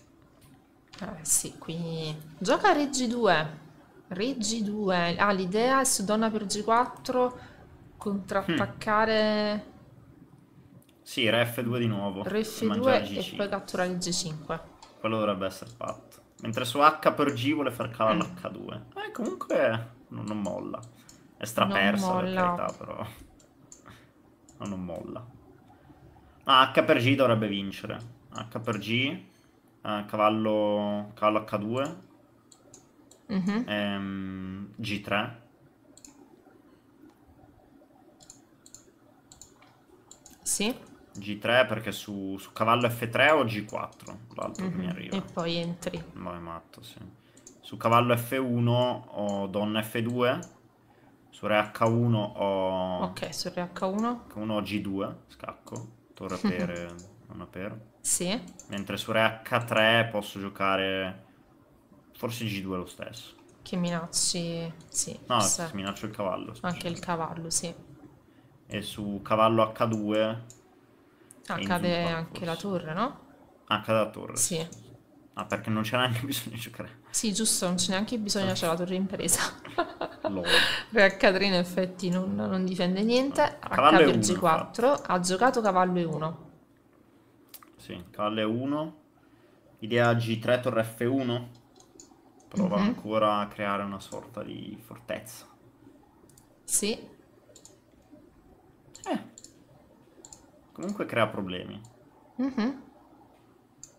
Eh sì, quindi gioca Reggi 2. Reggi 2. Ah, l'idea è su donna per G4 contrattaccare... Mm. Sì, re F2 di nuovo. Re F2 e poi catturare il G5. Quello dovrebbe essere fatto. Mentre su H per G vuole far calare mm. l'H2. Eh, comunque non, non molla. È strapersa per carità, però. No, non molla. Ma H per G dovrebbe vincere. H per G uh, cavallo, cavallo, H2, mm-hmm. um, G3. Sì. G3 perché su, su cavallo F3 o G4, l'altro mm-hmm. che mi mhm. arriva. E poi entri. No, è matto, sì. Su cavallo F1 ho donna F2, su re H1 ho... Ok, su re H1. H1 ho G2, scacco, torre pere, non a pera. Sì. Mentre su re H3 posso giocare forse G2 lo stesso. Che minacci... Sì. No, se... minaccio il cavallo. Anche il cavallo, sì. E su cavallo H2... Ah, cade anche forse. la torre, no? Ah, cade la torre. Sì. Ah, perché non c'è neanche bisogno di giocare. Sì, giusto, non c'è neanche bisogno, c'è la torre impresa. Re H3 in effetti non, non difende niente. Cavallo H G4 ha giocato cavallo E1. Sì, calle 1. Idea G3, torre F1. Prova mm-hmm. ancora a creare una sorta di fortezza. Sì. Eh. Comunque crea problemi. Mm-hmm.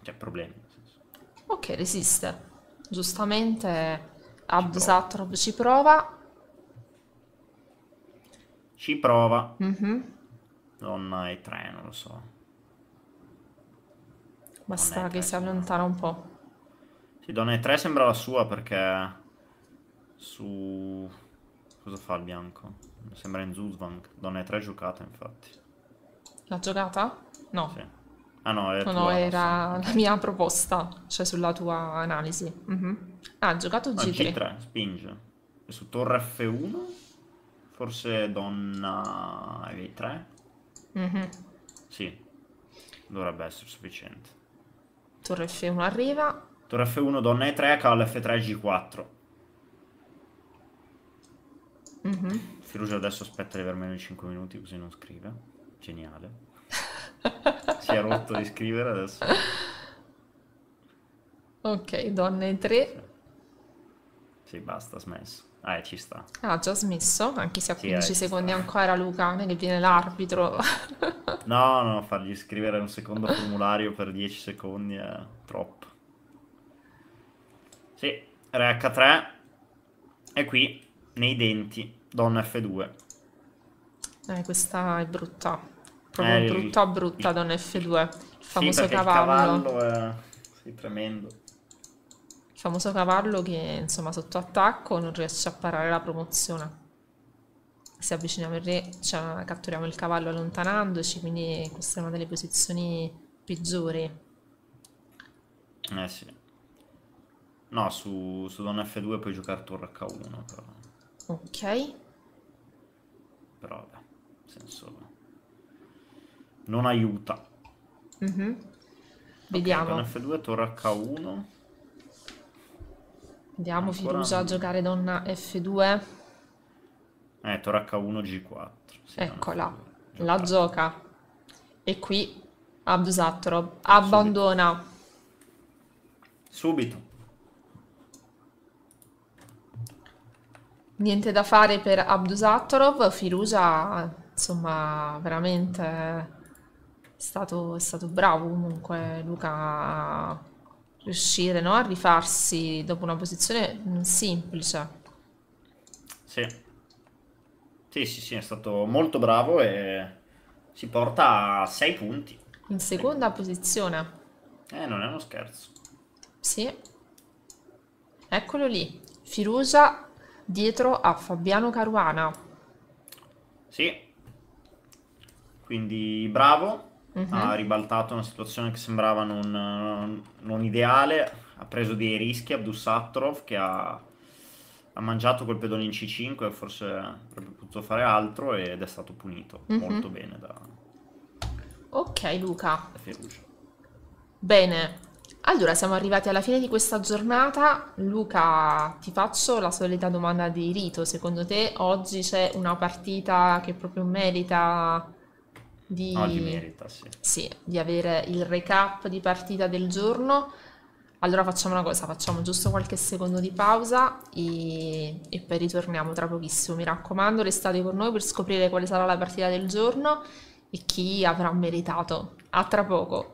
Cioè, problemi. Ok, resiste. Giustamente ha abusato, ci prova. Ci prova. Mm-hmm. Donna e tre, non lo so. Basta che si allontana un po'. Sì, Donne 3 sembra la sua perché su... Cosa fa il bianco? sembra in Zuzvank. Donne 3 giocata, infatti. L'ha giocata? No. Sì. Ah no, no, no era nostra. la mia proposta, cioè sulla tua analisi. Uh mhm. -huh. Ah, ha giocato G3. G3, spinge. E su torre F1? Forse donna E3? Uh -huh. Sì, dovrebbe essere sufficiente. Torre F1 arriva. Torre F1, donna E3, cavallo F3, G4. Mm-hmm. Firugia adesso aspetta di aver meno di 5 minuti così non scrive. Geniale. si è rotto di scrivere adesso. Ok, donne 3. Sì. sì, basta, smesso. Eh, ci sta. Ah, già smesso, anche se a 15 eh, secondi ancora Luca, non è che viene l'arbitro. no, no, fargli scrivere un secondo formulario per 10 secondi è troppo. Sì, re H3 e qui nei denti, donna F2. Eh, questa è brutta, proprio eh, brutta brutta il... donna F2, il famoso sì, cavallo. Il cavallo è sì, tremendo famoso cavallo che insomma sotto attacco non riesce a parare la promozione Si avviciniamo il re cioè, catturiamo il cavallo allontanandoci quindi questa è una delle posizioni peggiori eh sì no su, su donna f2 puoi giocare torre h1 però ok però vabbè senso non aiuta mm -hmm. okay, vediamo donna f2 torre h1 Andiamo Ancora... Fidusa a giocare donna F2. Eh, Toro H1 G4. Sì, Eccola, la gioca. E qui Abdusatro abbandona. Subito. Niente da fare per Abdusatorov, Firusa insomma veramente è stato, è stato bravo comunque Luca riuscire no? a rifarsi dopo una posizione mm, semplice. Sì. Sì, sì, sì, è stato molto bravo e si porta a 6 punti. In seconda sì. posizione. Eh, non è uno scherzo. Sì. Eccolo lì. Firusa dietro a Fabiano Caruana. Sì. Quindi bravo, uh-huh. ha mhm. ribaltato una situazione che sembrava non, non ideale, ha preso dei rischi, Abdusattorov che ha ha mangiato quel pedone in C5 forse avrebbe potuto fare altro ed è stato punito mm-hmm. molto bene da ok Luca da bene allora siamo arrivati alla fine di questa giornata Luca ti faccio la solita domanda di rito secondo te oggi c'è una partita che proprio merita di, Oggi merita, sì. Sì, di avere il recap di partita del giorno. Allora facciamo una cosa, facciamo giusto qualche secondo di pausa e, e poi ritorniamo tra pochissimo. Mi raccomando, restate con noi per scoprire quale sarà la partita del giorno e chi avrà meritato. A tra poco.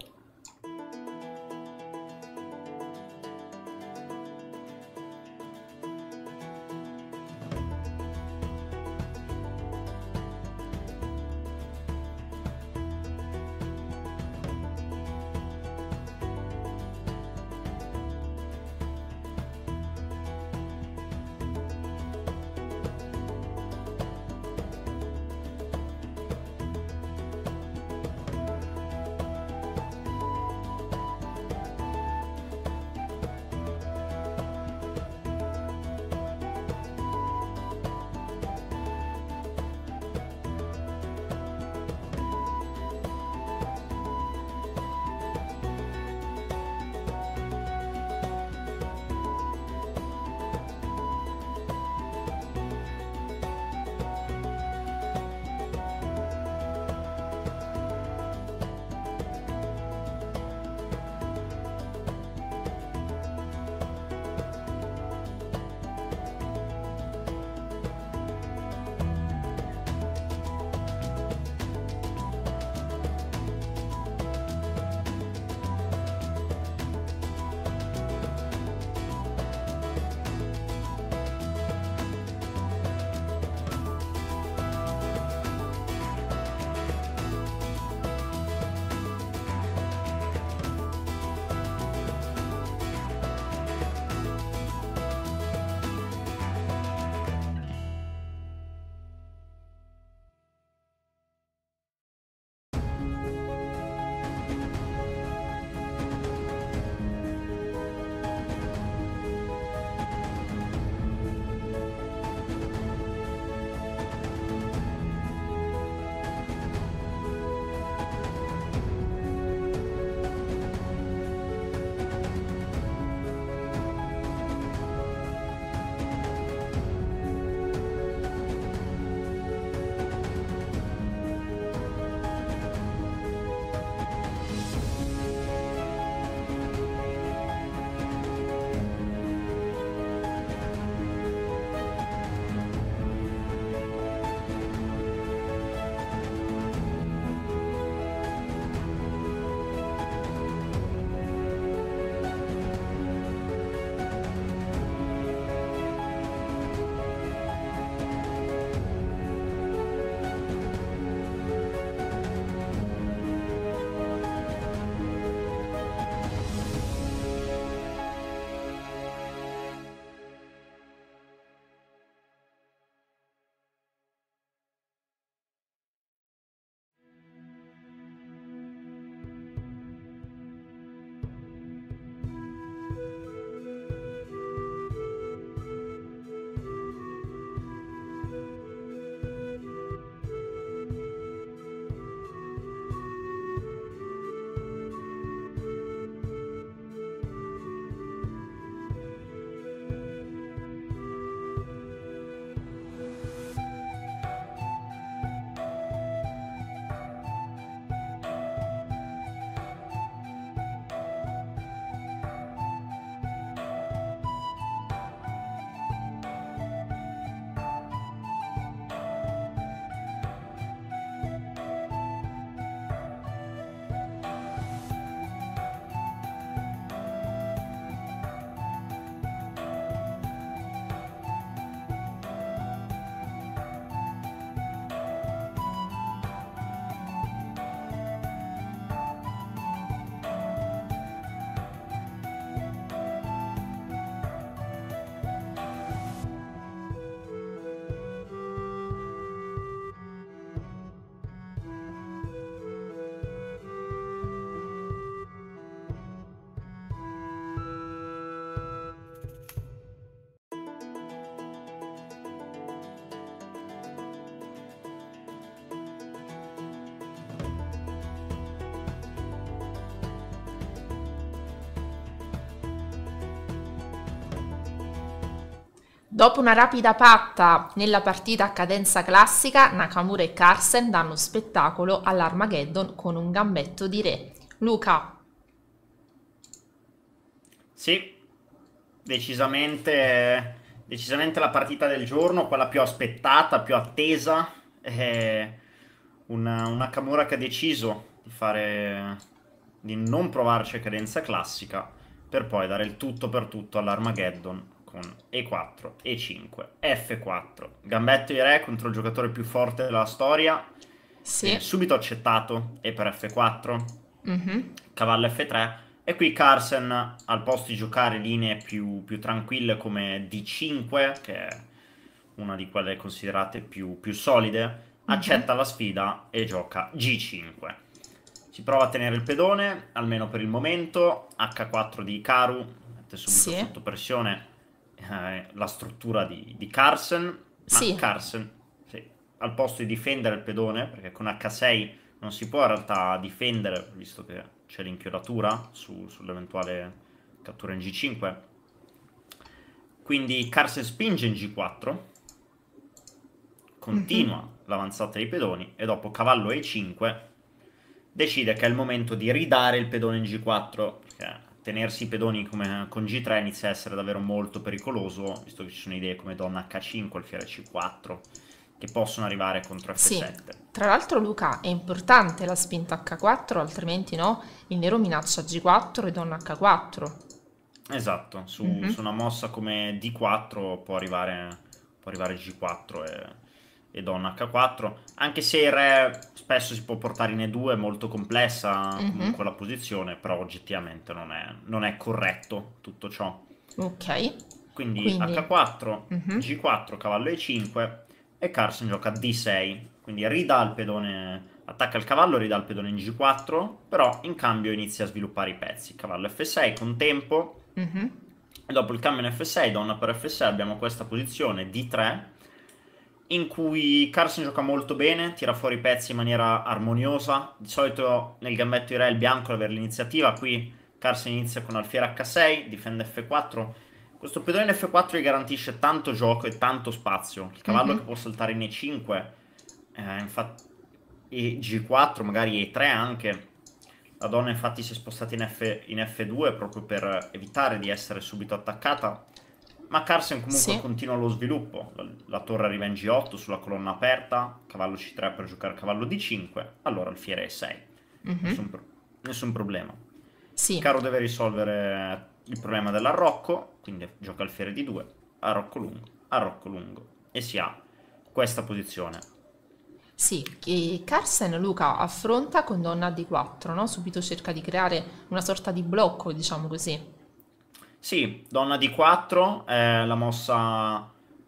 Dopo una rapida patta nella partita a cadenza classica, Nakamura e Carsen danno spettacolo all'Armageddon con un gambetto di re. Luca. Sì, decisamente, decisamente la partita del giorno, quella più aspettata, più attesa. È una, una Nakamura che ha deciso di, fare, di non provarci a cadenza classica per poi dare il tutto per tutto all'Armageddon con E4, E5, F4, gambetto di re contro il giocatore più forte della storia. Sì. Subito accettato, E per F4, mm-hmm. cavallo F3. E qui Carsen, al posto di giocare linee più, più tranquille come D5, che è una di quelle considerate più, più solide, mm-hmm. accetta la sfida e gioca G5. Si prova a tenere il pedone, almeno per il momento, H4 di Ikaru, mette subito sì. sotto pressione eh, la struttura di, di Carson, ma sì. Carson sì, al posto di difendere il pedone, perché con H6 non si può in realtà difendere, visto che c'è l'inchiodatura su, sull'eventuale cattura in G5. Quindi Carson spinge in G4, continua mm-hmm. l'avanzata dei pedoni e dopo cavallo E5 decide che è il momento di ridare il pedone in G4 tenersi i pedoni come, con G3 inizia a essere davvero molto pericoloso, visto che ci sono idee come donna H5, alfiere C4, che possono arrivare contro F7. Sì. Tra l'altro Luca, è importante la spinta H4, altrimenti no, il nero minaccia G4 e donna H4. Esatto, su, mm -hmm. su una mossa come D4 può arrivare, può arrivare G4 e e donna H4, anche se il re spesso si può portare in E2, è molto complessa mm-hmm. la posizione, però oggettivamente non è, non è corretto tutto ciò. Ok. Quindi, Quindi... H4, mm-hmm. G4, cavallo E5 e Carson gioca D6, quindi ridà il pedone, attacca il cavallo, ridà il pedone in G4, però in cambio inizia a sviluppare i pezzi, cavallo F6 con tempo, mm-hmm. e dopo il cambio in F6, donna per F6 abbiamo questa posizione D3, in cui Carson gioca molto bene, tira fuori i pezzi in maniera armoniosa. Di solito nel gambetto di Re il bianco ad avere l'iniziativa, qui Carson inizia con alfiere H6, difende F4. Questo pedone in F4 gli garantisce tanto gioco e tanto spazio. Il cavallo mm-hmm. che può saltare in E5, eh, infatti, e G4, magari E3 anche. La donna infatti si è spostata in, F- in F2 proprio per evitare di essere subito attaccata. Ma Carson comunque sì. continua lo sviluppo. La, la, torre arriva in G8 sulla colonna aperta, cavallo C3 per giocare cavallo D5, allora il fiere è 6 Mm-hmm. Nessun, pro- nessun, problema. Sì. Caro deve risolvere il problema dell'arrocco, quindi gioca il fiere D2, arrocco lungo, arrocco lungo. E si ha questa posizione. Sì, Carson Luca affronta con donna D4, no? subito cerca di creare una sorta di blocco, diciamo così. Sì, donna di 4 è la mossa,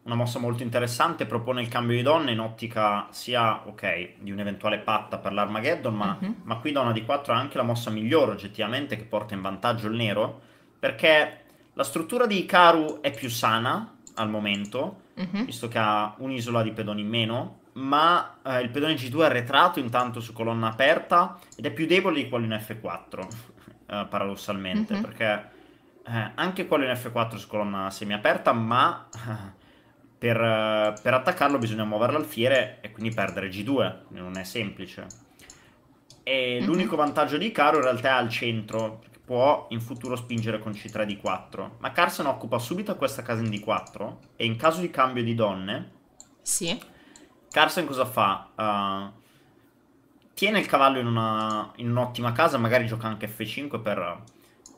una mossa molto interessante, propone il cambio di donna in ottica sia, ok, di un'eventuale patta per l'Armageddon, ma, uh-huh. ma qui donna di 4 è anche la mossa migliore oggettivamente che porta in vantaggio il nero, perché la struttura di Ikaru è più sana al momento, uh-huh. visto che ha un'isola di pedoni in meno, ma eh, il pedone G2 è arretrato intanto su colonna aperta ed è più debole di quello in F4, eh, paradossalmente, uh-huh. perché eh, anche quello in F4 su colonna semiaperta, ma per, per, attaccarlo bisogna muoverlo al fiere e quindi perdere G2, non è semplice. E mm-hmm. l'unico vantaggio di Caro in realtà è al centro, può in futuro spingere con C3 D4, ma Carson occupa subito questa casa in D4 e in caso di cambio di donne... Sì. Carson cosa fa? Uh, tiene il cavallo in, una, in un'ottima casa, magari gioca anche F5 per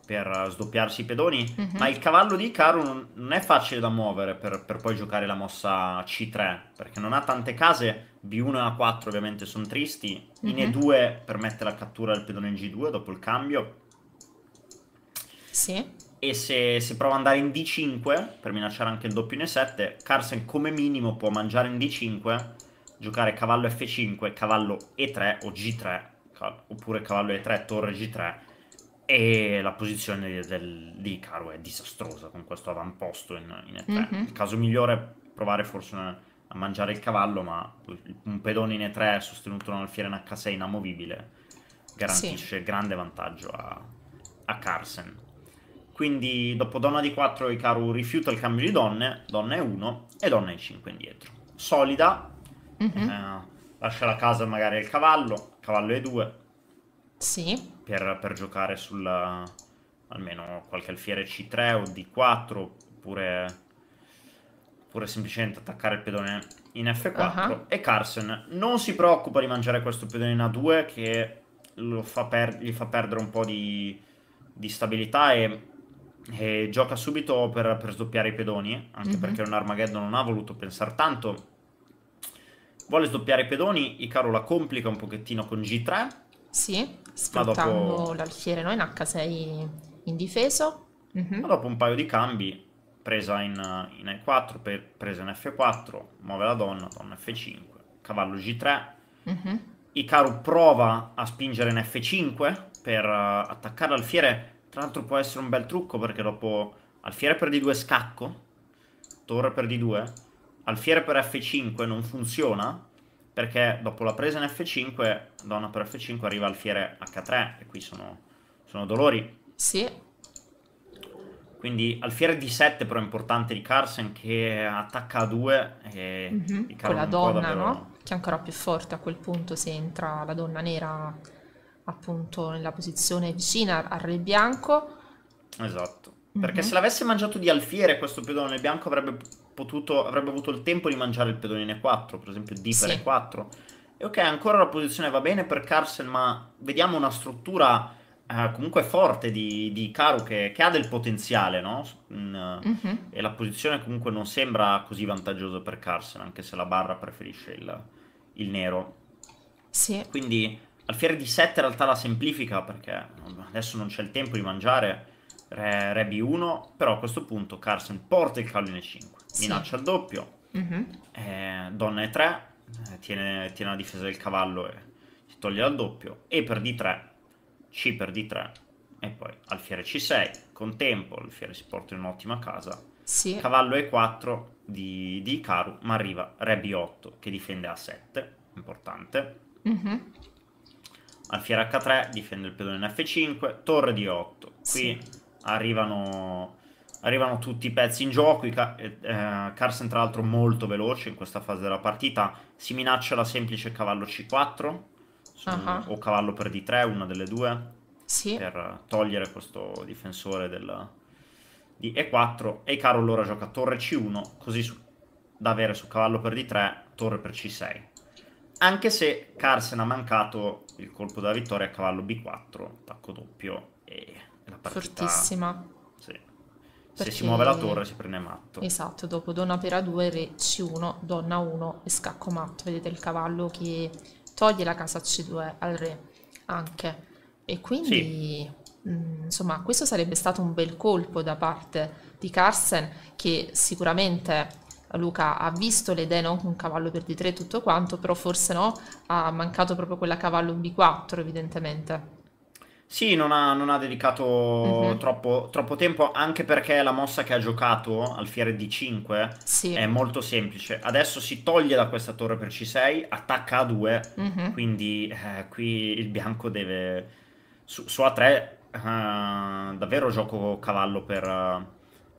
per eh, sdoppiarsi i pedoni, mm -hmm. ma il cavallo di Icaro non, non è facile da muovere per, per, poi giocare la mossa C3, perché non ha tante case, B1 e A4 ovviamente sono tristi, mm -hmm. in mhm. E2 permette la cattura del pedone in G2 dopo il cambio. Sì. E se, se prova ad andare in D5, per minacciare anche il doppio in E7, Carsen come minimo può mangiare in D5, giocare cavallo F5, cavallo E3 o G3, oppure cavallo E3, torre G3, e la posizione del, di Icaro è disastrosa con questo avamposto in, in E3. Mm-hmm. Il caso migliore è provare forse una, a mangiare il cavallo, ma un pedone in E3 sostenuto da un alfiere in H6 inamovibile garantisce sì. grande vantaggio a, a Carsen. Quindi dopo donna di 4 Icaru rifiuta il cambio di donne, donna è 1 e donna è 5 indietro. Solida, mm-hmm. eh, lascia la casa magari al cavallo, cavallo è 2 Sì per, per giocare sulla almeno qualche alfiere C3 o D4 oppure, oppure semplicemente attaccare il pedone in F4 uh-huh. e Carson non si preoccupa di mangiare questo pedone in A2 che fa per- gli fa perdere un po' di, di stabilità e, e, gioca subito per, per sdoppiare i pedoni anche uh-huh. perché un Armageddon non ha voluto pensare tanto vuole sdoppiare i pedoni Icaro la complica un pochettino con G3 sì sfruttando l'alfiere, no? In H6 indifeso. Mm-hmm. Ma mhm. dopo un paio di cambi, presa in, in E4, per, presa in F4, muove la donna, donna F5, cavallo G3. Mm-hmm. Icaru prova a spingere in F5 per uh, attaccare l'alfiere. Tra l'altro può essere un bel trucco perché dopo alfiere per D2 scacco, torre per D2, alfiere per F5 non funziona, perché dopo la presa in F5, donna per F5 arriva alfiere H3 e qui sono, sono dolori. Sì. Quindi alfiere D7 però è importante di Carsen che attacca a 2 e mm -hmm. con la donna, davvero... no? Che è ancora più forte a quel punto se entra la donna nera appunto nella posizione vicina al re bianco. Esatto. Perché mm -hmm. se l'avesse mangiato di alfiere questo pedone bianco avrebbe potuto, avrebbe avuto il tempo di mangiare il pedone in E4, per esempio D per sì. E4. E ok, ancora la posizione va bene per Carson, ma vediamo una struttura eh, comunque forte di, di Caro che, che, ha del potenziale, no? In, mm, mm-hmm. E la posizione comunque non sembra così vantaggiosa per Carson, anche se la barra preferisce il, il nero. Sì. Quindi alfiere di 7 in realtà la semplifica perché adesso non c'è il tempo di mangiare Re, Re B1, però a questo punto Carson porta il cavallo in E5 minaccia il doppio, mm-hmm. eh, donna e eh, 3, tiene, tiene, la difesa del cavallo e ti toglie dal doppio, E per D3, C per D3, e poi alfiere C6, con tempo alfiere si porta in un'ottima casa, sì. cavallo E4 di, di Ikaru, ma arriva re B8 che difende A7, importante. Mm-hmm. Alfiere H3 difende il pedone in F5, torre D8, qui sì. arrivano arrivano tutti i pezzi in gioco. I ca- eh, eh, Carson, tra l'altro, molto veloce in questa fase della partita. Si minaccia la semplice cavallo C4 su, uh-huh. o cavallo per D3, una delle due, sì. per togliere questo difensore del, di E4. E Carol allora gioca torre C1, così su, da avere su cavallo per D3, torre per C6. Anche se Carson ha mancato il colpo della vittoria a cavallo B4, attacco doppio e la partita... Fortissima perché... Se si muove la torre si prende matto. Esatto, dopo donna per A2, re C1, donna 1 e scacco matto. Vedete il cavallo che toglie la casa C2 al re anche. E quindi, sì. mh, mm, insomma, questo sarebbe stato un bel colpo da parte di Carsen che sicuramente Luca ha visto le idee non con cavallo per D3 e tutto quanto, però forse no, ha mancato proprio quella cavallo B4 evidentemente. Sì, non ha, non ha dedicato mm-hmm. troppo, troppo, tempo, anche perché la mossa che ha giocato al fiere D5 sì. è molto semplice. Adesso si toglie da questa torre per C6, attacca A2, mm-hmm. quindi eh, qui il bianco deve... Su, su A3 uh, eh, davvero gioco cavallo per, uh,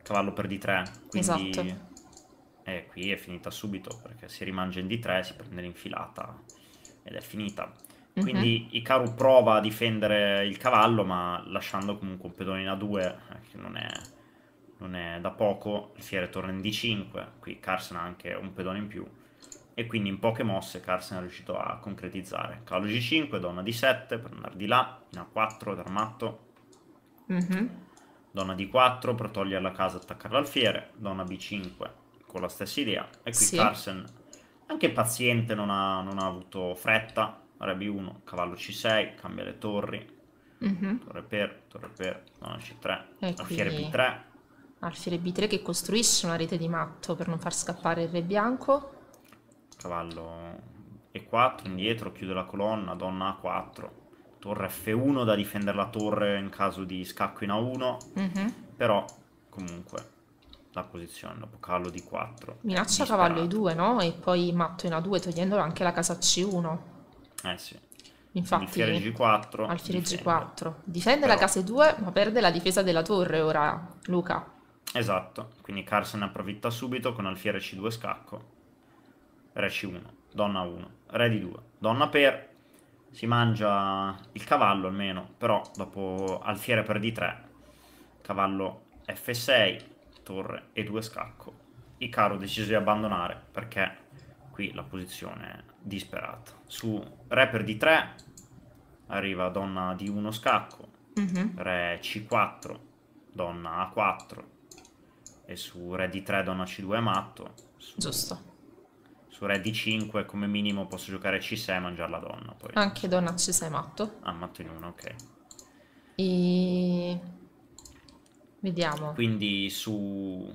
cavallo per D3, quindi... Esatto. Eh, qui è finita subito, perché si rimangia in D3, si prende l'infilata ed è finita. Quindi uh Ikaru prova a difendere il cavallo, ma lasciando comunque un pedone in A2, eh, che non è, non è da poco. Il fiere torna in D5, qui Carson ha anche un pedone in più. E quindi in poche mosse Carson è riuscito a concretizzare. Cavallo G5, donna D7 per andare di là, in A4 d'armatto. Uh-huh. Mhm. Donna D4 per togliere la casa e attaccarla al fiere. Donna B5 con la stessa idea. E qui sì. Carson, anche paziente, non ha, non ha avuto fretta RB1, cavallo C6, cambia le torri, mm-hmm. torre per, torre per, no, C3, alfiere B3. Alfiere B3 che costruisce una rete di matto per non far scappare il re bianco. Cavallo E4, indietro, chiude la colonna, donna A4, torre F1 da difendere la torre in caso di scacco in A1, mm-hmm. però comunque la posizione dopo cavallo D4. Minaccia cavallo E2, no? E poi matto in A2 togliendolo anche la casa C1. Eh sì. Infatti, alfiere G4. Alfiere G4. Difende Però... la casa 2, ma perde la difesa della torre ora, Luca. Esatto, quindi Carson approfitta subito con alfiere C2 scacco. Re C1, donna 1, re di 2 donna per. Si mangia il cavallo almeno, però dopo alfiere per D3, cavallo F6, torre E2 scacco. Icaro decise di abbandonare perché qui la posizione disperato. Su re per d3 arriva donna di 1 scacco, mm-hmm. re c4, donna a4 e su re d3 donna c2 è matto. Su, Giusto. Su re d5 come minimo posso giocare c6 e mangiare la donna. Poi. Anche donna c6 è matto. Ah, matto in 1, ok. E... Vediamo. Quindi su,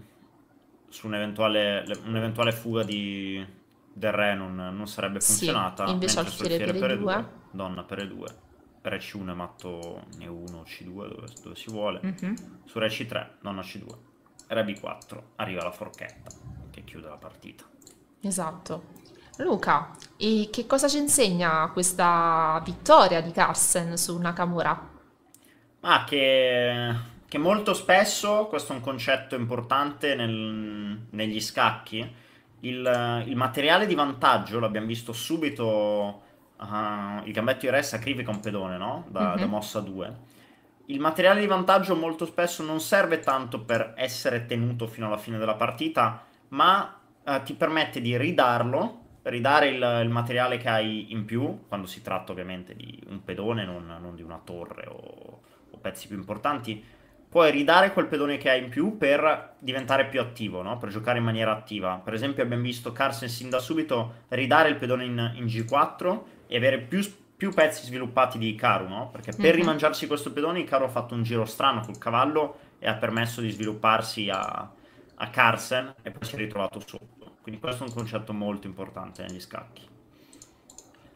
su un'eventuale... eventuale, fuga di, del re non, non sarebbe funzionata. Sì, invece alfiere, per, per E2, E2, donna per E2, re C1 è matto E1, C2 dove, dove si vuole, mm-hmm. su re C3, donna C2, re B4, arriva la forchetta che chiude la partita. Esatto. Luca, e che cosa ci insegna questa vittoria di Carsen su Nakamura? Ma ah, che, che, molto spesso, questo è un concetto importante nel, negli scacchi, il, il materiale di vantaggio l'abbiamo visto subito. Uh, il gambetto di re sacrifica un pedone, no? Da, mm-hmm. da mhm. mossa 2. Il materiale di vantaggio molto spesso non serve tanto per essere tenuto fino alla fine della partita, ma uh, ti permette di ridarlo, ridare il, il, materiale che hai in più, quando si tratta ovviamente di un pedone, non, non di una torre o, o pezzi più importanti puoi ridare quel pedone che hai in più per diventare più attivo, no? per giocare in maniera attiva. Per esempio abbiamo visto Carson sin da subito ridare il pedone in, in G4 e avere più, più, pezzi sviluppati di Icaru, no? perché per mm-hmm. rimangiarsi questo pedone Icaru ha fatto un giro strano col cavallo e ha permesso di svilupparsi a, a Carsen e poi si è ritrovato sotto. Quindi questo è un concetto molto importante negli scacchi.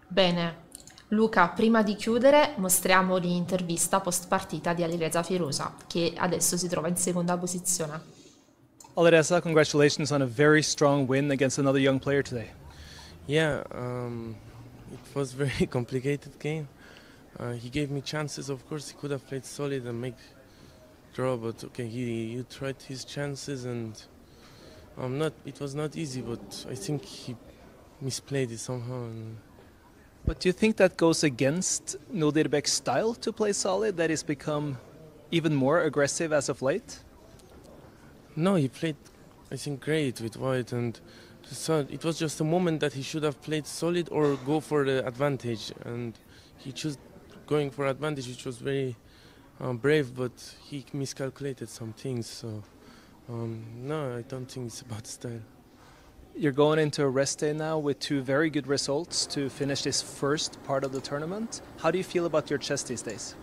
Bene, Luca, prima di chiudere mostriamo l'intervista post partita di Alireza Firusa, che adesso si trova in seconda posizione. Alireza, congratulations on a very strong win against another young player today. Yeah, um, it was a very complicated game. Uh, he gave me chances, of course, he could have played solid and make draw, but okay, he, he tried his chances and um, not, it was not easy, but I think he misplayed it somehow. And, But do you think that goes against Nodirbek's style to play solid, that has become even more aggressive as of late? No, he played, I think, great with White, and so it was just a moment that he should have played solid or go for the advantage, and he chose going for advantage, which was very um, brave, but he miscalculated some things. So, um, no, I don't think it's about style. You're going into a rest day now with two very good results to finish this first part of the tournament. How do you feel about your chess these days?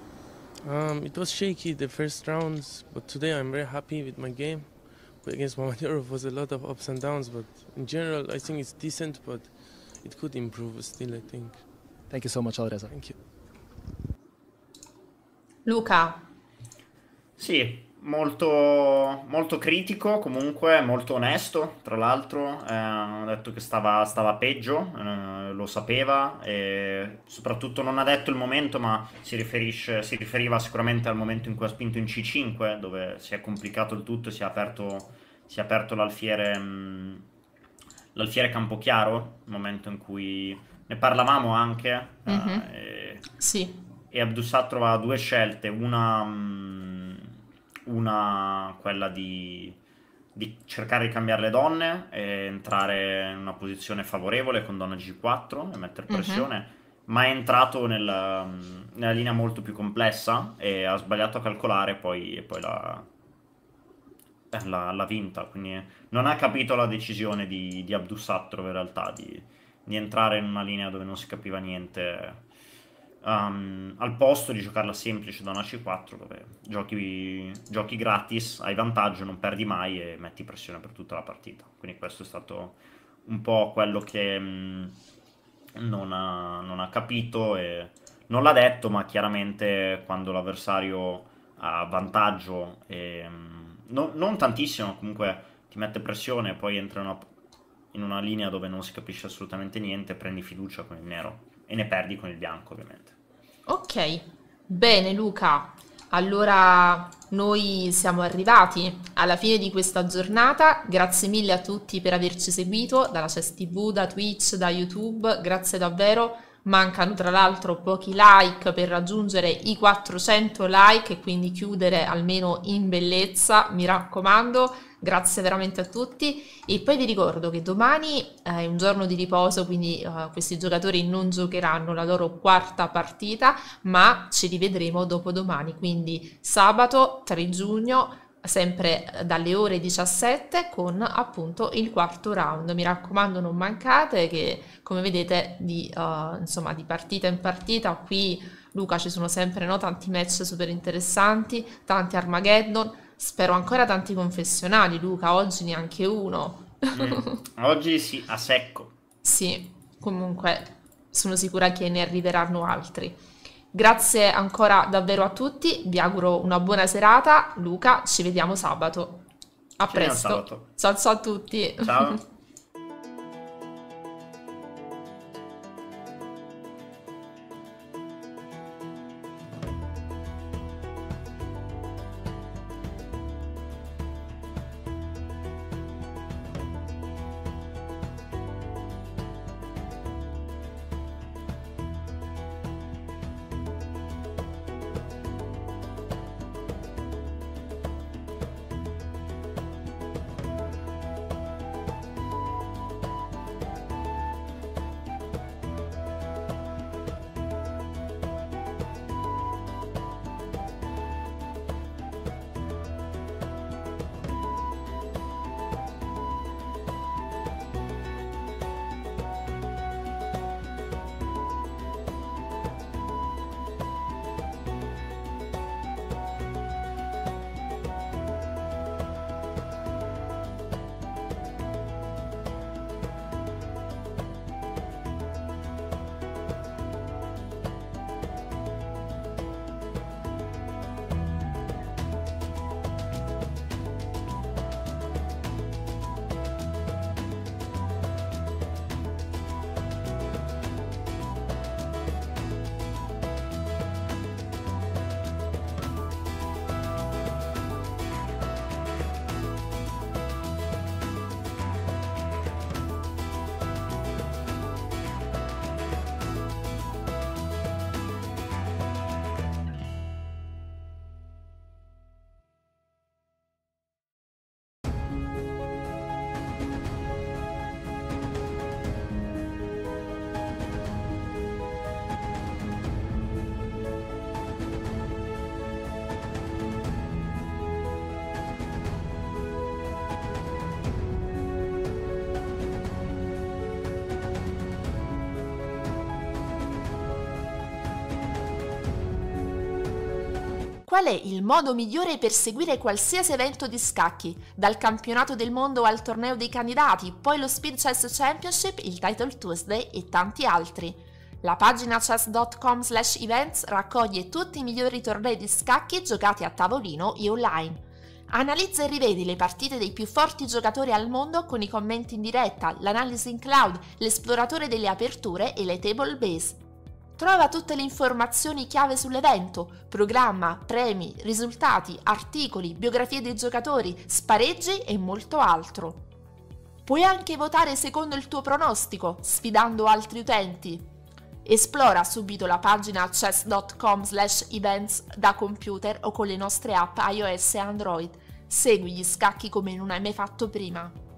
Um, it was shaky the first rounds, but today I'm very happy with my game. against Mamadurov was a lot of ups and downs, but in general I think it's decent, but it could improve still, I think. Thank you so much, Alreza. Thank you. Luca. Sì, molto, molto critico, comunque molto onesto, tra l'altro. Eh, ha detto che stava, stava peggio, eh, lo sapeva, e soprattutto non ha detto il momento, ma si, si, riferiva sicuramente al momento in cui ha spinto in C5, dove si è complicato il tutto e si è aperto, si è aperto l'alfiere, mh, mm, l'alfiere Campochiaro, il momento in cui ne parlavamo anche. Mm-hmm. Eh, mhm. sì. E Abdussat trova due scelte, una... Mh, mm, una quella di, di cercare di cambiare le donne e entrare in una posizione favorevole con donna G4 e mettere mhm. pressione. Mm-hmm ma è entrato nella, mm, nella, linea molto più complessa e ha sbagliato a calcolare poi, e poi l'ha, eh, l'ha, l'ha vinta. Quindi non ha capito la decisione di, di Abdussatrov in realtà di, di, entrare in una linea dove non si capiva niente um, al posto di giocarla semplice da una C4 dove giochi, giochi, gratis, hai vantaggio, non perdi mai e metti pressione per tutta la partita. Quindi questo è stato un po' quello che mh, mm, non, ha, non, ha, capito e non l'ha detto, ma chiaramente quando l'avversario ha vantaggio, e, mh, mm, no, non tantissimo, comunque ti mette pressione e poi entra in una, in una linea dove non si capisce assolutamente niente, prendi fiducia con il nero e ne perdi con il bianco ovviamente. Ok, bene Luca, allora noi siamo arrivati alla fine di questa giornata, grazie mille a tutti per averci seguito dalla CES TV, da Twitch, da YouTube, grazie davvero, mancano tra l'altro pochi like per raggiungere i 400 like e quindi chiudere almeno in bellezza, mi raccomando Grazie veramente a tutti e poi vi ricordo che domani è un giorno di riposo, quindi eh, questi giocatori non giocheranno la loro quarta partita, ma ci rivedremo dopodomani, quindi sabato 3 giugno sempre dalle ore 17 con appunto il quarto round. Mi raccomando non mancate che come vedete di, uh, insomma, di partita in partita qui Luca ci sono sempre no, tanti match super interessanti, tanti Armageddon, spero ancora tanti confessionali, Luca, oggi neanche uno. Mm, oggi sì, a secco. Sì, comunque sono sicura che ne arriveranno altri. Grazie ancora davvero a tutti, vi auguro una buona serata. Luca, ci vediamo sabato. A ci presto. Sabato. Ciao, ciao a tutti. Ciao. Qual è il modo migliore per seguire qualsiasi evento di scacchi, dal campionato del mondo al torneo dei candidati, poi lo Speed Chess Championship, il Title Tuesday e tanti altri? La pagina chess.com slash events raccoglie tutti i migliori tornei di scacchi giocati a tavolino e online. Analizza e rivedi le partite dei più forti giocatori al mondo con i commenti in diretta, l'analisi in cloud, l'esploratore delle aperture e le table base. Trova tutte le informazioni chiave sull'evento, programma, premi, risultati, articoli, biografie dei giocatori, spareggi e molto altro. Puoi anche votare secondo il tuo pronostico, sfidando altri utenti. Esplora subito la pagina chess.com slash events da computer o con le nostre app iOS e Android. Segui gli scacchi come non hai mai fatto prima.